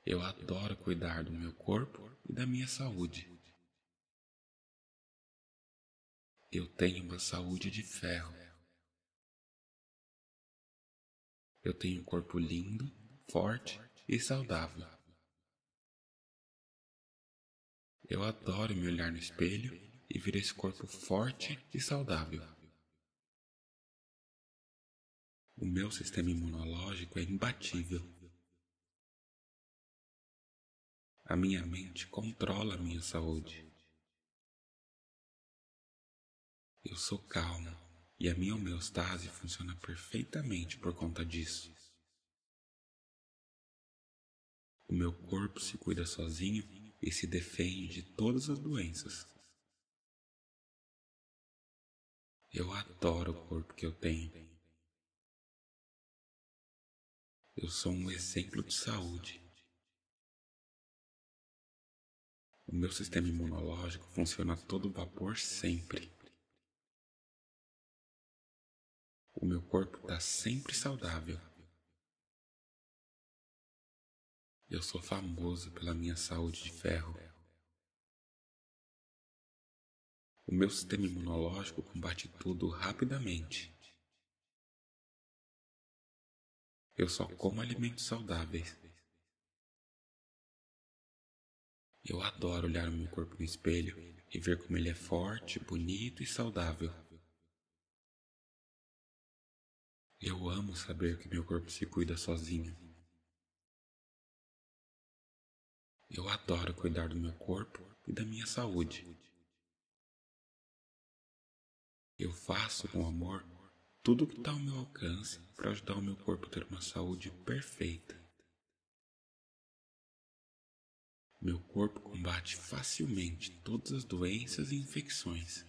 Eu adoro cuidar do meu corpo e da minha saúde. Eu tenho uma saúde de ferro. Eu tenho um corpo lindo, forte e saudável. Eu adoro me olhar no espelho e ver esse corpo forte e saudável. O meu sistema imunológico é imbatível. A minha mente controla a minha saúde. Eu sou calmo e a minha homeostase funciona perfeitamente por conta disso. O meu corpo se cuida sozinho e se defende de todas as doenças. Eu adoro o corpo que eu tenho. Eu sou um exemplo de saúde. O meu sistema imunológico funciona a todo vapor sempre. O meu corpo está sempre saudável. Eu sou famoso pela minha saúde de ferro. O meu sistema imunológico combate tudo rapidamente. Eu só como alimentos saudáveis. Eu adoro olhar o meu corpo no espelho e ver como ele é forte, bonito e saudável. Eu amo saber que meu corpo se cuida sozinho. Eu adoro cuidar do meu corpo e da minha saúde. Eu faço com amor tudo o que está ao meu alcance para ajudar o meu corpo a ter uma saúde perfeita. Meu corpo combate facilmente todas as doenças e infecções.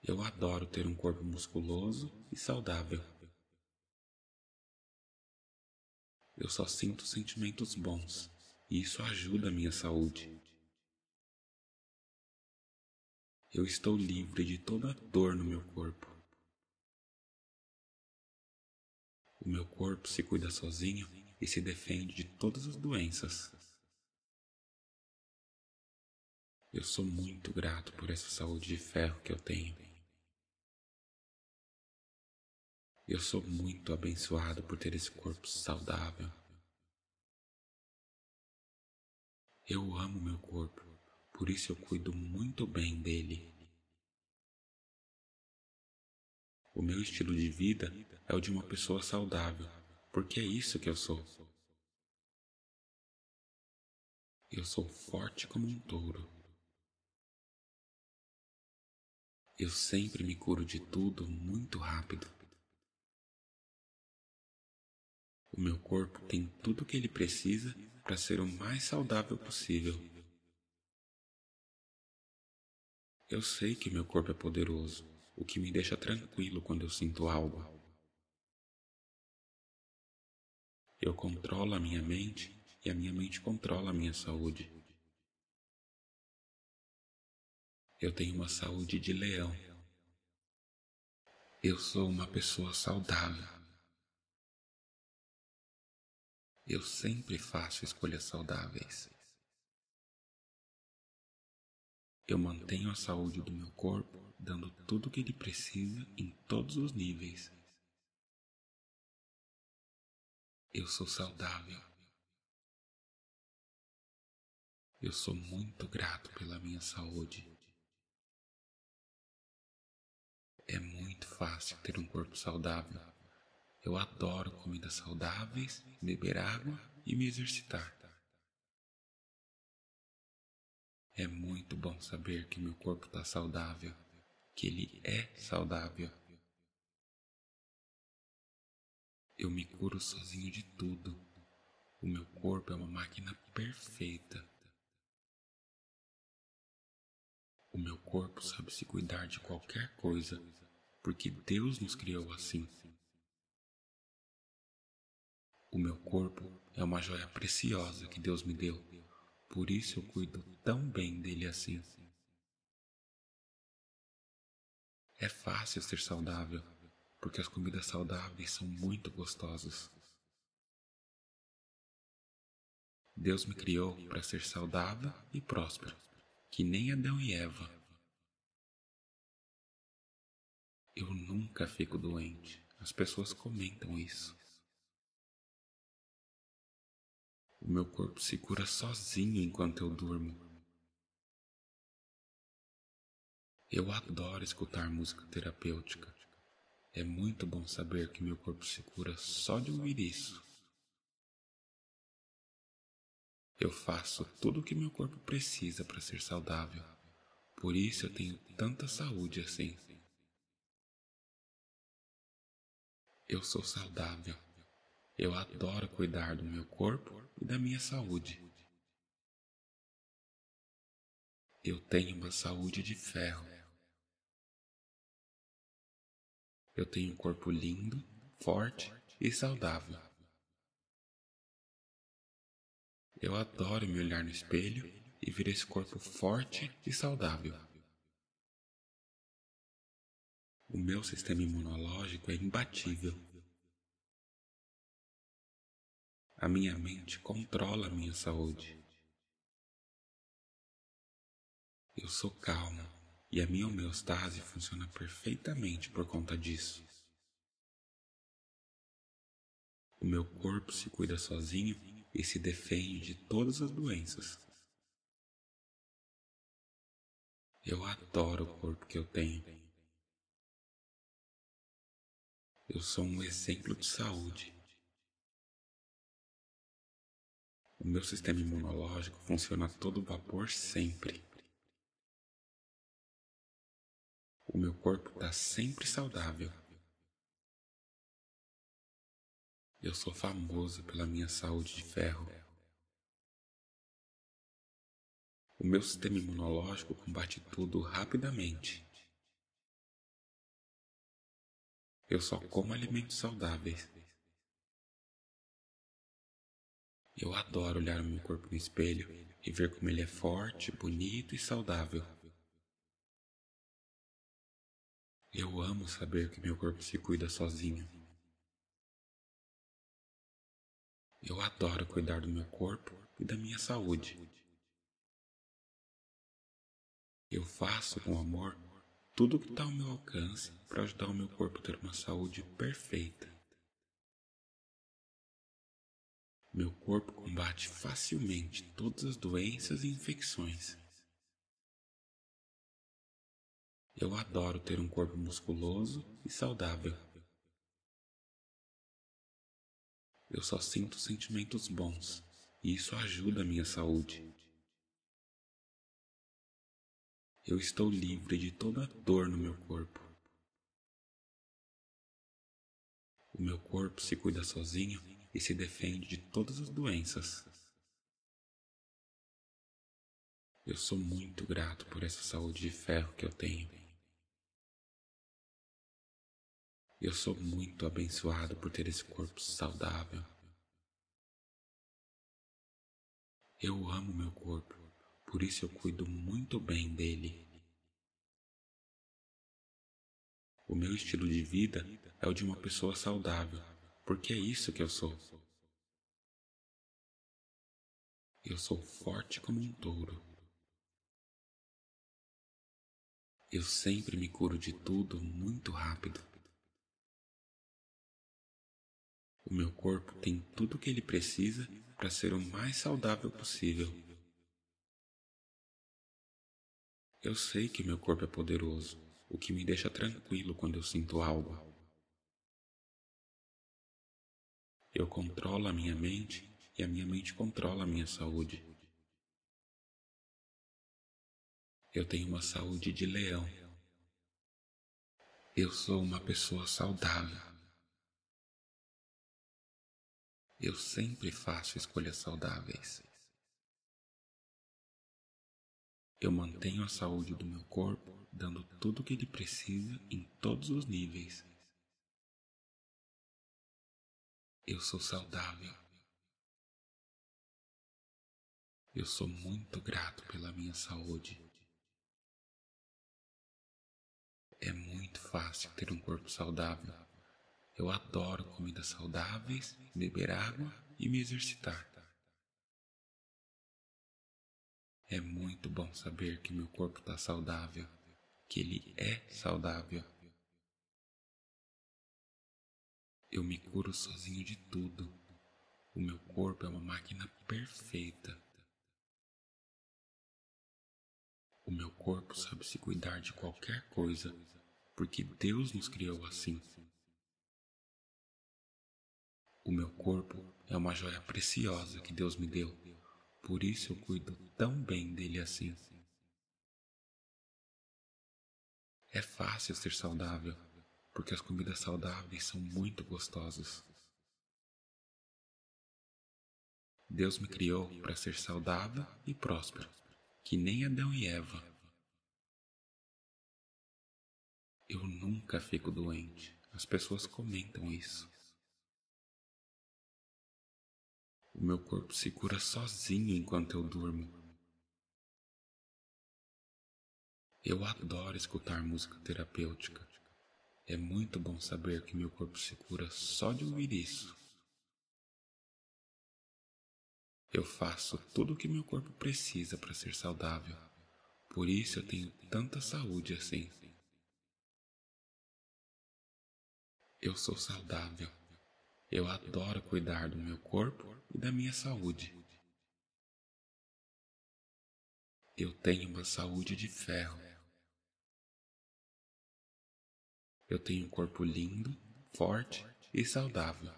Eu adoro ter um corpo musculoso e saudável. Eu só sinto sentimentos bons e isso ajuda a minha saúde. Eu estou livre de toda dor no meu corpo. O meu corpo se cuida sozinho e se defende de todas as doenças. Eu sou muito grato por essa saúde de ferro que eu tenho. Eu sou muito abençoado por ter esse corpo saudável. Eu amo meu corpo, por isso eu cuido muito bem dele. O meu estilo de vida é o de uma pessoa saudável porque é isso que eu sou. Eu sou forte como um touro. Eu sempre me curo de tudo muito rápido. O meu corpo tem tudo o que ele precisa para ser o mais saudável possível. Eu sei que meu corpo é poderoso, o que me deixa tranquilo quando eu sinto algo. Eu controlo a minha mente e a minha mente controla a minha saúde. Eu tenho uma saúde de leão. Eu sou uma pessoa saudável. Eu sempre faço escolhas saudáveis. Eu mantenho a saúde do meu corpo, dando tudo o que ele precisa em todos os níveis. Eu sou saudável. Eu sou muito grato pela minha saúde. É muito fácil ter um corpo saudável. Eu adoro comidas saudáveis, beber água e me exercitar. É muito bom saber que meu corpo está saudável, que ele é saudável. Eu me curo sozinho de tudo. O meu corpo é uma máquina perfeita. O meu corpo sabe se cuidar de qualquer coisa, porque Deus nos criou assim. O meu corpo é uma joia preciosa que Deus me deu, por isso eu cuido tão bem dele assim. É fácil ser saudável porque as comidas saudáveis são muito gostosas. Deus me criou para ser saudável e próspero, que nem Adão e Eva. Eu nunca fico doente. As pessoas comentam isso. O meu corpo se cura sozinho enquanto eu durmo. Eu adoro escutar música terapêutica. É muito bom saber que meu corpo se cura só de ouvir isso. Eu faço tudo o que meu corpo precisa para ser saudável. Por isso eu tenho tanta saúde assim. Eu sou saudável. Eu adoro cuidar do meu corpo e da minha saúde. Eu tenho uma saúde de ferro. Eu tenho um corpo lindo, forte e saudável. Eu adoro me olhar no espelho e ver esse corpo forte e saudável. O meu sistema imunológico é imbatível. A minha mente controla a minha saúde. Eu sou calmo. E a minha homeostase funciona perfeitamente por conta disso. O meu corpo se cuida sozinho e se defende de todas as doenças. Eu adoro o corpo que eu tenho. Eu sou um exemplo de saúde. O meu sistema imunológico funciona a todo vapor sempre. O meu corpo está sempre saudável. Eu sou famoso pela minha saúde de ferro. O meu sistema imunológico combate tudo rapidamente. Eu só como alimentos saudáveis. Eu adoro olhar o meu corpo no espelho e ver como ele é forte, bonito e saudável. Eu amo saber que meu corpo se cuida sozinho. Eu adoro cuidar do meu corpo e da minha saúde. Eu faço com amor tudo o que está ao meu alcance para ajudar o meu corpo a ter uma saúde perfeita. Meu corpo combate facilmente todas as doenças e infecções. Eu adoro ter um corpo musculoso e saudável. Eu só sinto sentimentos bons e isso ajuda a minha saúde. Eu estou livre de toda dor no meu corpo. O meu corpo se cuida sozinho e se defende de todas as doenças. Eu sou muito grato por essa saúde de ferro que eu tenho. Eu sou muito abençoado por ter esse corpo saudável. Eu amo meu corpo, por isso eu cuido muito bem dele. O meu estilo de vida é o de uma pessoa saudável, porque é isso que eu sou. Eu sou forte como um touro. Eu sempre me curo de tudo muito rápido. O meu corpo tem tudo o que ele precisa para ser o mais saudável possível. Eu sei que meu corpo é poderoso, o que me deixa tranquilo quando eu sinto algo. Eu controlo a minha mente e a minha mente controla a minha saúde. Eu tenho uma saúde de leão. Eu sou uma pessoa saudável. Eu sempre faço escolhas saudáveis. Eu mantenho a saúde do meu corpo, dando tudo o que ele precisa em todos os níveis. Eu sou saudável. Eu sou muito grato pela minha saúde. É muito fácil ter um corpo saudável. Eu adoro comidas saudáveis, beber água e me exercitar. É muito bom saber que meu corpo está saudável, que ele é saudável. Eu me curo sozinho de tudo. O meu corpo é uma máquina perfeita. O meu corpo sabe se cuidar de qualquer coisa, porque Deus nos criou assim. O meu corpo é uma joia preciosa que Deus me deu, por isso eu cuido tão bem dele assim. É fácil ser saudável, porque as comidas saudáveis são muito gostosas. Deus me criou para ser saudável e próspero, que nem Adão e Eva. Eu nunca fico doente. As pessoas comentam isso. O meu corpo se cura sozinho enquanto eu durmo. Eu adoro escutar música terapêutica. É muito bom saber que meu corpo se cura só de ouvir isso. Eu faço tudo o que meu corpo precisa para ser saudável. Por isso eu tenho tanta saúde assim. Eu sou saudável. Eu adoro cuidar do meu corpo e da minha saúde. Eu tenho uma saúde de ferro. Eu tenho um corpo lindo, forte e saudável.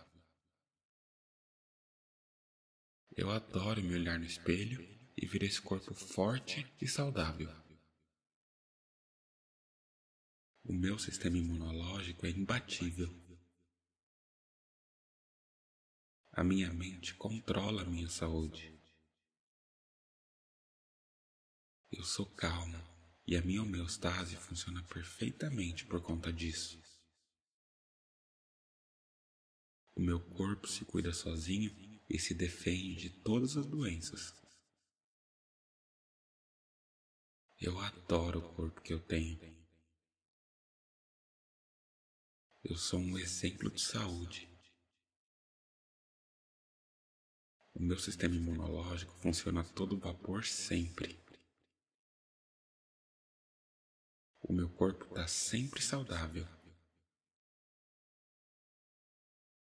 Eu adoro me olhar no espelho e ver esse corpo forte e saudável. O meu sistema imunológico é imbatível. A minha mente controla a minha saúde. Eu sou calmo e a minha homeostase funciona perfeitamente por conta disso. O meu corpo se cuida sozinho e se defende de todas as doenças. Eu adoro o corpo que eu tenho. Eu sou um exemplo de saúde. O meu sistema imunológico funciona a todo vapor sempre. O meu corpo está sempre saudável.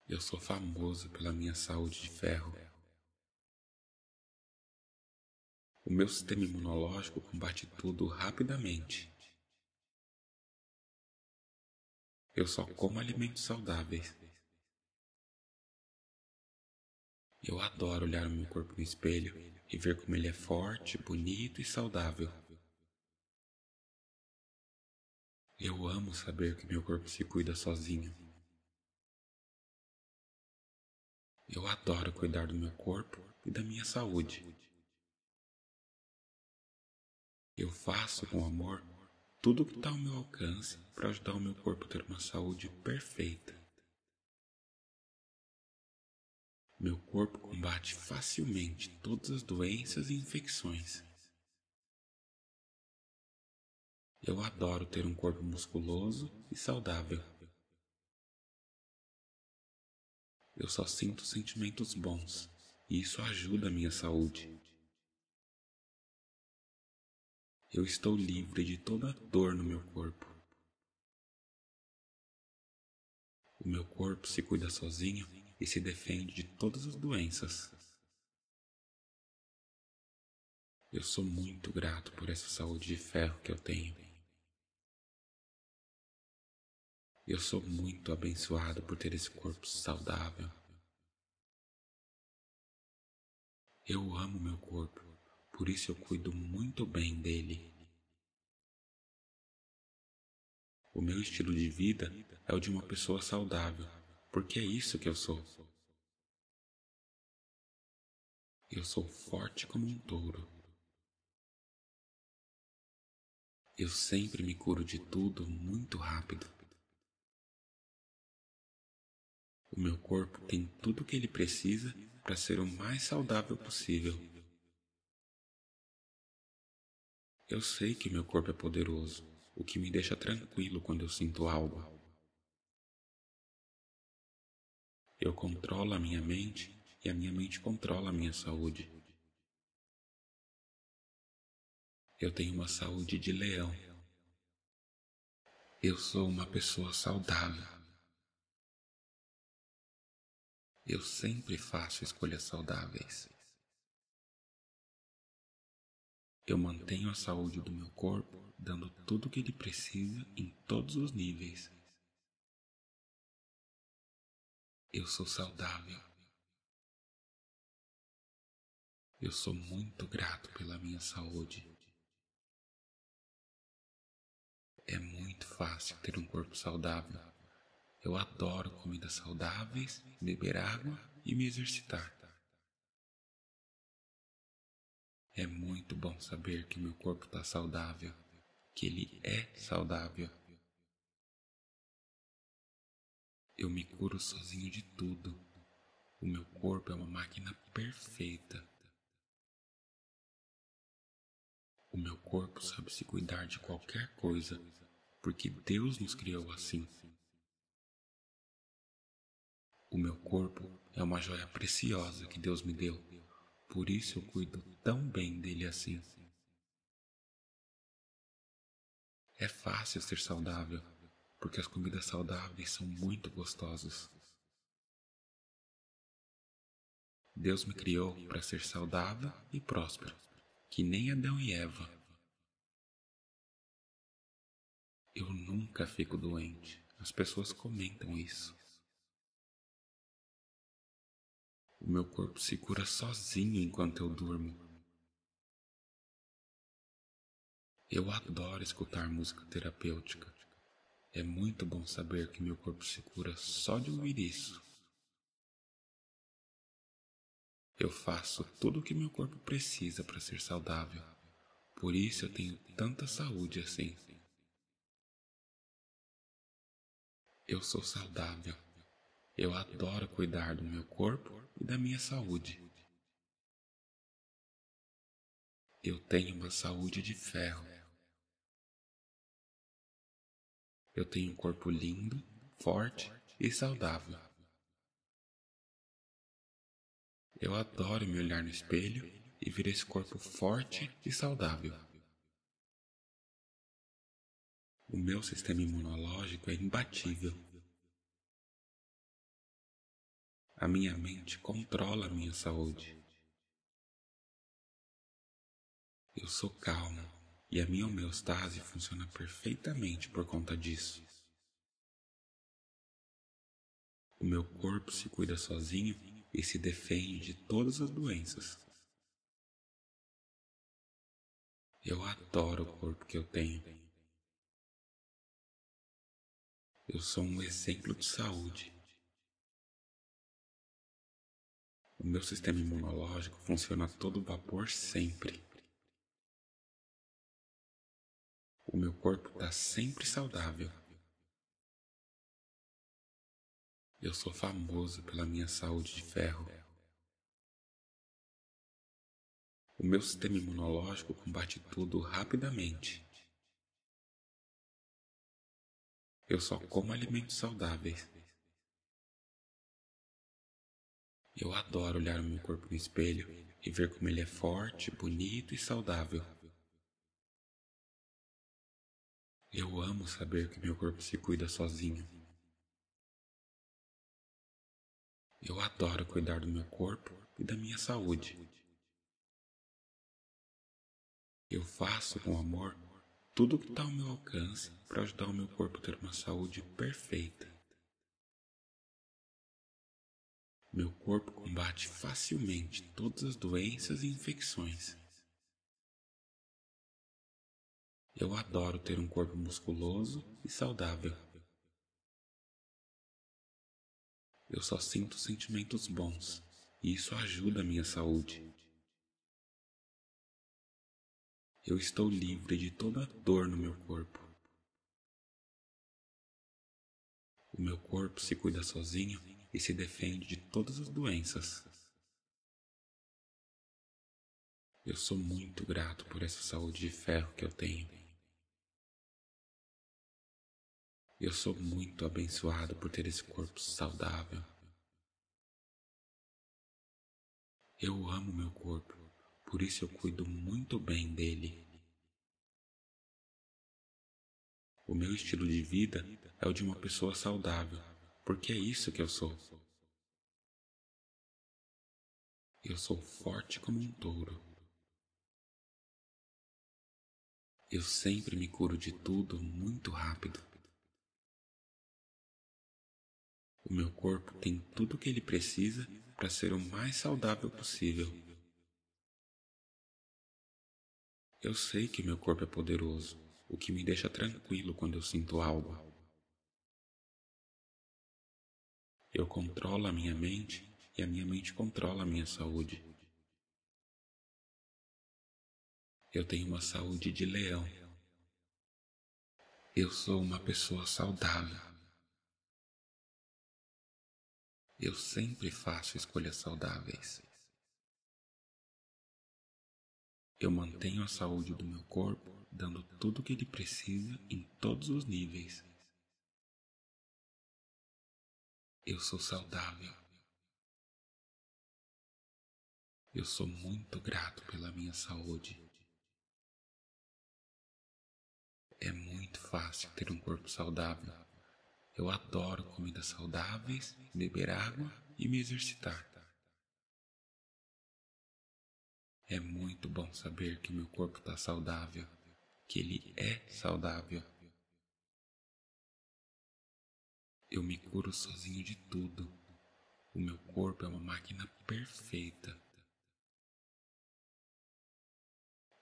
Eu sou famoso pela minha saúde de ferro. O meu sistema imunológico combate tudo rapidamente. Eu só como alimentos saudáveis. Eu adoro olhar o meu corpo no espelho e ver como ele é forte, bonito e saudável. Eu amo saber que meu corpo se cuida sozinho. Eu adoro cuidar do meu corpo e da minha saúde. Eu faço com amor tudo o que está ao meu alcance para ajudar o meu corpo a ter uma saúde perfeita. Meu corpo combate facilmente todas as doenças e infecções. Eu adoro ter um corpo musculoso e saudável. Eu só sinto sentimentos bons e isso ajuda a minha saúde. Eu estou livre de toda dor no meu corpo. O meu corpo se cuida sozinho e se defende de todas as doenças. Eu sou muito grato por essa saúde de ferro que eu tenho. Eu sou muito abençoado por ter esse corpo saudável. Eu amo meu corpo, por isso eu cuido muito bem dele. O meu estilo de vida é o de uma pessoa saudável porque é isso que eu sou. Eu sou forte como um touro. Eu sempre me curo de tudo muito rápido. O meu corpo tem tudo o que ele precisa para ser o mais saudável possível. Eu sei que meu corpo é poderoso, o que me deixa tranquilo quando eu sinto algo. Eu controlo a minha mente e a minha mente controla a minha saúde. Eu tenho uma saúde de leão. Eu sou uma pessoa saudável. Eu sempre faço escolhas saudáveis. Eu mantenho a saúde do meu corpo, dando tudo o que ele precisa em todos os níveis. Eu sou saudável. Eu sou muito grato pela minha saúde. É muito fácil ter um corpo saudável. Eu adoro comidas saudáveis, beber água e me exercitar. É muito bom saber que meu corpo está saudável, que ele é saudável. Eu me curo sozinho de tudo. O meu corpo é uma máquina perfeita. O meu corpo sabe se cuidar de qualquer coisa, porque Deus nos criou assim. O meu corpo é uma joia preciosa que Deus me deu, por isso eu cuido tão bem dele assim. É fácil ser saudável porque as comidas saudáveis são muito gostosas. Deus me criou para ser saudável e próspero, que nem Adão e Eva. Eu nunca fico doente. As pessoas comentam isso. O meu corpo se cura sozinho enquanto eu durmo. Eu adoro escutar música terapêutica. É muito bom saber que meu corpo se cura só de ouvir isso. Eu faço tudo o que meu corpo precisa para ser saudável. Por isso eu tenho tanta saúde assim. Eu sou saudável. Eu adoro cuidar do meu corpo e da minha saúde. Eu tenho uma saúde de ferro. Eu tenho um corpo lindo, forte e saudável. Eu adoro me olhar no espelho e ver esse corpo forte e saudável. O meu sistema imunológico é imbatível. A minha mente controla a minha saúde. Eu sou calmo e a minha homeostase funciona perfeitamente por conta disso. O meu corpo se cuida sozinho e se defende de todas as doenças. Eu adoro o corpo que eu tenho. Eu sou um exemplo de saúde. O meu sistema imunológico funciona a todo vapor sempre. O meu corpo está sempre saudável. Eu sou famoso pela minha saúde de ferro. O meu sistema imunológico combate tudo rapidamente. Eu só como alimentos saudáveis. Eu adoro olhar o meu corpo no espelho e ver como ele é forte, bonito e saudável. Eu amo saber que meu corpo se cuida sozinho. Eu adoro cuidar do meu corpo e da minha saúde. Eu faço com amor tudo o que está ao meu alcance para ajudar o meu corpo a ter uma saúde perfeita. Meu corpo combate facilmente todas as doenças e infecções. Eu adoro ter um corpo musculoso e saudável. Eu só sinto sentimentos bons e isso ajuda a minha saúde. Eu estou livre de toda dor no meu corpo. O meu corpo se cuida sozinho e se defende de todas as doenças. Eu sou muito grato por essa saúde de ferro que eu tenho. Eu sou muito abençoado por ter esse corpo saudável. Eu amo meu corpo, por isso eu cuido muito bem dele. O meu estilo de vida é o de uma pessoa saudável, porque é isso que eu sou. Eu sou forte como um touro. Eu sempre me curo de tudo muito rápido. O meu corpo tem tudo o que ele precisa para ser o mais saudável possível. Eu sei que meu corpo é poderoso, o que me deixa tranquilo quando eu sinto algo. Eu controlo a minha mente e a minha mente controla a minha saúde. Eu tenho uma saúde de leão. Eu sou uma pessoa saudável. Eu sempre faço escolhas saudáveis. Eu mantenho a saúde do meu corpo dando tudo o que ele precisa em todos os níveis. Eu sou saudável. Eu sou muito grato pela minha saúde. É muito fácil ter um corpo saudável. Eu adoro comidas saudáveis, beber água e me exercitar. É muito bom saber que meu corpo está saudável, que ele é saudável. Eu me curo sozinho de tudo. O meu corpo é uma máquina perfeita.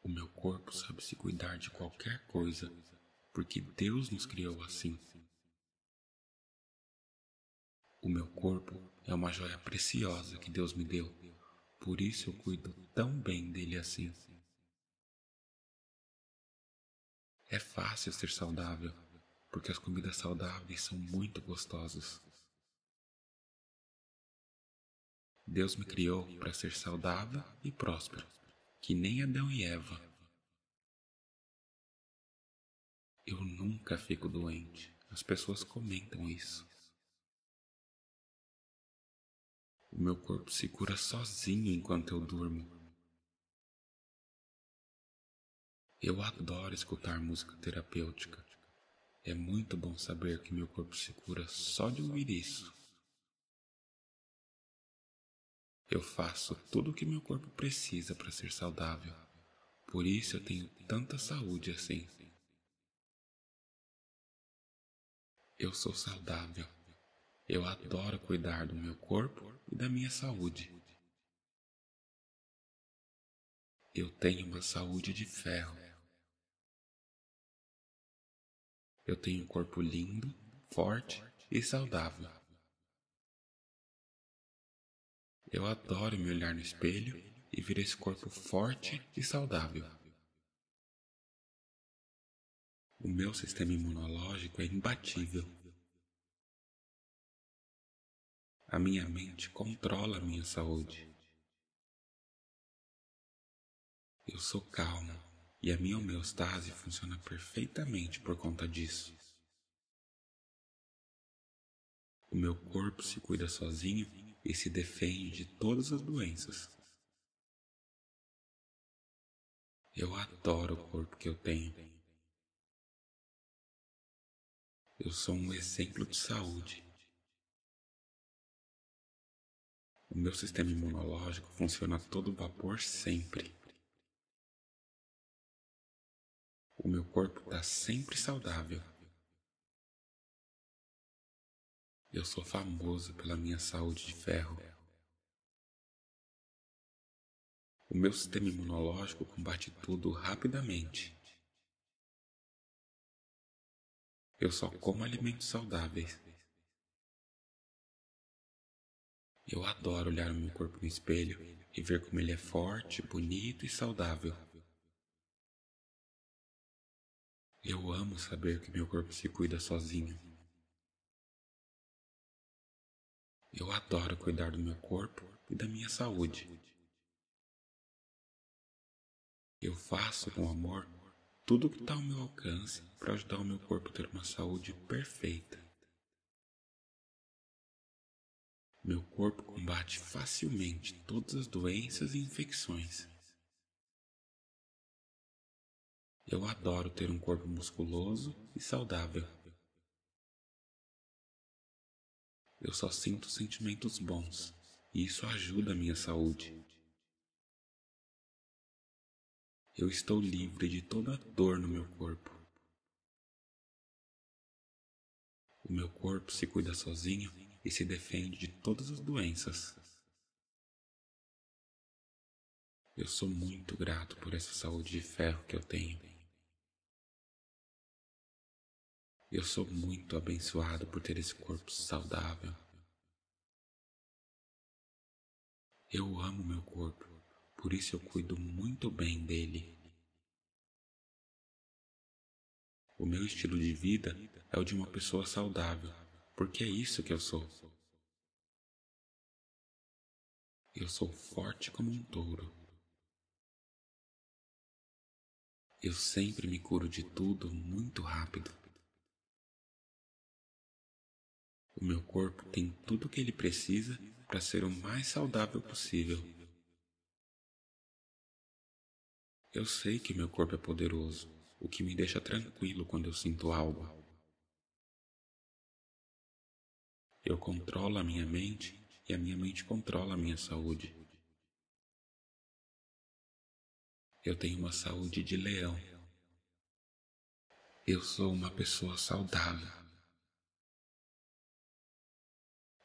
O meu corpo sabe se cuidar de qualquer coisa, porque Deus nos criou assim. O meu corpo é uma joia preciosa que Deus me deu, por isso eu cuido tão bem dele assim. É fácil ser saudável, porque as comidas saudáveis são muito gostosas. Deus me criou para ser saudável e próspero, que nem Adão e Eva. Eu nunca fico doente. As pessoas comentam isso. O meu corpo se cura sozinho enquanto eu durmo. Eu adoro escutar música terapêutica. É muito bom saber que meu corpo se cura só de ouvir isso. Eu faço tudo o que meu corpo precisa para ser saudável. Por isso eu tenho tanta saúde assim. Eu sou saudável. Eu adoro cuidar do meu corpo e da minha saúde. Eu tenho uma saúde de ferro. Eu tenho um corpo lindo, forte e saudável. Eu adoro me olhar no espelho e ver esse corpo forte e saudável. O meu sistema imunológico é imbatível. A minha mente controla a minha saúde. Eu sou calmo e a minha homeostase funciona perfeitamente por conta disso. O meu corpo se cuida sozinho e se defende de todas as doenças. Eu adoro o corpo que eu tenho. Eu sou um exemplo de saúde O meu sistema imunológico funciona a todo vapor sempre. O meu corpo está sempre saudável. Eu sou famoso pela minha saúde de ferro. O meu sistema imunológico combate tudo rapidamente. Eu só como alimentos saudáveis. Eu adoro olhar o meu corpo no espelho e ver como ele é forte, bonito e saudável. Eu amo saber que meu corpo se cuida sozinho. Eu adoro cuidar do meu corpo e da minha saúde. Eu faço com amor tudo o que está ao meu alcance para ajudar o meu corpo a ter uma saúde perfeita. Meu corpo combate facilmente todas as doenças e infecções. Eu adoro ter um corpo musculoso e saudável. Eu só sinto sentimentos bons e isso ajuda a minha saúde. Eu estou livre de toda dor no meu corpo. O meu corpo se cuida sozinho e se defende de todas as doenças. Eu sou muito grato por essa saúde de ferro que eu tenho. Eu sou muito abençoado por ter esse corpo saudável. Eu amo meu corpo, por isso eu cuido muito bem dele. O meu estilo de vida é o de uma pessoa saudável porque é isso que eu sou. Eu sou forte como um touro. Eu sempre me curo de tudo muito rápido. O meu corpo tem tudo o que ele precisa para ser o mais saudável possível. Eu sei que meu corpo é poderoso, o que me deixa tranquilo quando eu sinto algo. Eu controlo a minha mente e a minha mente controla a minha saúde. Eu tenho uma saúde de leão. Eu sou uma pessoa saudável.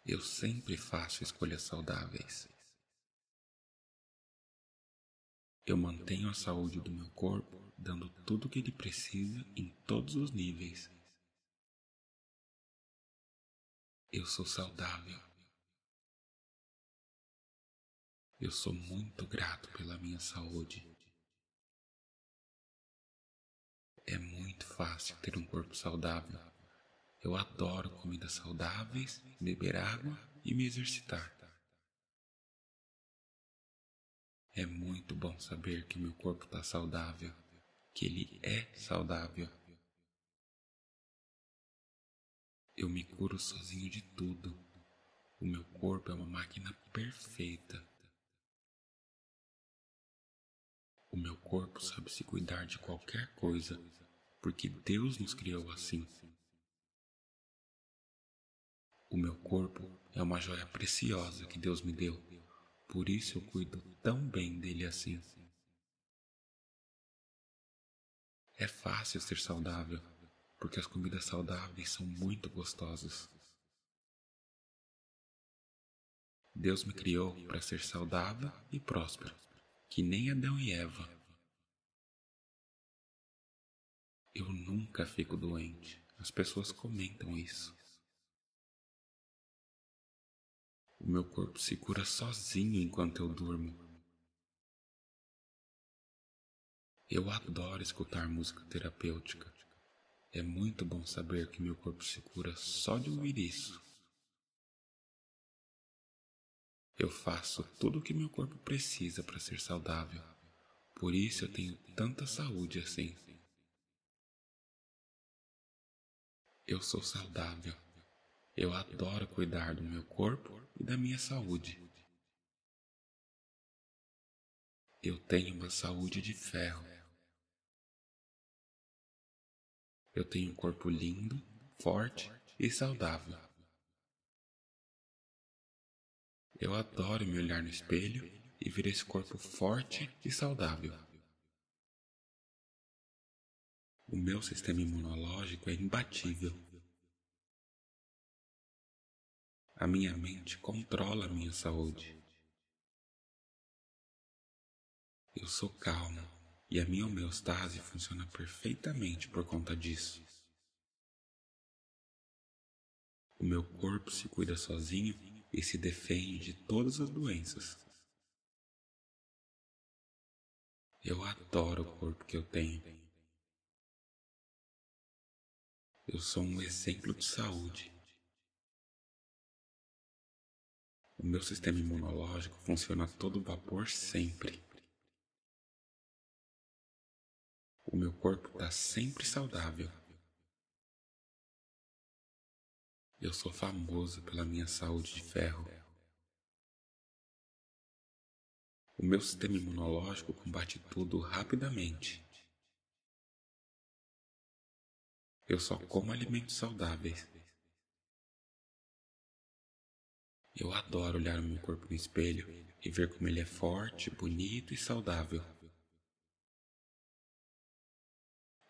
Eu sempre faço escolhas saudáveis. Eu mantenho a saúde do meu corpo, dando tudo o que ele precisa em todos os níveis. Eu sou saudável. Eu sou muito grato pela minha saúde. É muito fácil ter um corpo saudável. Eu adoro comidas saudáveis, beber água e me exercitar. É muito bom saber que meu corpo está saudável, que ele é saudável. Eu me curo sozinho de tudo. O meu corpo é uma máquina perfeita. O meu corpo sabe se cuidar de qualquer coisa, porque Deus nos criou assim. O meu corpo é uma joia preciosa que Deus me deu, por isso eu cuido tão bem dele assim. É fácil ser saudável porque as comidas saudáveis são muito gostosas. Deus me criou para ser saudável e próspero, que nem Adão e Eva. Eu nunca fico doente. As pessoas comentam isso. O meu corpo se cura sozinho enquanto eu durmo. Eu adoro escutar música terapêutica. É muito bom saber que meu corpo se cura só de ouvir isso. Eu faço tudo o que meu corpo precisa para ser saudável. Por isso eu tenho tanta saúde assim. Eu sou saudável. Eu adoro cuidar do meu corpo e da minha saúde. Eu tenho uma saúde de ferro. Eu tenho um corpo lindo, forte e saudável. Eu adoro me olhar no espelho e ver esse corpo forte e saudável. O meu sistema imunológico é imbatível. A minha mente controla a minha saúde. Eu sou calmo. E a minha homeostase funciona perfeitamente por conta disso. O meu corpo se cuida sozinho e se defende de todas as doenças. Eu adoro o corpo que eu tenho. Eu sou um exemplo de saúde. O meu sistema imunológico funciona a todo vapor sempre. O meu corpo está sempre saudável. Eu sou famoso pela minha saúde de ferro. O meu sistema imunológico combate tudo rapidamente. Eu só como alimentos saudáveis. Eu adoro olhar o meu corpo no espelho e ver como ele é forte, bonito e saudável.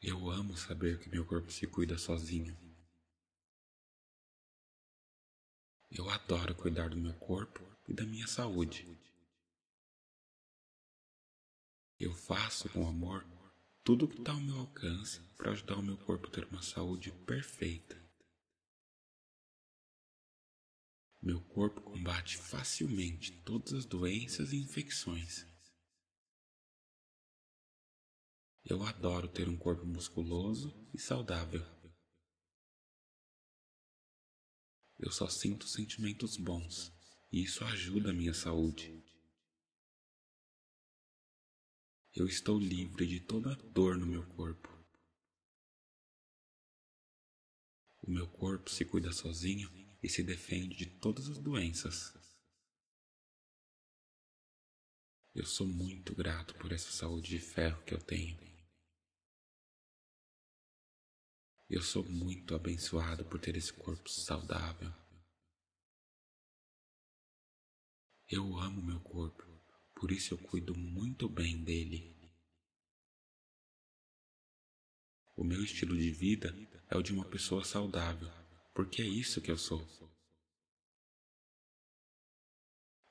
Eu amo saber que meu corpo se cuida sozinho. Eu adoro cuidar do meu corpo e da minha saúde. Eu faço com amor tudo o que está ao meu alcance para ajudar o meu corpo a ter uma saúde perfeita. Meu corpo combate facilmente todas as doenças e infecções. Eu adoro ter um corpo musculoso e saudável. Eu só sinto sentimentos bons e isso ajuda a minha saúde. Eu estou livre de toda dor no meu corpo. O meu corpo se cuida sozinho e se defende de todas as doenças. Eu sou muito grato por essa saúde de ferro que eu tenho. Eu sou muito abençoado por ter esse corpo saudável. Eu amo meu corpo, por isso eu cuido muito bem dele. O meu estilo de vida é o de uma pessoa saudável, porque é isso que eu sou.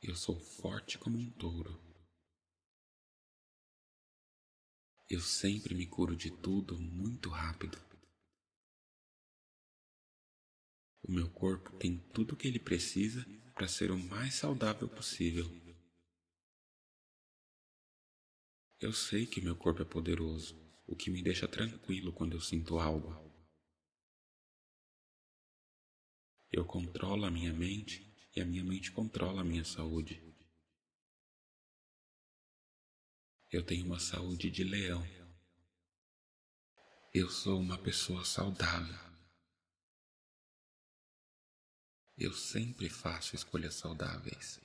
Eu sou forte como um touro. Eu sempre me curo de tudo muito rápido. O meu corpo tem tudo o que ele precisa para ser o mais saudável possível. Eu sei que meu corpo é poderoso, o que me deixa tranquilo quando eu sinto algo. Eu controlo a minha mente e a minha mente controla a minha saúde. Eu tenho uma saúde de leão. Eu sou uma pessoa saudável. Eu sempre faço escolhas saudáveis.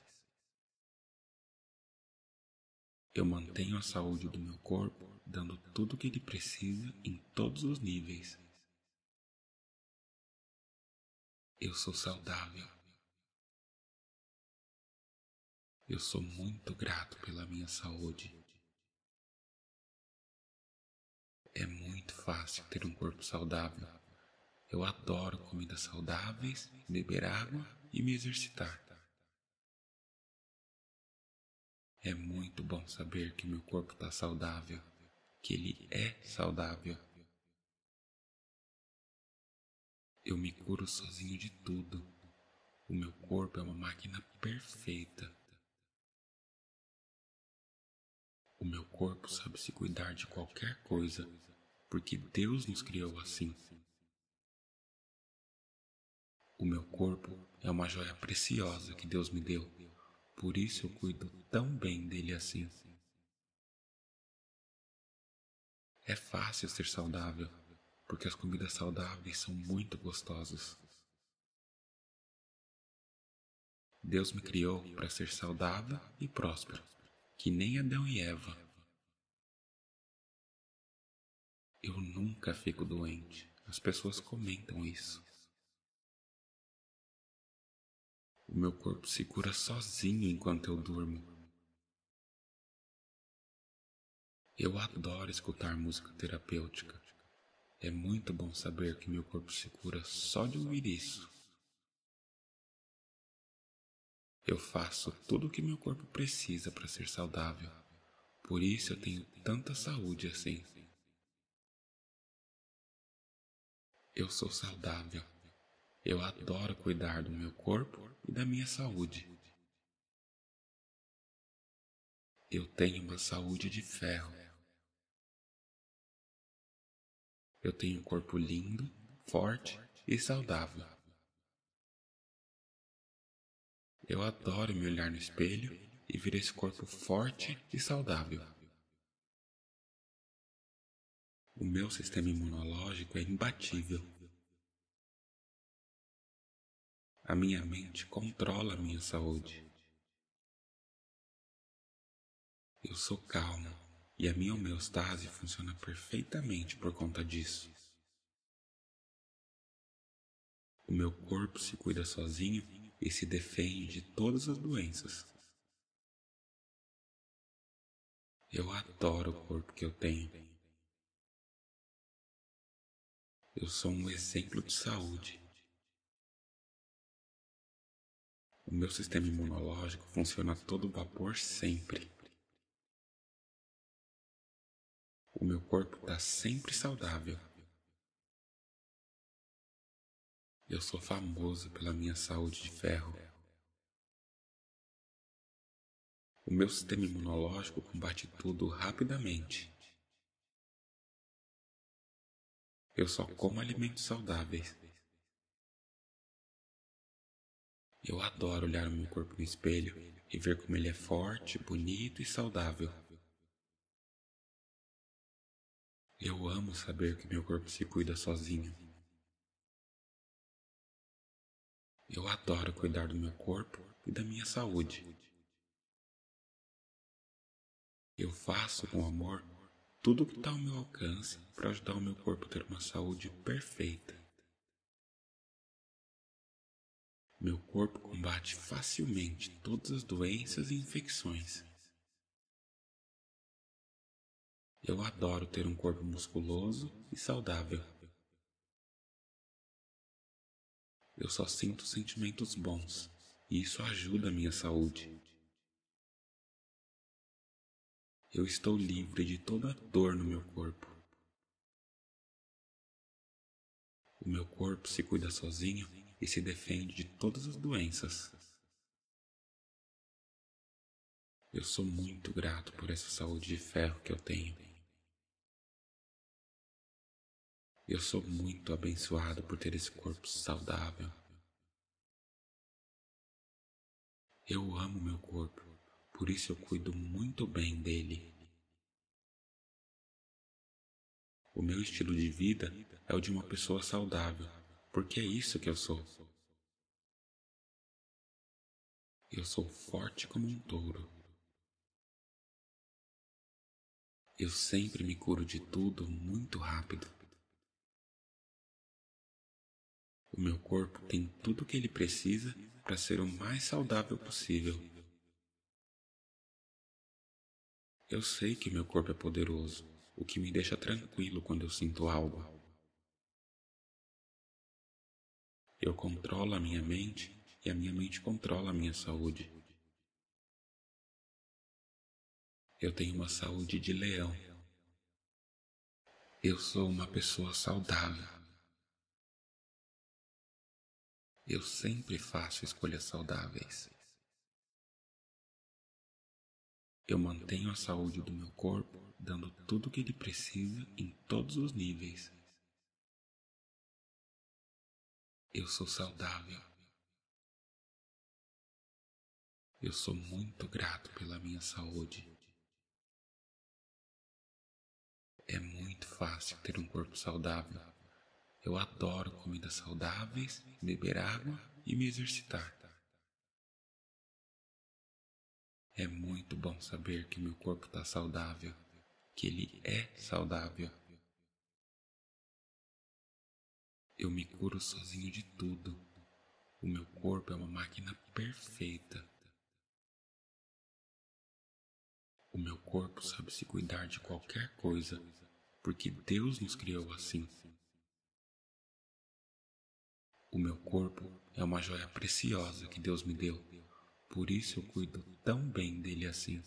Eu mantenho a saúde do meu corpo, dando tudo o que ele precisa em todos os níveis. Eu sou saudável. Eu sou muito grato pela minha saúde. É muito fácil ter um corpo saudável. Eu adoro comidas saudáveis, beber água e me exercitar. É muito bom saber que meu corpo está saudável, que ele é saudável. Eu me curo sozinho de tudo. O meu corpo é uma máquina perfeita. O meu corpo sabe se cuidar de qualquer coisa, porque Deus nos criou assim. O meu corpo é uma joia preciosa que Deus me deu, por isso eu cuido tão bem dele assim. É fácil ser saudável, porque as comidas saudáveis são muito gostosas. Deus me criou para ser saudável e próspero, que nem Adão e Eva. Eu nunca fico doente. As pessoas comentam isso. O meu corpo se cura sozinho enquanto eu durmo. Eu adoro escutar música terapêutica. É muito bom saber que meu corpo se cura só de ouvir isso. Eu faço tudo o que meu corpo precisa para ser saudável. Por isso eu tenho tanta saúde assim. Eu sou saudável. Eu adoro cuidar do meu corpo e da minha saúde. Eu tenho uma saúde de ferro. Eu tenho um corpo lindo, forte e saudável. Eu adoro me olhar no espelho e ver esse corpo forte e saudável. O meu sistema imunológico é imbatível. A minha mente controla a minha saúde. Eu sou calmo e a minha homeostase funciona perfeitamente por conta disso. O meu corpo se cuida sozinho e se defende de todas as doenças. Eu adoro o corpo que eu tenho. Eu sou um exemplo de saúde. O meu sistema imunológico funciona a todo vapor sempre. O meu corpo está sempre saudável. Eu sou famoso pela minha saúde de ferro. O meu sistema imunológico combate tudo rapidamente. Eu só como alimentos saudáveis. Eu adoro olhar o meu corpo no espelho e ver como ele é forte, bonito e saudável. Eu amo saber que meu corpo se cuida sozinho. Eu adoro cuidar do meu corpo e da minha saúde. Eu faço com amor tudo o que está ao meu alcance para ajudar o meu corpo a ter uma saúde perfeita. Meu corpo combate facilmente todas as doenças e infecções. Eu adoro ter um corpo musculoso e saudável. Eu só sinto sentimentos bons e isso ajuda a minha saúde. Eu estou livre de toda dor no meu corpo. O meu corpo se cuida sozinho e se defende de todas as doenças. Eu sou muito grato por essa saúde de ferro que eu tenho. Eu sou muito abençoado por ter esse corpo saudável. Eu amo meu corpo, por isso eu cuido muito bem dele. O meu estilo de vida é o de uma pessoa saudável porque é isso que eu sou. Eu sou forte como um touro. Eu sempre me curo de tudo muito rápido. O meu corpo tem tudo o que ele precisa para ser o mais saudável possível. Eu sei que meu corpo é poderoso, o que me deixa tranquilo quando eu sinto algo. Eu controlo a minha mente e a minha mente controla a minha saúde. Eu tenho uma saúde de leão. Eu sou uma pessoa saudável. Eu sempre faço escolhas saudáveis. Eu mantenho a saúde do meu corpo, dando tudo o que ele precisa em todos os níveis. Eu sou saudável. Eu sou muito grato pela minha saúde. É muito fácil ter um corpo saudável. Eu adoro comidas saudáveis, beber água e me exercitar. É muito bom saber que meu corpo está saudável, que ele é saudável. Eu me curo sozinho de tudo. O meu corpo é uma máquina perfeita. O meu corpo sabe se cuidar de qualquer coisa, porque Deus nos criou assim. O meu corpo é uma joia preciosa que Deus me deu, por isso eu cuido tão bem dele assim.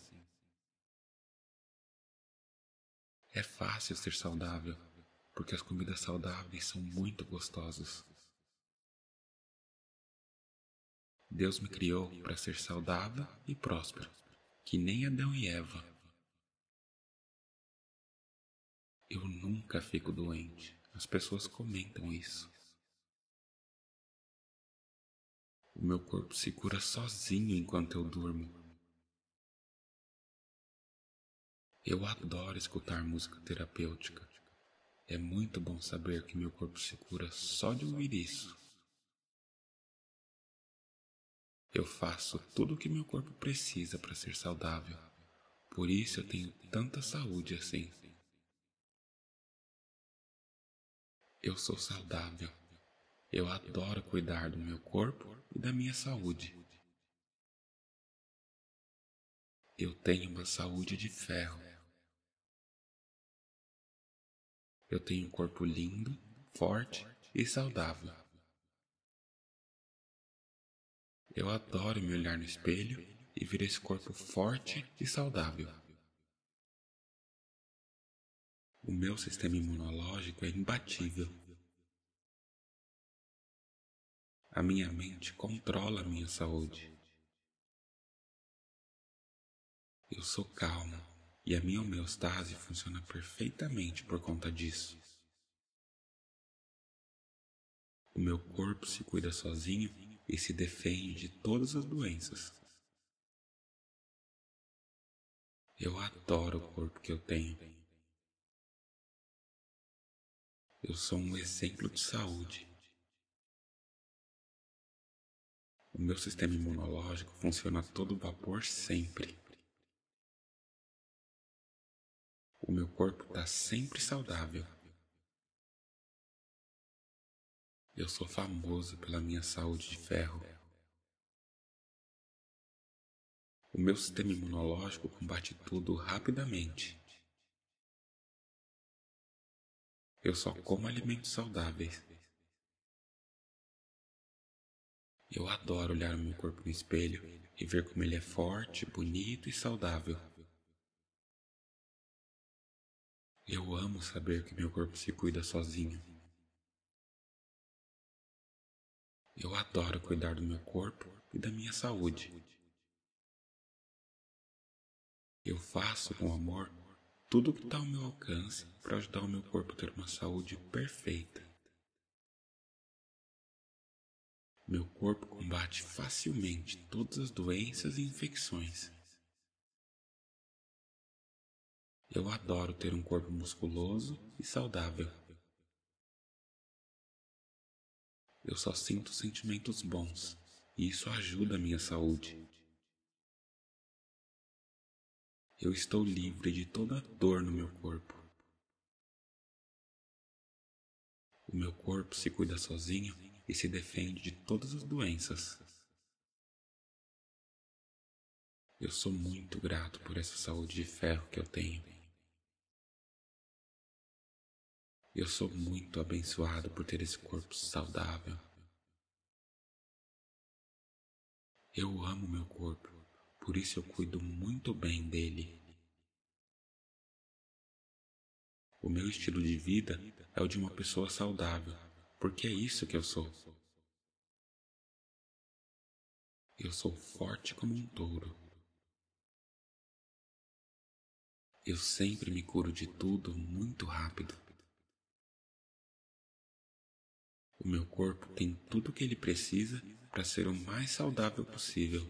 É fácil ser saudável porque as comidas saudáveis são muito gostosas. Deus me criou para ser saudável e próspero, que nem Adão e Eva. Eu nunca fico doente. As pessoas comentam isso. O meu corpo se cura sozinho enquanto eu durmo. Eu adoro escutar música terapêutica. É muito bom saber que meu corpo se cura só de ouvir isso. Eu faço tudo o que meu corpo precisa para ser saudável. Por isso eu tenho tanta saúde assim. Eu sou saudável. Eu adoro cuidar do meu corpo e da minha saúde. Eu tenho uma saúde de ferro. Eu tenho um corpo lindo, forte e saudável. Eu adoro me olhar no espelho e ver esse corpo forte e saudável. O meu sistema imunológico é imbatível. A minha mente controla a minha saúde. Eu sou calmo e a minha homeostase funciona perfeitamente por conta disso. O meu corpo se cuida sozinho e se defende de todas as doenças. Eu adoro o corpo que eu tenho. Eu sou um exemplo de saúde. O meu sistema imunológico funciona a todo vapor sempre. O meu corpo está sempre saudável. Eu sou famoso pela minha saúde de ferro. O meu sistema imunológico combate tudo rapidamente. Eu só como alimentos saudáveis. Eu adoro olhar o meu corpo no espelho e ver como ele é forte, bonito e saudável. Eu amo saber que meu corpo se cuida sozinho. Eu adoro cuidar do meu corpo e da minha saúde. Eu faço com amor tudo o que está ao meu alcance para ajudar o meu corpo a ter uma saúde perfeita. Meu corpo combate facilmente todas as doenças e infecções. Eu adoro ter um corpo musculoso e saudável. Eu só sinto sentimentos bons e isso ajuda a minha saúde. Eu estou livre de toda dor no meu corpo. O meu corpo se cuida sozinho e se defende de todas as doenças. Eu sou muito grato por essa saúde de ferro que eu tenho. Eu sou muito abençoado por ter esse corpo saudável. Eu amo meu corpo, por isso eu cuido muito bem dele. O meu estilo de vida é o de uma pessoa saudável, porque é isso que eu sou. Eu sou forte como um touro. Eu sempre me curo de tudo muito rápido. O meu corpo tem tudo o que ele precisa para ser o mais saudável possível.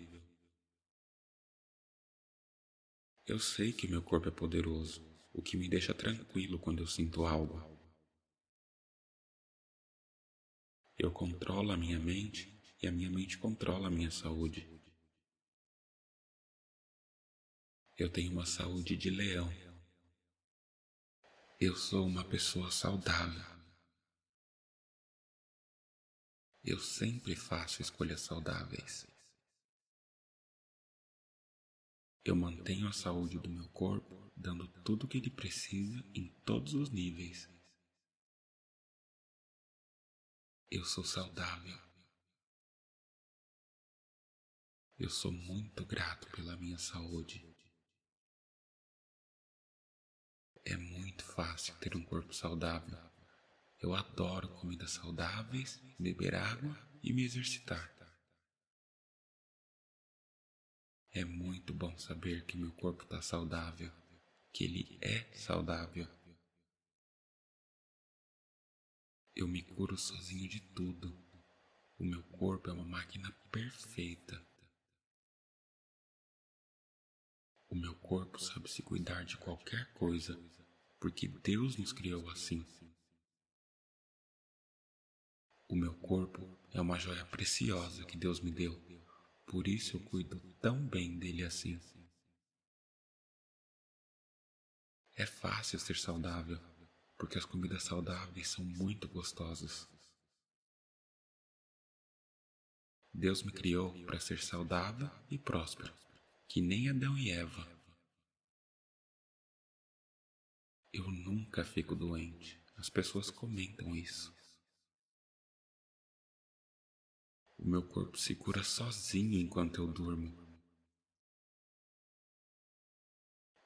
Eu sei que meu corpo é poderoso, o que me deixa tranquilo quando eu sinto algo. Eu controlo a minha mente e a minha mente controla a minha saúde. Eu tenho uma saúde de leão. Eu sou uma pessoa saudável. Eu sempre faço escolhas saudáveis. Eu mantenho a saúde do meu corpo, dando tudo o que ele precisa em todos os níveis. Eu sou saudável. Eu sou muito grato pela minha saúde. É muito fácil ter um corpo saudável. Eu adoro comidas saudáveis, beber água e me exercitar. É muito bom saber que meu corpo está saudável, que ele é saudável. Eu me curo sozinho de tudo. O meu corpo é uma máquina perfeita. O meu corpo sabe se cuidar de qualquer coisa, porque Deus nos criou assim. O meu corpo é uma joia preciosa que Deus me deu, por isso eu cuido tão bem dele assim. É fácil ser saudável, porque as comidas saudáveis são muito gostosas. Deus me criou para ser saudável e próspero, que nem Adão e Eva. Eu nunca fico doente. As pessoas comentam isso. O meu corpo se cura sozinho enquanto eu durmo.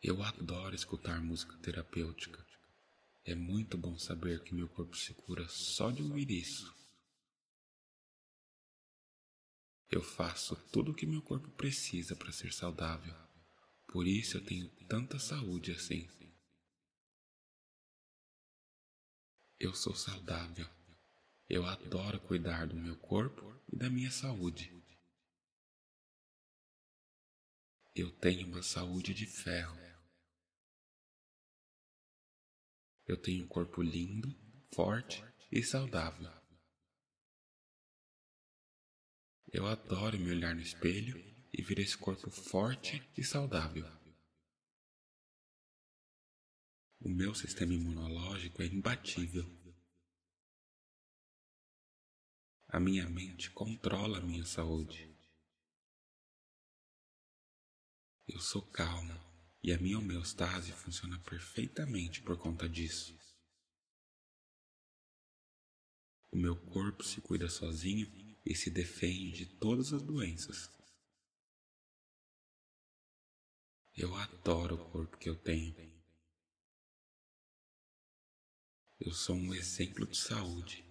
Eu adoro escutar música terapêutica. É muito bom saber que meu corpo se cura só de ouvir isso. Eu faço tudo o que meu corpo precisa para ser saudável. Por isso eu tenho tanta saúde assim. Eu sou saudável. Eu adoro cuidar do meu corpo e da minha saúde. Eu tenho uma saúde de ferro. Eu tenho um corpo lindo, forte e saudável. Eu adoro me olhar no espelho e ver esse corpo forte e saudável. O meu sistema imunológico é imbatível. A minha mente controla a minha saúde. Eu sou calmo e a minha homeostase funciona perfeitamente por conta disso. O meu corpo se cuida sozinho e se defende de todas as doenças. Eu adoro o corpo que eu tenho. Eu sou um exemplo de saúde.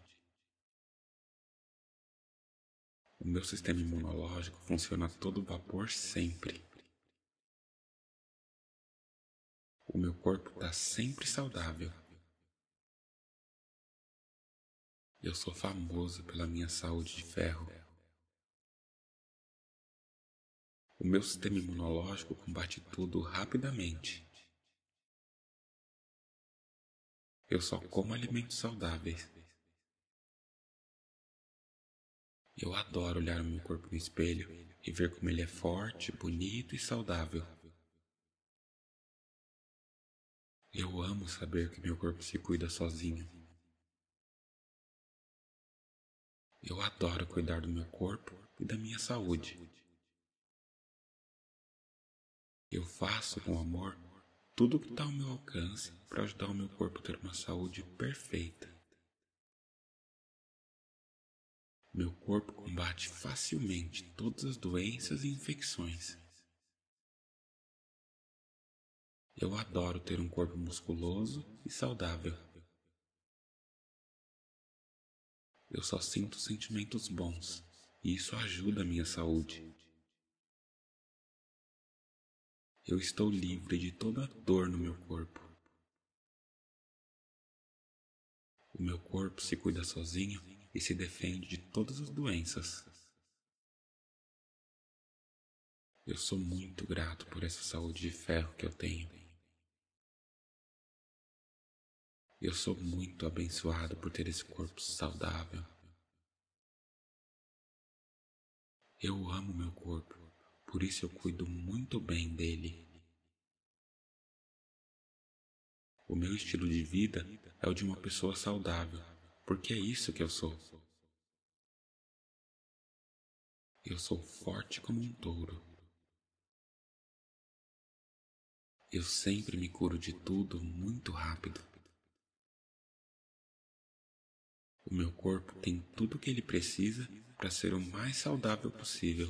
O meu sistema imunológico funciona a todo vapor sempre. O meu corpo está sempre saudável. Eu sou famoso pela minha saúde de ferro. O meu sistema imunológico combate tudo rapidamente. Eu só como alimentos saudáveis. Eu adoro olhar o meu corpo no espelho e ver como ele é forte, bonito e saudável. Eu amo saber que meu corpo se cuida sozinho. Eu adoro cuidar do meu corpo e da minha saúde. Eu faço com amor tudo o que está ao meu alcance para ajudar o meu corpo a ter uma saúde perfeita. Meu corpo combate facilmente todas as doenças e infecções. Eu adoro ter um corpo musculoso e saudável. Eu só sinto sentimentos bons e isso ajuda a minha saúde. Eu estou livre de toda dor no meu corpo. O meu corpo se cuida sozinho e se defende de todas as doenças. Eu sou muito grato por essa saúde de ferro que eu tenho. Eu sou muito abençoado por ter esse corpo saudável. Eu amo meu corpo, por isso eu cuido muito bem dele. O meu estilo de vida é o de uma pessoa saudável porque é isso que eu sou. Eu sou forte como um touro. Eu sempre me curo de tudo muito rápido. O meu corpo tem tudo o que ele precisa para ser o mais saudável possível.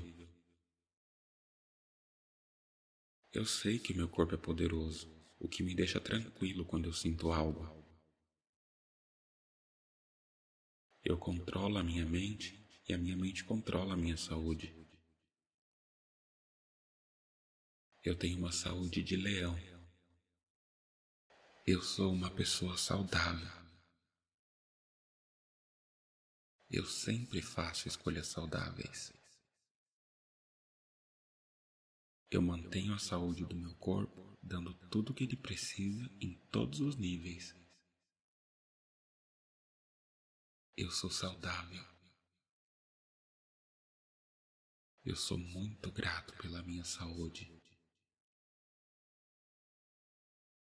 Eu sei que meu corpo é poderoso, o que me deixa tranquilo quando eu sinto algo. Eu controlo a minha mente e a minha mente controla a minha saúde. Eu tenho uma saúde de leão. Eu sou uma pessoa saudável. Eu sempre faço escolhas saudáveis. Eu mantenho a saúde do meu corpo, dando tudo o que ele precisa em todos os níveis. Eu sou saudável. Eu sou muito grato pela minha saúde.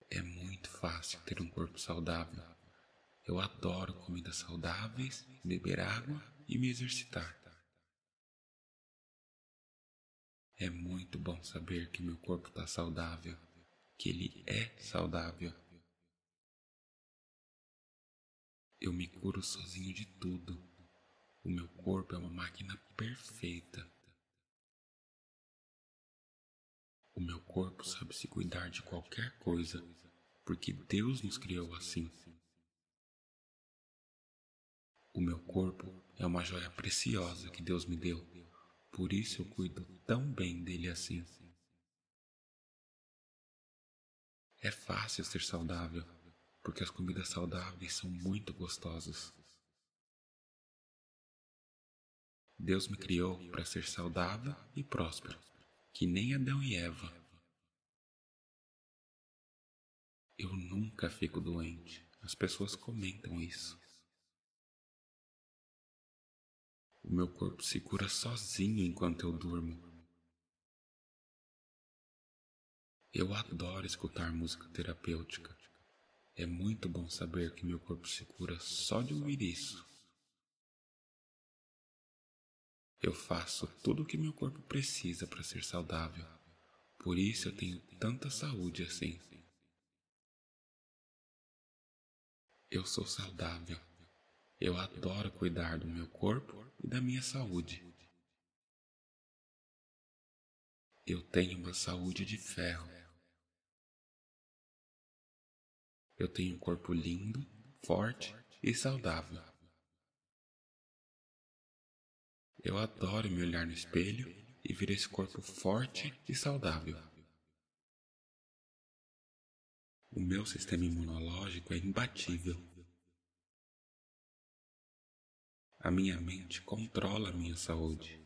É muito fácil ter um corpo saudável. Eu adoro comidas saudáveis, beber água e me exercitar. É muito bom saber que meu corpo está saudável, que ele é saudável. Eu me curo sozinho de tudo. O meu corpo é uma máquina perfeita. O meu corpo sabe se cuidar de qualquer coisa, porque Deus nos criou assim. O meu corpo é uma joia preciosa que Deus me deu, por isso eu cuido tão bem dele assim. É fácil ser saudável porque as comidas saudáveis são muito gostosas. Deus me criou para ser saudável e próspero, que nem Adão e Eva. Eu nunca fico doente. As pessoas comentam isso. O meu corpo se cura sozinho enquanto eu durmo. Eu adoro escutar música terapêutica. É muito bom saber que meu corpo se cura só de ouvir isso. Eu faço tudo o que meu corpo precisa para ser saudável. Por isso eu tenho tanta saúde assim. Eu sou saudável. Eu adoro cuidar do meu corpo e da minha saúde. Eu tenho uma saúde de ferro. Eu tenho um corpo lindo, forte e saudável. Eu adoro me olhar no espelho e ver esse corpo forte e saudável. O meu sistema imunológico é imbatível. A minha mente controla a minha saúde.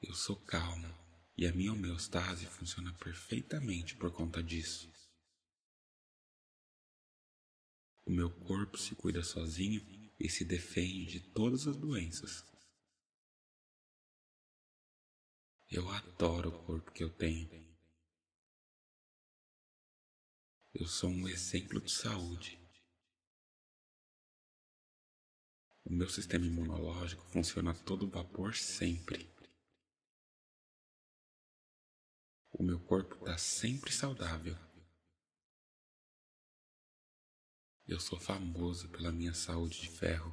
Eu sou calmo e a minha homeostase funciona perfeitamente por conta disso. O meu corpo se cuida sozinho e se defende de todas as doenças. Eu adoro o corpo que eu tenho. Eu sou um exemplo de saúde. O meu sistema imunológico funciona a todo vapor sempre. O meu corpo está sempre saudável. Eu sou famoso pela minha saúde de ferro.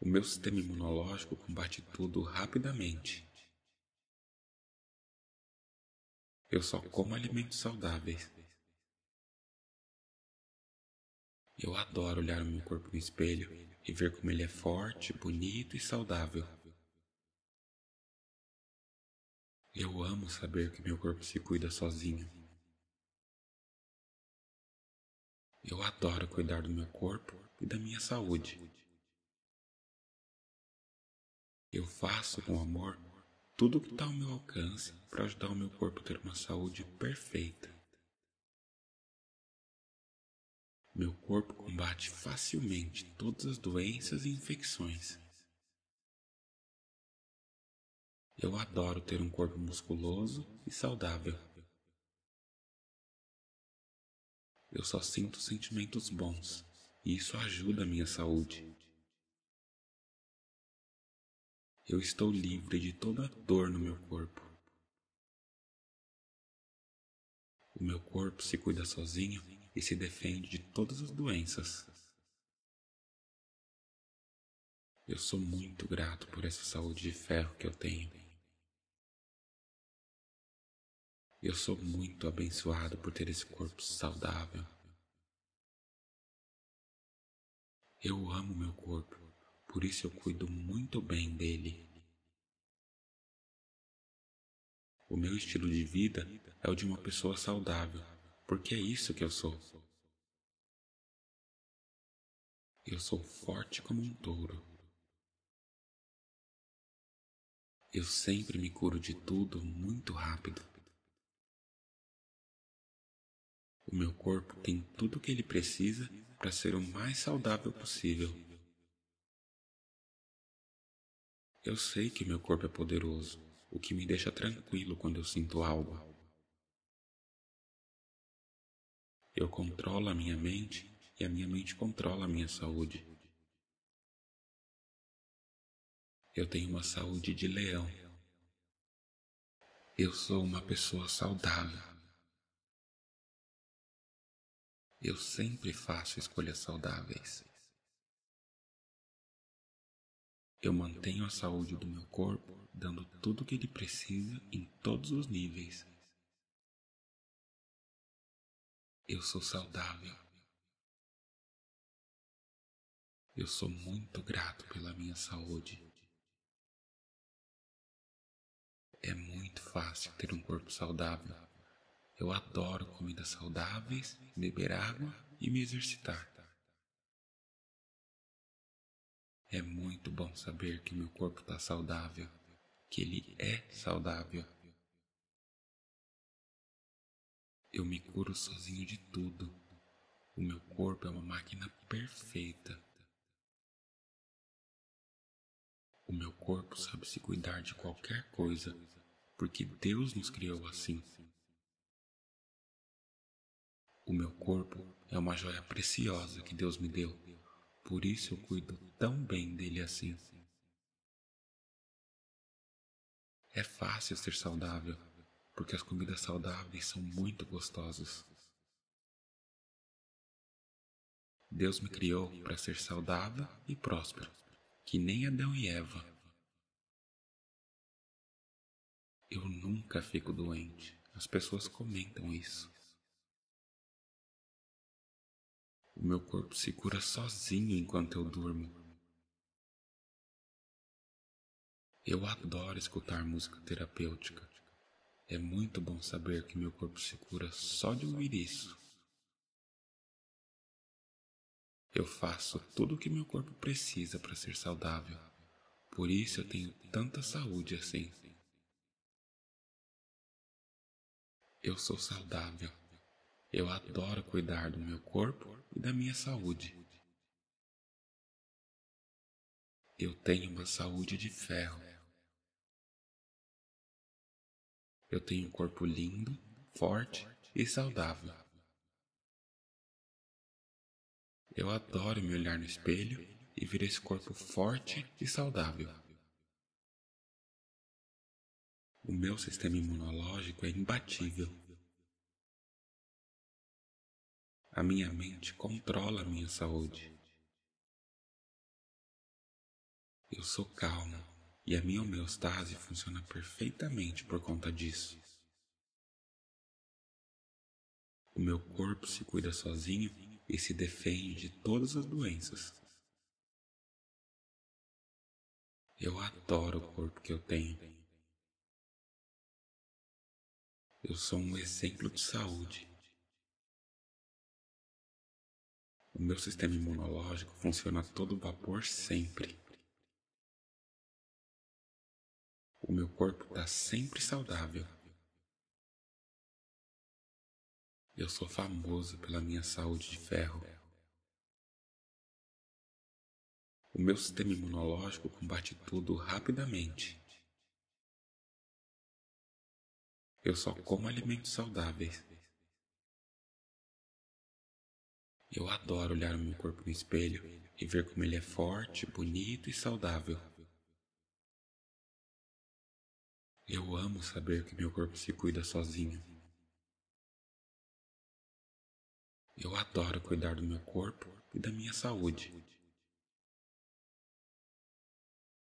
O meu sistema imunológico combate tudo rapidamente. Eu só como alimentos saudáveis. Eu adoro olhar o meu corpo no espelho e ver como ele é forte, bonito e saudável. Eu amo saber que meu corpo se cuida sozinho. Eu adoro cuidar do meu corpo e da minha saúde. Eu faço com amor tudo o que está ao meu alcance para ajudar o meu corpo a ter uma saúde perfeita. Meu corpo combate facilmente todas as doenças e infecções. Eu adoro ter um corpo musculoso e saudável. Eu só sinto sentimentos bons e isso ajuda a minha saúde. Eu estou livre de toda dor no meu corpo. O meu corpo se cuida sozinho e se defende de todas as doenças. Eu sou muito grato por essa saúde de ferro que eu tenho. Eu sou muito abençoado por ter esse corpo saudável. Eu amo meu corpo, por isso eu cuido muito bem dele. O meu estilo de vida é o de uma pessoa saudável, porque é isso que eu sou. Eu sou forte como um touro. Eu sempre me curo de tudo muito rápido. O meu corpo tem tudo o que ele precisa para ser o mais saudável possível. Eu sei que meu corpo é poderoso, o que me deixa tranquilo quando eu sinto algo. Eu controlo a minha mente e a minha mente controla a minha saúde. Eu tenho uma saúde de leão. Eu sou uma pessoa saudável. Eu sempre faço escolhas saudáveis. Eu mantenho a saúde do meu corpo, dando tudo o que ele precisa em todos os níveis. Eu sou saudável. Eu sou muito grato pela minha saúde. É muito fácil ter um corpo saudável. Eu adoro comidas saudáveis, beber água e me exercitar. É muito bom saber que meu corpo está saudável, que ele é saudável. Eu me curo sozinho de tudo. O meu corpo é uma máquina perfeita. O meu corpo sabe se cuidar de qualquer coisa, porque Deus nos criou assim. O meu corpo é uma joia preciosa que Deus me deu, por isso eu cuido tão bem dele assim. É fácil ser saudável, porque as comidas saudáveis são muito gostosas. Deus me criou para ser saudável e próspero, que nem Adão e Eva. Eu nunca fico doente. As pessoas comentam isso. O meu corpo se cura sozinho enquanto eu durmo. Eu adoro escutar música terapêutica. É muito bom saber que meu corpo se cura só de ouvir isso. Eu faço tudo o que meu corpo precisa para ser saudável. Por isso eu tenho tanta saúde assim. Eu sou saudável. Eu adoro cuidar do meu corpo e da minha saúde. Eu tenho uma saúde de ferro. Eu tenho um corpo lindo, forte e saudável. Eu adoro me olhar no espelho e ver esse corpo forte e saudável. O meu sistema imunológico é imbatível. A minha mente controla a minha saúde. Eu sou calmo e a minha homeostase funciona perfeitamente por conta disso. O meu corpo se cuida sozinho e se defende de todas as doenças. Eu adoro o corpo que eu tenho. Eu sou um exemplo de saúde O meu sistema imunológico funciona a todo vapor sempre. O meu corpo está sempre saudável. Eu sou famoso pela minha saúde de ferro. O meu sistema imunológico combate tudo rapidamente. Eu só como alimentos saudáveis. Eu adoro olhar o meu corpo no espelho e ver como ele é forte, bonito e saudável. Eu amo saber que meu corpo se cuida sozinho. Eu adoro cuidar do meu corpo e da minha saúde.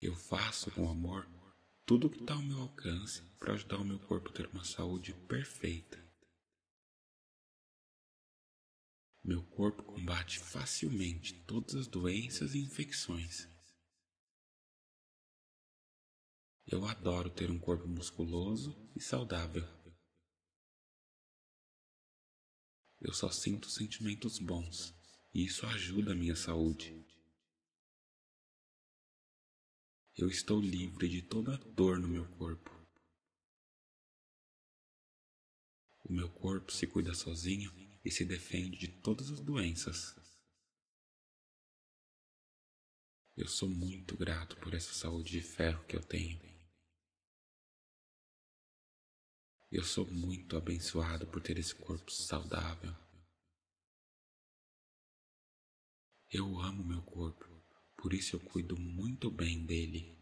Eu faço com amor tudo o que está ao meu alcance para ajudar o meu corpo a ter uma saúde perfeita. Meu corpo combate facilmente todas as doenças e infecções. Eu adoro ter um corpo musculoso e saudável. Eu só sinto sentimentos bons e isso ajuda a minha saúde. Eu estou livre de toda dor no meu corpo. O meu corpo se cuida sozinho e se defende de todas as doenças. Eu sou muito grato por essa saúde de ferro que eu tenho. Eu sou muito abençoado por ter esse corpo saudável. Eu amo meu corpo, por isso eu cuido muito bem dele.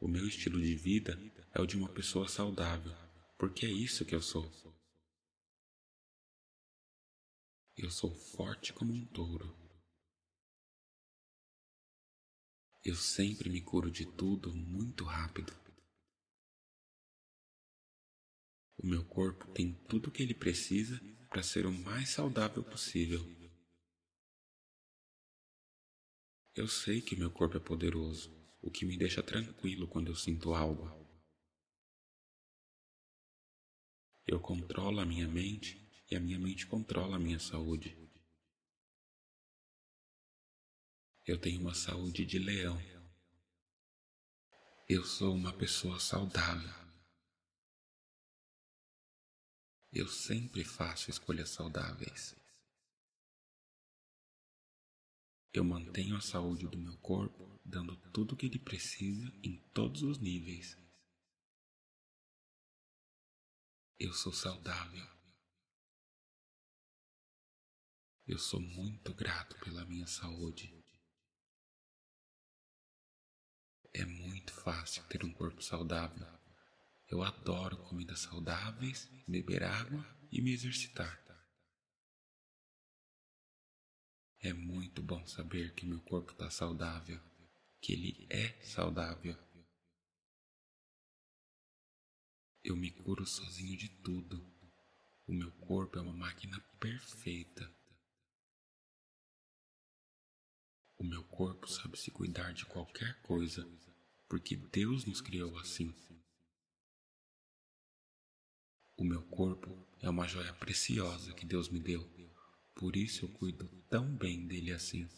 O meu estilo de vida é o de uma pessoa saudável porque é isso que eu sou. Eu sou forte como um touro. Eu sempre me curo de tudo muito rápido. O meu corpo tem tudo o que ele precisa para ser o mais saudável possível. Eu sei que meu corpo é poderoso, o que me deixa tranquilo quando eu sinto algo. Eu controlo a minha mente e a minha mente controla a minha saúde. Eu tenho uma saúde de leão. Eu sou uma pessoa saudável. Eu sempre faço escolhas saudáveis. Eu mantenho a saúde do meu corpo, dando tudo o que ele precisa em todos os níveis. Eu sou saudável. Eu sou muito grato pela minha saúde. É muito fácil ter um corpo saudável. Eu adoro comidas saudáveis, beber água e me exercitar. É muito bom saber que meu corpo está saudável, que ele é saudável. Eu me curo sozinho de tudo. O meu corpo é uma máquina perfeita. O meu corpo sabe se cuidar de qualquer coisa, porque Deus nos criou assim. O meu corpo é uma joia preciosa que Deus me deu, por isso eu cuido tão bem dele assim.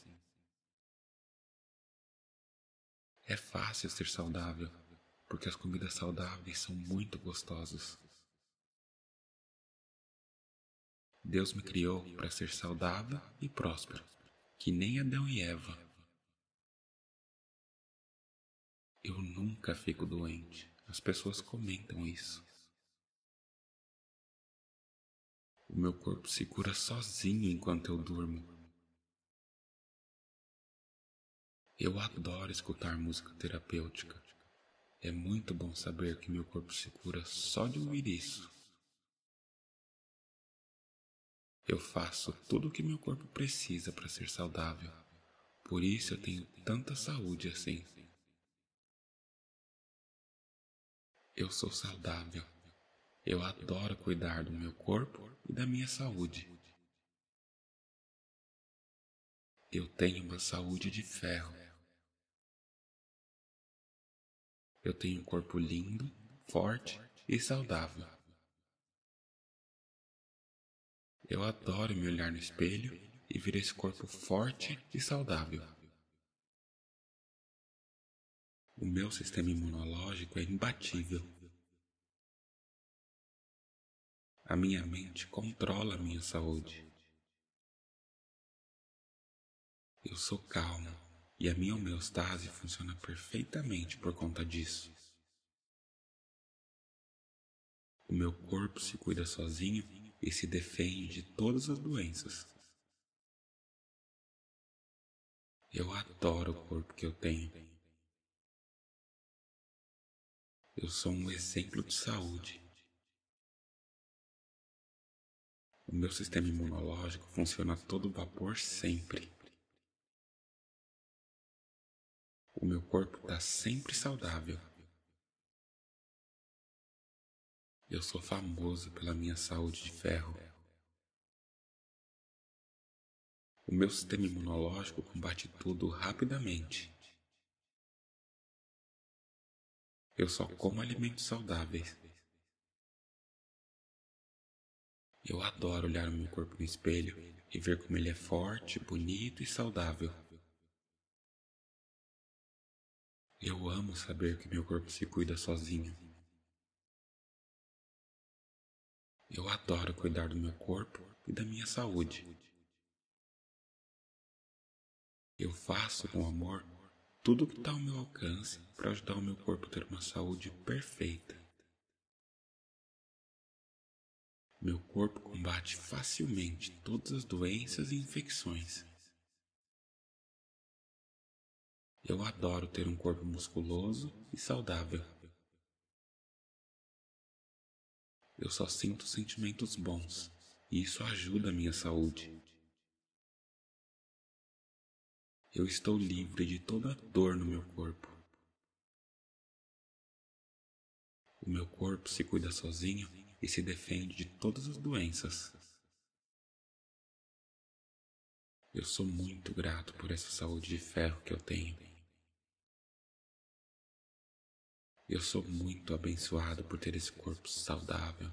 É fácil ser saudável porque as comidas saudáveis são muito gostosas. Deus me criou para ser saudável e próspero, que nem Adão e Eva. Eu nunca fico doente. As pessoas comentam isso. O meu corpo se cura sozinho enquanto eu durmo. Eu adoro escutar música terapêutica. É muito bom saber que meu corpo se cura só de ouvir isso. Eu faço tudo o que meu corpo precisa para ser saudável. Por isso eu tenho tanta saúde assim. Eu sou saudável. Eu adoro cuidar do meu corpo e da minha saúde. Eu tenho uma saúde de ferro. Eu tenho um corpo lindo, forte e saudável. Eu adoro me olhar no espelho e ver esse corpo forte e saudável. O meu sistema imunológico é imbatível. A minha mente controla a minha saúde. Eu sou calmo. E a minha homeostase funciona perfeitamente por conta disso. O meu corpo se cuida sozinho e se defende de todas as doenças. Eu adoro o corpo que eu tenho. Eu sou um exemplo de saúde. O meu sistema imunológico funciona a todo vapor sempre. O meu corpo está sempre saudável. Eu sou famoso pela minha saúde de ferro. O meu sistema imunológico combate tudo rapidamente. Eu só como alimentos saudáveis. Eu adoro olhar o meu corpo no espelho e ver como ele é forte, bonito e saudável. Eu amo saber que meu corpo se cuida sozinho. Eu adoro cuidar do meu corpo e da minha saúde. Eu faço com amor tudo o que está ao meu alcance para ajudar o meu corpo a ter uma saúde perfeita. Meu corpo combate facilmente todas as doenças e infecções. Eu adoro ter um corpo musculoso e saudável. Eu só sinto sentimentos bons e isso ajuda a minha saúde. Eu estou livre de toda dor no meu corpo. O meu corpo se cuida sozinho e se defende de todas as doenças. Eu sou muito grato por essa saúde de ferro que eu tenho. Eu sou muito abençoado por ter esse corpo saudável.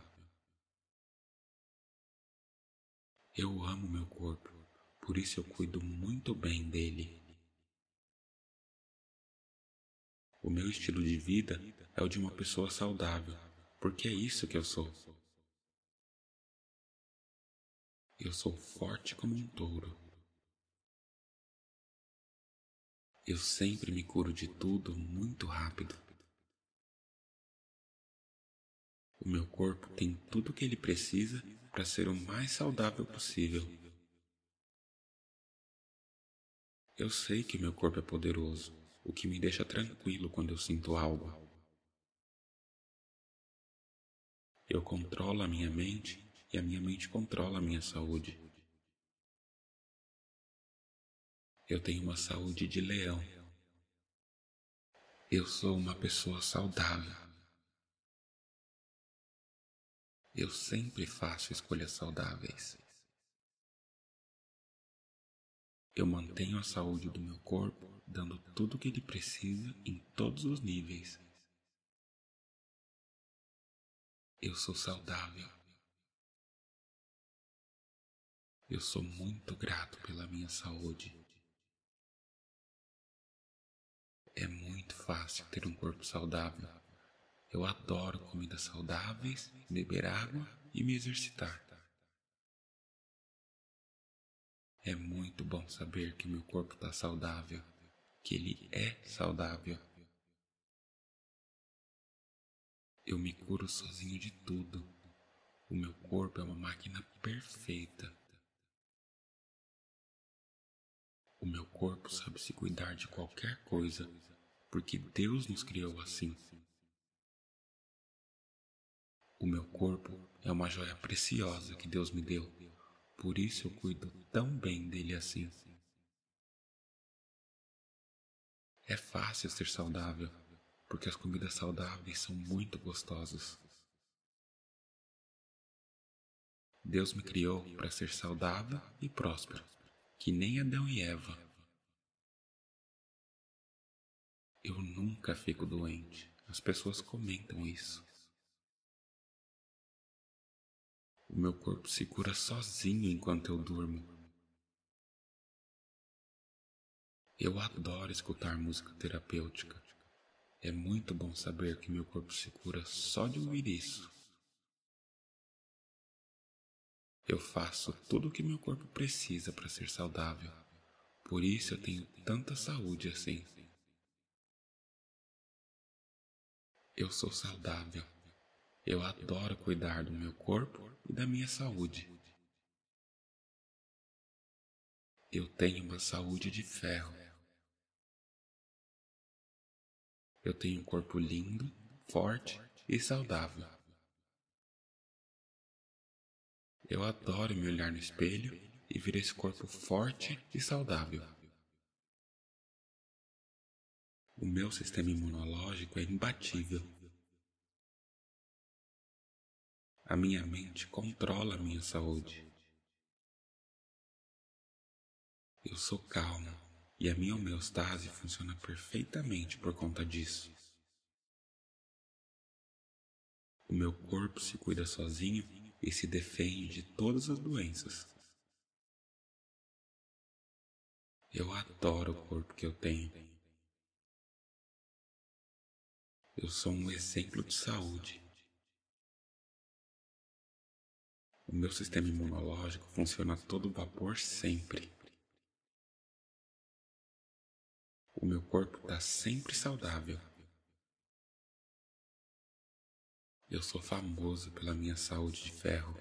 Eu amo meu corpo, por isso eu cuido muito bem dele. O meu estilo de vida é o de uma pessoa saudável, porque é isso que eu sou. Eu sou forte como um touro. Eu sempre me curo de tudo muito rápido. O meu corpo tem tudo o que ele precisa para ser o mais saudável possível. Eu sei que meu corpo é poderoso, o que me deixa tranquilo quando eu sinto algo. Eu controlo a minha mente e a minha mente controla a minha saúde. Eu tenho uma saúde de leão. Eu sou uma pessoa saudável. Eu sempre faço escolhas saudáveis. Eu mantenho a saúde do meu corpo, dando tudo o que ele precisa em todos os níveis. Eu sou saudável. Eu sou muito grato pela minha saúde. É muito fácil ter um corpo saudável. Eu adoro comidas saudáveis, beber água e me exercitar. É muito bom saber que meu corpo está saudável, que ele é saudável. Eu me curo sozinho de tudo. O meu corpo é uma máquina perfeita. O meu corpo sabe se cuidar de qualquer coisa, porque Deus nos criou assim. O meu corpo é uma joia preciosa que Deus me deu, por isso eu cuido tão bem dele assim. É fácil ser saudável, porque as comidas saudáveis são muito gostosas. Deus me criou para ser saudável e próspero, que nem Adão e Eva. Eu nunca fico doente. As pessoas comentam isso. O meu corpo se cura sozinho enquanto eu durmo. Eu adoro escutar música terapêutica. É muito bom saber que meu corpo se cura só de ouvir isso. Eu faço tudo o que meu corpo precisa para ser saudável. Por isso eu tenho tanta saúde assim. Eu sou saudável. Eu adoro cuidar do meu corpo e da minha saúde. Eu tenho uma saúde de ferro. Eu tenho um corpo lindo, forte e saudável. Eu adoro me olhar no espelho e ver esse corpo forte e saudável. O meu sistema imunológico é imbatível. A minha mente controla a minha saúde. Eu sou calmo e a minha homeostase funciona perfeitamente por conta disso. O meu corpo se cuida sozinho e se defende de todas as doenças. Eu adoro o corpo que eu tenho. Eu sou um exemplo de saúde. O meu sistema imunológico funciona a todo vapor sempre. O meu corpo está sempre saudável. Eu sou famoso pela minha saúde de ferro.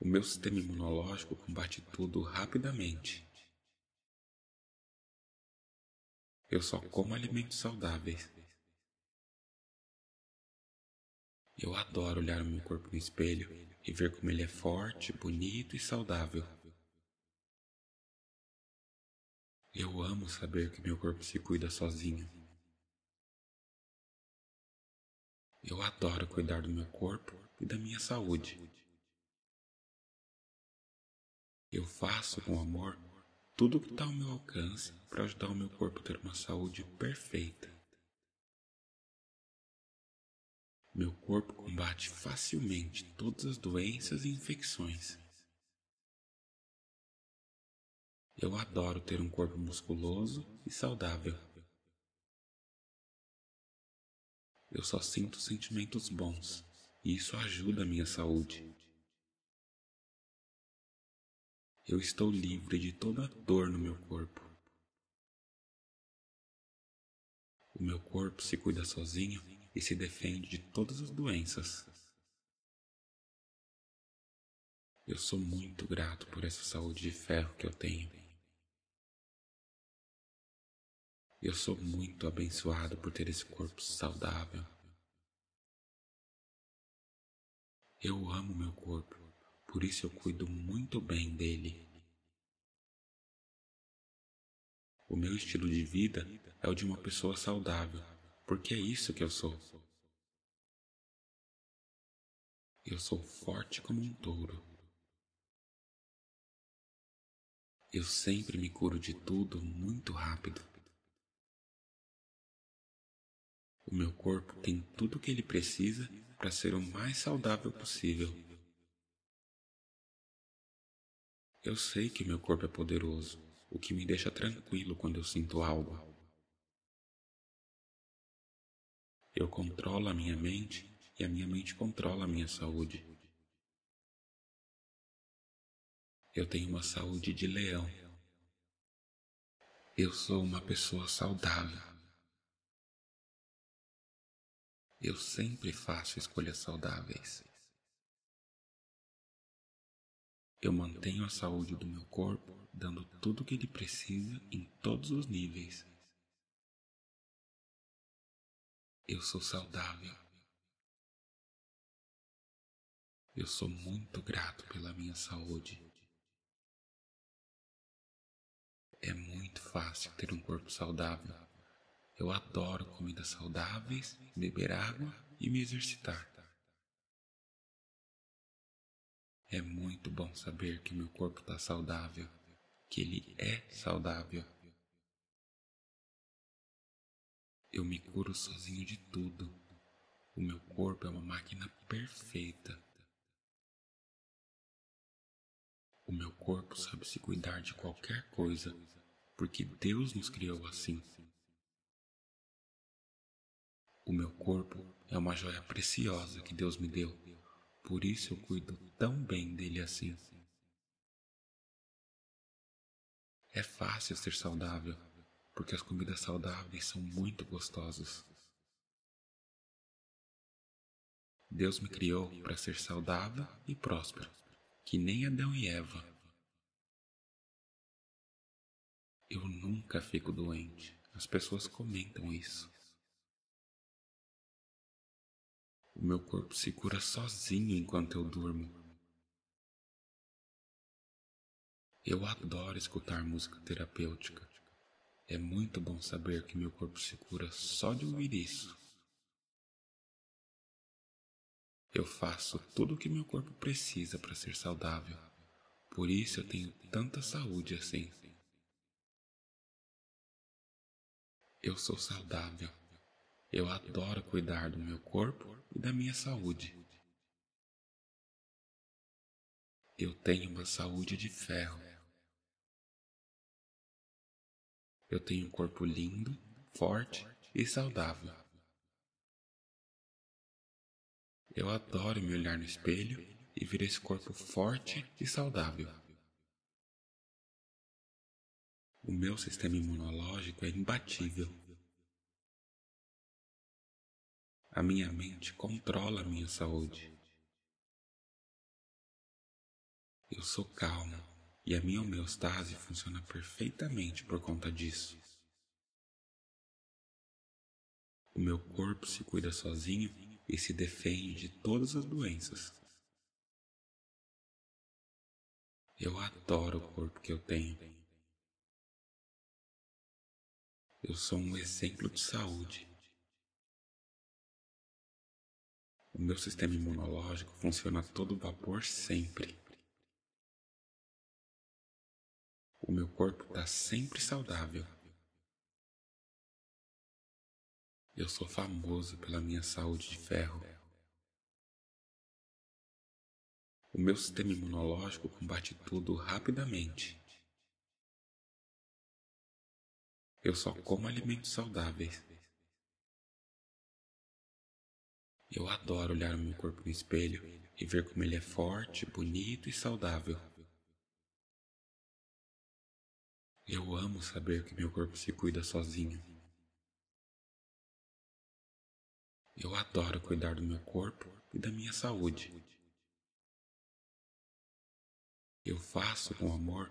O meu sistema imunológico combate tudo rapidamente. Eu só como alimentos saudáveis. Eu adoro olhar o meu corpo no espelho e ver como ele é forte, bonito e saudável. Eu amo saber que meu corpo se cuida sozinho. Eu adoro cuidar do meu corpo e da minha saúde. Eu faço com amor tudo o que está ao meu alcance para ajudar o meu corpo a ter uma saúde perfeita. Meu corpo combate facilmente todas as doenças e infecções. Eu adoro ter um corpo musculoso e saudável. Eu só sinto sentimentos bons e isso ajuda a minha saúde. Eu estou livre de toda dor no meu corpo. O meu corpo se cuida sozinho e se defende de todas as doenças. Eu sou muito grato por essa saúde de ferro que eu tenho. Eu sou muito abençoado por ter esse corpo saudável. Eu amo meu corpo, por isso eu cuido muito bem dele. O meu estilo de vida é o de uma pessoa saudável porque é isso que eu sou. Eu sou forte como um touro. Eu sempre me curo de tudo muito rápido. O meu corpo tem tudo o que ele precisa para ser o mais saudável possível. Eu sei que meu corpo é poderoso, o que me deixa tranquilo quando eu sinto algo. Eu controlo a minha mente e a minha mente controla a minha saúde. Eu tenho uma saúde de leão. Eu sou uma pessoa saudável. Eu sempre faço escolhas saudáveis. Eu mantenho a saúde do meu corpo, dando tudo o que ele precisa em todos os níveis. Eu sou saudável. Eu sou muito grato pela minha saúde. É muito fácil ter um corpo saudável. Eu adoro comidas saudáveis, beber água e me exercitar. É muito bom saber que meu corpo está saudável, que ele é saudável. Eu me curo sozinho de tudo. O meu corpo é uma máquina perfeita. O meu corpo sabe se cuidar de qualquer coisa, porque Deus nos criou assim. O meu corpo é uma joia preciosa que Deus me deu, por isso eu cuido tão bem dele assim. É fácil ser saudável porque as comidas saudáveis são muito gostosas. Deus me criou para ser saudável e próspero, que nem Adão e Eva. Eu nunca fico doente. As pessoas comentam isso. O meu corpo se cura sozinho enquanto eu durmo. Eu adoro escutar música terapêutica. É muito bom saber que meu corpo se cura só de ouvir isso. Eu faço tudo o que meu corpo precisa para ser saudável. Por isso eu tenho tanta saúde assim. Eu sou saudável. Eu adoro cuidar do meu corpo e da minha saúde. Eu tenho uma saúde de ferro. Eu tenho um corpo lindo, forte e saudável. Eu adoro me olhar no espelho e ver esse corpo forte e saudável. O meu sistema imunológico é imbatível. A minha mente controla a minha saúde. Eu sou calmo. E a minha homeostase funciona perfeitamente por conta disso. O meu corpo se cuida sozinho e se defende de todas as doenças. Eu adoro o corpo que eu tenho. Eu sou um exemplo de saúde. O meu sistema imunológico funciona a todo vapor sempre. O meu corpo está sempre saudável. Eu sou famoso pela minha saúde de ferro. O meu sistema imunológico combate tudo rapidamente. Eu só como alimentos saudáveis. Eu adoro olhar o meu corpo no espelho e ver como ele é forte, bonito e saudável. Eu amo saber que meu corpo se cuida sozinho. Eu adoro cuidar do meu corpo e da minha saúde. Eu faço com amor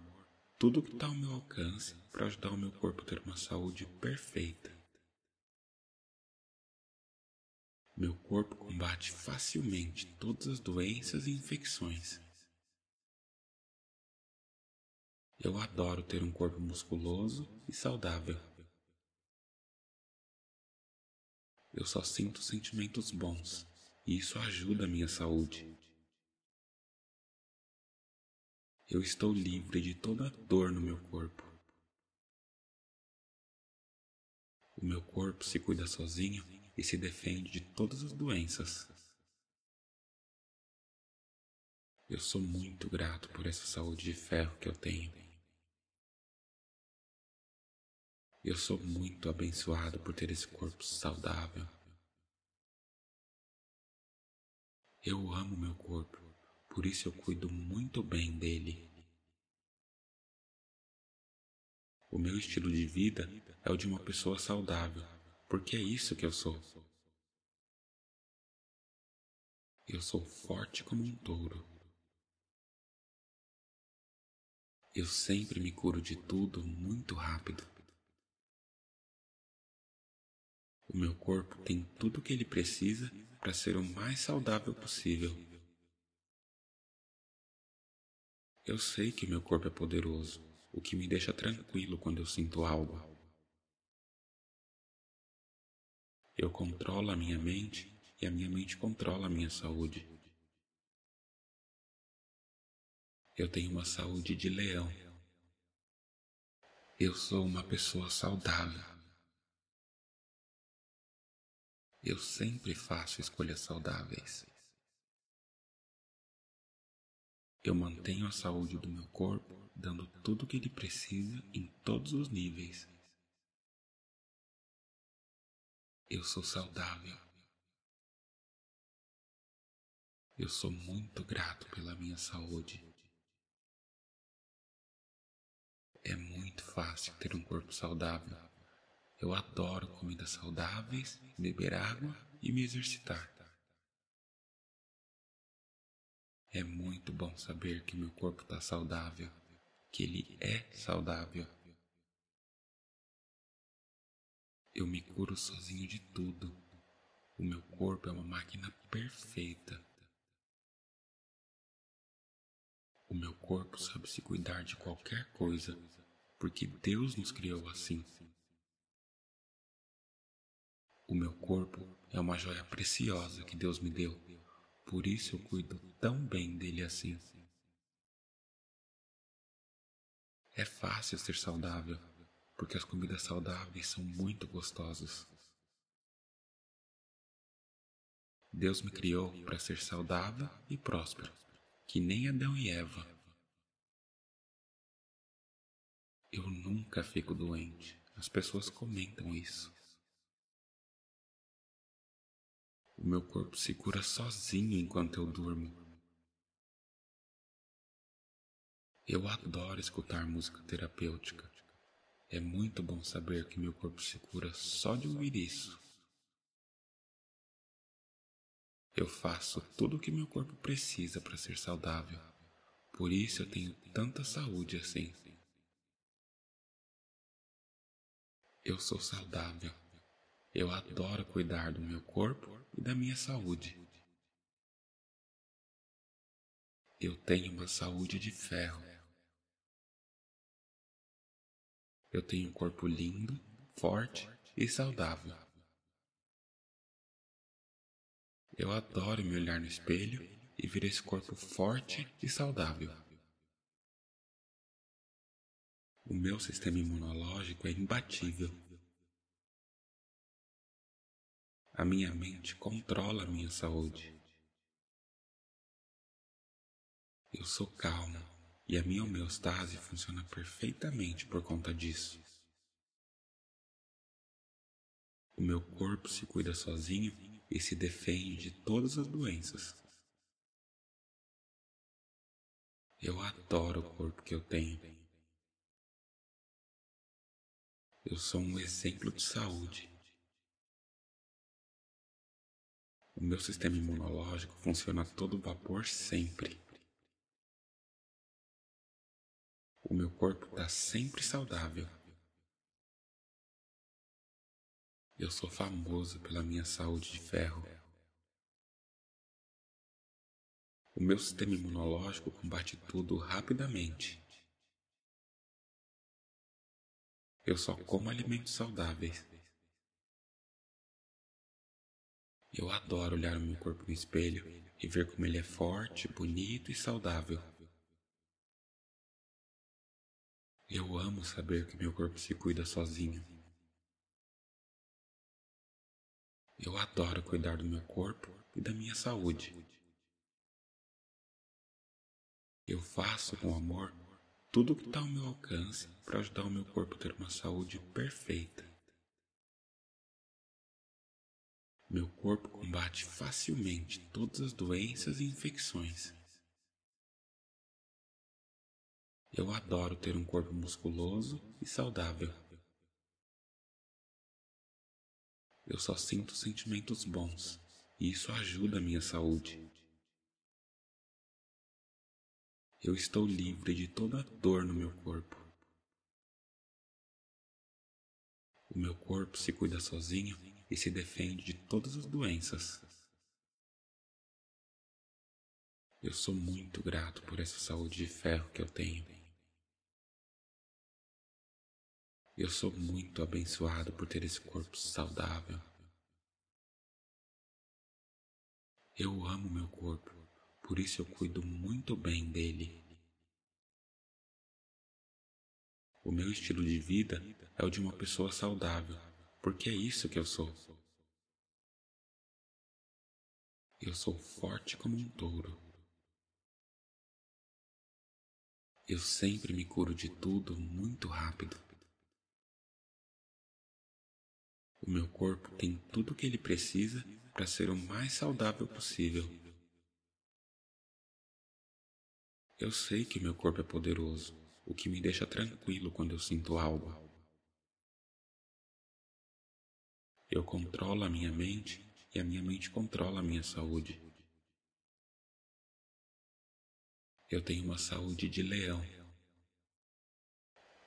tudo o que está ao meu alcance para ajudar o meu corpo a ter uma saúde perfeita. Meu corpo combate facilmente todas as doenças e infecções. Eu adoro ter um corpo musculoso e saudável. Eu só sinto sentimentos bons e isso ajuda a minha saúde. Eu estou livre de toda dor no meu corpo. O meu corpo se cuida sozinho e se defende de todas as doenças. Eu sou muito grato por essa saúde de ferro que eu tenho. Eu sou muito abençoado por ter esse corpo saudável. Eu amo meu corpo, por isso eu cuido muito bem dele. O meu estilo de vida é o de uma pessoa saudável, porque é isso que eu sou. Eu sou forte como um touro. Eu sempre me curo de tudo muito rápido. O meu corpo tem tudo o que ele precisa para ser o mais saudável possível. Eu sei que meu corpo é poderoso, o que me deixa tranquilo quando eu sinto algo. Eu controlo a minha mente e a minha mente controla a minha saúde. Eu tenho uma saúde de leão. Eu sou uma pessoa saudável. Eu sempre faço escolhas saudáveis. Eu mantenho a saúde do meu corpo, dando tudo o que ele precisa em todos os níveis. Eu sou saudável. Eu sou muito grato pela minha saúde. É muito fácil ter um corpo saudável. Eu adoro comidas saudáveis, beber água e me exercitar. É muito bom saber que meu corpo está saudável, que ele é saudável. Eu me curo sozinho de tudo. O meu corpo é uma máquina perfeita. O meu corpo sabe se cuidar de qualquer coisa, porque Deus nos criou assim. O meu corpo é uma joia preciosa que Deus me deu, por isso eu cuido tão bem dele assim. É fácil ser saudável, porque as comidas saudáveis são muito gostosas. Deus me criou para ser saudável e próspero, que nem Adão e Eva. Eu nunca fico doente. As pessoas comentam isso. O meu corpo se cura sozinho enquanto eu durmo. Eu adoro escutar música terapêutica. É muito bom saber que meu corpo se cura só de ouvir isso. Eu faço tudo o que meu corpo precisa para ser saudável. Por isso eu tenho tanta saúde assim. Eu sou saudável. Eu adoro cuidar do meu corpo e da minha saúde. Eu tenho uma saúde de ferro. Eu tenho um corpo lindo, forte e saudável. Eu adoro me olhar no espelho e ver esse corpo forte e saudável. O meu sistema imunológico é imbatível. A minha mente controla a minha saúde. Eu sou calmo e a minha homeostase funciona perfeitamente por conta disso. O meu corpo se cuida sozinho e se defende de todas as doenças. Eu adoro o corpo que eu tenho. Eu sou um exemplo de saúde O meu sistema imunológico funciona a todo vapor sempre. O meu corpo está sempre saudável. Eu sou famoso pela minha saúde de ferro. O meu sistema imunológico combate tudo rapidamente. Eu só como alimentos saudáveis. Eu adoro olhar o meu corpo no espelho e ver como ele é forte, bonito e saudável. Eu amo saber que meu corpo se cuida sozinho. Eu adoro cuidar do meu corpo e da minha saúde. Eu faço com amor tudo o que está ao meu alcance para ajudar o meu corpo a ter uma saúde perfeita. Meu corpo combate facilmente todas as doenças e infecções. Eu adoro ter um corpo musculoso e saudável. Eu só sinto sentimentos bons e isso ajuda a minha saúde. Eu estou livre de toda dor no meu corpo. O meu corpo se cuida sozinho e se defende de todas as doenças. Eu sou muito grato por essa saúde de ferro que eu tenho. Eu sou muito abençoado por ter esse corpo saudável. Eu amo meu corpo, por isso eu cuido muito bem dele. O meu estilo de vida é o de uma pessoa saudável porque é isso que eu sou. Eu sou forte como um touro. Eu sempre me curo de tudo muito rápido. O meu corpo tem tudo o que ele precisa para ser o mais saudável possível. Eu sei que meu corpo é poderoso, o que me deixa tranquilo quando eu sinto algo. Eu controlo a minha mente e a minha mente controla a minha saúde. Eu tenho uma saúde de leão.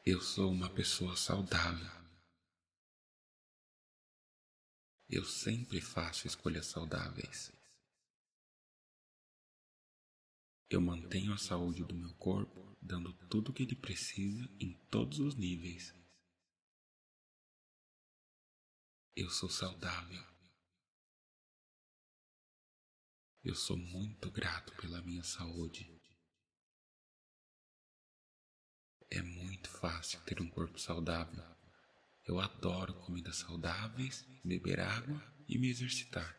Eu sou uma pessoa saudável. Eu sempre faço escolhas saudáveis. Eu mantenho a saúde do meu corpo, dando tudo o que ele precisa em todos os níveis. Eu sou saudável. Eu sou muito grato pela minha saúde. É muito fácil ter um corpo saudável. Eu adoro comidas saudáveis, beber água e me exercitar.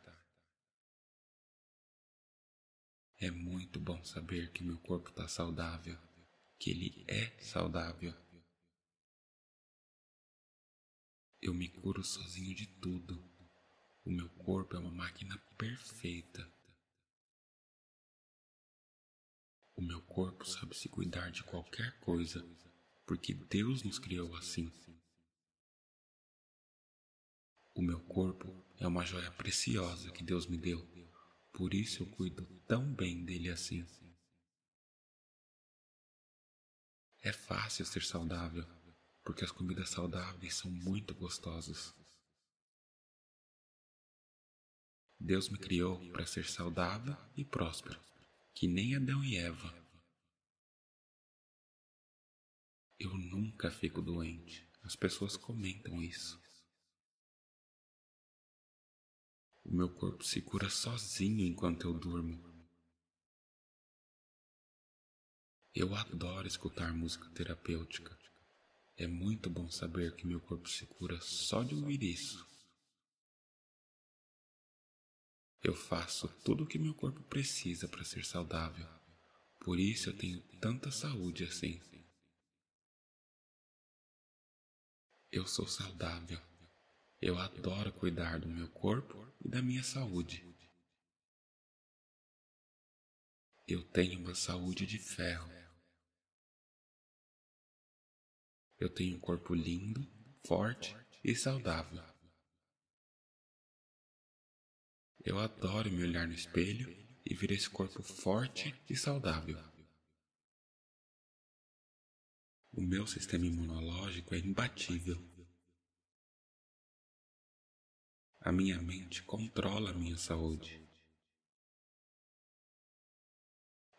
É muito bom saber que meu corpo está saudável, que ele é saudável. Eu me curo sozinho de tudo. O meu corpo é uma máquina perfeita. O meu corpo sabe se cuidar de qualquer coisa, porque Deus nos criou assim. O meu corpo é uma joia preciosa que Deus me deu, por isso eu cuido tão bem dele assim. É fácil ser saudável porque as comidas saudáveis são muito gostosas. Deus me criou para ser saudável e próspero, que nem Adão e Eva. Eu nunca fico doente. As pessoas comentam isso. O meu corpo se cura sozinho enquanto eu durmo. Eu adoro escutar música terapêutica. É muito bom saber que meu corpo se cura só de ouvir isso. Eu faço tudo o que meu corpo precisa para ser saudável. Por isso eu tenho tanta saúde assim. Eu sou saudável. Eu adoro cuidar do meu corpo e da minha saúde. Eu tenho uma saúde de ferro. Eu tenho um corpo lindo, forte e saudável. Eu adoro me olhar no espelho e ver esse corpo forte e saudável. O meu sistema imunológico é imbatível. A minha mente controla a minha saúde.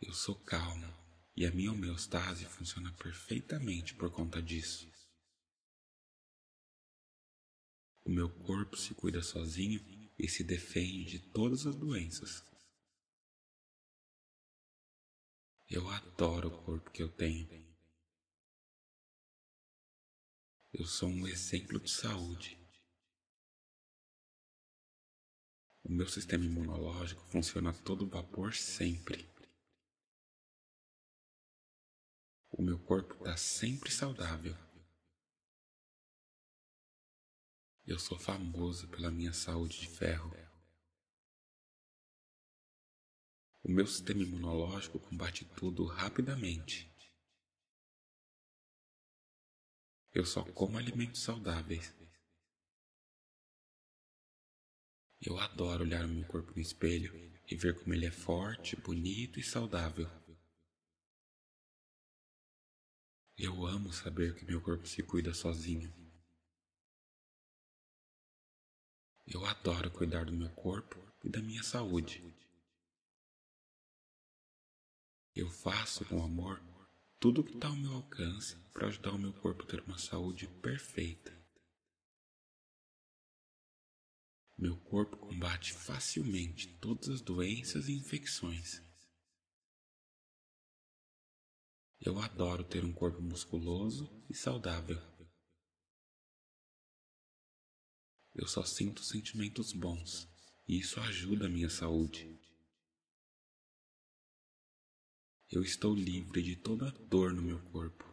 Eu sou calmo e a minha homeostase funciona perfeitamente por conta disso. O meu corpo se cuida sozinho e se defende de todas as doenças. Eu adoro o corpo que eu tenho. Eu sou um exemplo de saúde. O meu sistema imunológico funciona a todo vapor sempre. O meu corpo está sempre saudável. Eu sou famoso pela minha saúde de ferro. O meu sistema imunológico combate tudo rapidamente. Eu só como alimentos saudáveis. Eu adoro olhar o meu corpo no espelho e ver como ele é forte, bonito e saudável. Eu amo saber que meu corpo se cuida sozinho. Eu adoro cuidar do meu corpo e da minha saúde. Eu faço com amor tudo o que está ao meu alcance para ajudar o meu corpo a ter uma saúde perfeita. Meu corpo combate facilmente todas as doenças e infecções. Eu adoro ter um corpo musculoso e saudável. Eu só sinto sentimentos bons e isso ajuda a minha saúde. Eu estou livre de toda dor no meu corpo.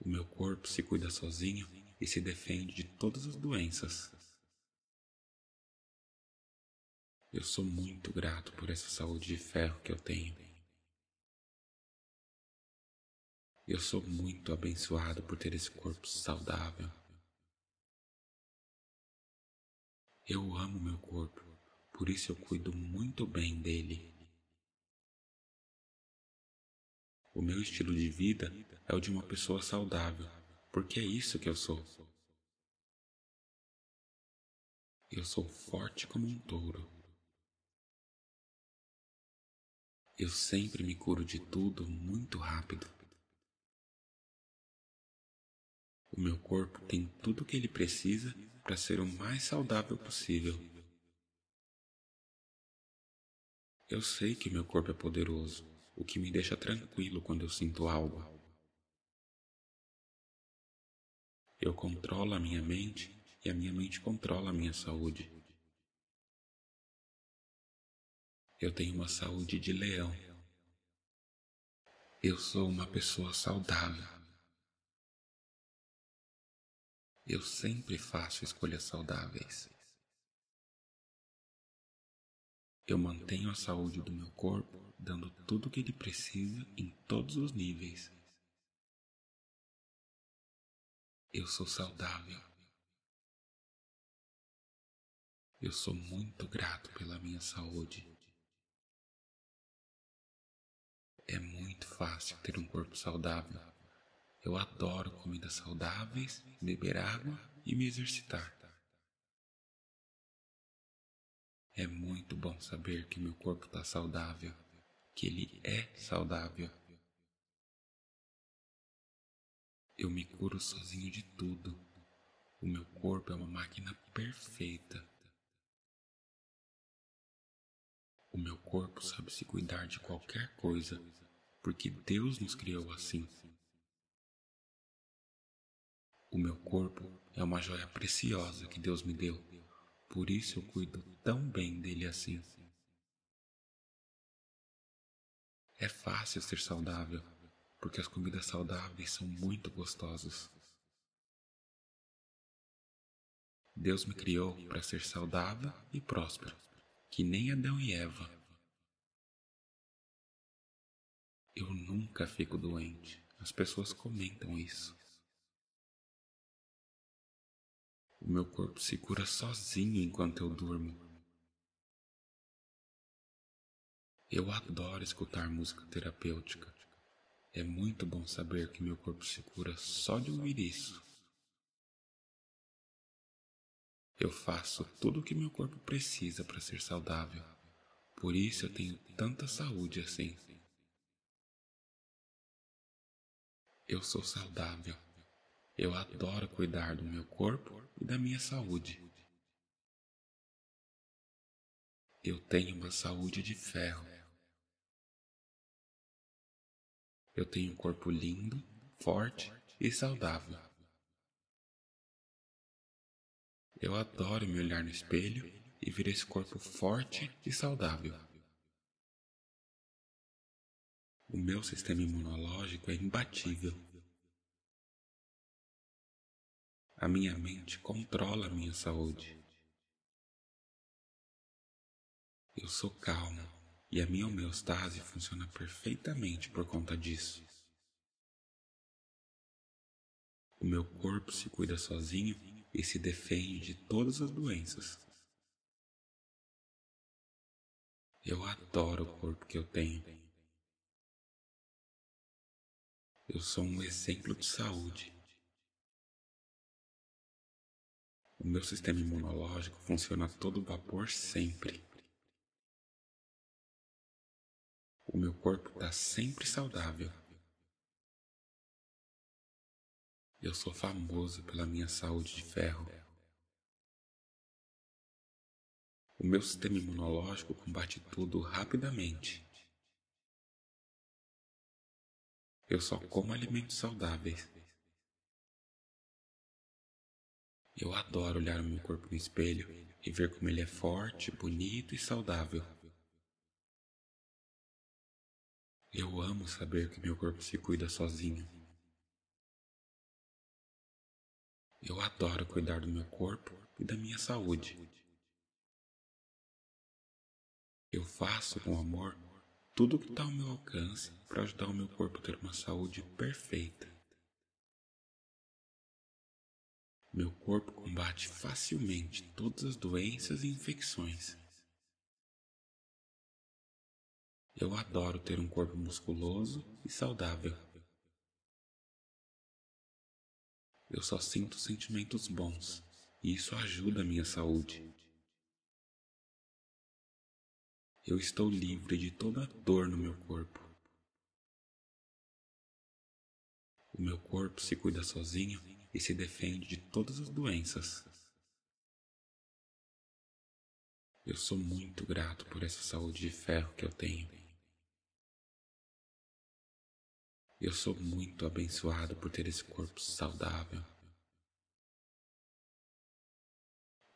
O meu corpo se cuida sozinho e se defende de todas as doenças. Eu sou muito grato por essa saúde de ferro que eu tenho. Eu sou muito abençoado por ter esse corpo saudável. Eu amo meu corpo, por isso eu cuido muito bem dele. O meu estilo de vida é o de uma pessoa saudável, porque é isso que eu sou. Eu sou forte como um touro. Eu sempre me curo de tudo muito rápido. O meu corpo tem tudo o que ele precisa para ser o mais saudável possível. Eu sei que meu corpo é poderoso, o que me deixa tranquilo quando eu sinto algo. Eu controlo a minha mente e a minha mente controla a minha saúde. Eu tenho uma saúde de leão. Eu sou uma pessoa saudável. Eu sempre faço escolhas saudáveis. Eu mantenho a saúde do meu corpo, dando tudo o que ele precisa em todos os níveis. Eu sou saudável. Eu sou muito grato pela minha saúde. É muito fácil ter um corpo saudável. Eu adoro comidas saudáveis, beber água e me exercitar. É muito bom saber que meu corpo está saudável, que ele é saudável. Eu me curo sozinho de tudo. O meu corpo é uma máquina perfeita. O meu corpo sabe se cuidar de qualquer coisa, porque Deus nos criou assim. O meu corpo é uma joia preciosa que Deus me deu, por isso eu cuido tão bem dele assim. É fácil ser saudável, porque as comidas saudáveis são muito gostosas. Deus me criou para ser saudável e próspero, que nem Adão e Eva. Eu nunca fico doente. As pessoas comentam isso. O meu corpo se cura sozinho enquanto eu durmo. Eu adoro escutar música terapêutica. É muito bom saber que meu corpo se cura só de ouvir isso. Eu faço tudo o que meu corpo precisa para ser saudável. Por isso eu tenho tanta saúde assim. Eu sou saudável. Eu adoro cuidar do meu corpo da minha saúde. Eu tenho uma saúde de ferro. Eu tenho um corpo lindo, forte e saudável. Eu adoro me olhar no espelho e ver esse corpo forte e saudável. O meu sistema imunológico é imbatível. A minha mente controla a minha saúde. Eu sou calmo e a minha homeostase funciona perfeitamente por conta disso. O meu corpo se cuida sozinho e se defende de todas as doenças. Eu adoro o corpo que eu tenho. Eu sou um exemplo de saúde O meu sistema imunológico funciona a todo vapor sempre. O meu corpo está sempre saudável. Eu sou famoso pela minha saúde de ferro. O meu sistema imunológico combate tudo rapidamente. Eu só como alimentos saudáveis. Eu adoro olhar o meu corpo no espelho e ver como ele é forte, bonito e saudável. Eu amo saber que meu corpo se cuida sozinho. Eu adoro cuidar do meu corpo e da minha saúde. Eu faço com amor tudo o que está ao meu alcance para ajudar o meu corpo a ter uma saúde perfeita. Meu corpo combate facilmente todas as doenças e infecções. Eu adoro ter um corpo musculoso e saudável. Eu só sinto sentimentos bons e isso ajuda a minha saúde. Eu estou livre de toda dor no meu corpo. O meu corpo se cuida sozinho e se defende de todas as doenças. Eu sou muito grato por essa saúde de ferro que eu tenho. Eu sou muito abençoado por ter esse corpo saudável.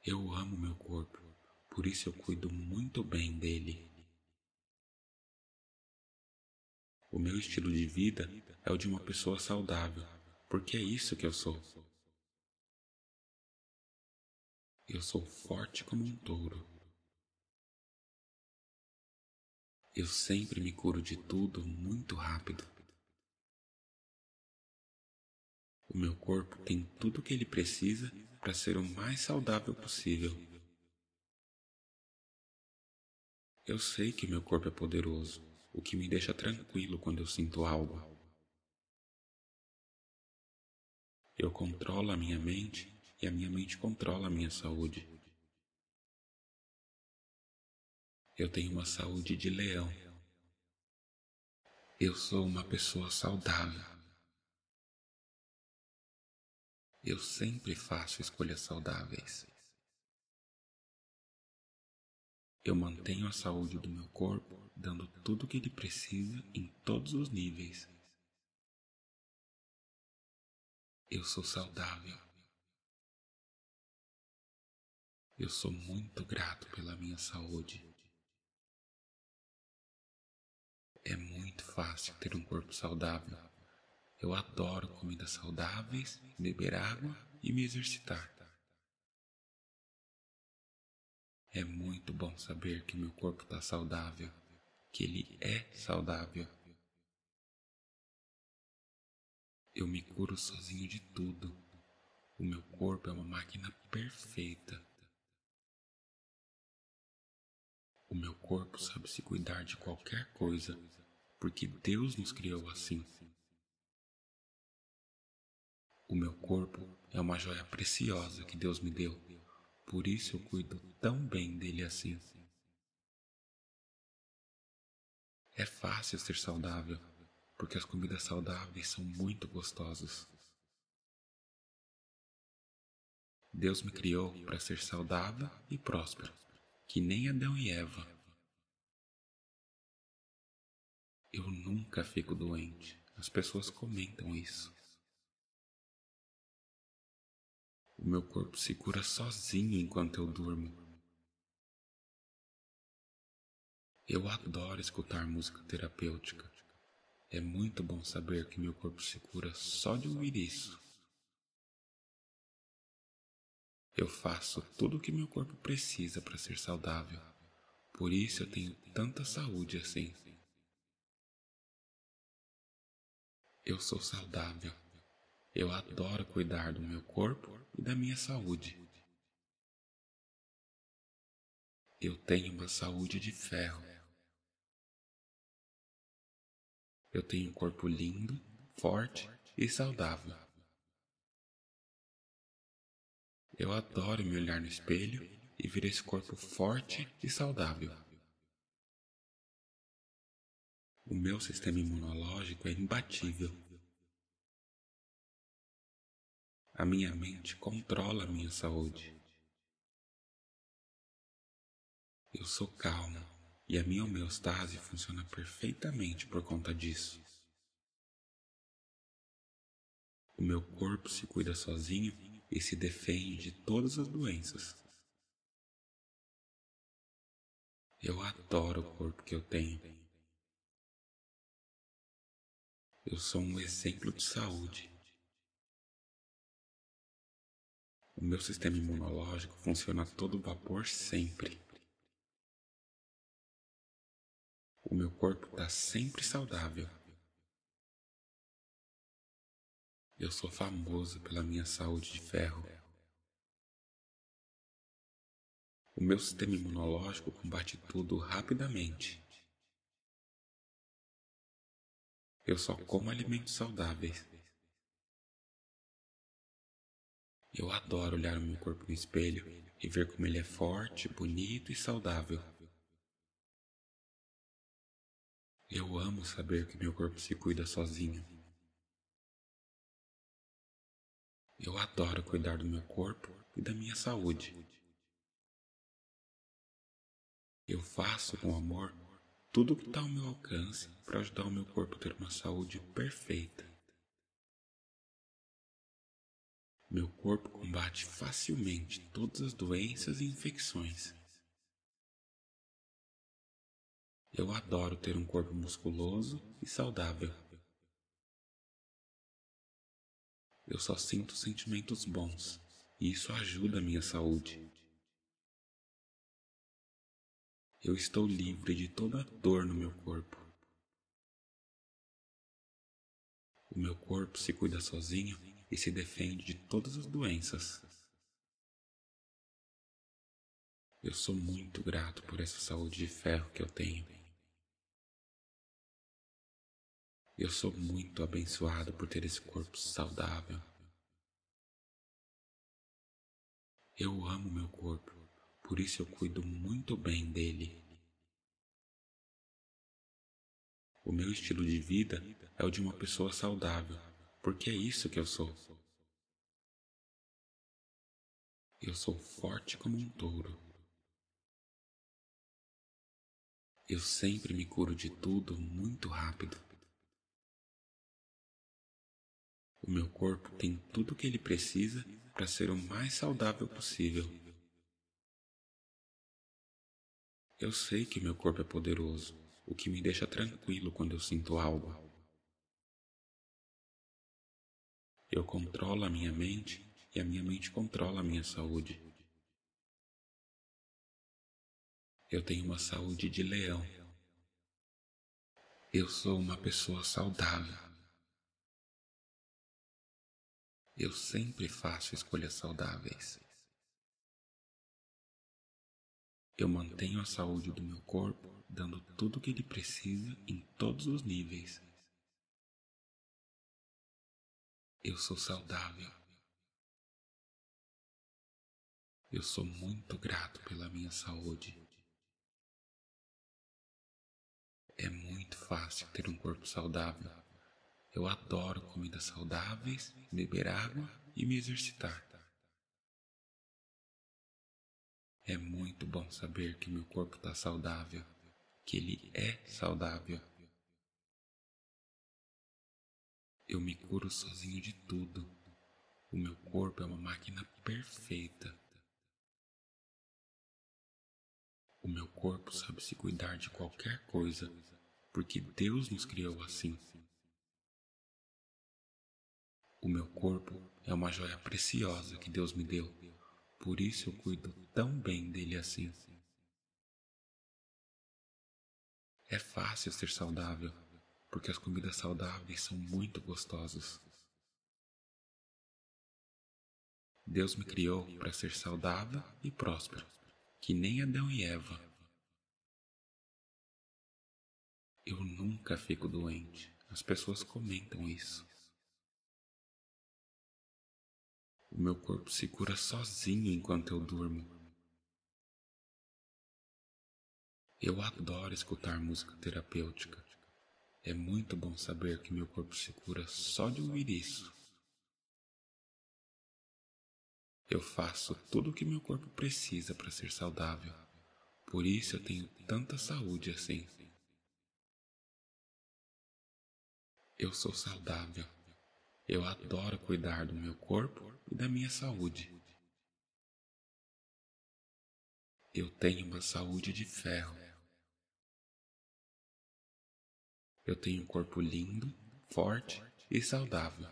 Eu amo meu corpo, por isso eu cuido muito bem dele. O meu estilo de vida é o de uma pessoa saudável porque é isso que eu sou. Eu sou forte como um touro. Eu sempre me curo de tudo muito rápido. O meu corpo tem tudo o que ele precisa para ser o mais saudável possível. Eu sei que meu corpo é poderoso, o que me deixa tranquilo quando eu sinto algo. Eu controlo a minha mente e a minha mente controla a minha saúde. Eu tenho uma saúde de leão. Eu sou uma pessoa saudável. Eu sempre faço escolhas saudáveis. Eu mantenho a saúde do meu corpo, dando tudo o que ele precisa em todos os níveis. Eu sou saudável. Eu sou muito grato pela minha saúde. É muito fácil ter um corpo saudável. Eu adoro comidas saudáveis, beber água e me exercitar. É muito bom saber que meu corpo está saudável, que ele é saudável. Eu me curo sozinho de tudo. O meu corpo é uma máquina perfeita. O meu corpo sabe se cuidar de qualquer coisa, porque Deus nos criou assim. O meu corpo é uma joia preciosa que Deus me deu, por isso eu cuido tão bem dele assim. É fácil ser saudável porque as comidas saudáveis são muito gostosas. Deus me criou para ser saudável e próspero, que nem Adão e Eva. Eu nunca fico doente. As pessoas comentam isso. O meu corpo se cura sozinho enquanto eu durmo. Eu adoro escutar música terapêutica. É muito bom saber que meu corpo se cura só de ouvir isso. Eu faço tudo o que meu corpo precisa para ser saudável. Por isso eu tenho tanta saúde assim. Eu sou saudável. Eu adoro cuidar do meu corpo e da minha saúde. Eu tenho uma saúde de ferro. Eu tenho um corpo lindo, forte e saudável. Eu adoro me olhar no espelho e ver esse corpo forte e saudável. O meu sistema imunológico é imbatível. A minha mente controla a minha saúde. Eu sou calmo e a minha homeostase funciona perfeitamente por conta disso. O meu corpo se cuida sozinho e se defende de todas as doenças. Eu adoro o corpo que eu tenho. Eu sou um exemplo de saúde. O meu sistema imunológico funciona a todo vapor sempre. O meu corpo está sempre saudável. Eu sou famoso pela minha saúde de ferro. O meu sistema imunológico combate tudo rapidamente. Eu só como alimentos saudáveis. Eu adoro olhar o meu corpo no espelho e ver como ele é forte, bonito e saudável. Eu amo saber que meu corpo se cuida sozinho. Eu adoro cuidar do meu corpo e da minha saúde. Eu faço com amor tudo o que está ao meu alcance para ajudar o meu corpo a ter uma saúde perfeita. Meu corpo combate facilmente todas as doenças e infecções. Eu adoro ter um corpo musculoso e saudável. Eu só sinto sentimentos bons e isso ajuda a minha saúde. Eu estou livre de toda dor no meu corpo. O meu corpo se cuida sozinho e se defende de todas as doenças. Eu sou muito grato por essa saúde de ferro que eu tenho. Eu sou muito abençoado por ter esse corpo saudável. Eu amo meu corpo, por isso eu cuido muito bem dele. O meu estilo de vida é o de uma pessoa saudável, porque é isso que eu sou. Eu sou forte como um touro. Eu sempre me curo de tudo muito rápido. O meu corpo tem tudo o que ele precisa para ser o mais saudável possível. Eu sei que meu corpo é poderoso, o que me deixa tranquilo quando eu sinto algo. Eu controlo a minha mente e a minha mente controla a minha saúde. Eu tenho uma saúde de leão. Eu sou uma pessoa saudável. Eu sempre faço escolhas saudáveis. Eu mantenho a saúde do meu corpo, dando tudo o que ele precisa em todos os níveis. Eu sou saudável. Eu sou muito grato pela minha saúde. É muito fácil ter um corpo saudável. Eu adoro comidas saudáveis, beber água e me exercitar. É muito bom saber que meu corpo está saudável, que ele é saudável. Eu me curo sozinho de tudo. O meu corpo é uma máquina perfeita. O meu corpo sabe se cuidar de qualquer coisa, porque Deus nos criou assim. O meu corpo é uma joia preciosa que Deus me deu, por isso eu cuido tão bem dele assim. É fácil ser saudável, porque as comidas saudáveis são muito gostosas. Deus me criou para ser saudável e próspero, que nem Adão e Eva. Eu nunca fico doente. As pessoas comentam isso. O meu corpo se cura sozinho enquanto eu durmo. Eu adoro escutar música terapêutica. É muito bom saber que meu corpo se cura só de ouvir isso. Eu faço tudo o que meu corpo precisa para ser saudável. Por isso eu tenho tanta saúde assim. Eu sou saudável. Eu adoro cuidar do meu corpo e da minha saúde. Eu tenho uma saúde de ferro. Eu tenho um corpo lindo, forte e saudável.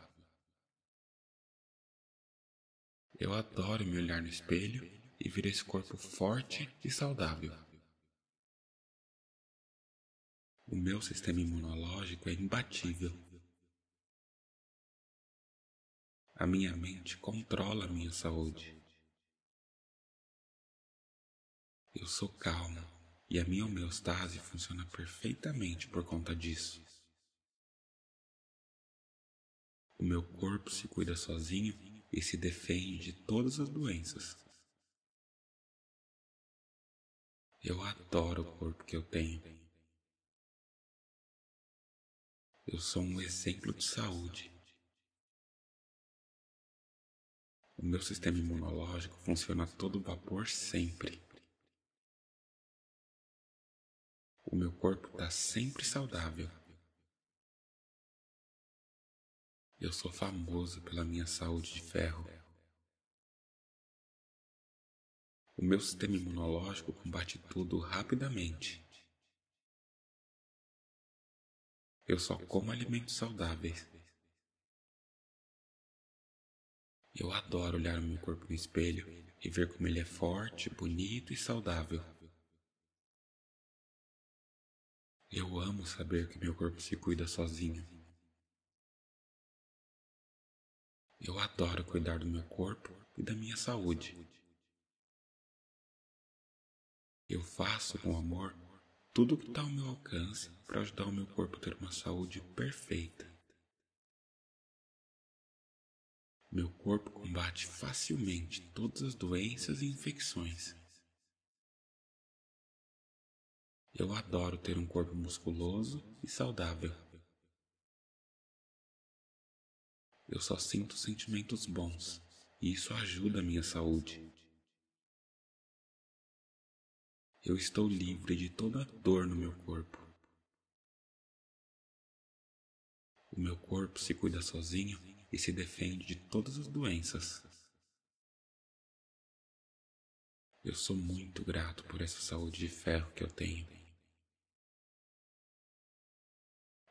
Eu adoro me olhar no espelho e ver esse corpo forte e saudável. O meu sistema imunológico é imbatível. A minha mente controla a minha saúde. Eu sou calmo e a minha homeostase funciona perfeitamente por conta disso. O meu corpo se cuida sozinho e se defende de todas as doenças. Eu adoro o corpo que eu tenho. Eu sou um exemplo de saúde. O meu sistema imunológico funciona a todo vapor sempre. O meu corpo está sempre saudável. Eu sou famoso pela minha saúde de ferro. O meu sistema imunológico combate tudo rapidamente. Eu só como alimentos saudáveis. Eu adoro olhar o meu corpo no espelho e ver como ele é forte, bonito e saudável. Eu amo saber que meu corpo se cuida sozinho. Eu adoro cuidar do meu corpo e da minha saúde. Eu faço com amor tudo o que está ao meu alcance para ajudar o meu corpo a ter uma saúde perfeita. Meu corpo combate facilmente todas as doenças e infecções. Eu adoro ter um corpo musculoso e saudável. Eu só sinto sentimentos bons e isso ajuda a minha saúde. Eu estou livre de toda dor no meu corpo. O meu corpo se cuida sozinho e se defende de todas as doenças. Eu sou muito grato por essa saúde de ferro que eu tenho.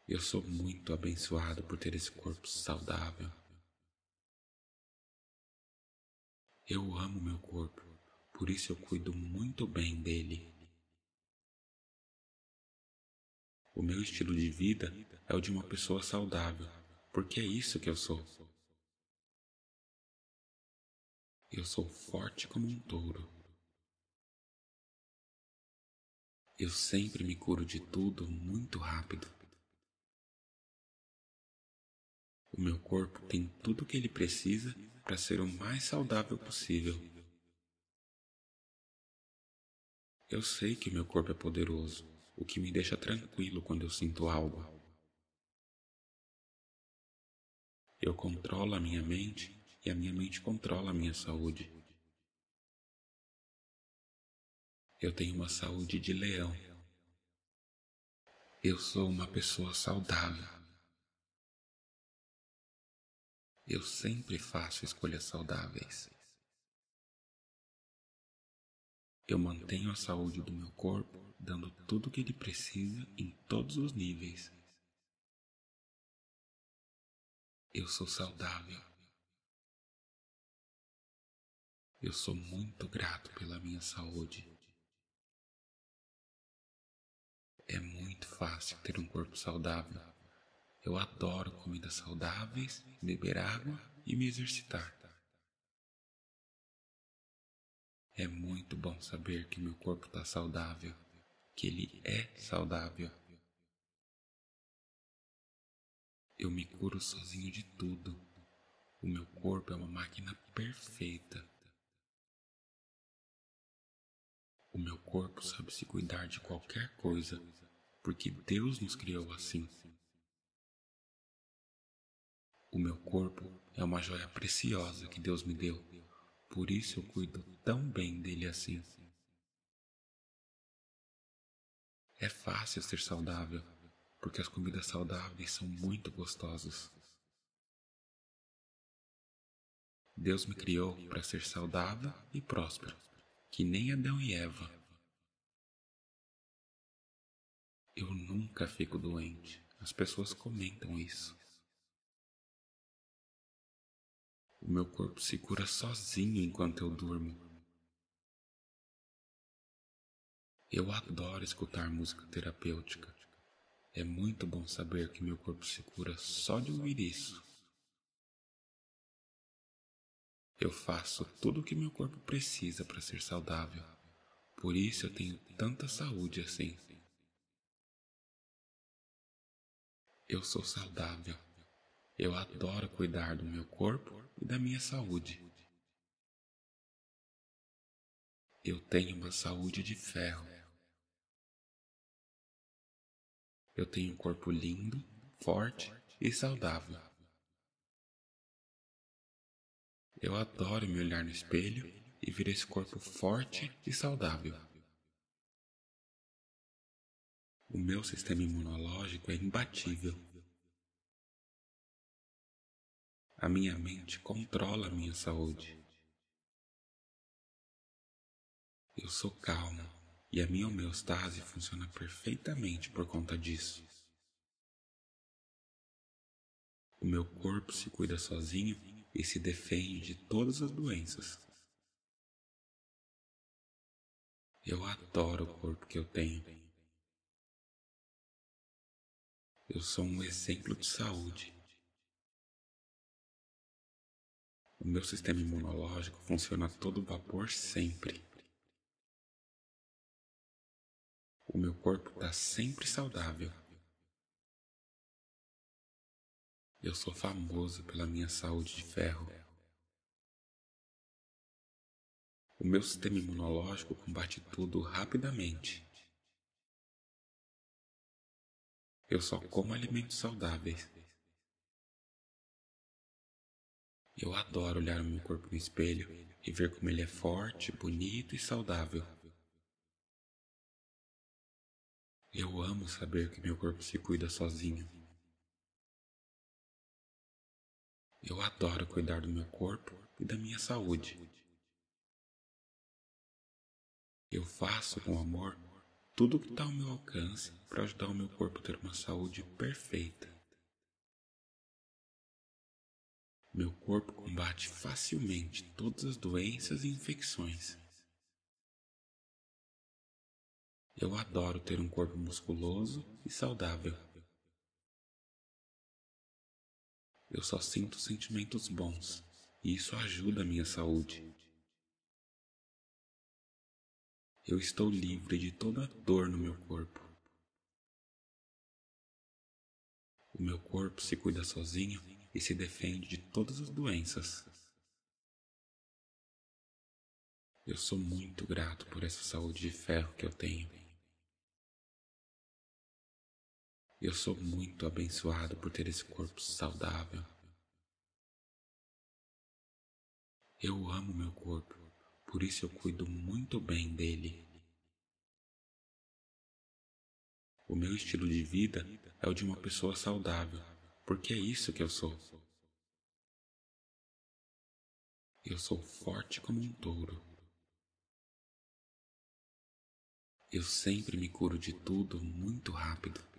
Eu sou muito abençoado por ter esse corpo saudável. Eu amo meu corpo, por isso eu cuido muito bem dele. O meu estilo de vida é o de uma pessoa saudável porque é isso que eu sou. Eu sou forte como um touro. Eu sempre me curo de tudo muito rápido. O meu corpo tem tudo o que ele precisa para ser o mais saudável possível. Eu sei que meu corpo é poderoso, o que me deixa tranquilo quando eu sinto algo. Eu controlo a minha mente e a minha mente controla a minha saúde. Eu tenho uma saúde de leão. Eu sou uma pessoa saudável. Eu sempre faço escolhas saudáveis. Eu mantenho a saúde do meu corpo, dando tudo o que ele precisa em todos os níveis. Eu sou saudável. Eu sou muito grato pela minha saúde. É muito fácil ter um corpo saudável. Eu adoro comidas saudáveis, beber água e me exercitar. É muito bom saber que meu corpo está saudável, que ele é saudável. Eu me curo sozinho de tudo. O meu corpo é uma máquina perfeita. O meu corpo sabe se cuidar de qualquer coisa, porque Deus nos criou assim. O meu corpo é uma joia preciosa que Deus me deu, por isso eu cuido tão bem dele assim. É fácil ser saudável porque as comidas saudáveis são muito gostosas. Deus me criou para ser saudável e próspero, que nem Adão e Eva. Eu nunca fico doente. As pessoas comentam isso. O meu corpo se cura sozinho enquanto eu durmo. Eu adoro escutar música terapêutica. É muito bom saber que meu corpo se cura só de ouvir isso. Eu faço tudo o que meu corpo precisa para ser saudável. Por isso eu tenho tanta saúde assim. Eu sou saudável. Eu adoro cuidar do meu corpo e da minha saúde. Eu tenho uma saúde de ferro. Eu tenho um corpo lindo, forte e saudável. Eu adoro me olhar no espelho e ver esse corpo forte e saudável. O meu sistema imunológico é imbatível. A minha mente controla a minha saúde. Eu sou calmo. E a minha homeostase funciona perfeitamente por conta disso. O meu corpo se cuida sozinho e se defende de todas as doenças. Eu adoro o corpo que eu tenho. Eu sou um exemplo de saúde. O meu sistema imunológico funciona a todo vapor sempre. O meu corpo está sempre saudável. Eu sou famoso pela minha saúde de ferro. O meu sistema imunológico combate tudo rapidamente. Eu só como alimentos saudáveis. Eu adoro olhar o meu corpo no espelho e ver como ele é forte, bonito e saudável. Eu amo saber que meu corpo se cuida sozinho. Eu adoro cuidar do meu corpo e da minha saúde. Eu faço com amor tudo o que está ao meu alcance para ajudar o meu corpo a ter uma saúde perfeita. Meu corpo combate facilmente todas as doenças e infecções. Eu adoro ter um corpo musculoso e saudável. Eu só sinto sentimentos bons e isso ajuda a minha saúde. Eu estou livre de toda dor no meu corpo. O meu corpo se cuida sozinho e se defende de todas as doenças. Eu sou muito grato por essa saúde de ferro que eu tenho. Eu sou muito abençoado por ter esse corpo saudável. Eu amo meu corpo, por isso eu cuido muito bem dele. O meu estilo de vida é o de uma pessoa saudável, porque é isso que eu sou. Eu sou forte como um touro. Eu sempre me curo de tudo muito rápido.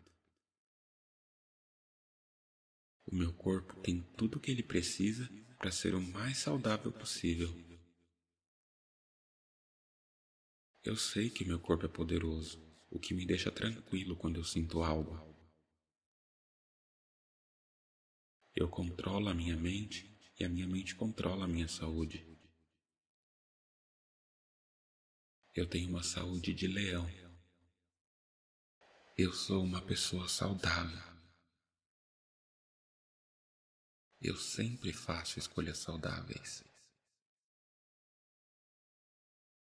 O meu corpo tem tudo o que ele precisa para ser o mais saudável possível. Eu sei que meu corpo é poderoso, o que me deixa tranquilo quando eu sinto algo. Eu controlo a minha mente e a minha mente controla a minha saúde. Eu tenho uma saúde de leão. Eu sou uma pessoa saudável. Eu sempre faço escolhas saudáveis.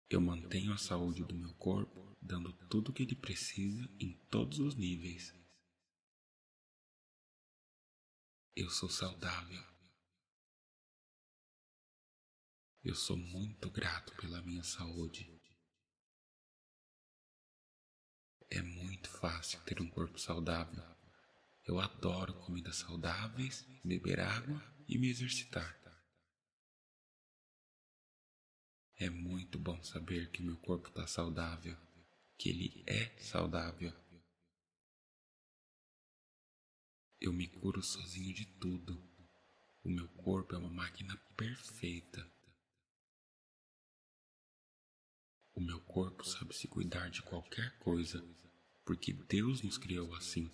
Eu mantenho a saúde do meu corpo, dando tudo o que ele precisa em todos os níveis. Eu sou saudável. Eu sou muito grato pela minha saúde. É muito fácil ter um corpo saudável. Eu adoro comidas saudáveis, beber água e me exercitar. É muito bom saber que meu corpo está saudável, que ele é saudável. Eu me curo sozinho de tudo. O meu corpo é uma máquina perfeita. O meu corpo sabe se cuidar de qualquer coisa, porque Deus nos criou assim.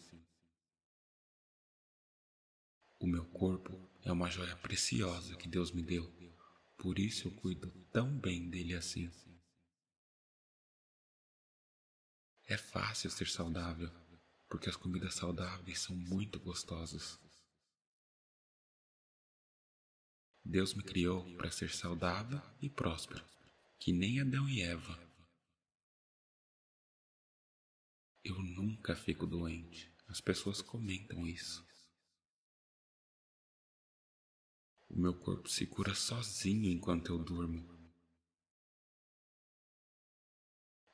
O meu corpo é uma joia preciosa que Deus me deu, por isso eu cuido tão bem dele assim. É fácil ser saudável, porque as comidas saudáveis são muito gostosas. Deus me criou para ser saudável e próspero, que nem Adão e Eva. Eu nunca fico doente. As pessoas comentam isso. O meu corpo se cura sozinho enquanto eu durmo.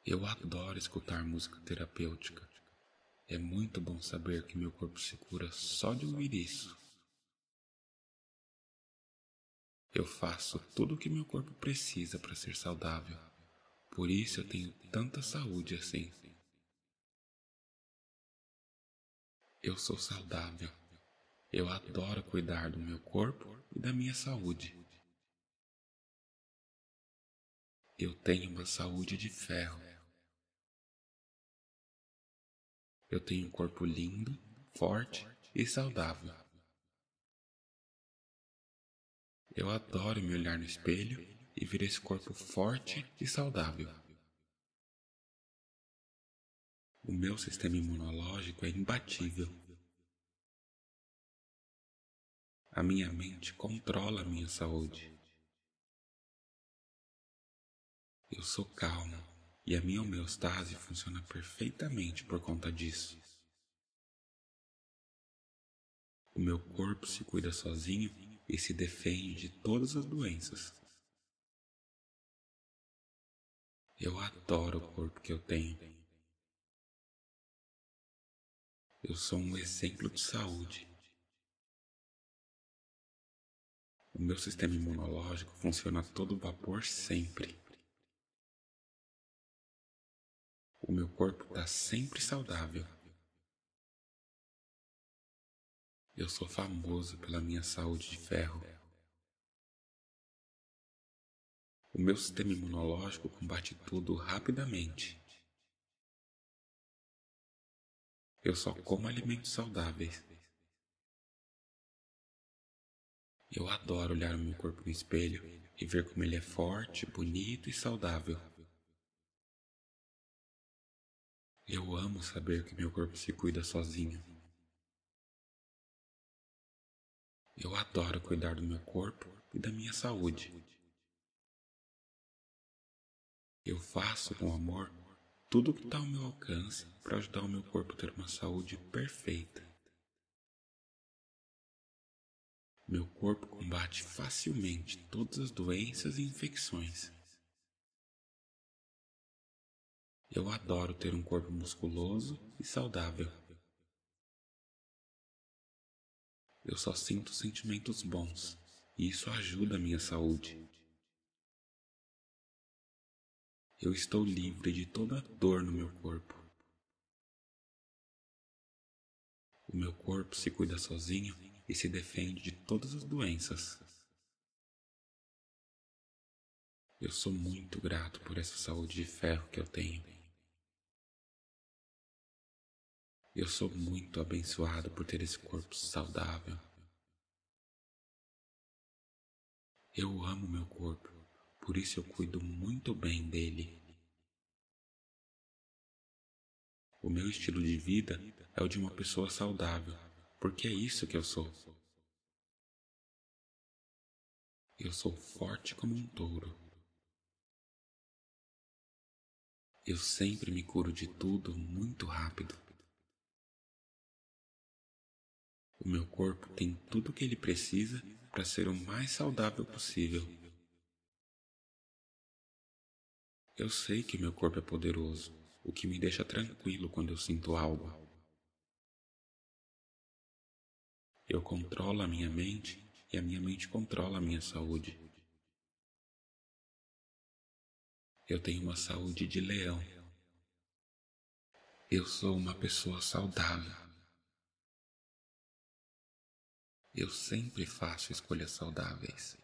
Eu adoro escutar música terapêutica. É muito bom saber que meu corpo se cura só de ouvir isso. Eu faço tudo o que meu corpo precisa para ser saudável. Por isso eu tenho tanta saúde assim. Eu sou saudável. Eu adoro cuidar do meu corpo e da minha saúde. Eu tenho uma saúde de ferro. Eu tenho um corpo lindo, forte e saudável. Eu adoro me olhar no espelho e ver esse corpo forte e saudável. O meu sistema imunológico é imbatível. A minha mente controla a minha saúde. Eu sou calmo e a minha homeostase funciona perfeitamente por conta disso. O meu corpo se cuida sozinho e se defende de todas as doenças. Eu adoro o corpo que eu tenho. Eu sou um exemplo de saúde O meu sistema imunológico funciona a todo vapor sempre. O meu corpo está sempre saudável. Eu sou famoso pela minha saúde de ferro. O meu sistema imunológico combate tudo rapidamente. Eu só como alimentos saudáveis. Eu adoro olhar o meu corpo no espelho e ver como ele é forte, bonito e saudável. Eu amo saber que meu corpo se cuida sozinho. Eu adoro cuidar do meu corpo e da minha saúde. Eu faço com amor tudo o que está ao meu alcance para ajudar o meu corpo a ter uma saúde perfeita. Meu corpo combate facilmente todas as doenças e infecções. Eu adoro ter um corpo musculoso e saudável. Eu só sinto sentimentos bons e isso ajuda a minha saúde. Eu estou livre de toda dor no meu corpo. O meu corpo se cuida sozinho e se defende de todas as doenças. Eu sou muito grato por essa saúde de ferro que eu tenho. Eu sou muito abençoado por ter esse corpo saudável. Eu amo meu corpo, por isso eu cuido muito bem dele. O meu estilo de vida é o de uma pessoa saudável porque é isso que eu sou. Eu sou forte como um touro. Eu sempre me curo de tudo muito rápido. O meu corpo tem tudo o que ele precisa para ser o mais saudável possível. Eu sei que meu corpo é poderoso, o que me deixa tranquilo quando eu sinto algo. Eu controlo a minha mente e a minha mente controla a minha saúde. Eu tenho uma saúde de leão. Eu sou uma pessoa saudável. Eu sempre faço escolhas saudáveis.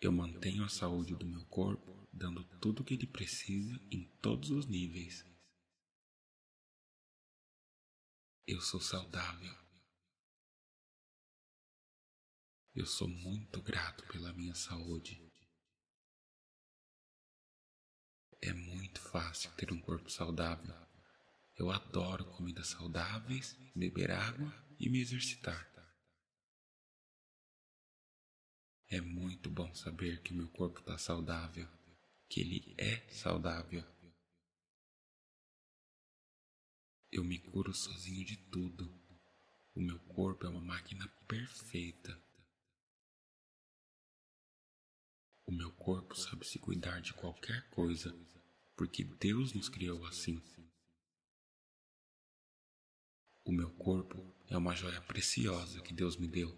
Eu mantenho a saúde do meu corpo, dando tudo o que ele precisa em todos os níveis. Eu sou saudável. Eu sou muito grato pela minha saúde. É muito fácil ter um corpo saudável. Eu adoro comidas saudáveis, beber água e me exercitar. É muito bom saber que meu corpo está saudável, que ele é saudável. Eu me curo sozinho de tudo. O meu corpo é uma máquina perfeita. O meu corpo sabe se cuidar de qualquer coisa, porque Deus nos criou assim. O meu corpo é uma joia preciosa que Deus me deu,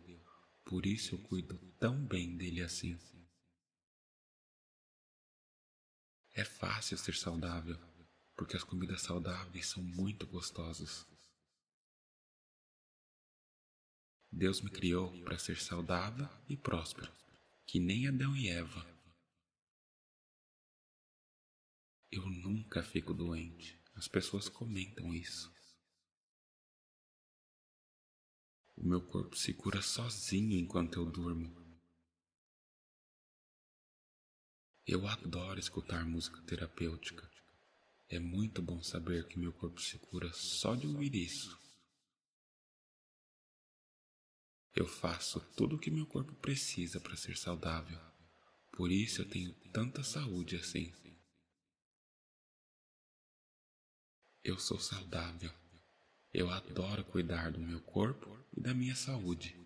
por isso eu cuido tão bem dele assim. É fácil ser saudável porque as comidas saudáveis são muito gostosas. Deus me criou para ser saudável e próspero, que nem Adão e Eva. Eu nunca fico doente. As pessoas comentam isso. O meu corpo se cura sozinho enquanto eu durmo. Eu adoro escutar música terapêutica. É muito bom saber que meu corpo se cura só de ouvir isso. Eu faço tudo o que meu corpo precisa para ser saudável. Por isso eu tenho tanta saúde assim. Eu sou saudável. Eu adoro cuidar do meu corpo e da minha saúde.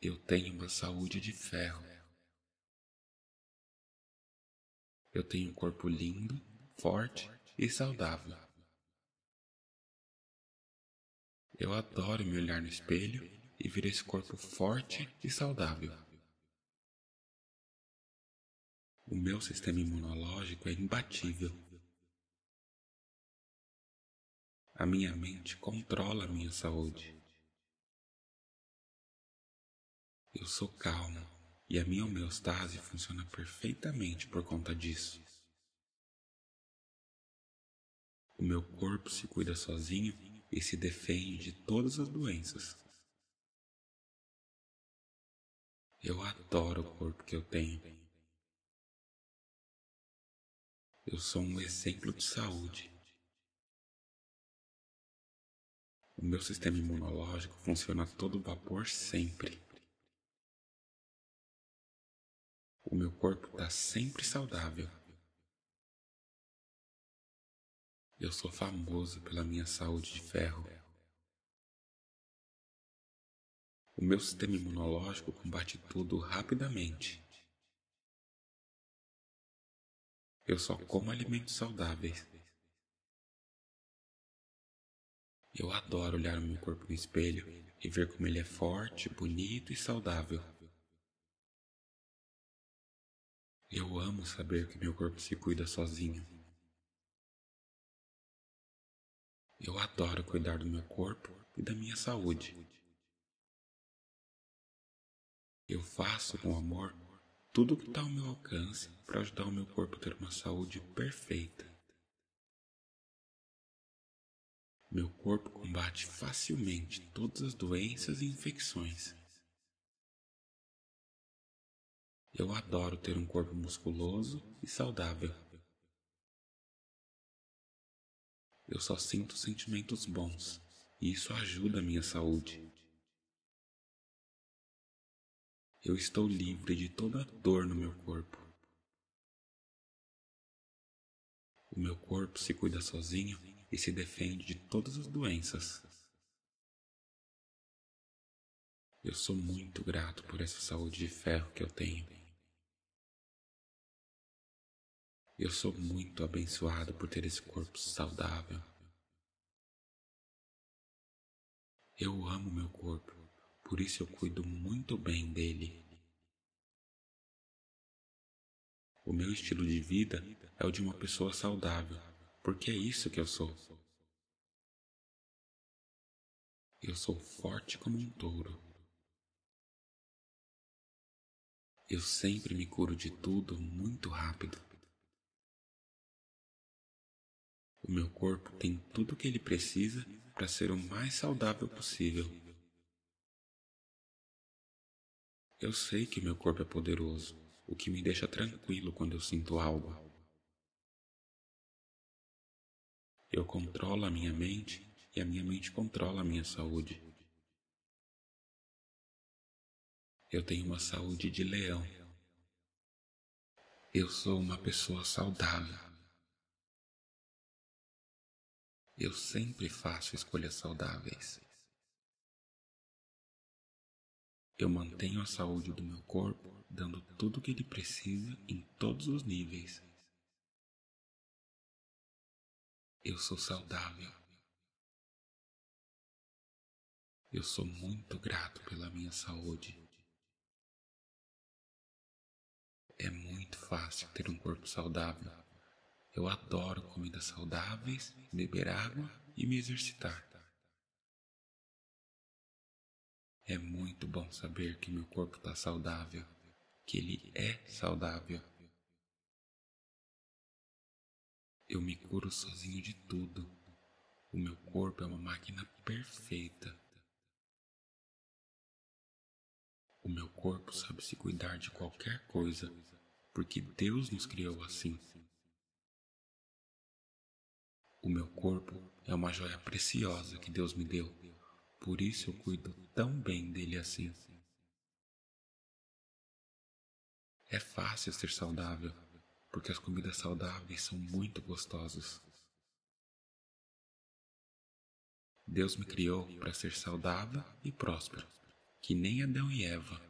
Eu tenho uma saúde de ferro. Eu tenho um corpo lindo, forte e saudável. Eu adoro me olhar no espelho e ver esse corpo forte e saudável. O meu sistema imunológico é imbatível. A minha mente controla a minha saúde. Eu sou calmo e a minha homeostase funciona perfeitamente por conta disso. O meu corpo se cuida sozinho e se defende de todas as doenças. Eu adoro o corpo que eu tenho. Eu sou um exemplo de saúde. O meu sistema imunológico funciona a todo vapor sempre. O meu corpo está sempre saudável. Eu sou famoso pela minha saúde de ferro. O meu sistema imunológico combate tudo rapidamente. Eu só como alimentos saudáveis. Eu adoro olhar o meu corpo no espelho e ver como ele é forte, bonito e saudável. Eu amo saber que meu corpo se cuida sozinho. Eu adoro cuidar do meu corpo e da minha saúde. Eu faço com amor tudo o que está ao meu alcance para ajudar o meu corpo a ter uma saúde perfeita. Meu corpo combate facilmente todas as doenças e infecções. Eu adoro ter um corpo musculoso e saudável. Eu só sinto sentimentos bons e isso ajuda a minha saúde. Eu estou livre de toda dor no meu corpo. O meu corpo se cuida sozinho e se defende de todas as doenças. Eu sou muito grato por essa saúde de ferro que eu tenho. Eu sou muito abençoado por ter esse corpo saudável. Eu amo meu corpo, por isso eu cuido muito bem dele. O meu estilo de vida é o de uma pessoa saudável, porque é isso que eu sou. Eu sou forte como um touro. Eu sempre me curo de tudo muito rápido. O meu corpo tem tudo o que ele precisa para ser o mais saudável possível. Eu sei que meu corpo é poderoso, o que me deixa tranquilo quando eu sinto algo. Eu controlo a minha mente e a minha mente controla a minha saúde. Eu tenho uma saúde de leão. Eu sou uma pessoa saudável. Eu sempre faço escolhas saudáveis. Eu mantenho a saúde do meu corpo, dando tudo o que ele precisa em todos os níveis. Eu sou saudável. Eu sou muito grato pela minha saúde. É muito fácil ter um corpo saudável. Eu adoro comidas saudáveis, beber água e me exercitar. É muito bom saber que meu corpo está saudável, que ele é saudável. Eu me curo sozinho de tudo. O meu corpo é uma máquina perfeita. O meu corpo sabe se cuidar de qualquer coisa, porque Deus nos criou assim. O meu corpo é uma joia preciosa que Deus me deu, por isso eu cuido tão bem dele assim. É fácil ser saudável, porque as comidas saudáveis são muito gostosas. Deus me criou para ser saudável e próspero, que nem Adão e Eva.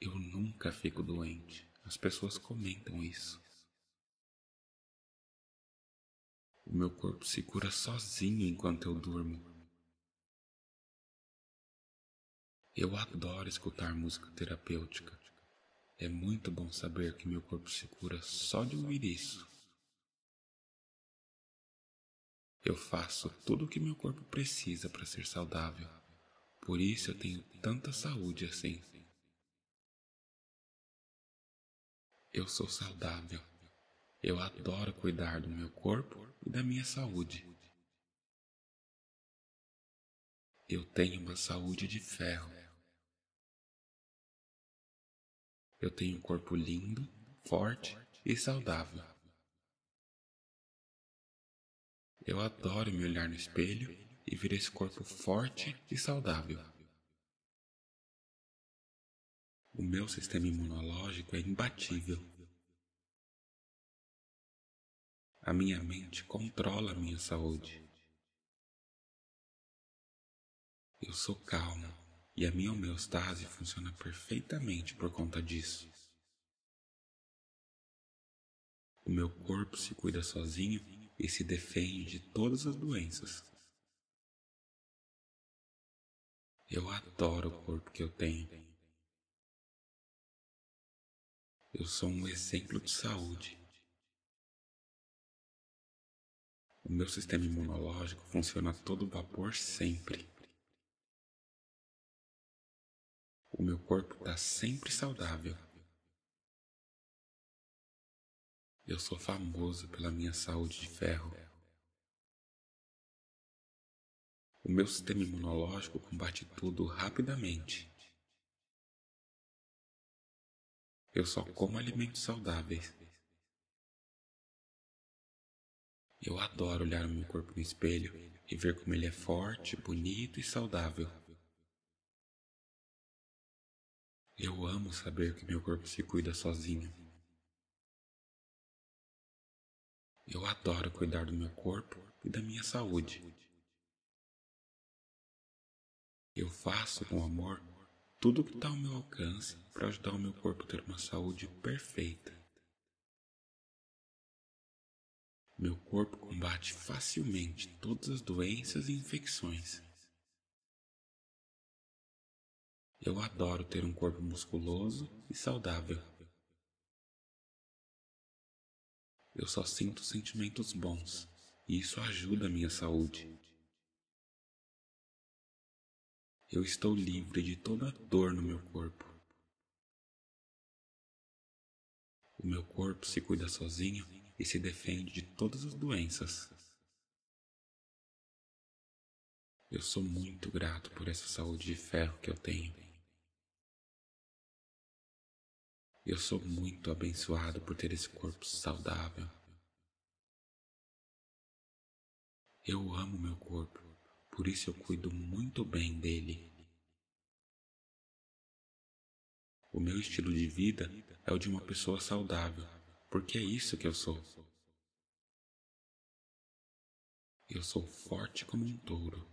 Eu nunca fico doente. As pessoas comentam isso. O meu corpo se cura sozinho enquanto eu durmo. Eu adoro escutar música terapêutica. É muito bom saber que meu corpo se cura só de ouvir isso. Eu faço tudo o que meu corpo precisa para ser saudável. Por isso eu tenho tanta saúde assim. Eu sou saudável. Eu adoro cuidar do meu corpo e da minha saúde. Eu tenho uma saúde de ferro. Eu tenho um corpo lindo, forte e saudável. Eu adoro me olhar no espelho e ver esse corpo forte e saudável. O meu sistema imunológico é imbatível. A minha mente controla a minha saúde. Eu sou calmo e a minha homeostase funciona perfeitamente por conta disso. O meu corpo se cuida sozinho e se defende de todas as doenças. Eu adoro o corpo que eu tenho. Eu sou um exemplo de saúde. O meu sistema imunológico funciona a todo vapor sempre. O meu corpo está sempre saudável. Eu sou famoso pela minha saúde de ferro. O meu sistema imunológico combate tudo rapidamente. Eu só como alimentos saudáveis. Eu adoro olhar o meu corpo no espelho e ver como ele é forte, bonito e saudável. Eu amo saber que meu corpo se cuida sozinho. Eu adoro cuidar do meu corpo e da minha saúde. Eu faço com amor tudo o que está ao meu alcance para ajudar o meu corpo a ter uma saúde perfeita. Meu corpo combate facilmente todas as doenças e infecções. Eu adoro ter um corpo musculoso e saudável. Eu só sinto sentimentos bons e isso ajuda a minha saúde. Eu estou livre de toda dor no meu corpo. O meu corpo se cuida sozinho e se defende de todas as doenças. Eu sou muito grato por essa saúde de ferro que eu tenho. Eu sou muito abençoado por ter esse corpo saudável. Eu amo meu corpo, por isso eu cuido muito bem dele. O meu estilo de vida é o de uma pessoa saudável porque é isso que eu sou. Eu sou forte como um touro.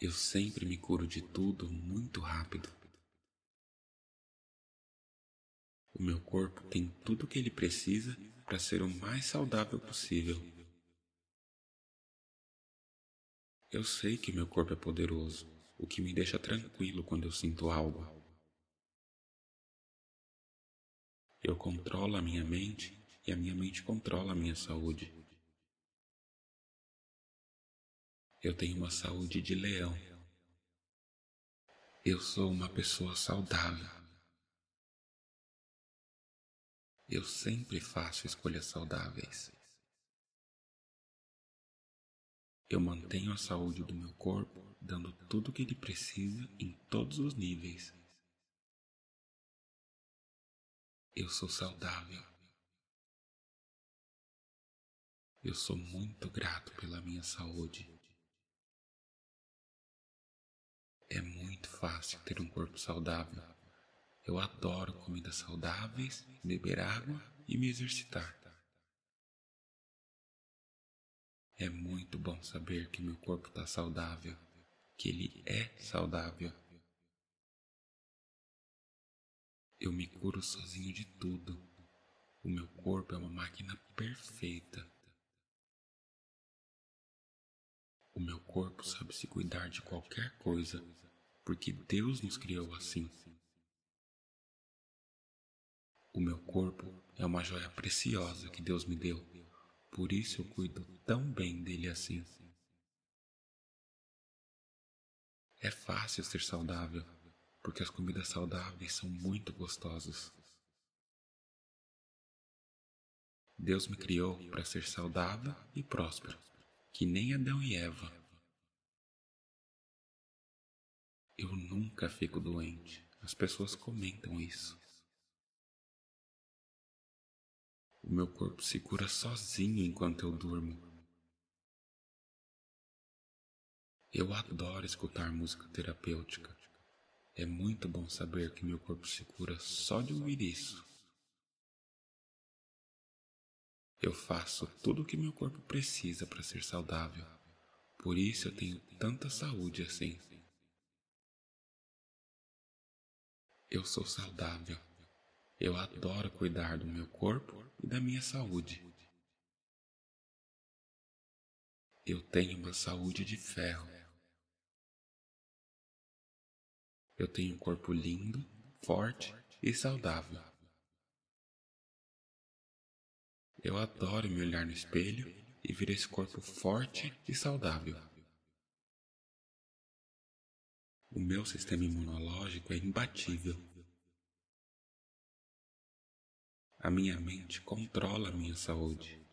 Eu sempre me curo de tudo muito rápido. O meu corpo tem tudo o que ele precisa para ser o mais saudável possível. Eu sei que meu corpo é poderoso, o que me deixa tranquilo quando eu sinto algo. Eu controlo a minha mente e a minha mente controla a minha saúde. Eu tenho uma saúde de leão. Eu sou uma pessoa saudável. Eu sempre faço escolhas saudáveis. Eu mantenho a saúde do meu corpo, dando tudo o que ele precisa em todos os níveis. Eu sou saudável. Eu sou muito grato pela minha saúde. É muito fácil ter um corpo saudável. Eu adoro comidas saudáveis, beber água e me exercitar. É muito bom saber que meu corpo está saudável, que ele é saudável. Eu me curo sozinho de tudo. O meu corpo é uma máquina perfeita. O meu corpo sabe se cuidar de qualquer coisa, porque Deus nos criou assim. O meu corpo é uma joia preciosa que Deus me deu, por isso eu cuido tão bem dele assim. É fácil ser saudável, porque as comidas saudáveis são muito gostosas. Deus me criou para ser saudável e próspero, que nem Adão e Eva. Eu nunca fico doente. As pessoas comentam isso. O meu corpo se cura sozinho enquanto eu durmo. Eu adoro escutar música terapêutica. É muito bom saber que meu corpo se cura só de ouvir isso. Eu faço tudo o que meu corpo precisa para ser saudável. Por isso eu tenho tanta saúde assim. Eu sou saudável. Eu adoro cuidar do meu corpo e da minha saúde. Eu tenho uma saúde de ferro. Eu tenho um corpo lindo, forte e saudável. Eu adoro me olhar no espelho e ver esse corpo forte e saudável. O meu sistema imunológico é imbatível. A minha mente controla a minha saúde.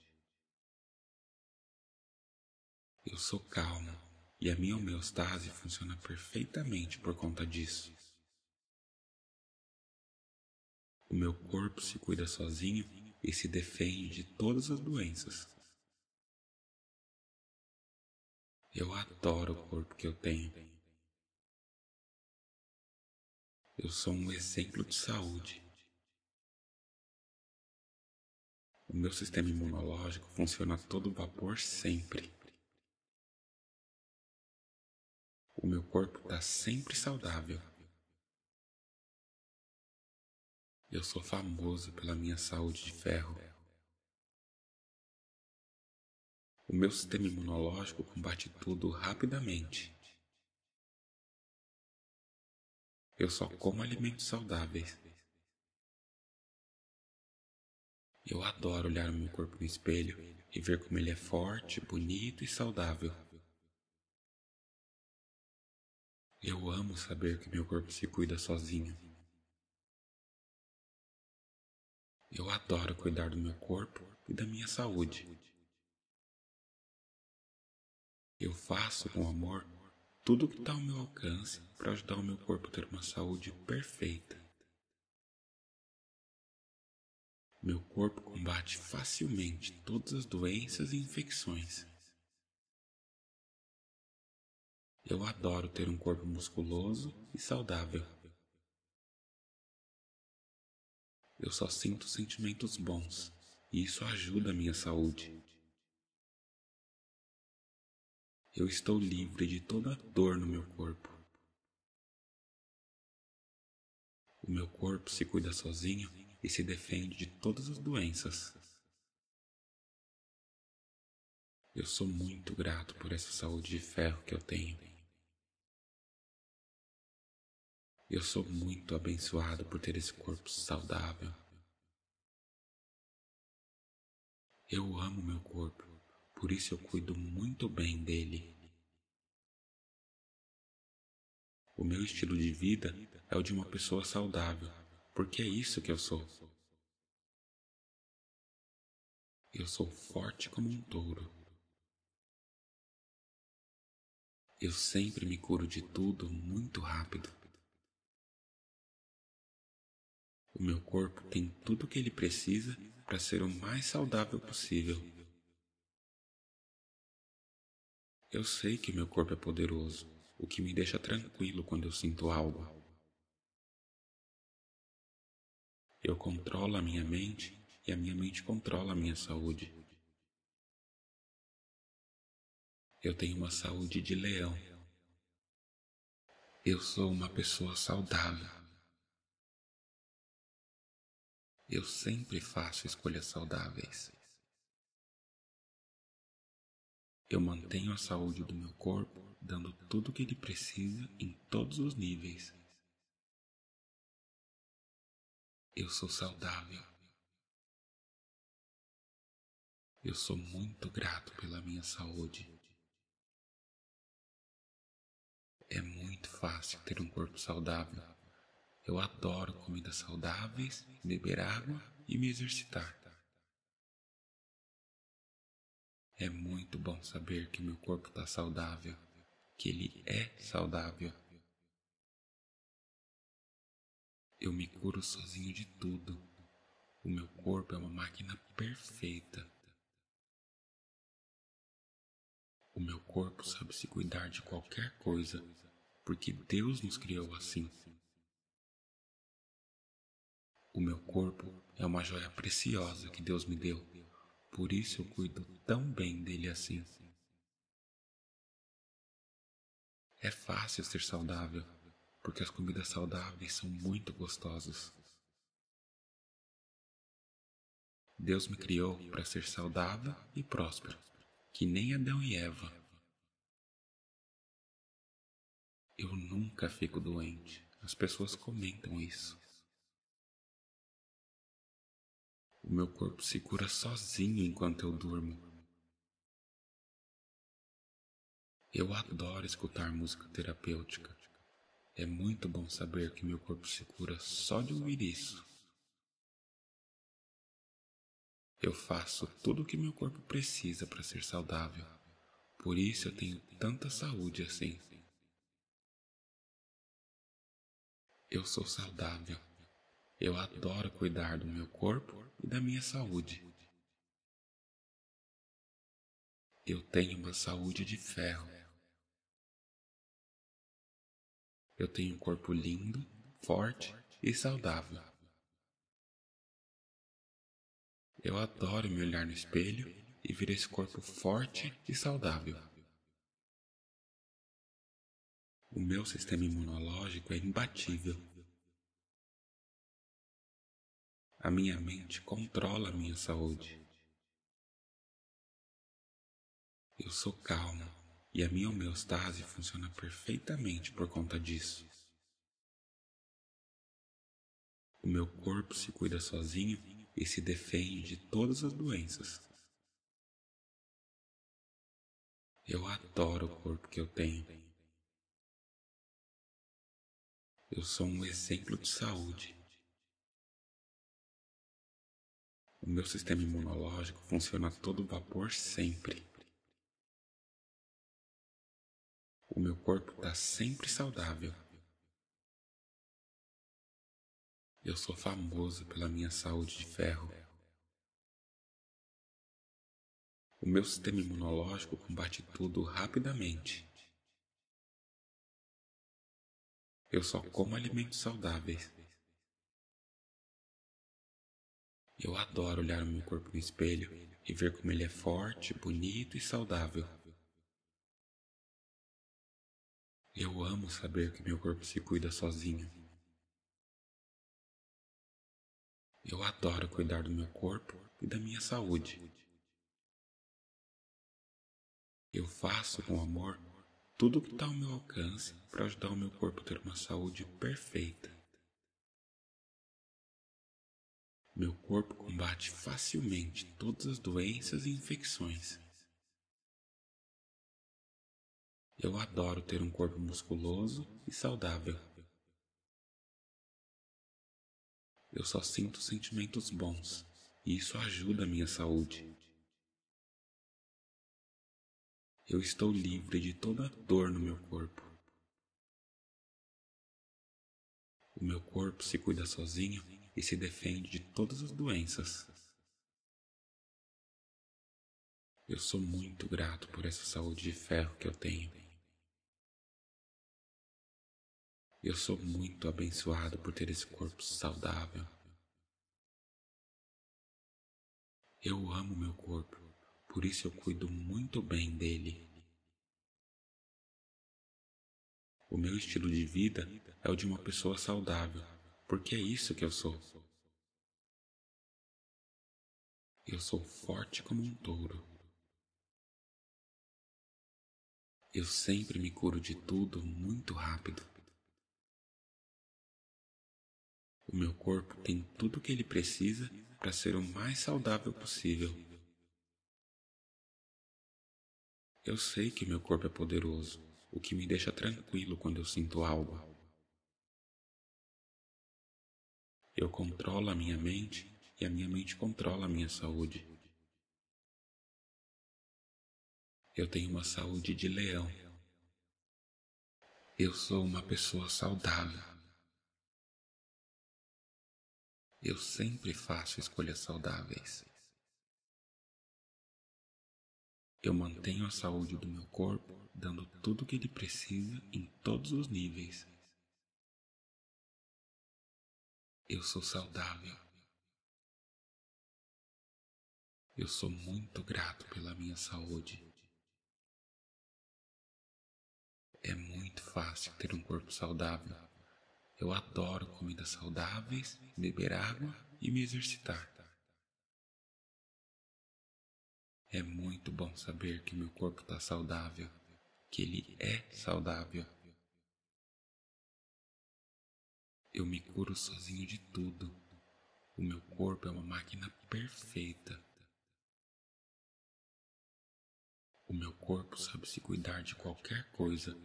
Eu sou calmo. E a minha homeostase funciona perfeitamente por conta disso. O meu corpo se cuida sozinho e se defende de todas as doenças. Eu adoro o corpo que eu tenho. Eu sou um exemplo de saúde. O meu sistema imunológico funciona a todo vapor sempre. O meu corpo está sempre saudável. Eu sou famoso pela minha saúde de ferro. O meu sistema imunológico combate tudo rapidamente. Eu só como alimentos saudáveis. Eu adoro olhar o meu corpo no espelho e ver como ele é forte, bonito e saudável. Eu amo saber que meu corpo se cuida sozinho. Eu adoro cuidar do meu corpo e da minha saúde. Eu faço com amor tudo o que está ao meu alcance para ajudar o meu corpo a ter uma saúde perfeita. Meu corpo combate facilmente todas as doenças e infecções. Eu adoro ter um corpo musculoso e saudável. Eu só sinto sentimentos bons e isso ajuda a minha saúde. Eu estou livre de toda dor no meu corpo. O meu corpo se cuida sozinho e se defende de todas as doenças. Eu sou muito grato por essa saúde de ferro que eu tenho. Eu sou muito abençoado por ter esse corpo saudável. Eu amo meu corpo, por isso eu cuido muito bem dele. O meu estilo de vida é o de uma pessoa saudável, porque é isso que eu sou. Eu sou forte como um touro. Eu sempre me curo de tudo muito rápido. O meu corpo tem tudo o que ele precisa para ser o mais saudável possível. Eu sei que meu corpo é poderoso, o que me deixa tranquilo quando eu sinto algo. Eu controlo a minha mente e a minha mente controla a minha saúde. Eu tenho uma saúde de leão. Eu sou uma pessoa saudável. Eu sempre faço escolhas saudáveis. Eu mantenho a saúde do meu corpo, dando tudo o que ele precisa em todos os níveis. Eu sou saudável. Eu sou muito grato pela minha saúde. É muito fácil ter um corpo saudável. Eu adoro comidas saudáveis, beber água e me exercitar. É muito bom saber que meu corpo está saudável, que ele é saudável. Eu me curo sozinho de tudo. O meu corpo é uma máquina perfeita. O meu corpo sabe se cuidar de qualquer coisa, porque Deus nos criou assim. O meu corpo é uma joia preciosa que Deus me deu, por isso eu cuido tão bem dele assim. É fácil ser saudável, porque as comidas saudáveis são muito gostosas. Deus me criou para ser saudável e próspero, que nem Adão e Eva. Eu nunca fico doente. As pessoas comentam isso. O meu corpo se cura sozinho enquanto eu durmo. Eu adoro escutar música terapêutica. É muito bom saber que meu corpo se cura só de ouvir isso. Eu faço tudo o que meu corpo precisa para ser saudável. Por isso eu tenho tanta saúde assim. Eu sou saudável. Eu adoro cuidar do meu corpo e da minha saúde. Eu tenho uma saúde de ferro. Eu tenho um corpo lindo, forte e saudável. Eu adoro me olhar no espelho e ver esse corpo forte e saudável. O meu sistema imunológico é imbatível. A minha mente controla a minha saúde. Eu sou calmo e a minha homeostase funciona perfeitamente por conta disso. O meu corpo se cuida sozinho e se defende de todas as doenças. Eu adoro o corpo que eu tenho. Eu sou um exemplo de saúde. O meu sistema imunológico funciona a todo vapor sempre. O meu corpo está sempre saudável. Eu sou famoso pela minha saúde de ferro. O meu sistema imunológico combate tudo rapidamente. Eu só como alimentos saudáveis. Eu adoro olhar o meu corpo no espelho e ver como ele é forte, bonito e saudável. Eu amo saber que meu corpo se cuida sozinho. Eu adoro cuidar do meu corpo e da minha saúde. Eu faço com amor tudo o que está ao meu alcance para ajudar o meu corpo a ter uma saúde perfeita. Meu corpo combate facilmente todas as doenças e infecções. Eu adoro ter um corpo musculoso e saudável. Eu só sinto sentimentos bons e isso ajuda a minha saúde. Eu estou livre de toda dor no meu corpo. O meu corpo se cuida sozinho e se defende de todas as doenças. Eu sou muito grato por essa saúde de ferro que eu tenho. Eu sou muito abençoado por ter esse corpo saudável. Eu amo meu corpo, por isso eu cuido muito bem dele. O meu estilo de vida é o de uma pessoa saudável porque é isso que eu sou. Eu sou forte como um touro. Eu sempre me curo de tudo muito rápido. O meu corpo tem tudo o que ele precisa para ser o mais saudável possível. Eu sei que meu corpo é poderoso, o que me deixa tranquilo quando eu sinto algo. Eu controlo a minha mente e a minha mente controla a minha saúde. Eu tenho uma saúde de leão. Eu sou uma pessoa saudável. Eu sempre faço escolhas saudáveis. Eu mantenho a saúde do meu corpo, dando tudo o que ele precisa em todos os níveis. Eu sou saudável. Eu sou muito grato pela minha saúde. É muito fácil ter um corpo saudável. Eu adoro comidas saudáveis, beber água e me exercitar. É muito bom saber que meu corpo está saudável, que ele é saudável. Eu me curo sozinho de tudo. O meu corpo é uma máquina perfeita. O meu corpo sabe se cuidar de qualquer coisa,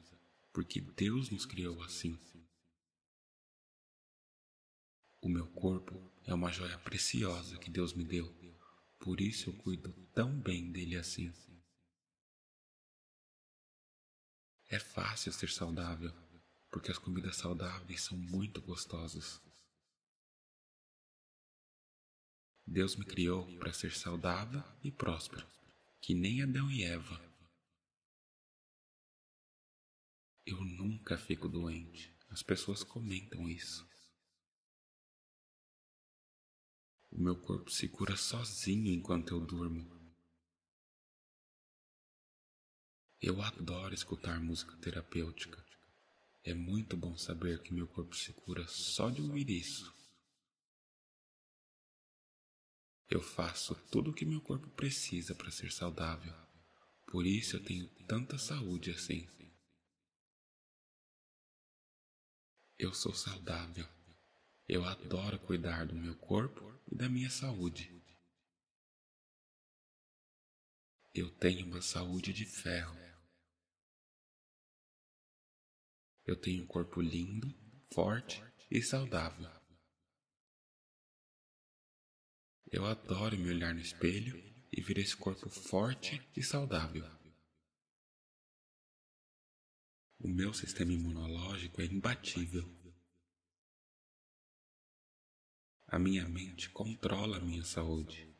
porque Deus nos criou assim. O meu corpo é uma joia preciosa que Deus me deu, por isso eu cuido tão bem dele assim. É fácil ser saudável porque as comidas saudáveis são muito gostosas. Deus me criou para ser saudável e próspero, que nem Adão e Eva. Eu nunca fico doente. As pessoas comentam isso. O meu corpo se cura sozinho enquanto eu durmo. Eu adoro escutar música terapêutica. É muito bom saber que meu corpo se cura só de ouvir isso. Eu faço tudo o que meu corpo precisa para ser saudável. Por isso eu tenho tanta saúde assim. Eu sou saudável. Eu adoro cuidar do meu corpo e da minha saúde. Eu tenho uma saúde de ferro. Eu tenho um corpo lindo, forte e saudável. Eu adoro me olhar no espelho e ver esse corpo forte e saudável. O meu sistema imunológico é imbatível. A minha mente controla a minha saúde.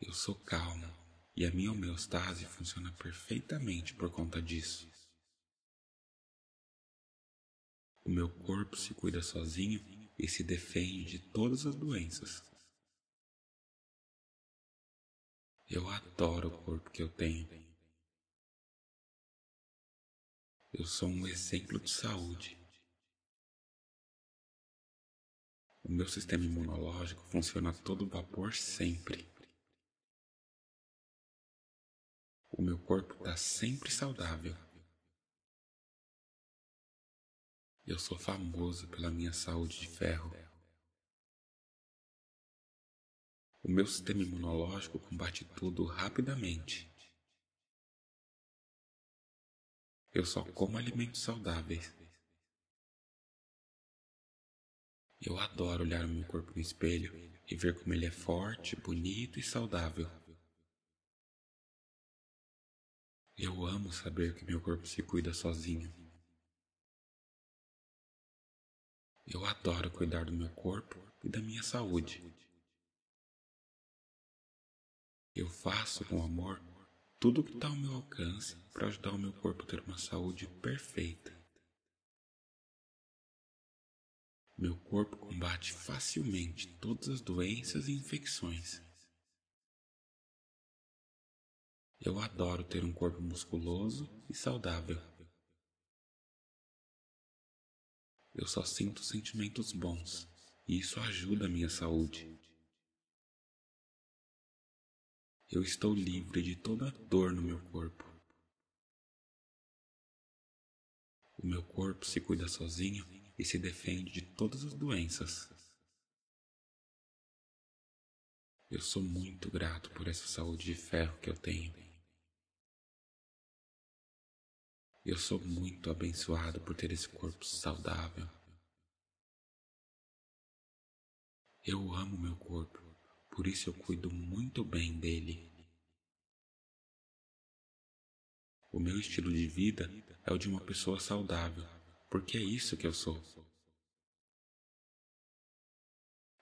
Eu sou calmo. E a minha homeostase funciona perfeitamente por conta disso. O meu corpo se cuida sozinho e se defende de todas as doenças. Eu adoro o corpo que eu tenho. Eu sou um exemplo de saúde. O meu sistema imunológico funciona a todo vapor sempre. O meu corpo está sempre saudável. Eu sou famoso pela minha saúde de ferro. O meu sistema imunológico combate tudo rapidamente. Eu só como alimentos saudáveis. Eu adoro olhar o meu corpo no espelho e ver como ele é forte, bonito e saudável. Eu amo saber que meu corpo se cuida sozinho. Eu adoro cuidar do meu corpo e da minha saúde. Eu faço com amor tudo o que está ao meu alcance para ajudar o meu corpo a ter uma saúde perfeita. Meu corpo combate facilmente todas as doenças e infecções. Eu adoro ter um corpo musculoso e saudável. Eu só sinto sentimentos bons e isso ajuda a minha saúde. Eu estou livre de toda dor no meu corpo. O meu corpo se cuida sozinho e se defende de todas as doenças. Eu sou muito grato por essa saúde de ferro que eu tenho. Eu sou muito abençoado por ter esse corpo saudável. Eu amo meu corpo, por isso eu cuido muito bem dele. O meu estilo de vida é o de uma pessoa saudável, porque é isso que eu sou.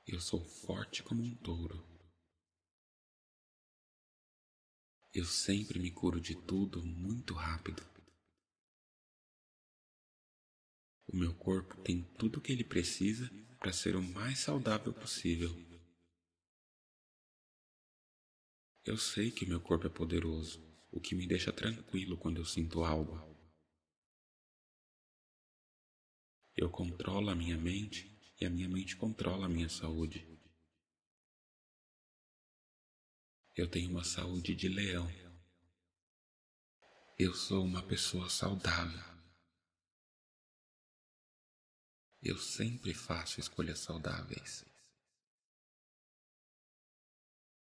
Eu sou forte como um touro. Eu sempre me curo de tudo muito rápido. O meu corpo tem tudo o que ele precisa para ser o mais saudável possível. Eu sei que meu corpo é poderoso, o que me deixa tranquilo quando eu sinto algo. Eu controlo a minha mente e a minha mente controla a minha saúde. Eu tenho uma saúde de leão. Eu sou uma pessoa saudável. Eu sempre faço escolhas saudáveis.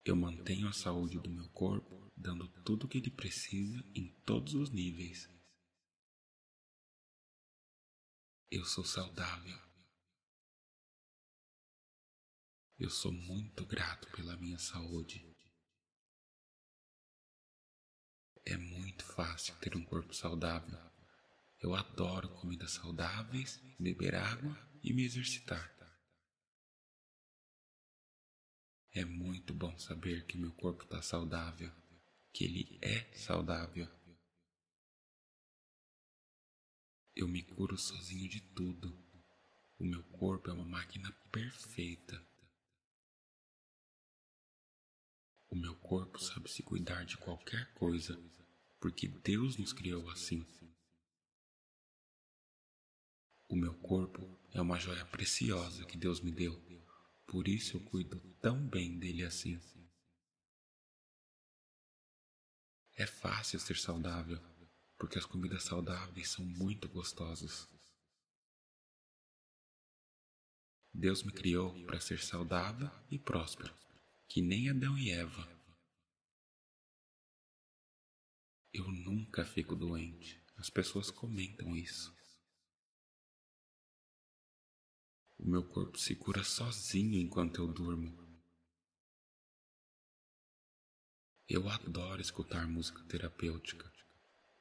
Eu mantenho a saúde do meu corpo, dando tudo o que ele precisa em todos os níveis. Eu sou saudável. Eu sou muito grato pela minha saúde. É muito fácil ter um corpo saudável. Eu adoro comidas saudáveis, beber água e me exercitar. É muito bom saber que meu corpo está saudável, que ele é saudável. Eu me curo sozinho de tudo. O meu corpo é uma máquina perfeita. O meu corpo sabe se cuidar de qualquer coisa, porque Deus nos criou assim. O meu corpo é uma joia preciosa que Deus me deu, por isso eu cuido tão bem dele assim. É fácil ser saudável, porque as comidas saudáveis são muito gostosas. Deus me criou para ser saudável e próspero, que nem Adão e Eva. Eu nunca fico doente. As pessoas comentam isso. O meu corpo se cura sozinho enquanto eu durmo. Eu adoro escutar música terapêutica.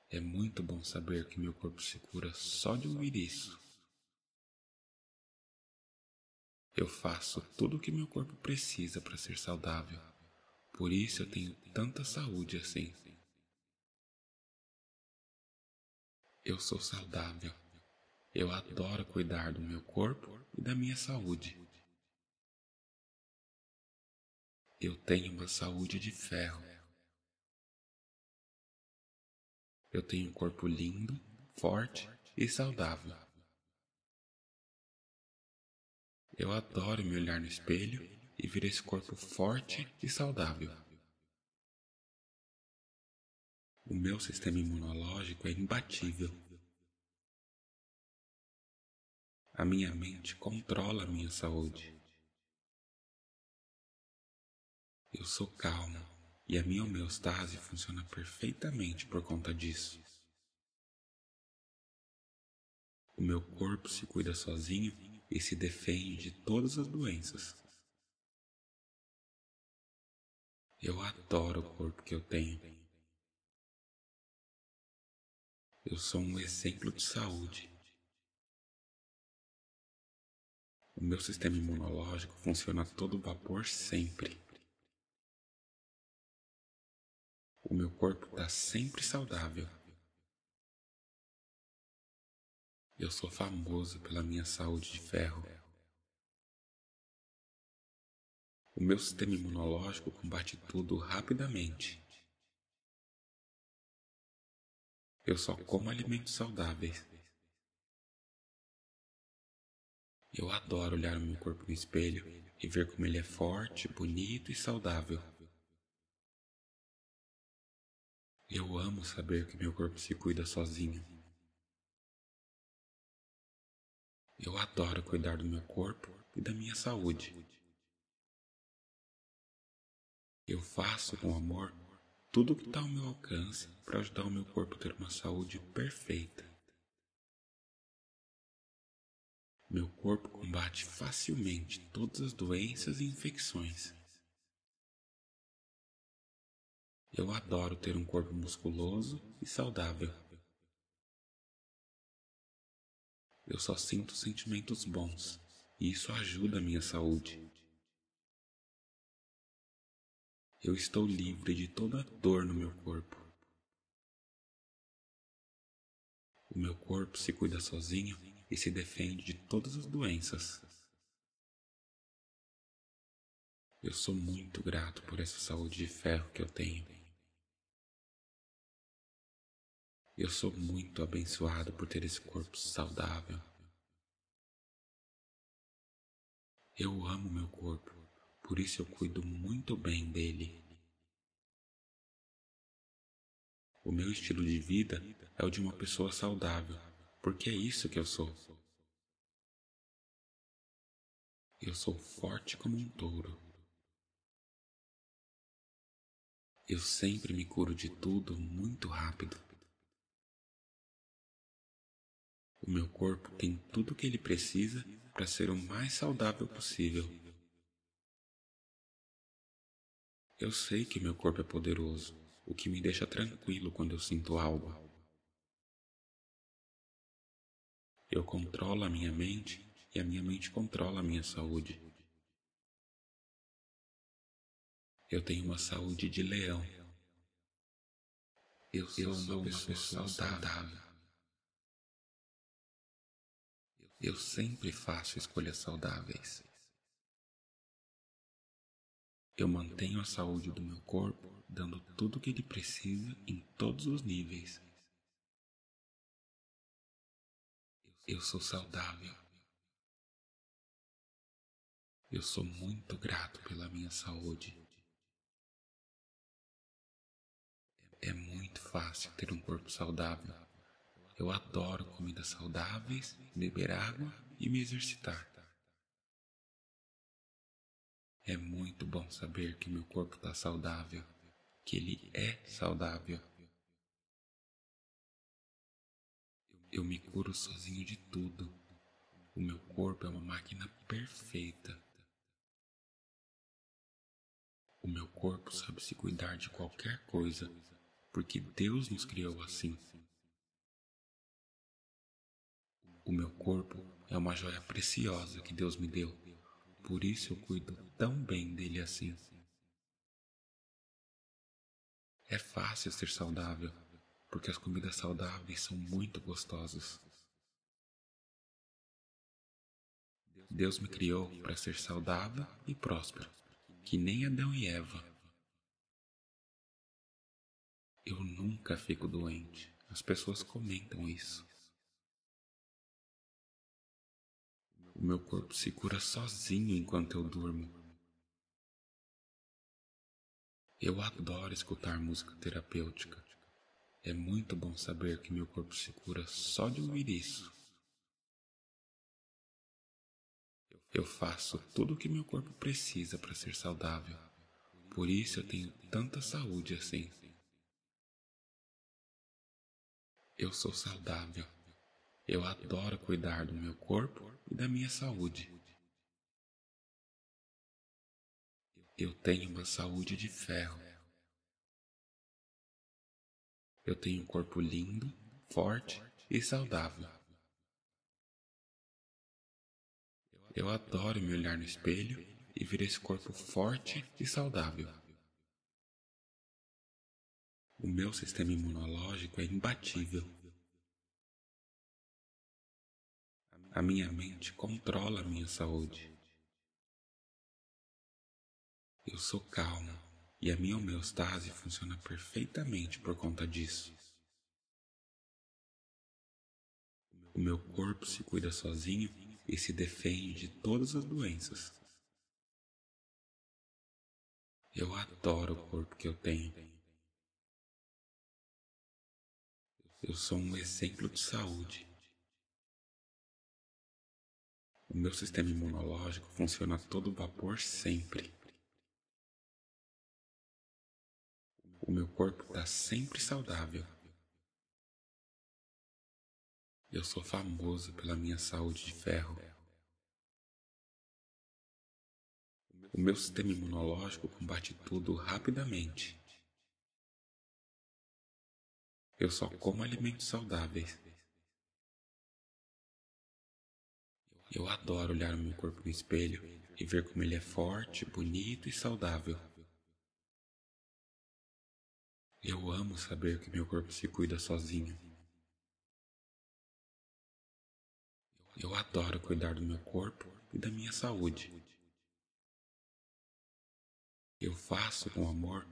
É muito bom saber que meu corpo se cura só de ouvir isso. Eu faço tudo o que meu corpo precisa para ser saudável. Por isso eu tenho tanta saúde assim. Eu sou saudável. Eu adoro cuidar do meu corpo e da minha saúde. Eu tenho uma saúde de ferro. Eu tenho um corpo lindo, forte e saudável. Eu adoro me olhar no espelho e ver esse corpo forte e saudável. O meu sistema imunológico é imbatível. A minha mente controla a minha saúde. Eu sou calmo e a minha homeostase funciona perfeitamente por conta disso. O meu corpo se cuida sozinho e se defende de todas as doenças. Eu adoro o corpo que eu tenho. Eu sou um exemplo de saúde O meu sistema imunológico funciona a todo vapor sempre. O meu corpo está sempre saudável. Eu sou famoso pela minha saúde de ferro. O meu sistema imunológico combate tudo rapidamente. Eu só como alimentos saudáveis. Eu adoro olhar o meu corpo no espelho e ver como ele é forte, bonito e saudável. Eu amo saber que meu corpo se cuida sozinho. Eu adoro cuidar do meu corpo e da minha saúde. Eu faço com amor tudo o que está ao meu alcance para ajudar o meu corpo a ter uma saúde perfeita. Meu corpo combate facilmente todas as doenças e infecções. Eu adoro ter um corpo musculoso e saudável. Eu só sinto sentimentos bons e isso ajuda a minha saúde. Eu estou livre de toda dor no meu corpo. O meu corpo se cuida sozinho e se defende de todas as doenças. Eu sou muito grato por essa saúde de ferro que eu tenho. Eu sou muito abençoado por ter esse corpo saudável. Eu amo meu corpo, por isso eu cuido muito bem dele. O meu estilo de vida é o de uma pessoa saudável porque é isso que eu sou. Eu sou forte como um touro. Eu sempre me curo de tudo muito rápido. O meu corpo tem tudo o que ele precisa para ser o mais saudável possível. Eu sei que meu corpo é poderoso, o que me deixa tranquilo quando eu sinto algo. Eu controlo a minha mente e a minha mente controla a minha saúde. Eu tenho uma saúde de leão. Eu sou, eu sou uma, pessoa, pessoa saudável. Eu sempre faço escolhas saudáveis. Eu mantenho a saúde do meu corpo, dando tudo o que ele precisa em todos os níveis. Eu sou saudável. Eu sou muito grato pela minha saúde. É muito fácil ter um corpo saudável. Eu adoro comidas saudáveis, beber água e me exercitar. É muito bom saber que meu corpo está saudável, que ele é saudável. Eu me curo sozinho de tudo. O meu corpo é uma máquina perfeita. O meu corpo sabe se cuidar de qualquer coisa, porque Deus nos criou assim. O meu corpo é uma joia preciosa que Deus me deu, por isso eu cuido tão bem dele assim. É fácil ser saudável porque as comidas saudáveis são muito gostosas. Deus me criou para ser saudável e próspero, que nem Adão e Eva. Eu nunca fico doente. As pessoas comentam isso. O meu corpo se cura sozinho enquanto eu durmo. Eu adoro escutar música terapêutica. É muito bom saber que meu corpo se cura só de ouvir isso. Eu faço tudo o que meu corpo precisa para ser saudável. Por isso eu tenho tanta saúde assim. Eu sou saudável. Eu adoro cuidar do meu corpo e da minha saúde. Eu tenho uma saúde de ferro. Eu tenho um corpo lindo, forte e saudável. Eu adoro me olhar no espelho e ver esse corpo forte e saudável. O meu sistema imunológico é imbatível. A minha mente controla a minha saúde. Eu sou calmo e a minha homeostase funciona perfeitamente por conta disso. O meu corpo se cuida sozinho e se defende de todas as doenças. Eu adoro o corpo que eu tenho. Eu sou um exemplo de saúde. O meu sistema imunológico funciona a todo vapor sempre. O meu corpo está sempre saudável. Eu sou famoso pela minha saúde de ferro. O meu sistema imunológico combate tudo rapidamente. Eu só como alimentos saudáveis. Eu adoro olhar o meu corpo no espelho e ver como ele é forte, bonito e saudável. Eu amo saber que meu corpo se cuida sozinho. Eu adoro cuidar do meu corpo e da minha saúde. Eu faço com amor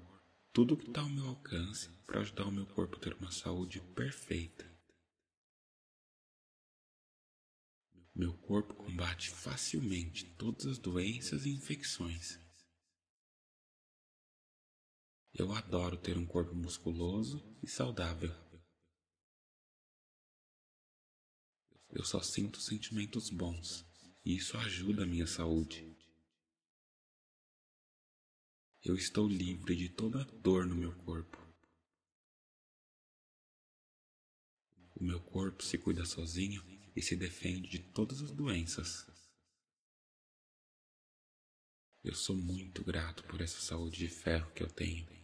tudo o que está ao meu alcance para ajudar o meu corpo a ter uma saúde perfeita. Meu corpo combate facilmente todas as doenças e infecções. Eu adoro ter um corpo musculoso e saudável. Eu só sinto sentimentos bons e isso ajuda a minha saúde. Eu estou livre de toda dor no meu corpo. O meu corpo se cuida sozinho e se defende de todas as doenças. Eu sou muito grato por essa saúde de ferro que eu tenho.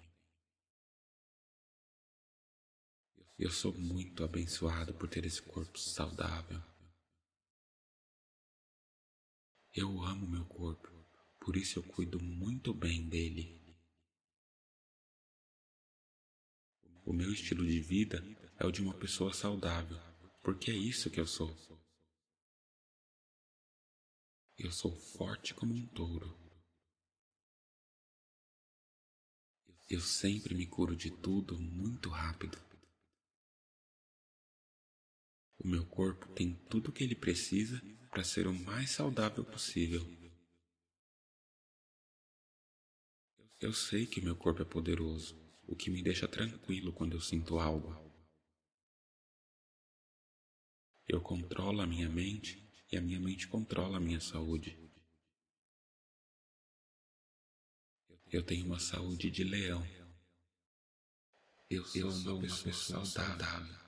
Eu sou muito abençoado por ter esse corpo saudável. Eu amo meu corpo, por isso eu cuido muito bem dele. O meu estilo de vida é o de uma pessoa saudável, porque é isso que eu sou. Eu sou forte como um touro. Eu sempre me curo de tudo muito rápido. O meu corpo tem tudo o que ele precisa para ser o mais saudável possível. Eu sei que meu corpo é poderoso, o que me deixa tranquilo quando eu sinto algo. Eu controlo a minha mente e a minha mente controla a minha saúde. Eu tenho uma saúde de leão. Eu sou, eu sou uma, pessoa saudável. saudável.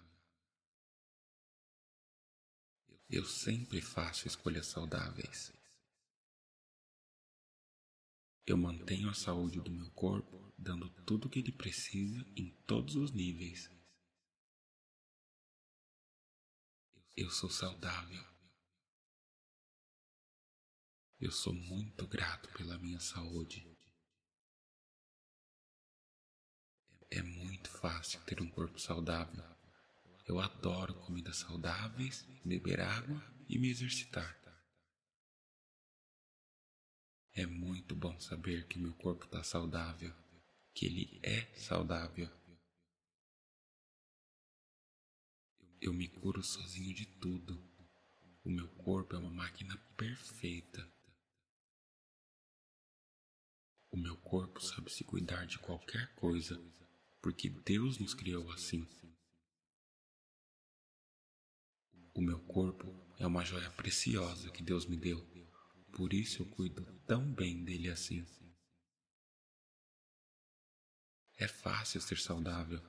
Eu sempre faço escolhas saudáveis. Eu mantenho a saúde do meu corpo, dando tudo o que ele precisa em todos os níveis. Eu sou saudável. Eu sou muito grato pela minha saúde. É muito fácil ter um corpo saudável. Eu adoro comidas saudáveis, beber água e me exercitar. É muito bom saber que meu corpo está saudável, que ele é saudável. Eu me curo sozinho de tudo. O meu corpo é uma máquina perfeita. O meu corpo sabe se cuidar de qualquer coisa, porque Deus nos criou assim. O meu corpo é uma joia preciosa que Deus me deu, por isso eu cuido tão bem dele assim. É fácil ser saudável,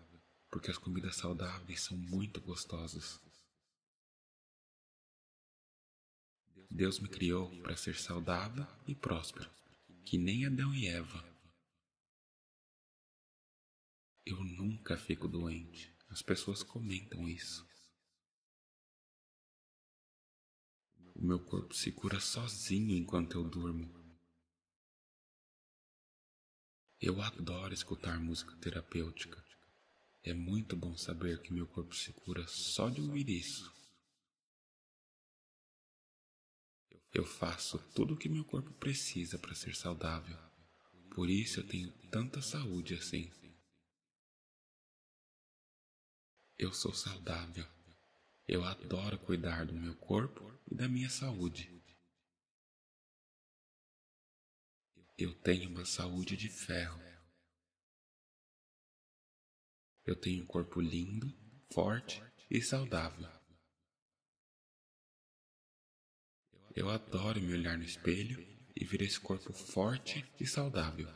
porque as comidas saudáveis são muito gostosas. Deus me criou para ser saudável e próspero, que nem Adão e Eva. Eu nunca fico doente. As pessoas comentam isso. O meu corpo se cura sozinho enquanto eu durmo. Eu adoro escutar música terapêutica. É muito bom saber que meu corpo se cura só de ouvir isso. Eu faço tudo o que meu corpo precisa para ser saudável. Por isso eu tenho tanta saúde assim. Eu sou saudável. Eu adoro cuidar do meu corpo e da minha saúde. Eu tenho uma saúde de ferro. Eu tenho um corpo lindo, forte e saudável. Eu adoro me olhar no espelho e ver esse corpo forte e saudável.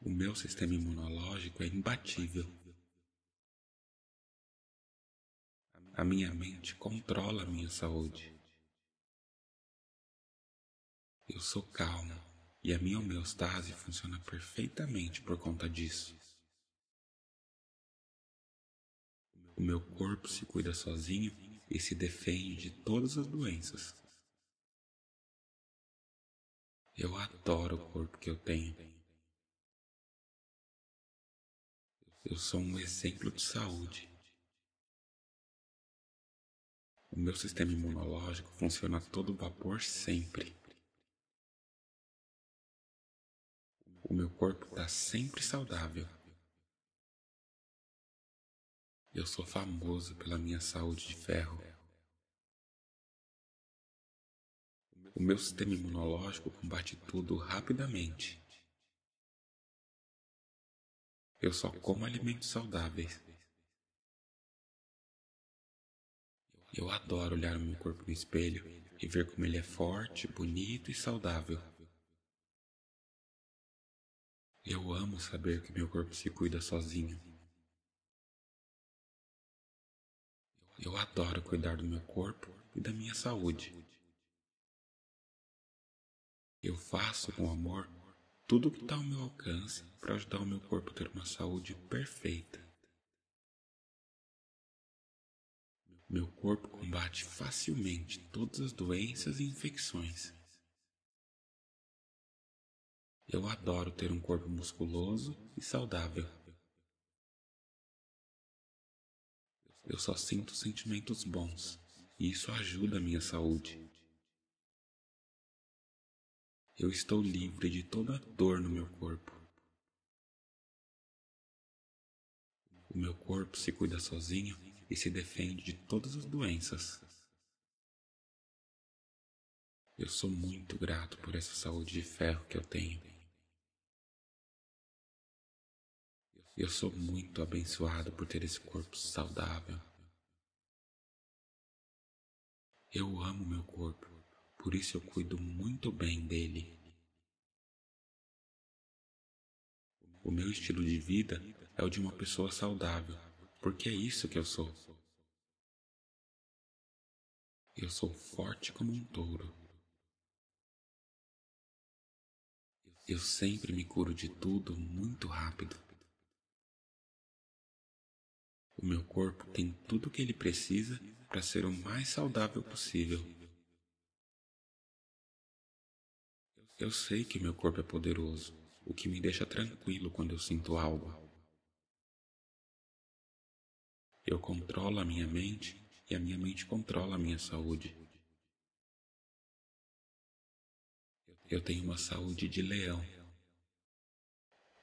O meu sistema imunológico é imbatível. A minha mente controla a minha saúde. Eu sou calmo e a minha homeostase funciona perfeitamente por conta disso. O meu corpo se cuida sozinho e se defende de todas as doenças. Eu adoro o corpo que eu tenho. Eu sou um exemplo de saúde o meu sistema imunológico funciona a todo vapor sempre. O meu corpo está sempre saudável. Eu sou famoso pela minha saúde de ferro. O meu sistema imunológico combate tudo rapidamente. Eu só como alimentos saudáveis. Eu adoro olhar o meu corpo no espelho e ver como ele é forte, bonito e saudável. Eu amo saber que meu corpo se cuida sozinho. Eu adoro cuidar do meu corpo e da minha saúde. Eu faço com amor tudo o que está ao meu alcance para ajudar o meu corpo a ter uma saúde perfeita. Meu corpo combate facilmente todas as doenças e infecções. Eu adoro ter um corpo musculoso e saudável. Eu só sinto sentimentos bons e isso ajuda a minha saúde. Eu estou livre de toda dor no meu corpo. O meu corpo se cuida sozinho e se defende de todas as doenças. Eu sou muito grato por essa saúde de ferro que eu tenho. Eu sou muito abençoado por ter esse corpo saudável. Eu amo meu corpo, por isso eu cuido muito bem dele. O meu estilo de vida é o de uma pessoa saudável porque é isso que eu sou. Eu sou forte como um touro. Eu sempre me curo de tudo muito rápido. O meu corpo tem tudo o que ele precisa para ser o mais saudável possível. Eu sei que meu corpo é poderoso, o que me deixa tranquilo quando eu sinto algo. Eu controlo a minha mente e a minha mente controla a minha saúde. Eu tenho uma saúde de leão.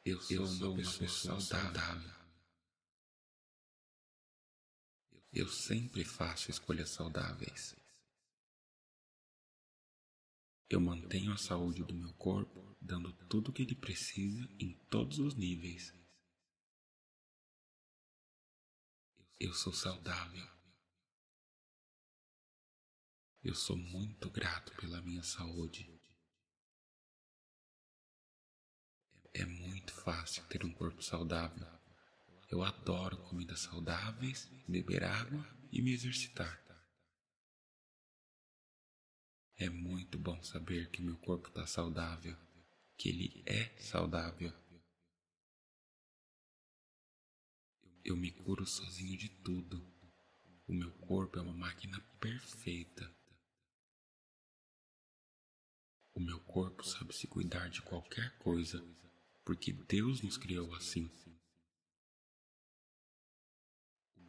Eu sou, eu sou uma, pessoa, pessoa saudável. saudável. Eu sempre faço escolhas saudáveis. Eu mantenho a saúde do meu corpo, dando tudo o que ele precisa em todos os níveis. Eu sou saudável. Eu sou muito grato pela minha saúde. É muito fácil ter um corpo saudável. Eu adoro comidas saudáveis, beber água e me exercitar. É muito bom saber que meu corpo está saudável, que ele é saudável. Eu me curo sozinho de tudo. O meu corpo é uma máquina perfeita. O meu corpo sabe se cuidar de qualquer coisa, porque Deus nos criou assim.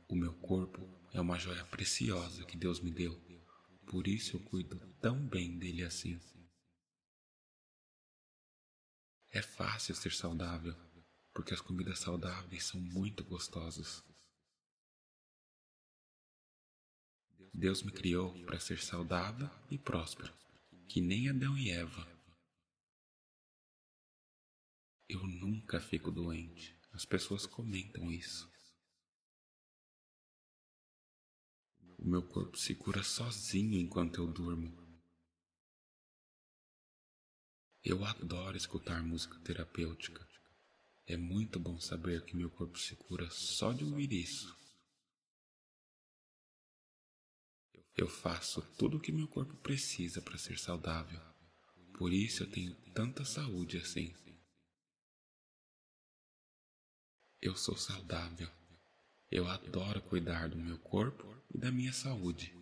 O meu corpo é uma joia preciosa que Deus me deu, por isso eu cuido tão bem dele assim. É fácil ser saudável porque as comidas saudáveis são muito gostosas. Deus me criou para ser saudável e próspero, que nem Adão e Eva. Eu nunca fico doente. As pessoas comentam isso. O meu corpo se cura sozinho enquanto eu durmo. Eu adoro escutar música terapêutica. É muito bom saber que meu corpo se cura só de ouvir isso. Eu faço tudo o que meu corpo precisa para ser saudável. Por isso eu tenho tanta saúde assim. Eu sou saudável. Eu adoro cuidar do meu corpo e da minha saúde.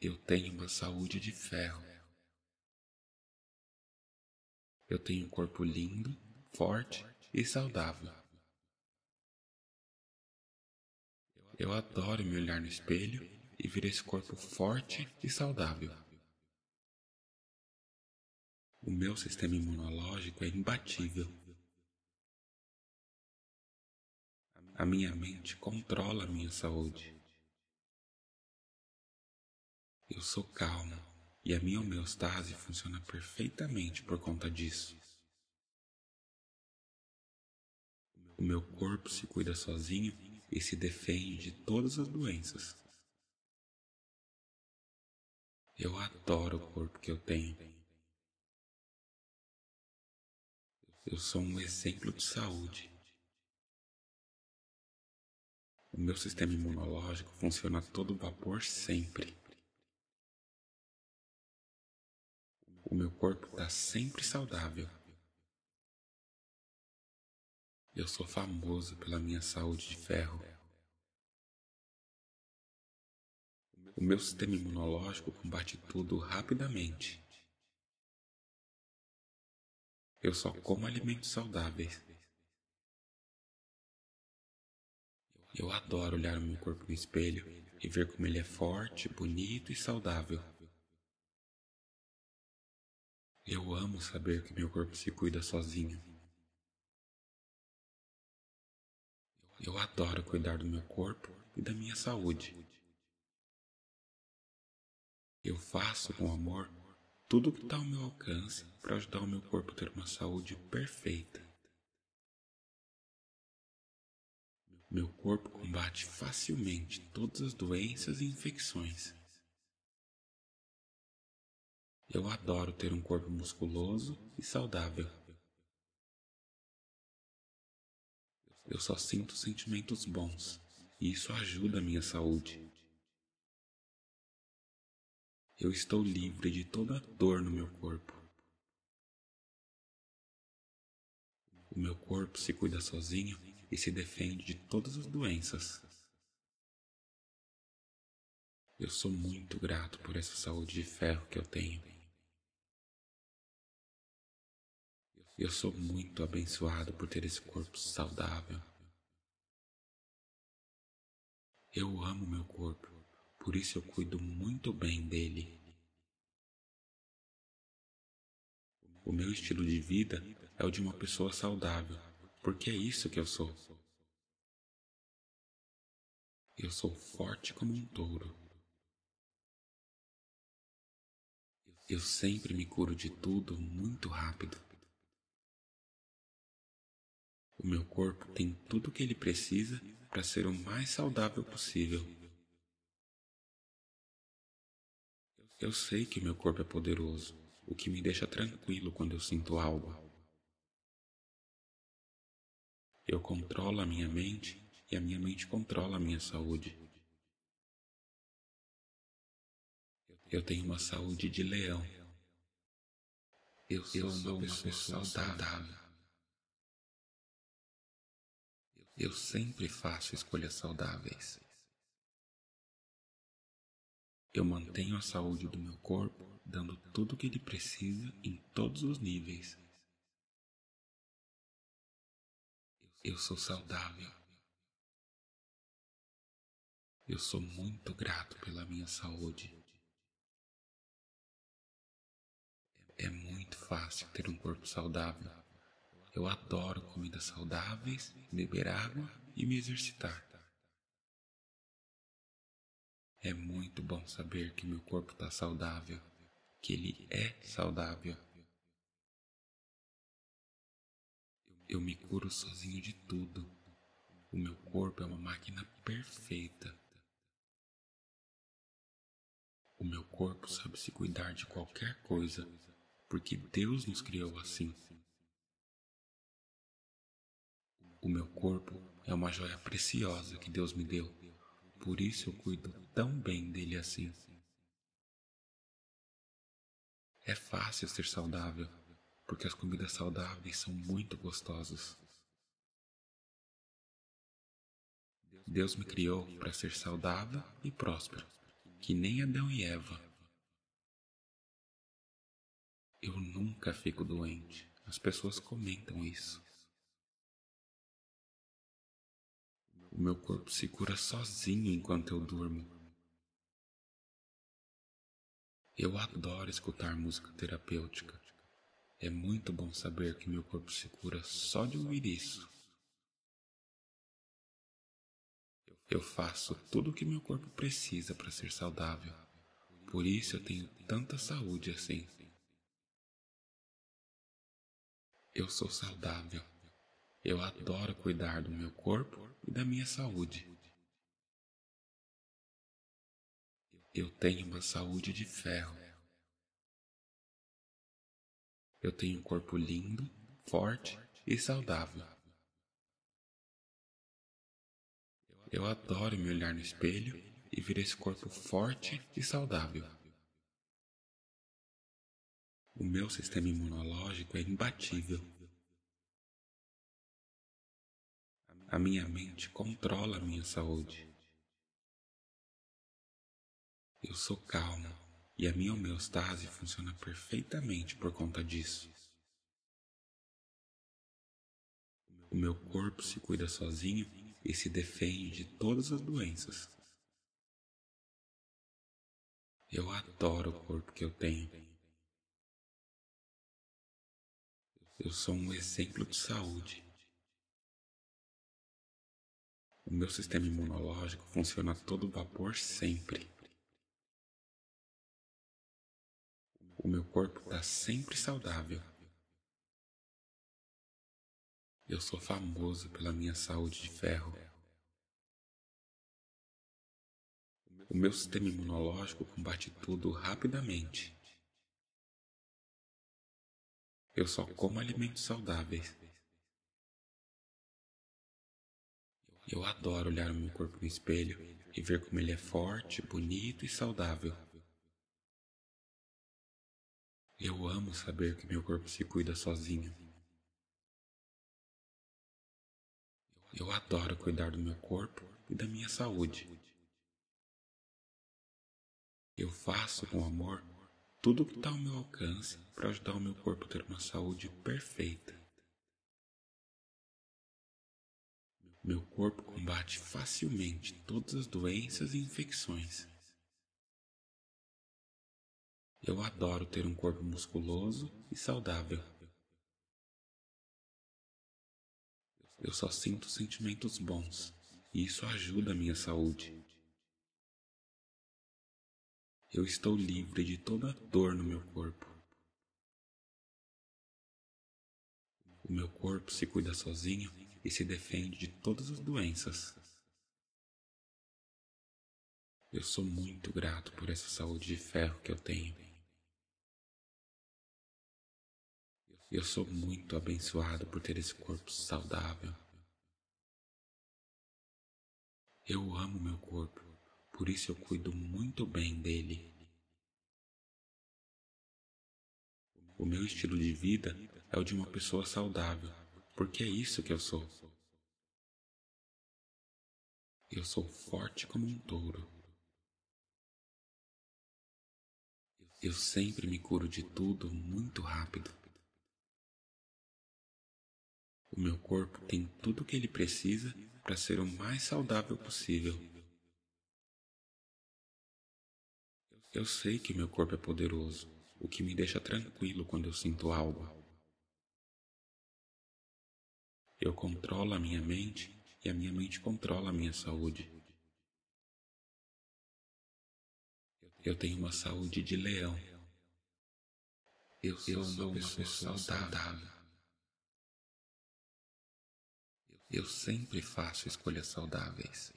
Eu tenho uma saúde de ferro. Eu tenho um corpo lindo, forte e saudável. Eu adoro me olhar no espelho e ver esse corpo forte e saudável. O meu sistema imunológico é imbatível. A minha mente controla a minha saúde. Eu sou calmo e a minha homeostase funciona perfeitamente por conta disso. O meu corpo se cuida sozinho e se defende de todas as doenças. Eu adoro o corpo que eu tenho. Eu sou um exemplo de saúde. O meu sistema imunológico funciona a todo vapor sempre. o meu corpo está sempre saudável. Eu sou famoso pela minha saúde de ferro. O meu sistema imunológico combate tudo rapidamente. Eu só como alimentos saudáveis. Eu adoro olhar o meu corpo no espelho e ver como ele é forte, bonito e saudável. Eu amo saber que meu corpo se cuida sozinho. Eu adoro cuidar do meu corpo e da minha saúde. Eu faço com amor tudo o que está ao meu alcance para ajudar o meu corpo a ter uma saúde perfeita. Meu corpo combate facilmente todas as doenças e infecções. Eu adoro ter um corpo musculoso e saudável. Eu só sinto sentimentos bons e isso ajuda a minha saúde. Eu estou livre de toda dor no meu corpo. O meu corpo se cuida sozinho e se defende de todas as doenças. Eu sou muito grato por essa saúde de ferro que eu tenho. Eu sou muito abençoado por ter esse corpo saudável. Eu amo meu corpo, por isso eu cuido muito bem dele. O meu estilo de vida é o de uma pessoa saudável, porque é isso que eu sou. Eu sou forte como um touro. Eu sempre me curo de tudo muito rápido. O meu corpo tem tudo o que ele precisa para ser o mais saudável possível. Eu sei que meu corpo é poderoso, o que me deixa tranquilo quando eu sinto algo. Eu controlo a minha mente e a minha mente controla a minha saúde. Eu tenho uma saúde de leão. Eu sou, eu sou uma, pessoa, saudável. saudável. Eu sempre faço escolhas saudáveis. Eu mantenho a saúde do meu corpo, dando tudo o que ele precisa em todos os níveis. Eu sou saudável. Eu sou muito grato pela minha saúde. É muito fácil ter um corpo saudável. Eu adoro comidas saudáveis, beber água e me exercitar. É muito bom saber que meu corpo está saudável, que ele é saudável. Eu me curo sozinho de tudo. O meu corpo é uma máquina perfeita. O meu corpo sabe se cuidar de qualquer coisa, porque Deus nos criou assim. O meu corpo é uma joia preciosa que Deus me deu, por isso eu cuido tão bem dele assim. É fácil ser saudável, porque as comidas saudáveis são muito gostosas. Deus me criou para ser saudável e próspero, que nem Adão e Eva. Eu nunca fico doente. As pessoas comentam isso. O meu corpo se cura sozinho enquanto eu durmo. Eu adoro escutar música terapêutica. É muito bom saber que meu corpo se cura só de ouvir isso. Eu faço tudo o que meu corpo precisa para ser saudável. Por isso eu tenho tanta saúde assim. Eu sou saudável. Eu adoro cuidar do meu corpo e da minha saúde. Eu tenho uma saúde de ferro. Eu tenho um corpo lindo, forte e saudável. Eu adoro me olhar no espelho e ver esse corpo forte e saudável. O meu sistema imunológico é imbatível. A minha mente controla a minha saúde. Eu sou calmo e a minha homeostase funciona perfeitamente por conta disso. O meu corpo se cuida sozinho e se defende de todas as doenças. Eu adoro o corpo que eu tenho. Eu sou um exemplo de saúde. O meu sistema imunológico funciona a todo vapor sempre. O meu corpo está sempre saudável. Eu sou famoso pela minha saúde de ferro. O meu sistema imunológico combate tudo rapidamente. Eu só como alimentos saudáveis. Eu adoro olhar o meu corpo no espelho e ver como ele é forte, bonito e saudável. Eu amo saber que meu corpo se cuida sozinho. Eu adoro cuidar do meu corpo e da minha saúde. Eu faço com amor tudo o que está ao meu alcance para ajudar o meu corpo a ter uma saúde perfeita. Meu corpo combate facilmente todas as doenças e infecções. Eu adoro ter um corpo musculoso e saudável. Eu só sinto sentimentos bons e isso ajuda a minha saúde. Eu estou livre de toda dor no meu corpo. O meu corpo se cuida sozinho e se defende de todas as doenças. Eu sou muito grato por essa saúde de ferro que eu tenho. Eu sou muito abençoado por ter esse corpo saudável. Eu amo meu corpo, por isso eu cuido muito bem dele. O meu estilo de vida é o de uma pessoa saudável porque é isso que eu sou. Eu sou forte como um touro. Eu sempre me curo de tudo muito rápido. O meu corpo tem tudo o que ele precisa para ser o mais saudável possível. Eu sei que meu corpo é poderoso, o que me deixa tranquilo quando eu sinto algo. Eu controlo a minha mente e a minha mente controla a minha saúde. Eu tenho uma saúde de leão. Eu sou, eu sou uma pessoa saudável. Eu sempre faço escolhas saudáveis.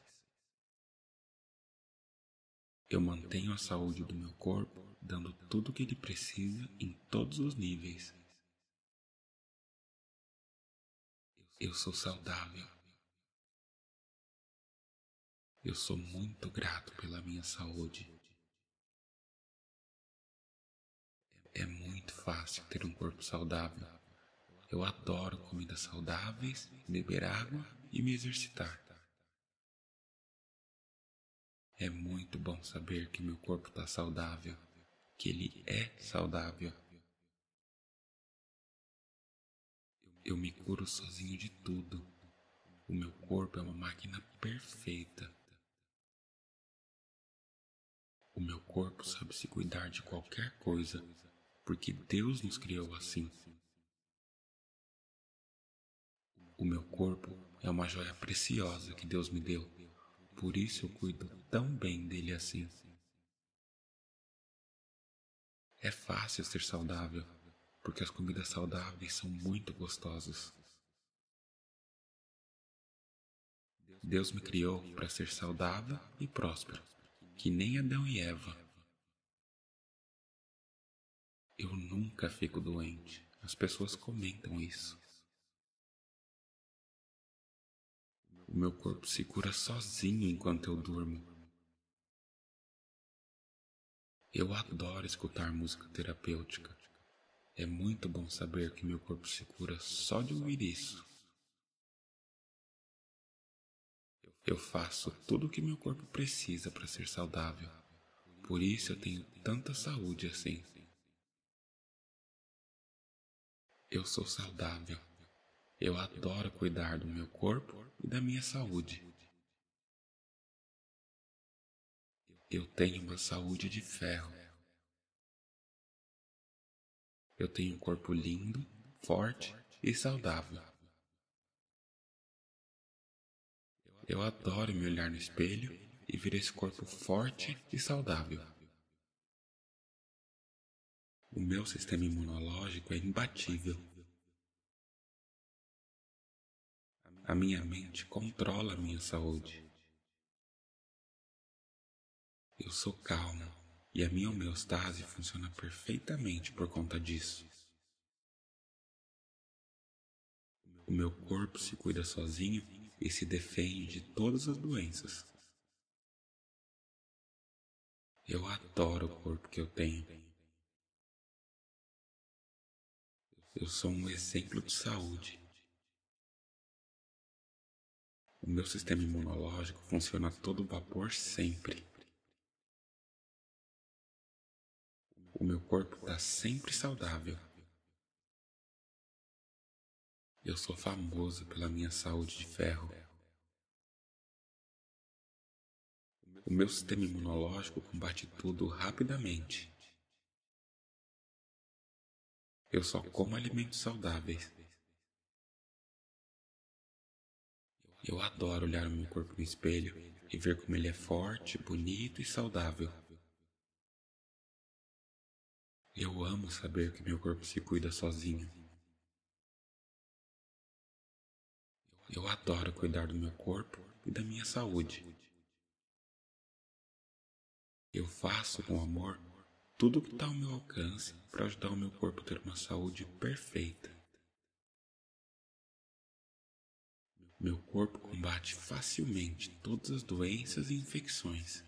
Eu mantenho a saúde do meu corpo, dando tudo o que ele precisa em todos os níveis. Eu sou saudável. Eu sou muito grato pela minha saúde. É muito fácil ter um corpo saudável. Eu adoro comidas saudáveis, beber água e me exercitar. É muito bom saber que meu corpo está saudável, que ele é saudável. Eu me curo sozinho de tudo. O meu corpo é uma máquina perfeita. O meu corpo sabe se cuidar de qualquer coisa, porque Deus nos criou assim. O meu corpo é uma joia preciosa que Deus me deu, por isso eu cuido tão bem dele assim. É fácil ser saudável porque as comidas saudáveis são muito gostosas. Deus me criou para ser saudável e próspero, que nem Adão e Eva. Eu nunca fico doente. As pessoas comentam isso. O meu corpo se cura sozinho enquanto eu durmo. Eu adoro escutar música terapêutica. É muito bom saber que meu corpo se cura só de ouvir isso. Eu faço tudo o que meu corpo precisa para ser saudável. Por isso eu tenho tanta saúde assim. Eu sou saudável. Eu adoro cuidar do meu corpo e da minha saúde. Eu tenho uma saúde de ferro. Eu tenho um corpo lindo, forte e saudável. Eu adoro me olhar no espelho e ver esse corpo forte e saudável. O meu sistema imunológico é imbatível. A minha mente controla a minha saúde. Eu sou calmo. E a minha homeostase funciona perfeitamente por conta disso. O meu corpo se cuida sozinho e se defende de todas as doenças. Eu adoro o corpo que eu tenho. Eu sou um exemplo de saúde. O meu sistema imunológico funciona a todo vapor sempre. O meu corpo está sempre saudável. Eu sou famoso pela minha saúde de ferro. O meu sistema imunológico combate tudo rapidamente. Eu só como alimentos saudáveis. Eu adoro olhar o meu corpo no espelho e ver como ele é forte, bonito e saudável. Eu amo saber que meu corpo se cuida sozinho. Eu adoro cuidar do meu corpo e da minha saúde. Eu faço com amor tudo o que está ao meu alcance para ajudar o meu corpo a ter uma saúde perfeita. Meu corpo combate facilmente todas as doenças e infecções.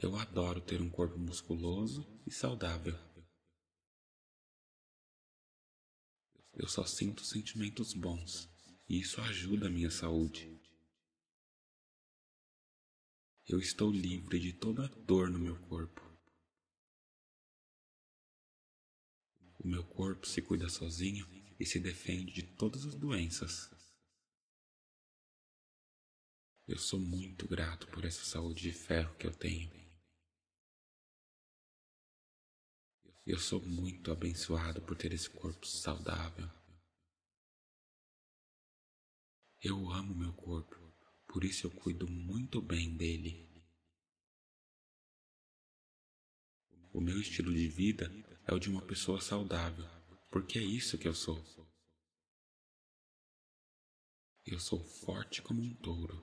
Eu adoro ter um corpo musculoso e saudável. Eu só sinto sentimentos bons e isso ajuda a minha saúde. Eu estou livre de toda dor no meu corpo. O meu corpo se cuida sozinho e se defende de todas as doenças. Eu sou muito grato por essa saúde de ferro que eu tenho. Eu sou muito abençoado por ter esse corpo saudável. Eu amo meu corpo, por isso eu cuido muito bem dele. O meu estilo de vida é o de uma pessoa saudável, porque é isso que eu sou. Eu sou forte como um touro.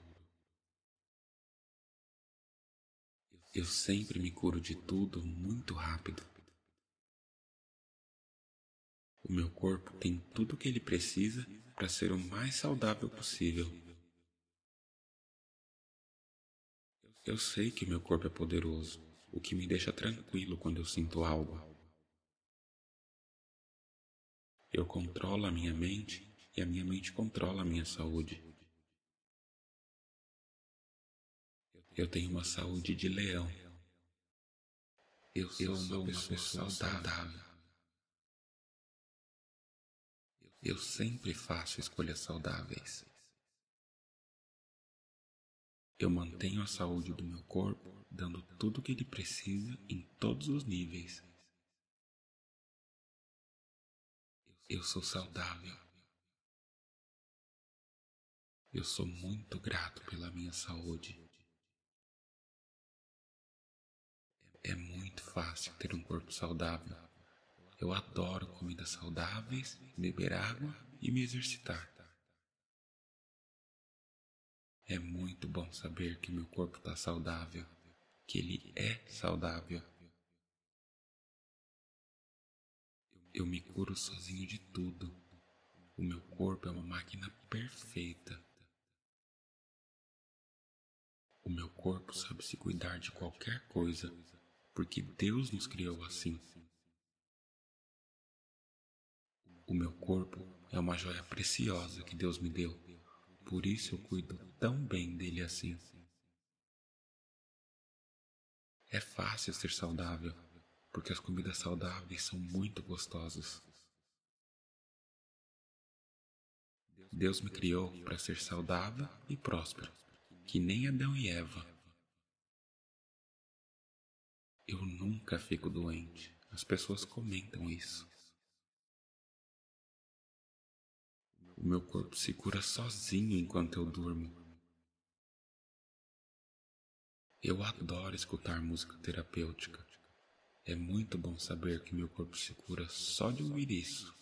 Eu sempre me curo de tudo muito rápido. O meu corpo tem tudo o que ele precisa para ser o mais saudável possível. Eu sei que meu corpo é poderoso, o que me deixa tranquilo quando eu sinto algo. Eu controlo a minha mente e a minha mente controla a minha saúde. Eu tenho uma saúde de leão. Eu sou, eu sou uma, pessoa, saudável. saudável. Eu sempre faço escolhas saudáveis. Eu mantenho a saúde do meu corpo, dando tudo o que ele precisa em todos os níveis. Eu sou saudável. Eu sou muito grato pela minha saúde. É muito fácil ter um corpo saudável. Eu adoro comidas saudáveis, beber água e me exercitar. É muito bom saber que meu corpo está saudável, que ele é saudável. Eu me curo sozinho de tudo. O meu corpo é uma máquina perfeita. O meu corpo sabe se cuidar de qualquer coisa, porque Deus nos criou assim. O meu corpo é uma joia preciosa que Deus me deu, por isso eu cuido tão bem dele assim. É fácil ser saudável, porque as comidas saudáveis são muito gostosas. Deus me criou para ser saudável e próspero, que nem Adão e Eva. Eu nunca fico doente. As pessoas comentam isso. O meu corpo se cura sozinho enquanto eu durmo. Eu adoro escutar música terapêutica. É muito bom saber que meu corpo se cura só de ouvir isso.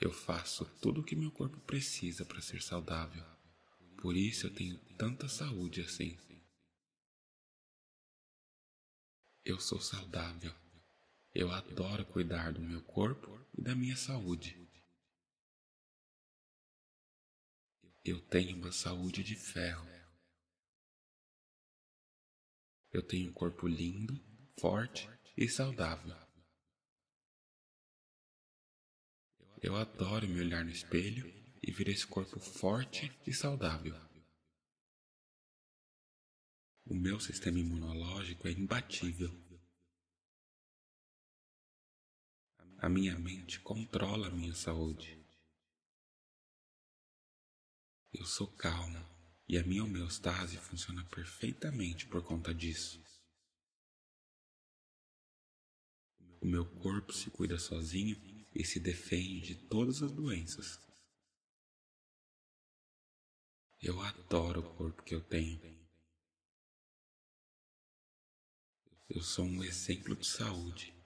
Eu faço tudo o que meu corpo precisa para ser saudável. Por isso eu tenho tanta saúde assim. Eu sou saudável. Eu adoro cuidar do meu corpo e da minha saúde. Eu tenho uma saúde de ferro. Eu tenho um corpo lindo, forte e saudável. Eu adoro me olhar no espelho e ver esse corpo forte e saudável. O meu sistema imunológico é imbatível. a minha mente controla a minha saúde. Eu sou calmo e a minha homeostase funciona perfeitamente por conta disso. O meu corpo se cuida sozinho e se defende de todas as doenças. Eu adoro o corpo que eu tenho. Eu sou um exemplo de saúde.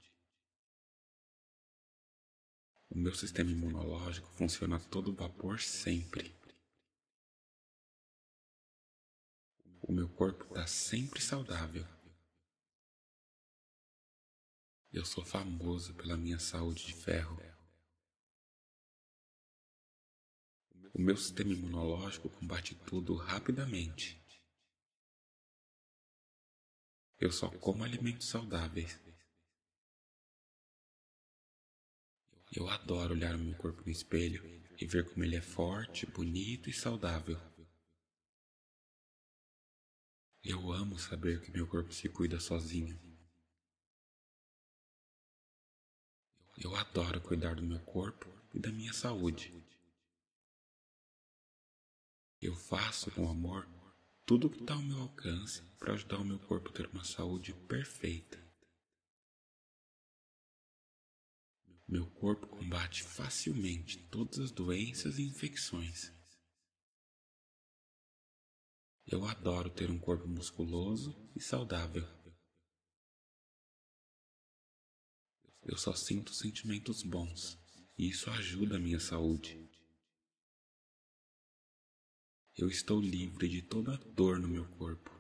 O meu sistema imunológico funciona a todo vapor sempre. O meu corpo está sempre saudável. Eu sou famoso pela minha saúde de ferro. O meu sistema imunológico combate tudo rapidamente. Eu só como alimentos saudáveis. Eu adoro olhar o meu corpo no espelho e ver como ele é forte, bonito e saudável. Eu amo saber que meu corpo se cuida sozinho. Eu adoro cuidar do meu corpo e da minha saúde. Eu faço com amor tudo o que está ao meu alcance para ajudar o meu corpo a ter uma saúde perfeita. Meu corpo combate facilmente todas as doenças e infecções. Eu adoro ter um corpo musculoso e saudável. Eu só sinto sentimentos bons e isso ajuda a minha saúde. Eu estou livre de toda dor no meu corpo.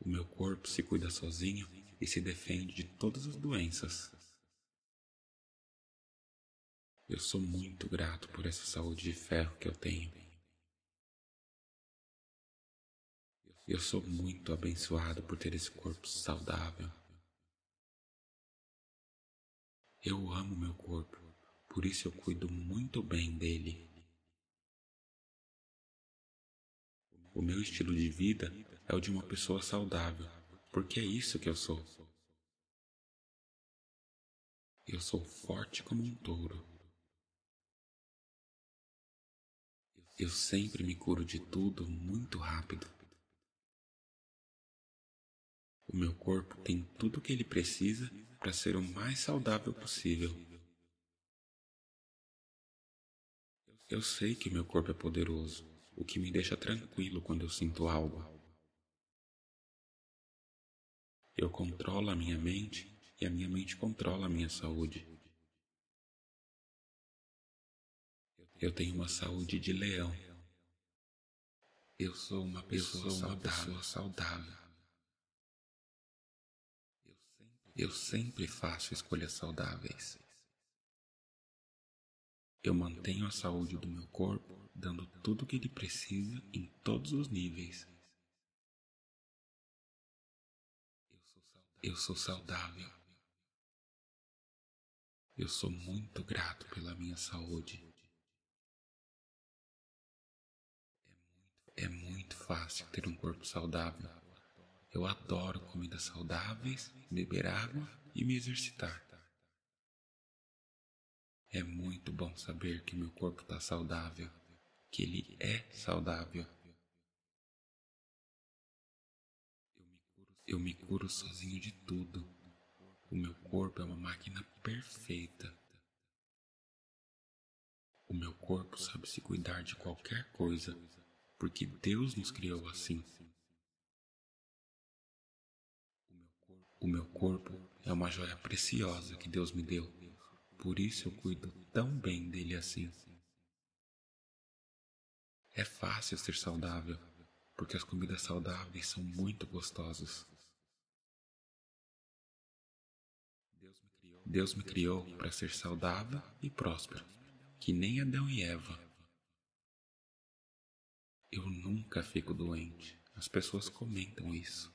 O meu corpo se cuida sozinho e se defende de todas as doenças. Eu sou muito grato por essa saúde de ferro que eu tenho. Eu sou muito abençoado por ter esse corpo saudável. Eu amo meu corpo, por isso eu cuido muito bem dele. O meu estilo de vida é o de uma pessoa saudável porque é isso que eu sou. Eu sou forte como um touro. Eu sempre me curo de tudo muito rápido. O meu corpo tem tudo o que ele precisa para ser o mais saudável possível. Eu sei que meu corpo é poderoso, o que me deixa tranquilo quando eu sinto algo. Eu controlo a minha mente e a minha mente controla a minha saúde. Eu tenho uma saúde de leão. Eu sou uma pessoa, sou uma pessoa saudável. Eu sempre faço escolhas saudáveis. Eu mantenho a saúde do meu corpo, dando tudo o que ele precisa em todos os níveis. Eu sou saudável. Eu sou muito grato pela minha saúde. É muito fácil ter um corpo saudável. Eu adoro comidas saudáveis, beber água e me exercitar. É muito bom saber que meu corpo está saudável, que ele é saudável. Eu me curo sozinho de tudo. O meu corpo é uma máquina perfeita. O meu corpo sabe se cuidar de qualquer coisa, porque Deus nos criou assim. O meu corpo é uma joia preciosa que Deus me deu, por isso eu cuido tão bem dele assim. É fácil ser saudável, porque as comidas saudáveis são muito gostosas. Deus me criou para ser saudável e próspero, que nem Adão e Eva. Eu nunca fico doente. As pessoas comentam isso.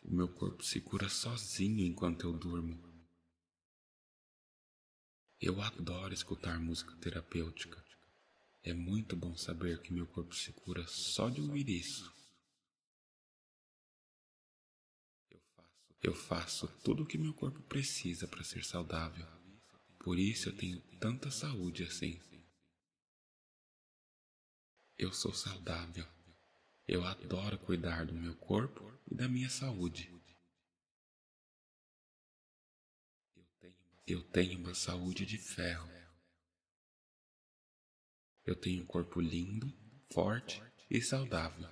O meu corpo se cura sozinho enquanto eu durmo. Eu adoro escutar música terapêutica. É muito bom saber que meu corpo se cura só de ouvir isso. Eu faço tudo o que meu corpo precisa para ser saudável. Por isso eu tenho tanta saúde assim. Eu sou saudável. Eu adoro cuidar do meu corpo e da minha saúde. Eu tenho uma saúde de ferro. Eu tenho um corpo lindo, forte e saudável.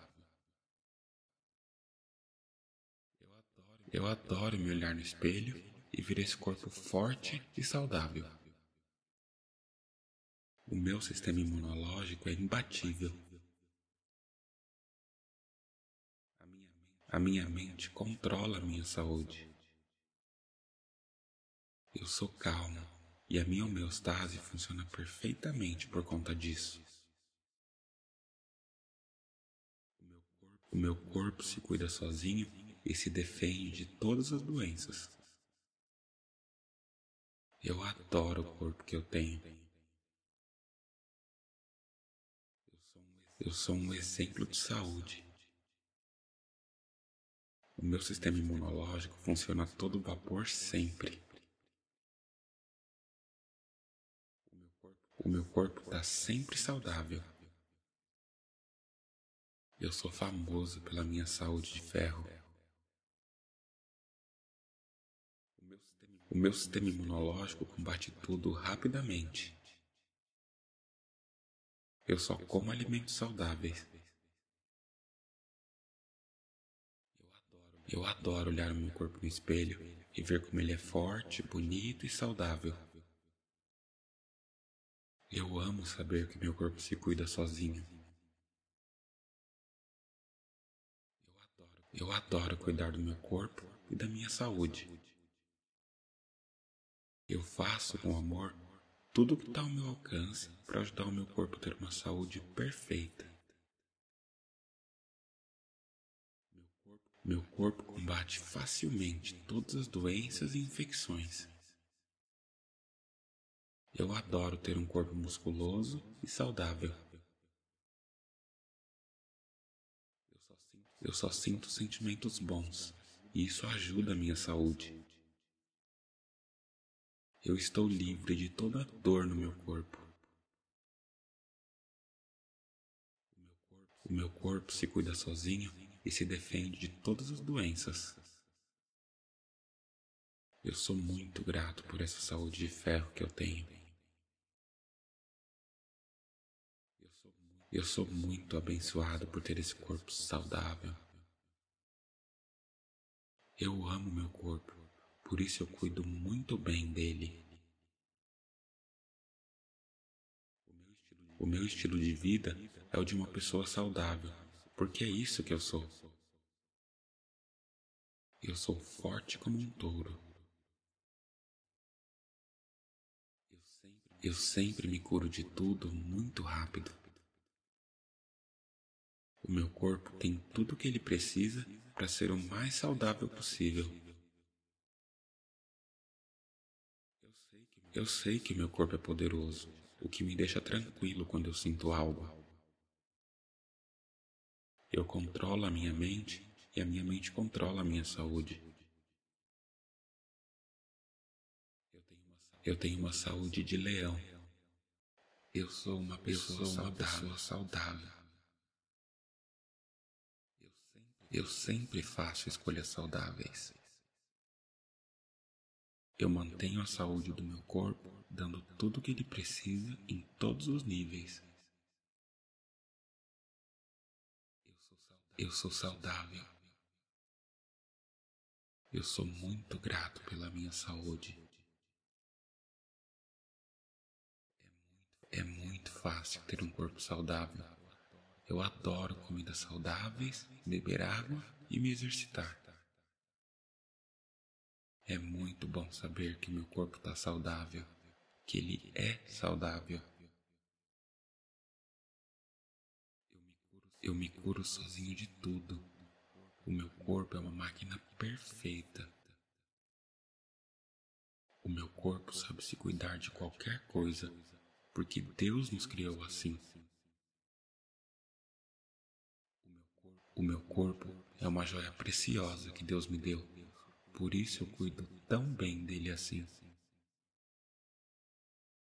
Eu adoro me olhar no espelho e ver esse corpo forte e saudável. O meu sistema imunológico é imbatível. A minha mente controla a minha saúde. Eu sou calmo e a minha homeostase funciona perfeitamente por conta disso. O meu corpo se cuida sozinho e se defende de todas as doenças. Eu adoro o corpo que eu tenho. Eu sou um exemplo de saúde. O meu sistema imunológico funciona a todo vapor sempre. O meu corpo está sempre saudável. Eu sou famoso pela minha saúde de ferro. O meu sistema imunológico combate tudo rapidamente. Eu só como alimentos saudáveis. Eu adoro olhar o meu corpo no espelho e ver como ele é forte, bonito e saudável. Eu amo saber que meu corpo se cuida sozinho. Eu adoro cuidar do meu corpo e da minha saúde. Eu faço com amor tudo o que está ao meu alcance para ajudar o meu corpo a ter uma saúde perfeita. Meu corpo combate facilmente todas as doenças e infecções. Eu adoro ter um corpo musculoso e saudável. Eu só sinto sentimentos bons e isso ajuda a minha saúde. Eu estou livre de toda dor no meu corpo. O meu corpo se cuida sozinho e se defende de todas as doenças. Eu sou muito grato por essa saúde de ferro que eu tenho. Eu sou muito abençoado por ter esse corpo saudável. Eu amo meu corpo por isso eu cuido muito bem dele. O meu estilo de vida é o de uma pessoa saudável, porque é isso que eu sou. Eu sou forte como um touro. Eu sempre me curo de tudo muito rápido. O meu corpo tem tudo o que ele precisa para ser o mais saudável possível. Eu sei que meu corpo é poderoso, o que me deixa tranquilo quando eu sinto algo. Eu controlo a minha mente e a minha mente controla a minha saúde. Eu tenho uma saúde de leão. Eu sou uma pessoa, sou uma pessoa saudável. Eu sempre faço escolhas saudáveis. Eu mantenho a saúde do meu corpo dando tudo o que ele precisa em todos os níveis. Eu sou saudável. Eu sou muito grato pela minha saúde. É muito fácil ter um corpo saudável. Eu adoro comidas saudáveis, beber água e me exercitar. É muito bom saber que meu corpo está saudável, que ele é saudável. Eu me curo sozinho de tudo. O meu corpo é uma máquina perfeita. O meu corpo sabe se cuidar de qualquer coisa, porque Deus nos criou assim. O meu corpo é uma joia preciosa que Deus me deu. Por isso eu cuido tão bem dele assim.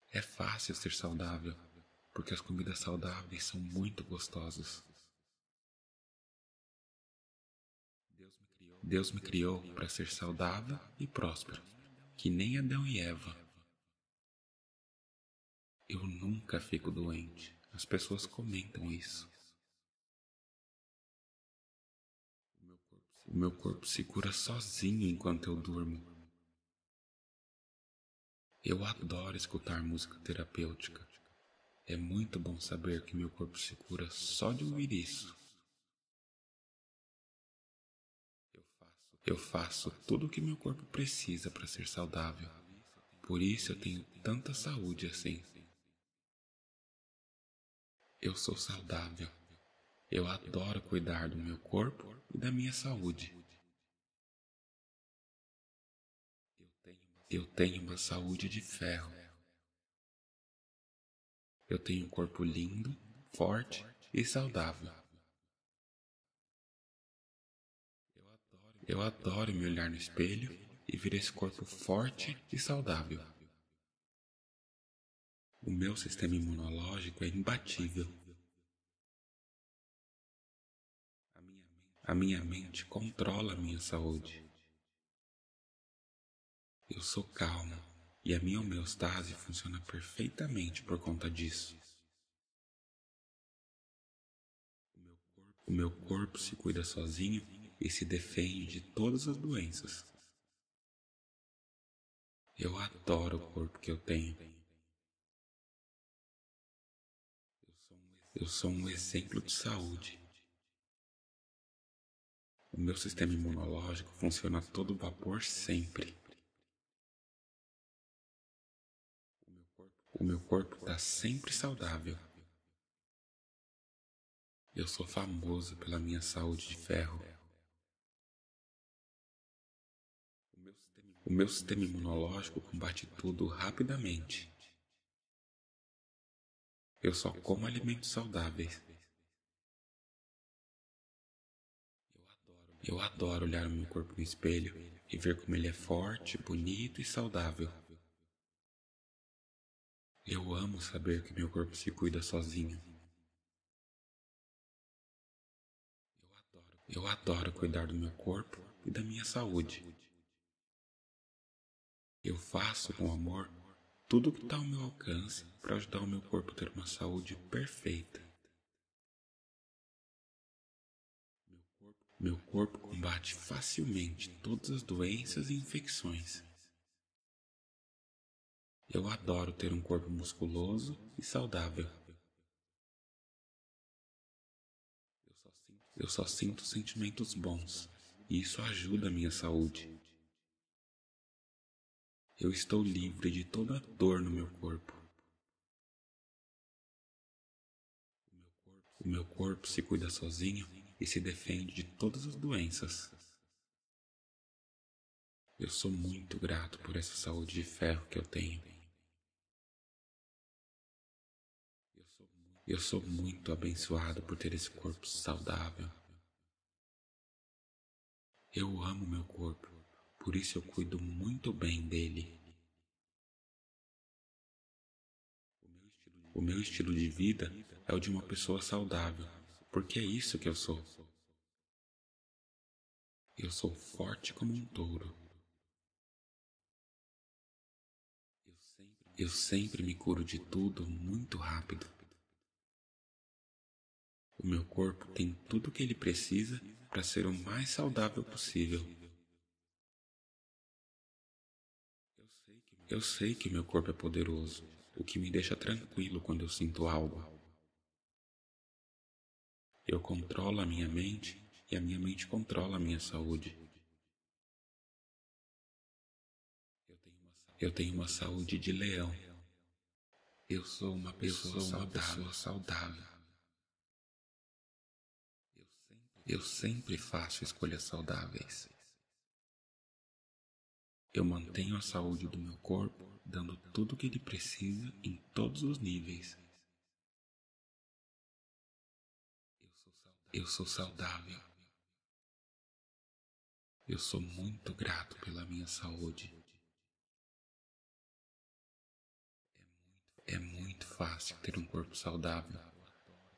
É fácil ser saudável, porque as comidas saudáveis são muito gostosas. Deus me criou para ser saudável e próspero, que nem Adão e Eva. Eu nunca fico doente. As pessoas comentam isso. O meu corpo se cura sozinho enquanto eu durmo. Eu adoro escutar música terapêutica. É muito bom saber que meu corpo se cura só de ouvir isso. Eu faço tudo o que meu corpo precisa para ser saudável. Por isso eu tenho tanta saúde assim. Eu sou saudável. Eu adoro cuidar do meu corpo e da minha saúde. Eu tenho uma saúde de ferro. Eu tenho um corpo lindo, forte e saudável. Eu adoro me olhar no espelho e ver esse corpo forte e saudável. O meu sistema imunológico é imbatível. A minha mente controla a minha saúde. Eu sou calmo e a minha homeostase funciona perfeitamente por conta disso. O meu corpo se cuida sozinho e se defende de todas as doenças. Eu adoro o corpo que eu tenho. Eu sou um exemplo de saúde o meu sistema imunológico funciona a todo vapor sempre. O meu corpo está sempre saudável. Eu sou famoso pela minha saúde de ferro. O meu sistema imunológico combate tudo rapidamente. Eu só como alimentos saudáveis. Eu adoro olhar o meu corpo no espelho e ver como ele é forte, bonito e saudável. Eu amo saber que meu corpo se cuida sozinho. Eu adoro cuidar do meu corpo e da minha saúde. Eu faço com amor tudo o que está ao meu alcance para ajudar o meu corpo a ter uma saúde perfeita. Meu corpo combate facilmente todas as doenças e infecções. Eu adoro ter um corpo musculoso e saudável. Eu só sinto sentimentos bons e isso ajuda a minha saúde. Eu estou livre de toda dor no meu corpo. O meu corpo se cuida sozinho e se defende de todas as doenças. Eu sou muito grato por essa saúde de ferro que eu tenho. Eu sou muito abençoado por ter esse corpo saudável. Eu amo meu corpo, por isso eu cuido muito bem dele. O meu estilo de vida é o de uma pessoa saudável porque é isso que eu sou. Eu sou forte como um touro. Eu sempre me curo de tudo muito rápido. O meu corpo tem tudo o que ele precisa para ser o mais saudável possível. Eu sei que meu corpo é poderoso, o que me deixa tranquilo quando eu sinto algo. Eu controlo a minha mente e a minha mente controla a minha saúde. Eu tenho uma saúde de leão. Eu sou uma pessoa, sou uma saudável. pessoa saudável. Eu sempre faço escolhas saudáveis. Eu mantenho a saúde do meu corpo, dando tudo o que ele precisa em todos os níveis. Eu sou saudável. Eu sou muito grato pela minha saúde. É muito fácil ter um corpo saudável.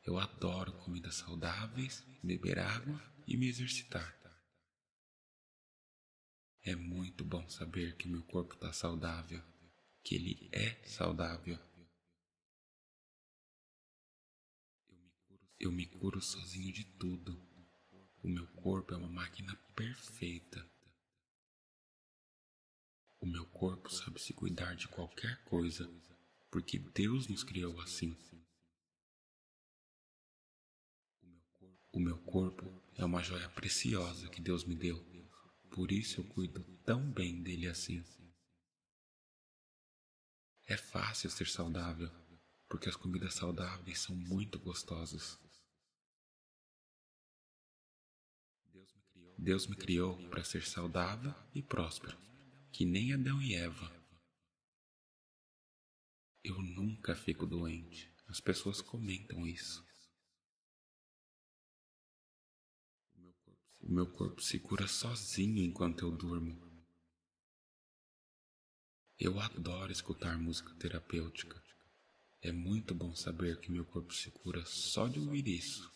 Eu adoro comidas saudáveis, beber água e me exercitar. É muito bom saber que meu corpo está saudável, que ele é saudável. Eu me curo sozinho de tudo. O meu corpo é uma máquina perfeita. O meu corpo sabe se cuidar de qualquer coisa, porque Deus nos criou assim. O meu corpo é uma joia preciosa que Deus me deu, por isso eu cuido tão bem dele assim. É fácil ser saudável, porque as comidas saudáveis são muito gostosas. Deus me criou para ser saudável e próspero, que nem Adão e Eva. Eu nunca fico doente. As pessoas comentam isso. O meu corpo se cura sozinho enquanto eu durmo. Eu adoro escutar música terapêutica. É muito bom saber que meu corpo se cura só de ouvir isso.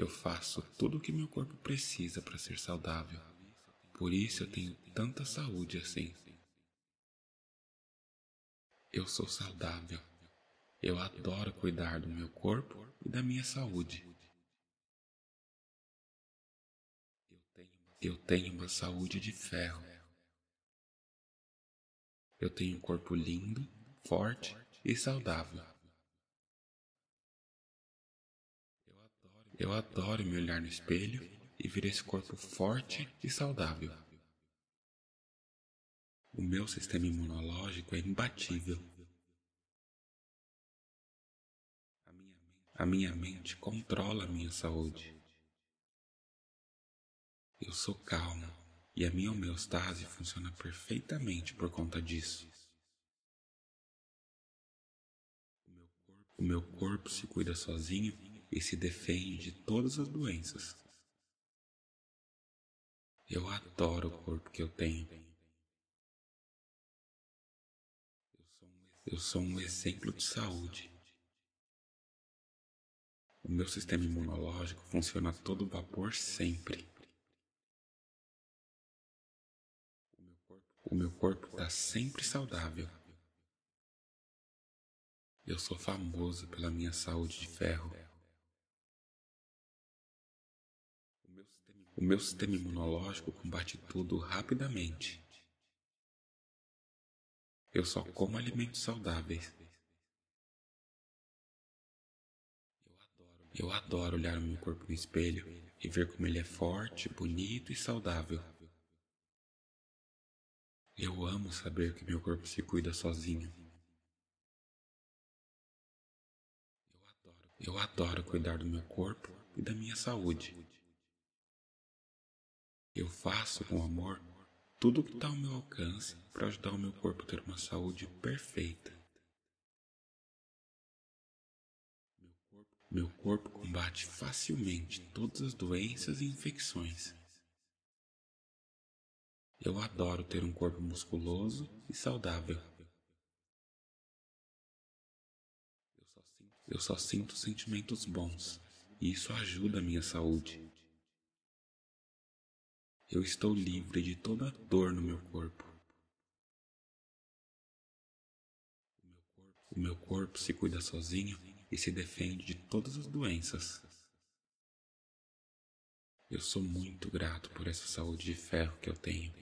Eu faço tudo o que meu corpo precisa para ser saudável. Por isso eu tenho tanta saúde assim. Eu sou saudável. Eu adoro cuidar do meu corpo e da minha saúde. Eu tenho uma saúde de ferro. Eu tenho um corpo lindo, forte e saudável. Eu adoro me olhar no espelho e ver esse corpo forte e saudável. O meu sistema imunológico é imbatível. A minha mente controla a minha saúde. Eu sou calmo e a minha homeostase funciona perfeitamente por conta disso. O meu corpo se cuida sozinho e se defende de todas as doenças. Eu adoro o corpo que eu tenho. Eu sou um exemplo de saúde. O meu sistema imunológico funciona a todo vapor sempre. O meu corpo está sempre saudável. Eu sou famoso pela minha saúde de ferro. O meu sistema imunológico combate tudo rapidamente. Eu só como alimentos saudáveis. Eu adoro olhar o meu corpo no espelho e ver como ele é forte, bonito e saudável. Eu amo saber que meu corpo se cuida sozinho. Eu adoro cuidar do meu corpo e da minha saúde. Eu faço com amor tudo o que está ao meu alcance para ajudar o meu corpo a ter uma saúde perfeita. Meu corpo combate facilmente todas as doenças e infecções. Eu adoro ter um corpo musculoso e saudável. Eu só sinto sentimentos bons e isso ajuda a minha saúde eu estou livre de toda dor no meu corpo. O meu corpo se cuida sozinho e se defende de todas as doenças. Eu sou muito grato por essa saúde de ferro que eu tenho.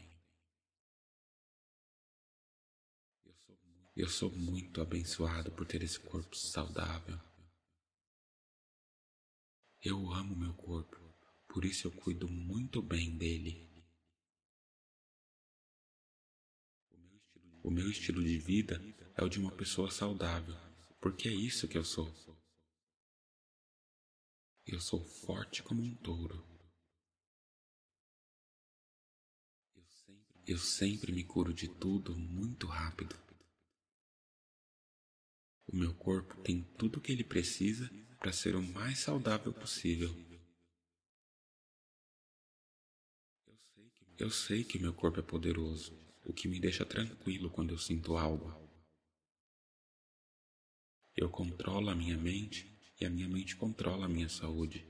Eu sou muito abençoado por ter esse corpo saudável. Eu amo meu corpo por isso eu cuido muito bem dele. O meu estilo de vida é o de uma pessoa saudável, porque é isso que eu sou. Eu sou forte como um touro. Eu sempre me curo de tudo muito rápido. O meu corpo tem tudo o que ele precisa para ser o mais saudável possível. Eu sei que meu corpo é poderoso, o que me deixa tranquilo quando eu sinto algo. Eu controlo a minha mente e a minha mente controla a minha saúde.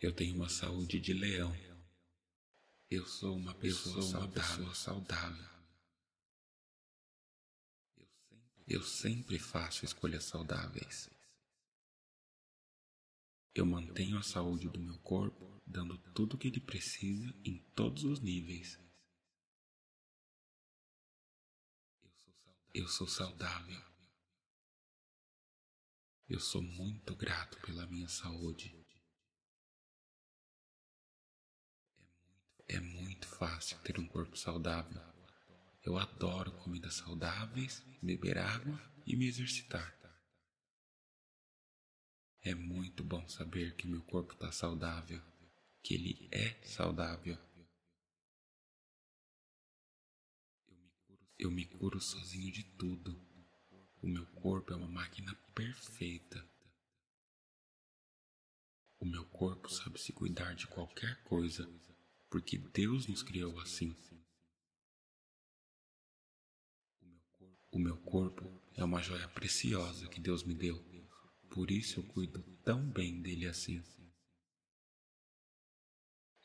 Eu tenho uma saúde de leão. Eu sou uma pessoa, sou uma pessoa saudável. Eu sempre faço escolhas saudáveis. Eu mantenho a saúde do meu corpo, dando tudo o que ele precisa em todos os níveis. Eu sou saudável. Eu sou muito grato pela minha saúde. É muito fácil ter um corpo saudável. Eu adoro comidas saudáveis, beber água e me exercitar. É muito bom saber que meu corpo está saudável, que ele é saudável. Eu me curo sozinho de tudo. O meu corpo é uma máquina perfeita. O meu corpo sabe se cuidar de qualquer coisa, porque Deus nos criou assim. O meu corpo é uma joia preciosa que Deus me deu por isso eu cuido tão bem dele assim.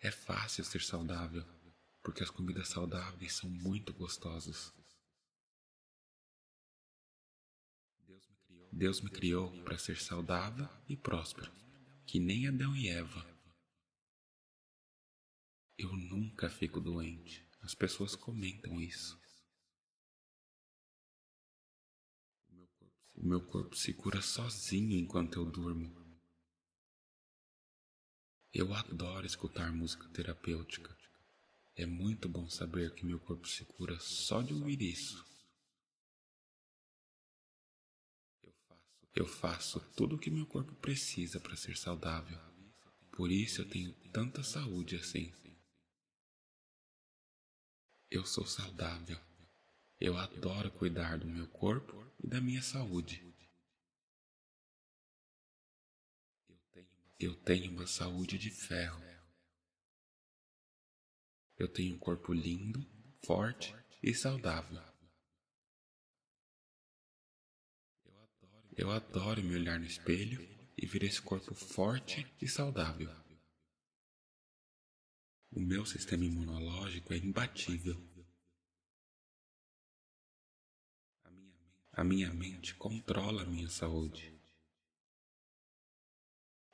É fácil ser saudável, porque as comidas saudáveis são muito gostosas. Deus me criou para ser saudável e próspero, que nem Adão e Eva. Eu nunca fico doente. As pessoas comentam isso. O meu corpo se cura sozinho enquanto eu durmo. Eu adoro escutar música terapêutica. É muito bom saber que meu corpo se cura só de ouvir isso. Eu faço tudo o que meu corpo precisa para ser saudável. Por isso eu tenho tanta saúde assim. Eu sou saudável. Eu adoro cuidar do meu corpo e da minha saúde. Eu tenho uma saúde de ferro. Eu tenho um corpo lindo, forte e saudável. Eu adoro me olhar no espelho e ver esse corpo forte e saudável. O meu sistema imunológico é imbatível. A minha mente controla a minha saúde.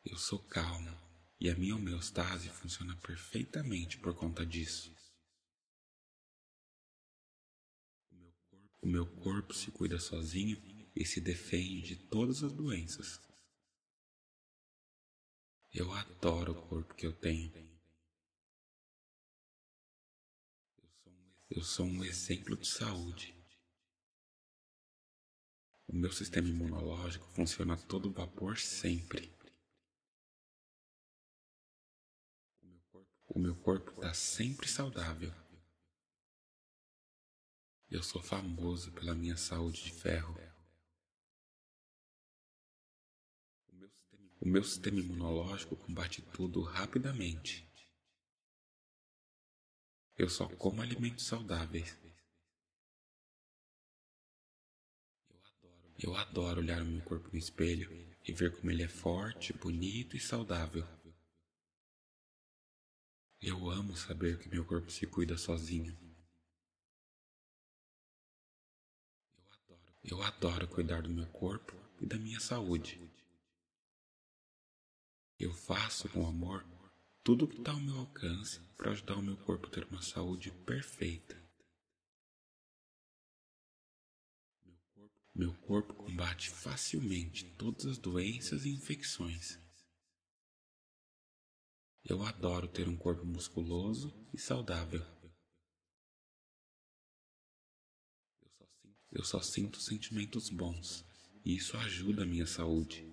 Eu sou calmo e a minha homeostase funciona perfeitamente por conta disso. O meu corpo se cuida sozinho e se defende de todas as doenças. Eu adoro o corpo que eu tenho. Eu sou um exemplo de saúde. O meu sistema imunológico funciona a todo vapor sempre. O meu corpo está sempre saudável. Eu sou famoso pela minha saúde de ferro. O meu sistema imunológico combate tudo rapidamente. Eu só como alimentos saudáveis. Eu adoro olhar o meu corpo no espelho e ver como ele é forte, bonito e saudável. Eu amo saber que meu corpo se cuida sozinho. Eu adoro cuidar do meu corpo e da minha saúde. Eu faço com amor tudo o que está ao meu alcance para ajudar o meu corpo a ter uma saúde perfeita. Meu corpo combate facilmente todas as doenças e infecções. Eu adoro ter um corpo musculoso e saudável. Eu só sinto sentimentos bons e isso ajuda a minha saúde.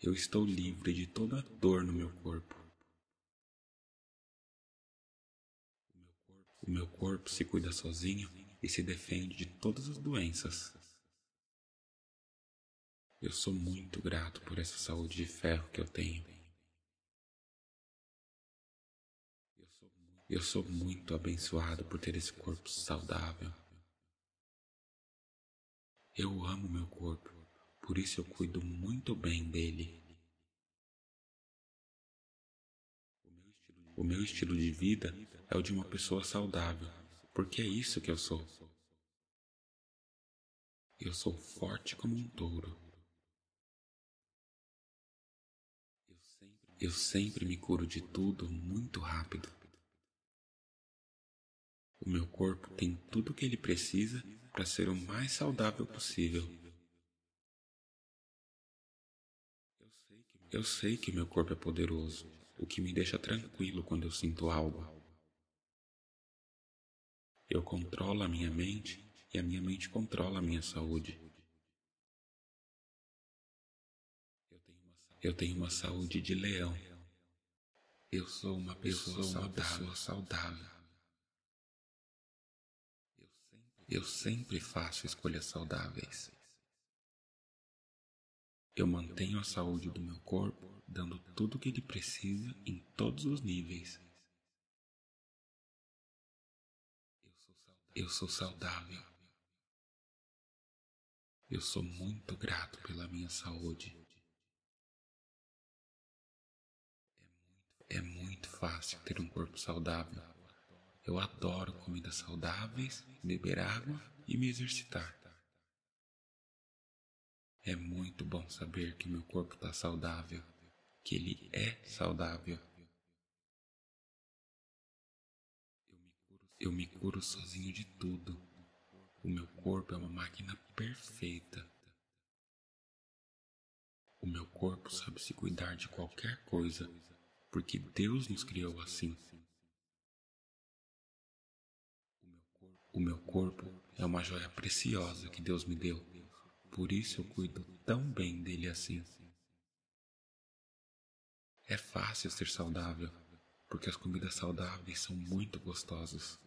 Eu estou livre de toda dor no meu corpo. O meu corpo se cuida sozinho e se defende de todas as doenças. Eu sou muito grato por essa saúde de ferro que eu tenho. Eu sou muito abençoado por ter esse corpo saudável. Eu amo meu corpo, por isso eu cuido muito bem dele. O meu estilo de vida é o de uma pessoa saudável porque é isso que eu sou. Eu sou forte como um touro. Eu sempre me curo de tudo muito rápido. O meu corpo tem tudo o que ele precisa para ser o mais saudável possível. Eu sei que meu corpo é poderoso, o que me deixa tranquilo quando eu sinto algo. Eu controlo a minha mente e a minha mente controla a minha saúde. Eu tenho uma saúde de leão. Eu sou uma pessoa, sou uma pessoa saudável. Eu sempre faço escolhas saudáveis. Eu mantenho a saúde do meu corpo, dando tudo o que ele precisa em todos os níveis. Eu sou saudável. Eu sou muito grato pela minha saúde. É muito fácil ter um corpo saudável. Eu adoro comidas saudáveis, beber água e me exercitar. É muito bom saber que meu corpo está saudável, que ele é saudável. Eu me curo sozinho de tudo. O meu corpo é uma máquina perfeita. O meu corpo sabe se cuidar de qualquer coisa, porque Deus nos criou assim. O meu corpo é uma joia preciosa que Deus me deu, por isso eu cuido tão bem dele assim. É fácil ser saudável, porque as comidas saudáveis são muito gostosas.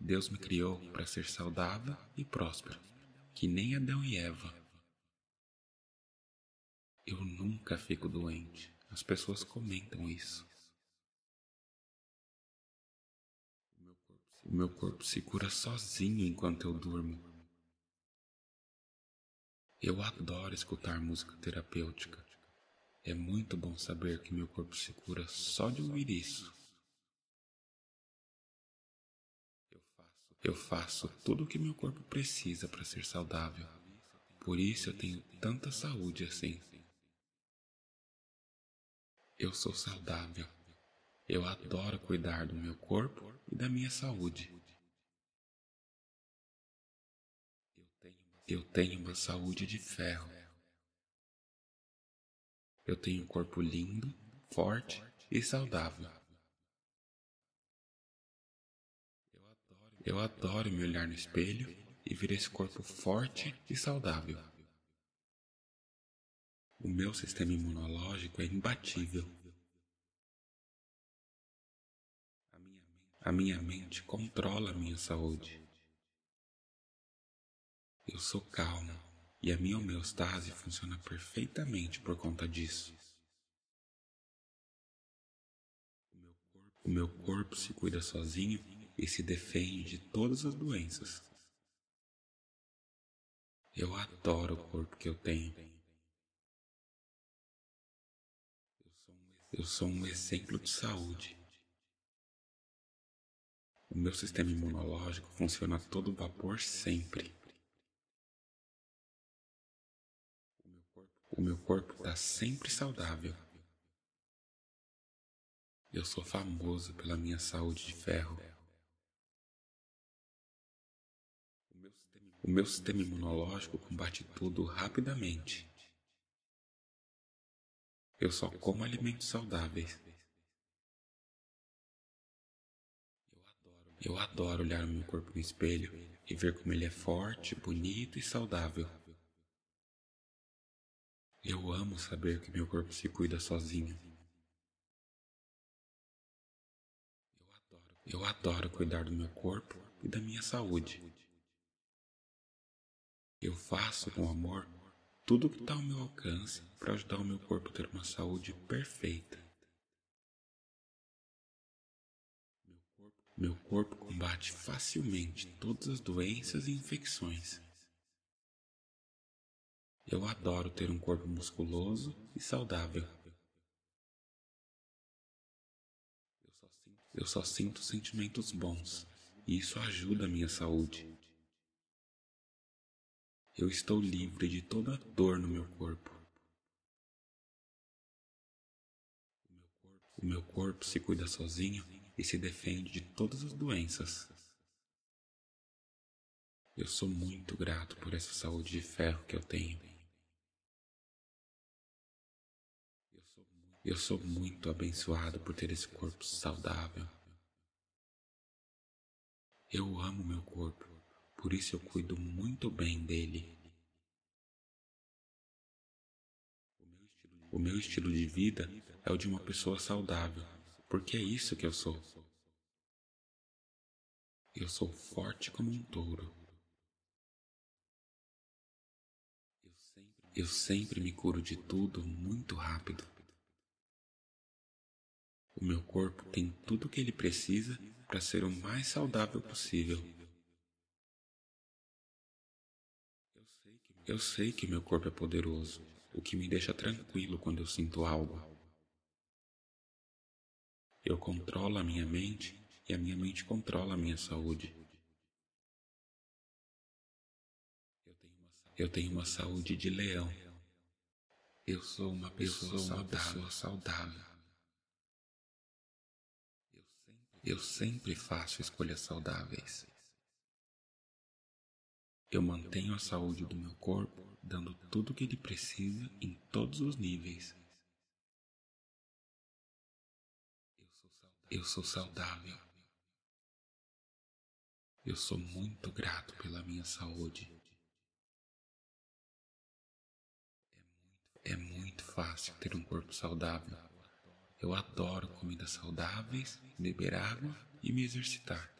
Deus me criou para ser saudável e próspero, que nem Adão e Eva. Eu nunca fico doente. As pessoas comentam isso. O meu corpo se cura sozinho enquanto eu durmo. Eu adoro escutar música terapêutica. É muito bom saber que meu corpo se cura só de ouvir isso. Eu faço tudo o que meu corpo precisa para ser saudável. Por isso eu tenho tanta saúde assim. Eu sou saudável. Eu adoro cuidar do meu corpo e da minha saúde. Eu tenho uma saúde de ferro. Eu tenho um corpo lindo, forte e saudável. Eu adoro me olhar no espelho e ver esse corpo forte e saudável. O meu sistema imunológico é imbatível. A minha mente controla a minha saúde. Eu sou calmo e a minha homeostase funciona perfeitamente por conta disso. O meu corpo se cuida sozinho e se defende de todas as doenças. Eu adoro o corpo que eu tenho. Eu sou um exemplo de saúde. O meu sistema imunológico funciona a todo vapor sempre. O meu corpo está sempre saudável. Eu sou famoso pela minha saúde de ferro. O meu sistema imunológico combate tudo rapidamente. Eu só como alimentos saudáveis. Eu adoro olhar o meu corpo no espelho e ver como ele é forte, bonito e saudável. Eu amo saber que meu corpo se cuida sozinho. Eu adoro cuidar do meu corpo e da minha saúde. Eu faço com amor tudo o que está ao meu alcance para ajudar o meu corpo a ter uma saúde perfeita. Meu corpo combate facilmente todas as doenças e infecções. Eu adoro ter um corpo musculoso e saudável. Eu só sinto sentimentos bons e isso ajuda a minha saúde eu estou livre de toda dor no meu corpo. O meu corpo se cuida sozinho e se defende de todas as doenças. Eu sou muito grato por essa saúde de ferro que eu tenho. Eu sou muito abençoado por ter esse corpo saudável. Eu amo meu corpo por isso eu cuido muito bem dele. O meu estilo de vida é o de uma pessoa saudável, porque é isso que eu sou. Eu sou forte como um touro. Eu sempre me curo de tudo muito rápido. O meu corpo tem tudo o que ele precisa para ser o mais saudável possível. Eu sei que meu corpo é poderoso, o que me deixa tranquilo quando eu sinto algo. Eu controlo a minha mente e a minha mente controla a minha saúde. Eu tenho uma saúde de leão. Eu sou uma pessoa, sou uma saudável. pessoa saudável. Eu sempre faço escolhas saudáveis. Eu mantenho a saúde do meu corpo dando tudo o que ele precisa em todos os níveis. Eu sou saudável. Eu sou muito grato pela minha saúde. É muito fácil ter um corpo saudável. Eu adoro comidas saudáveis, beber água e me exercitar.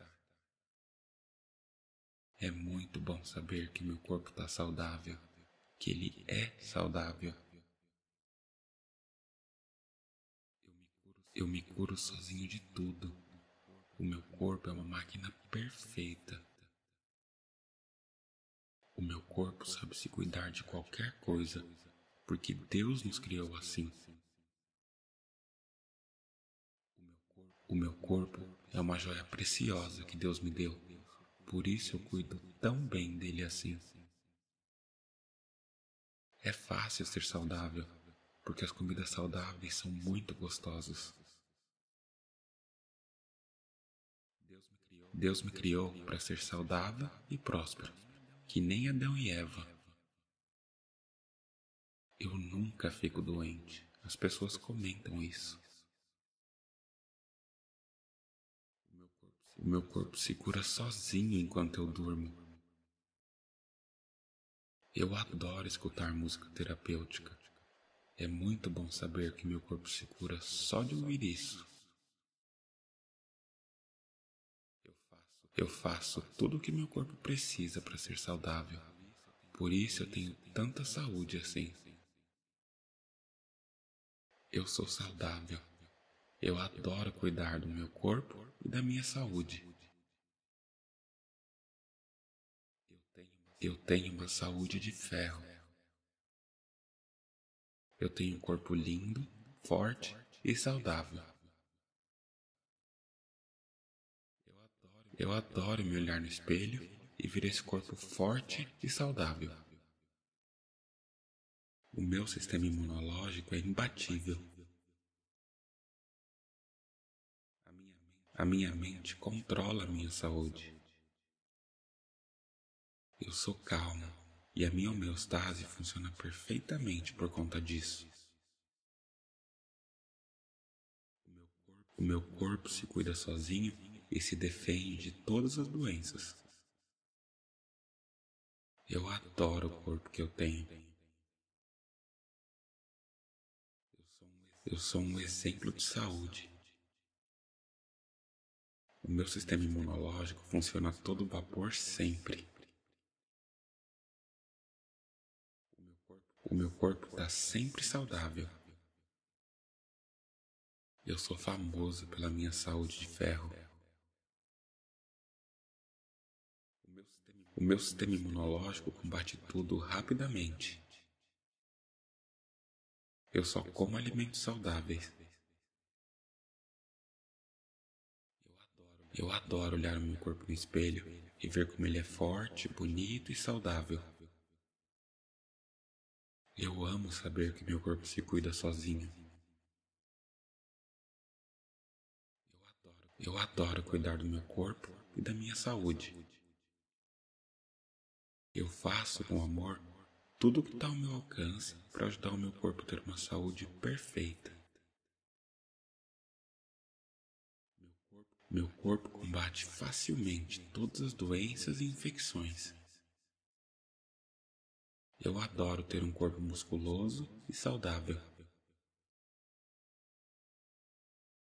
É muito bom saber que meu corpo está saudável, que ele é saudável. Eu me curo sozinho de tudo. O meu corpo é uma máquina perfeita. O meu corpo sabe se cuidar de qualquer coisa, porque Deus nos criou assim. O meu corpo é uma joia preciosa que Deus me deu. Por isso eu cuido tão bem dele assim. É fácil ser saudável, porque as comidas saudáveis são muito gostosas. Deus me criou para ser saudável e próspero, que nem Adão e Eva. Eu nunca fico doente. As pessoas comentam isso. O meu corpo se cura sozinho enquanto eu durmo. Eu adoro escutar música terapêutica. É muito bom saber que meu corpo se cura só de ouvir isso. Eu faço tudo o que meu corpo precisa para ser saudável. Por isso eu tenho tanta saúde assim. Eu sou saudável. Eu adoro cuidar do meu corpo e da minha saúde. Eu tenho uma saúde de ferro. Eu tenho um corpo lindo, forte e saudável. Eu adoro me olhar no espelho e ver esse corpo forte e saudável. O meu sistema imunológico é imbatível. A minha mente controla a minha saúde. Eu sou calmo e a minha homeostase funciona perfeitamente por conta disso. O meu corpo se cuida sozinho e se defende de todas as doenças. Eu adoro o corpo que eu tenho. Eu sou um exemplo de saúde o meu sistema imunológico funciona a todo vapor sempre. O meu corpo está sempre saudável. Eu sou famoso pela minha saúde de ferro. O meu sistema imunológico combate tudo rapidamente. Eu só como alimentos saudáveis. Eu adoro olhar o meu corpo no espelho e ver como ele é forte, bonito e saudável. Eu amo saber que meu corpo se cuida sozinho. Eu adoro cuidar do meu corpo e da minha saúde. Eu faço com amor tudo o que está ao meu alcance para ajudar o meu corpo a ter uma saúde perfeita. Meu corpo combate facilmente todas as doenças e infecções. Eu adoro ter um corpo musculoso e saudável.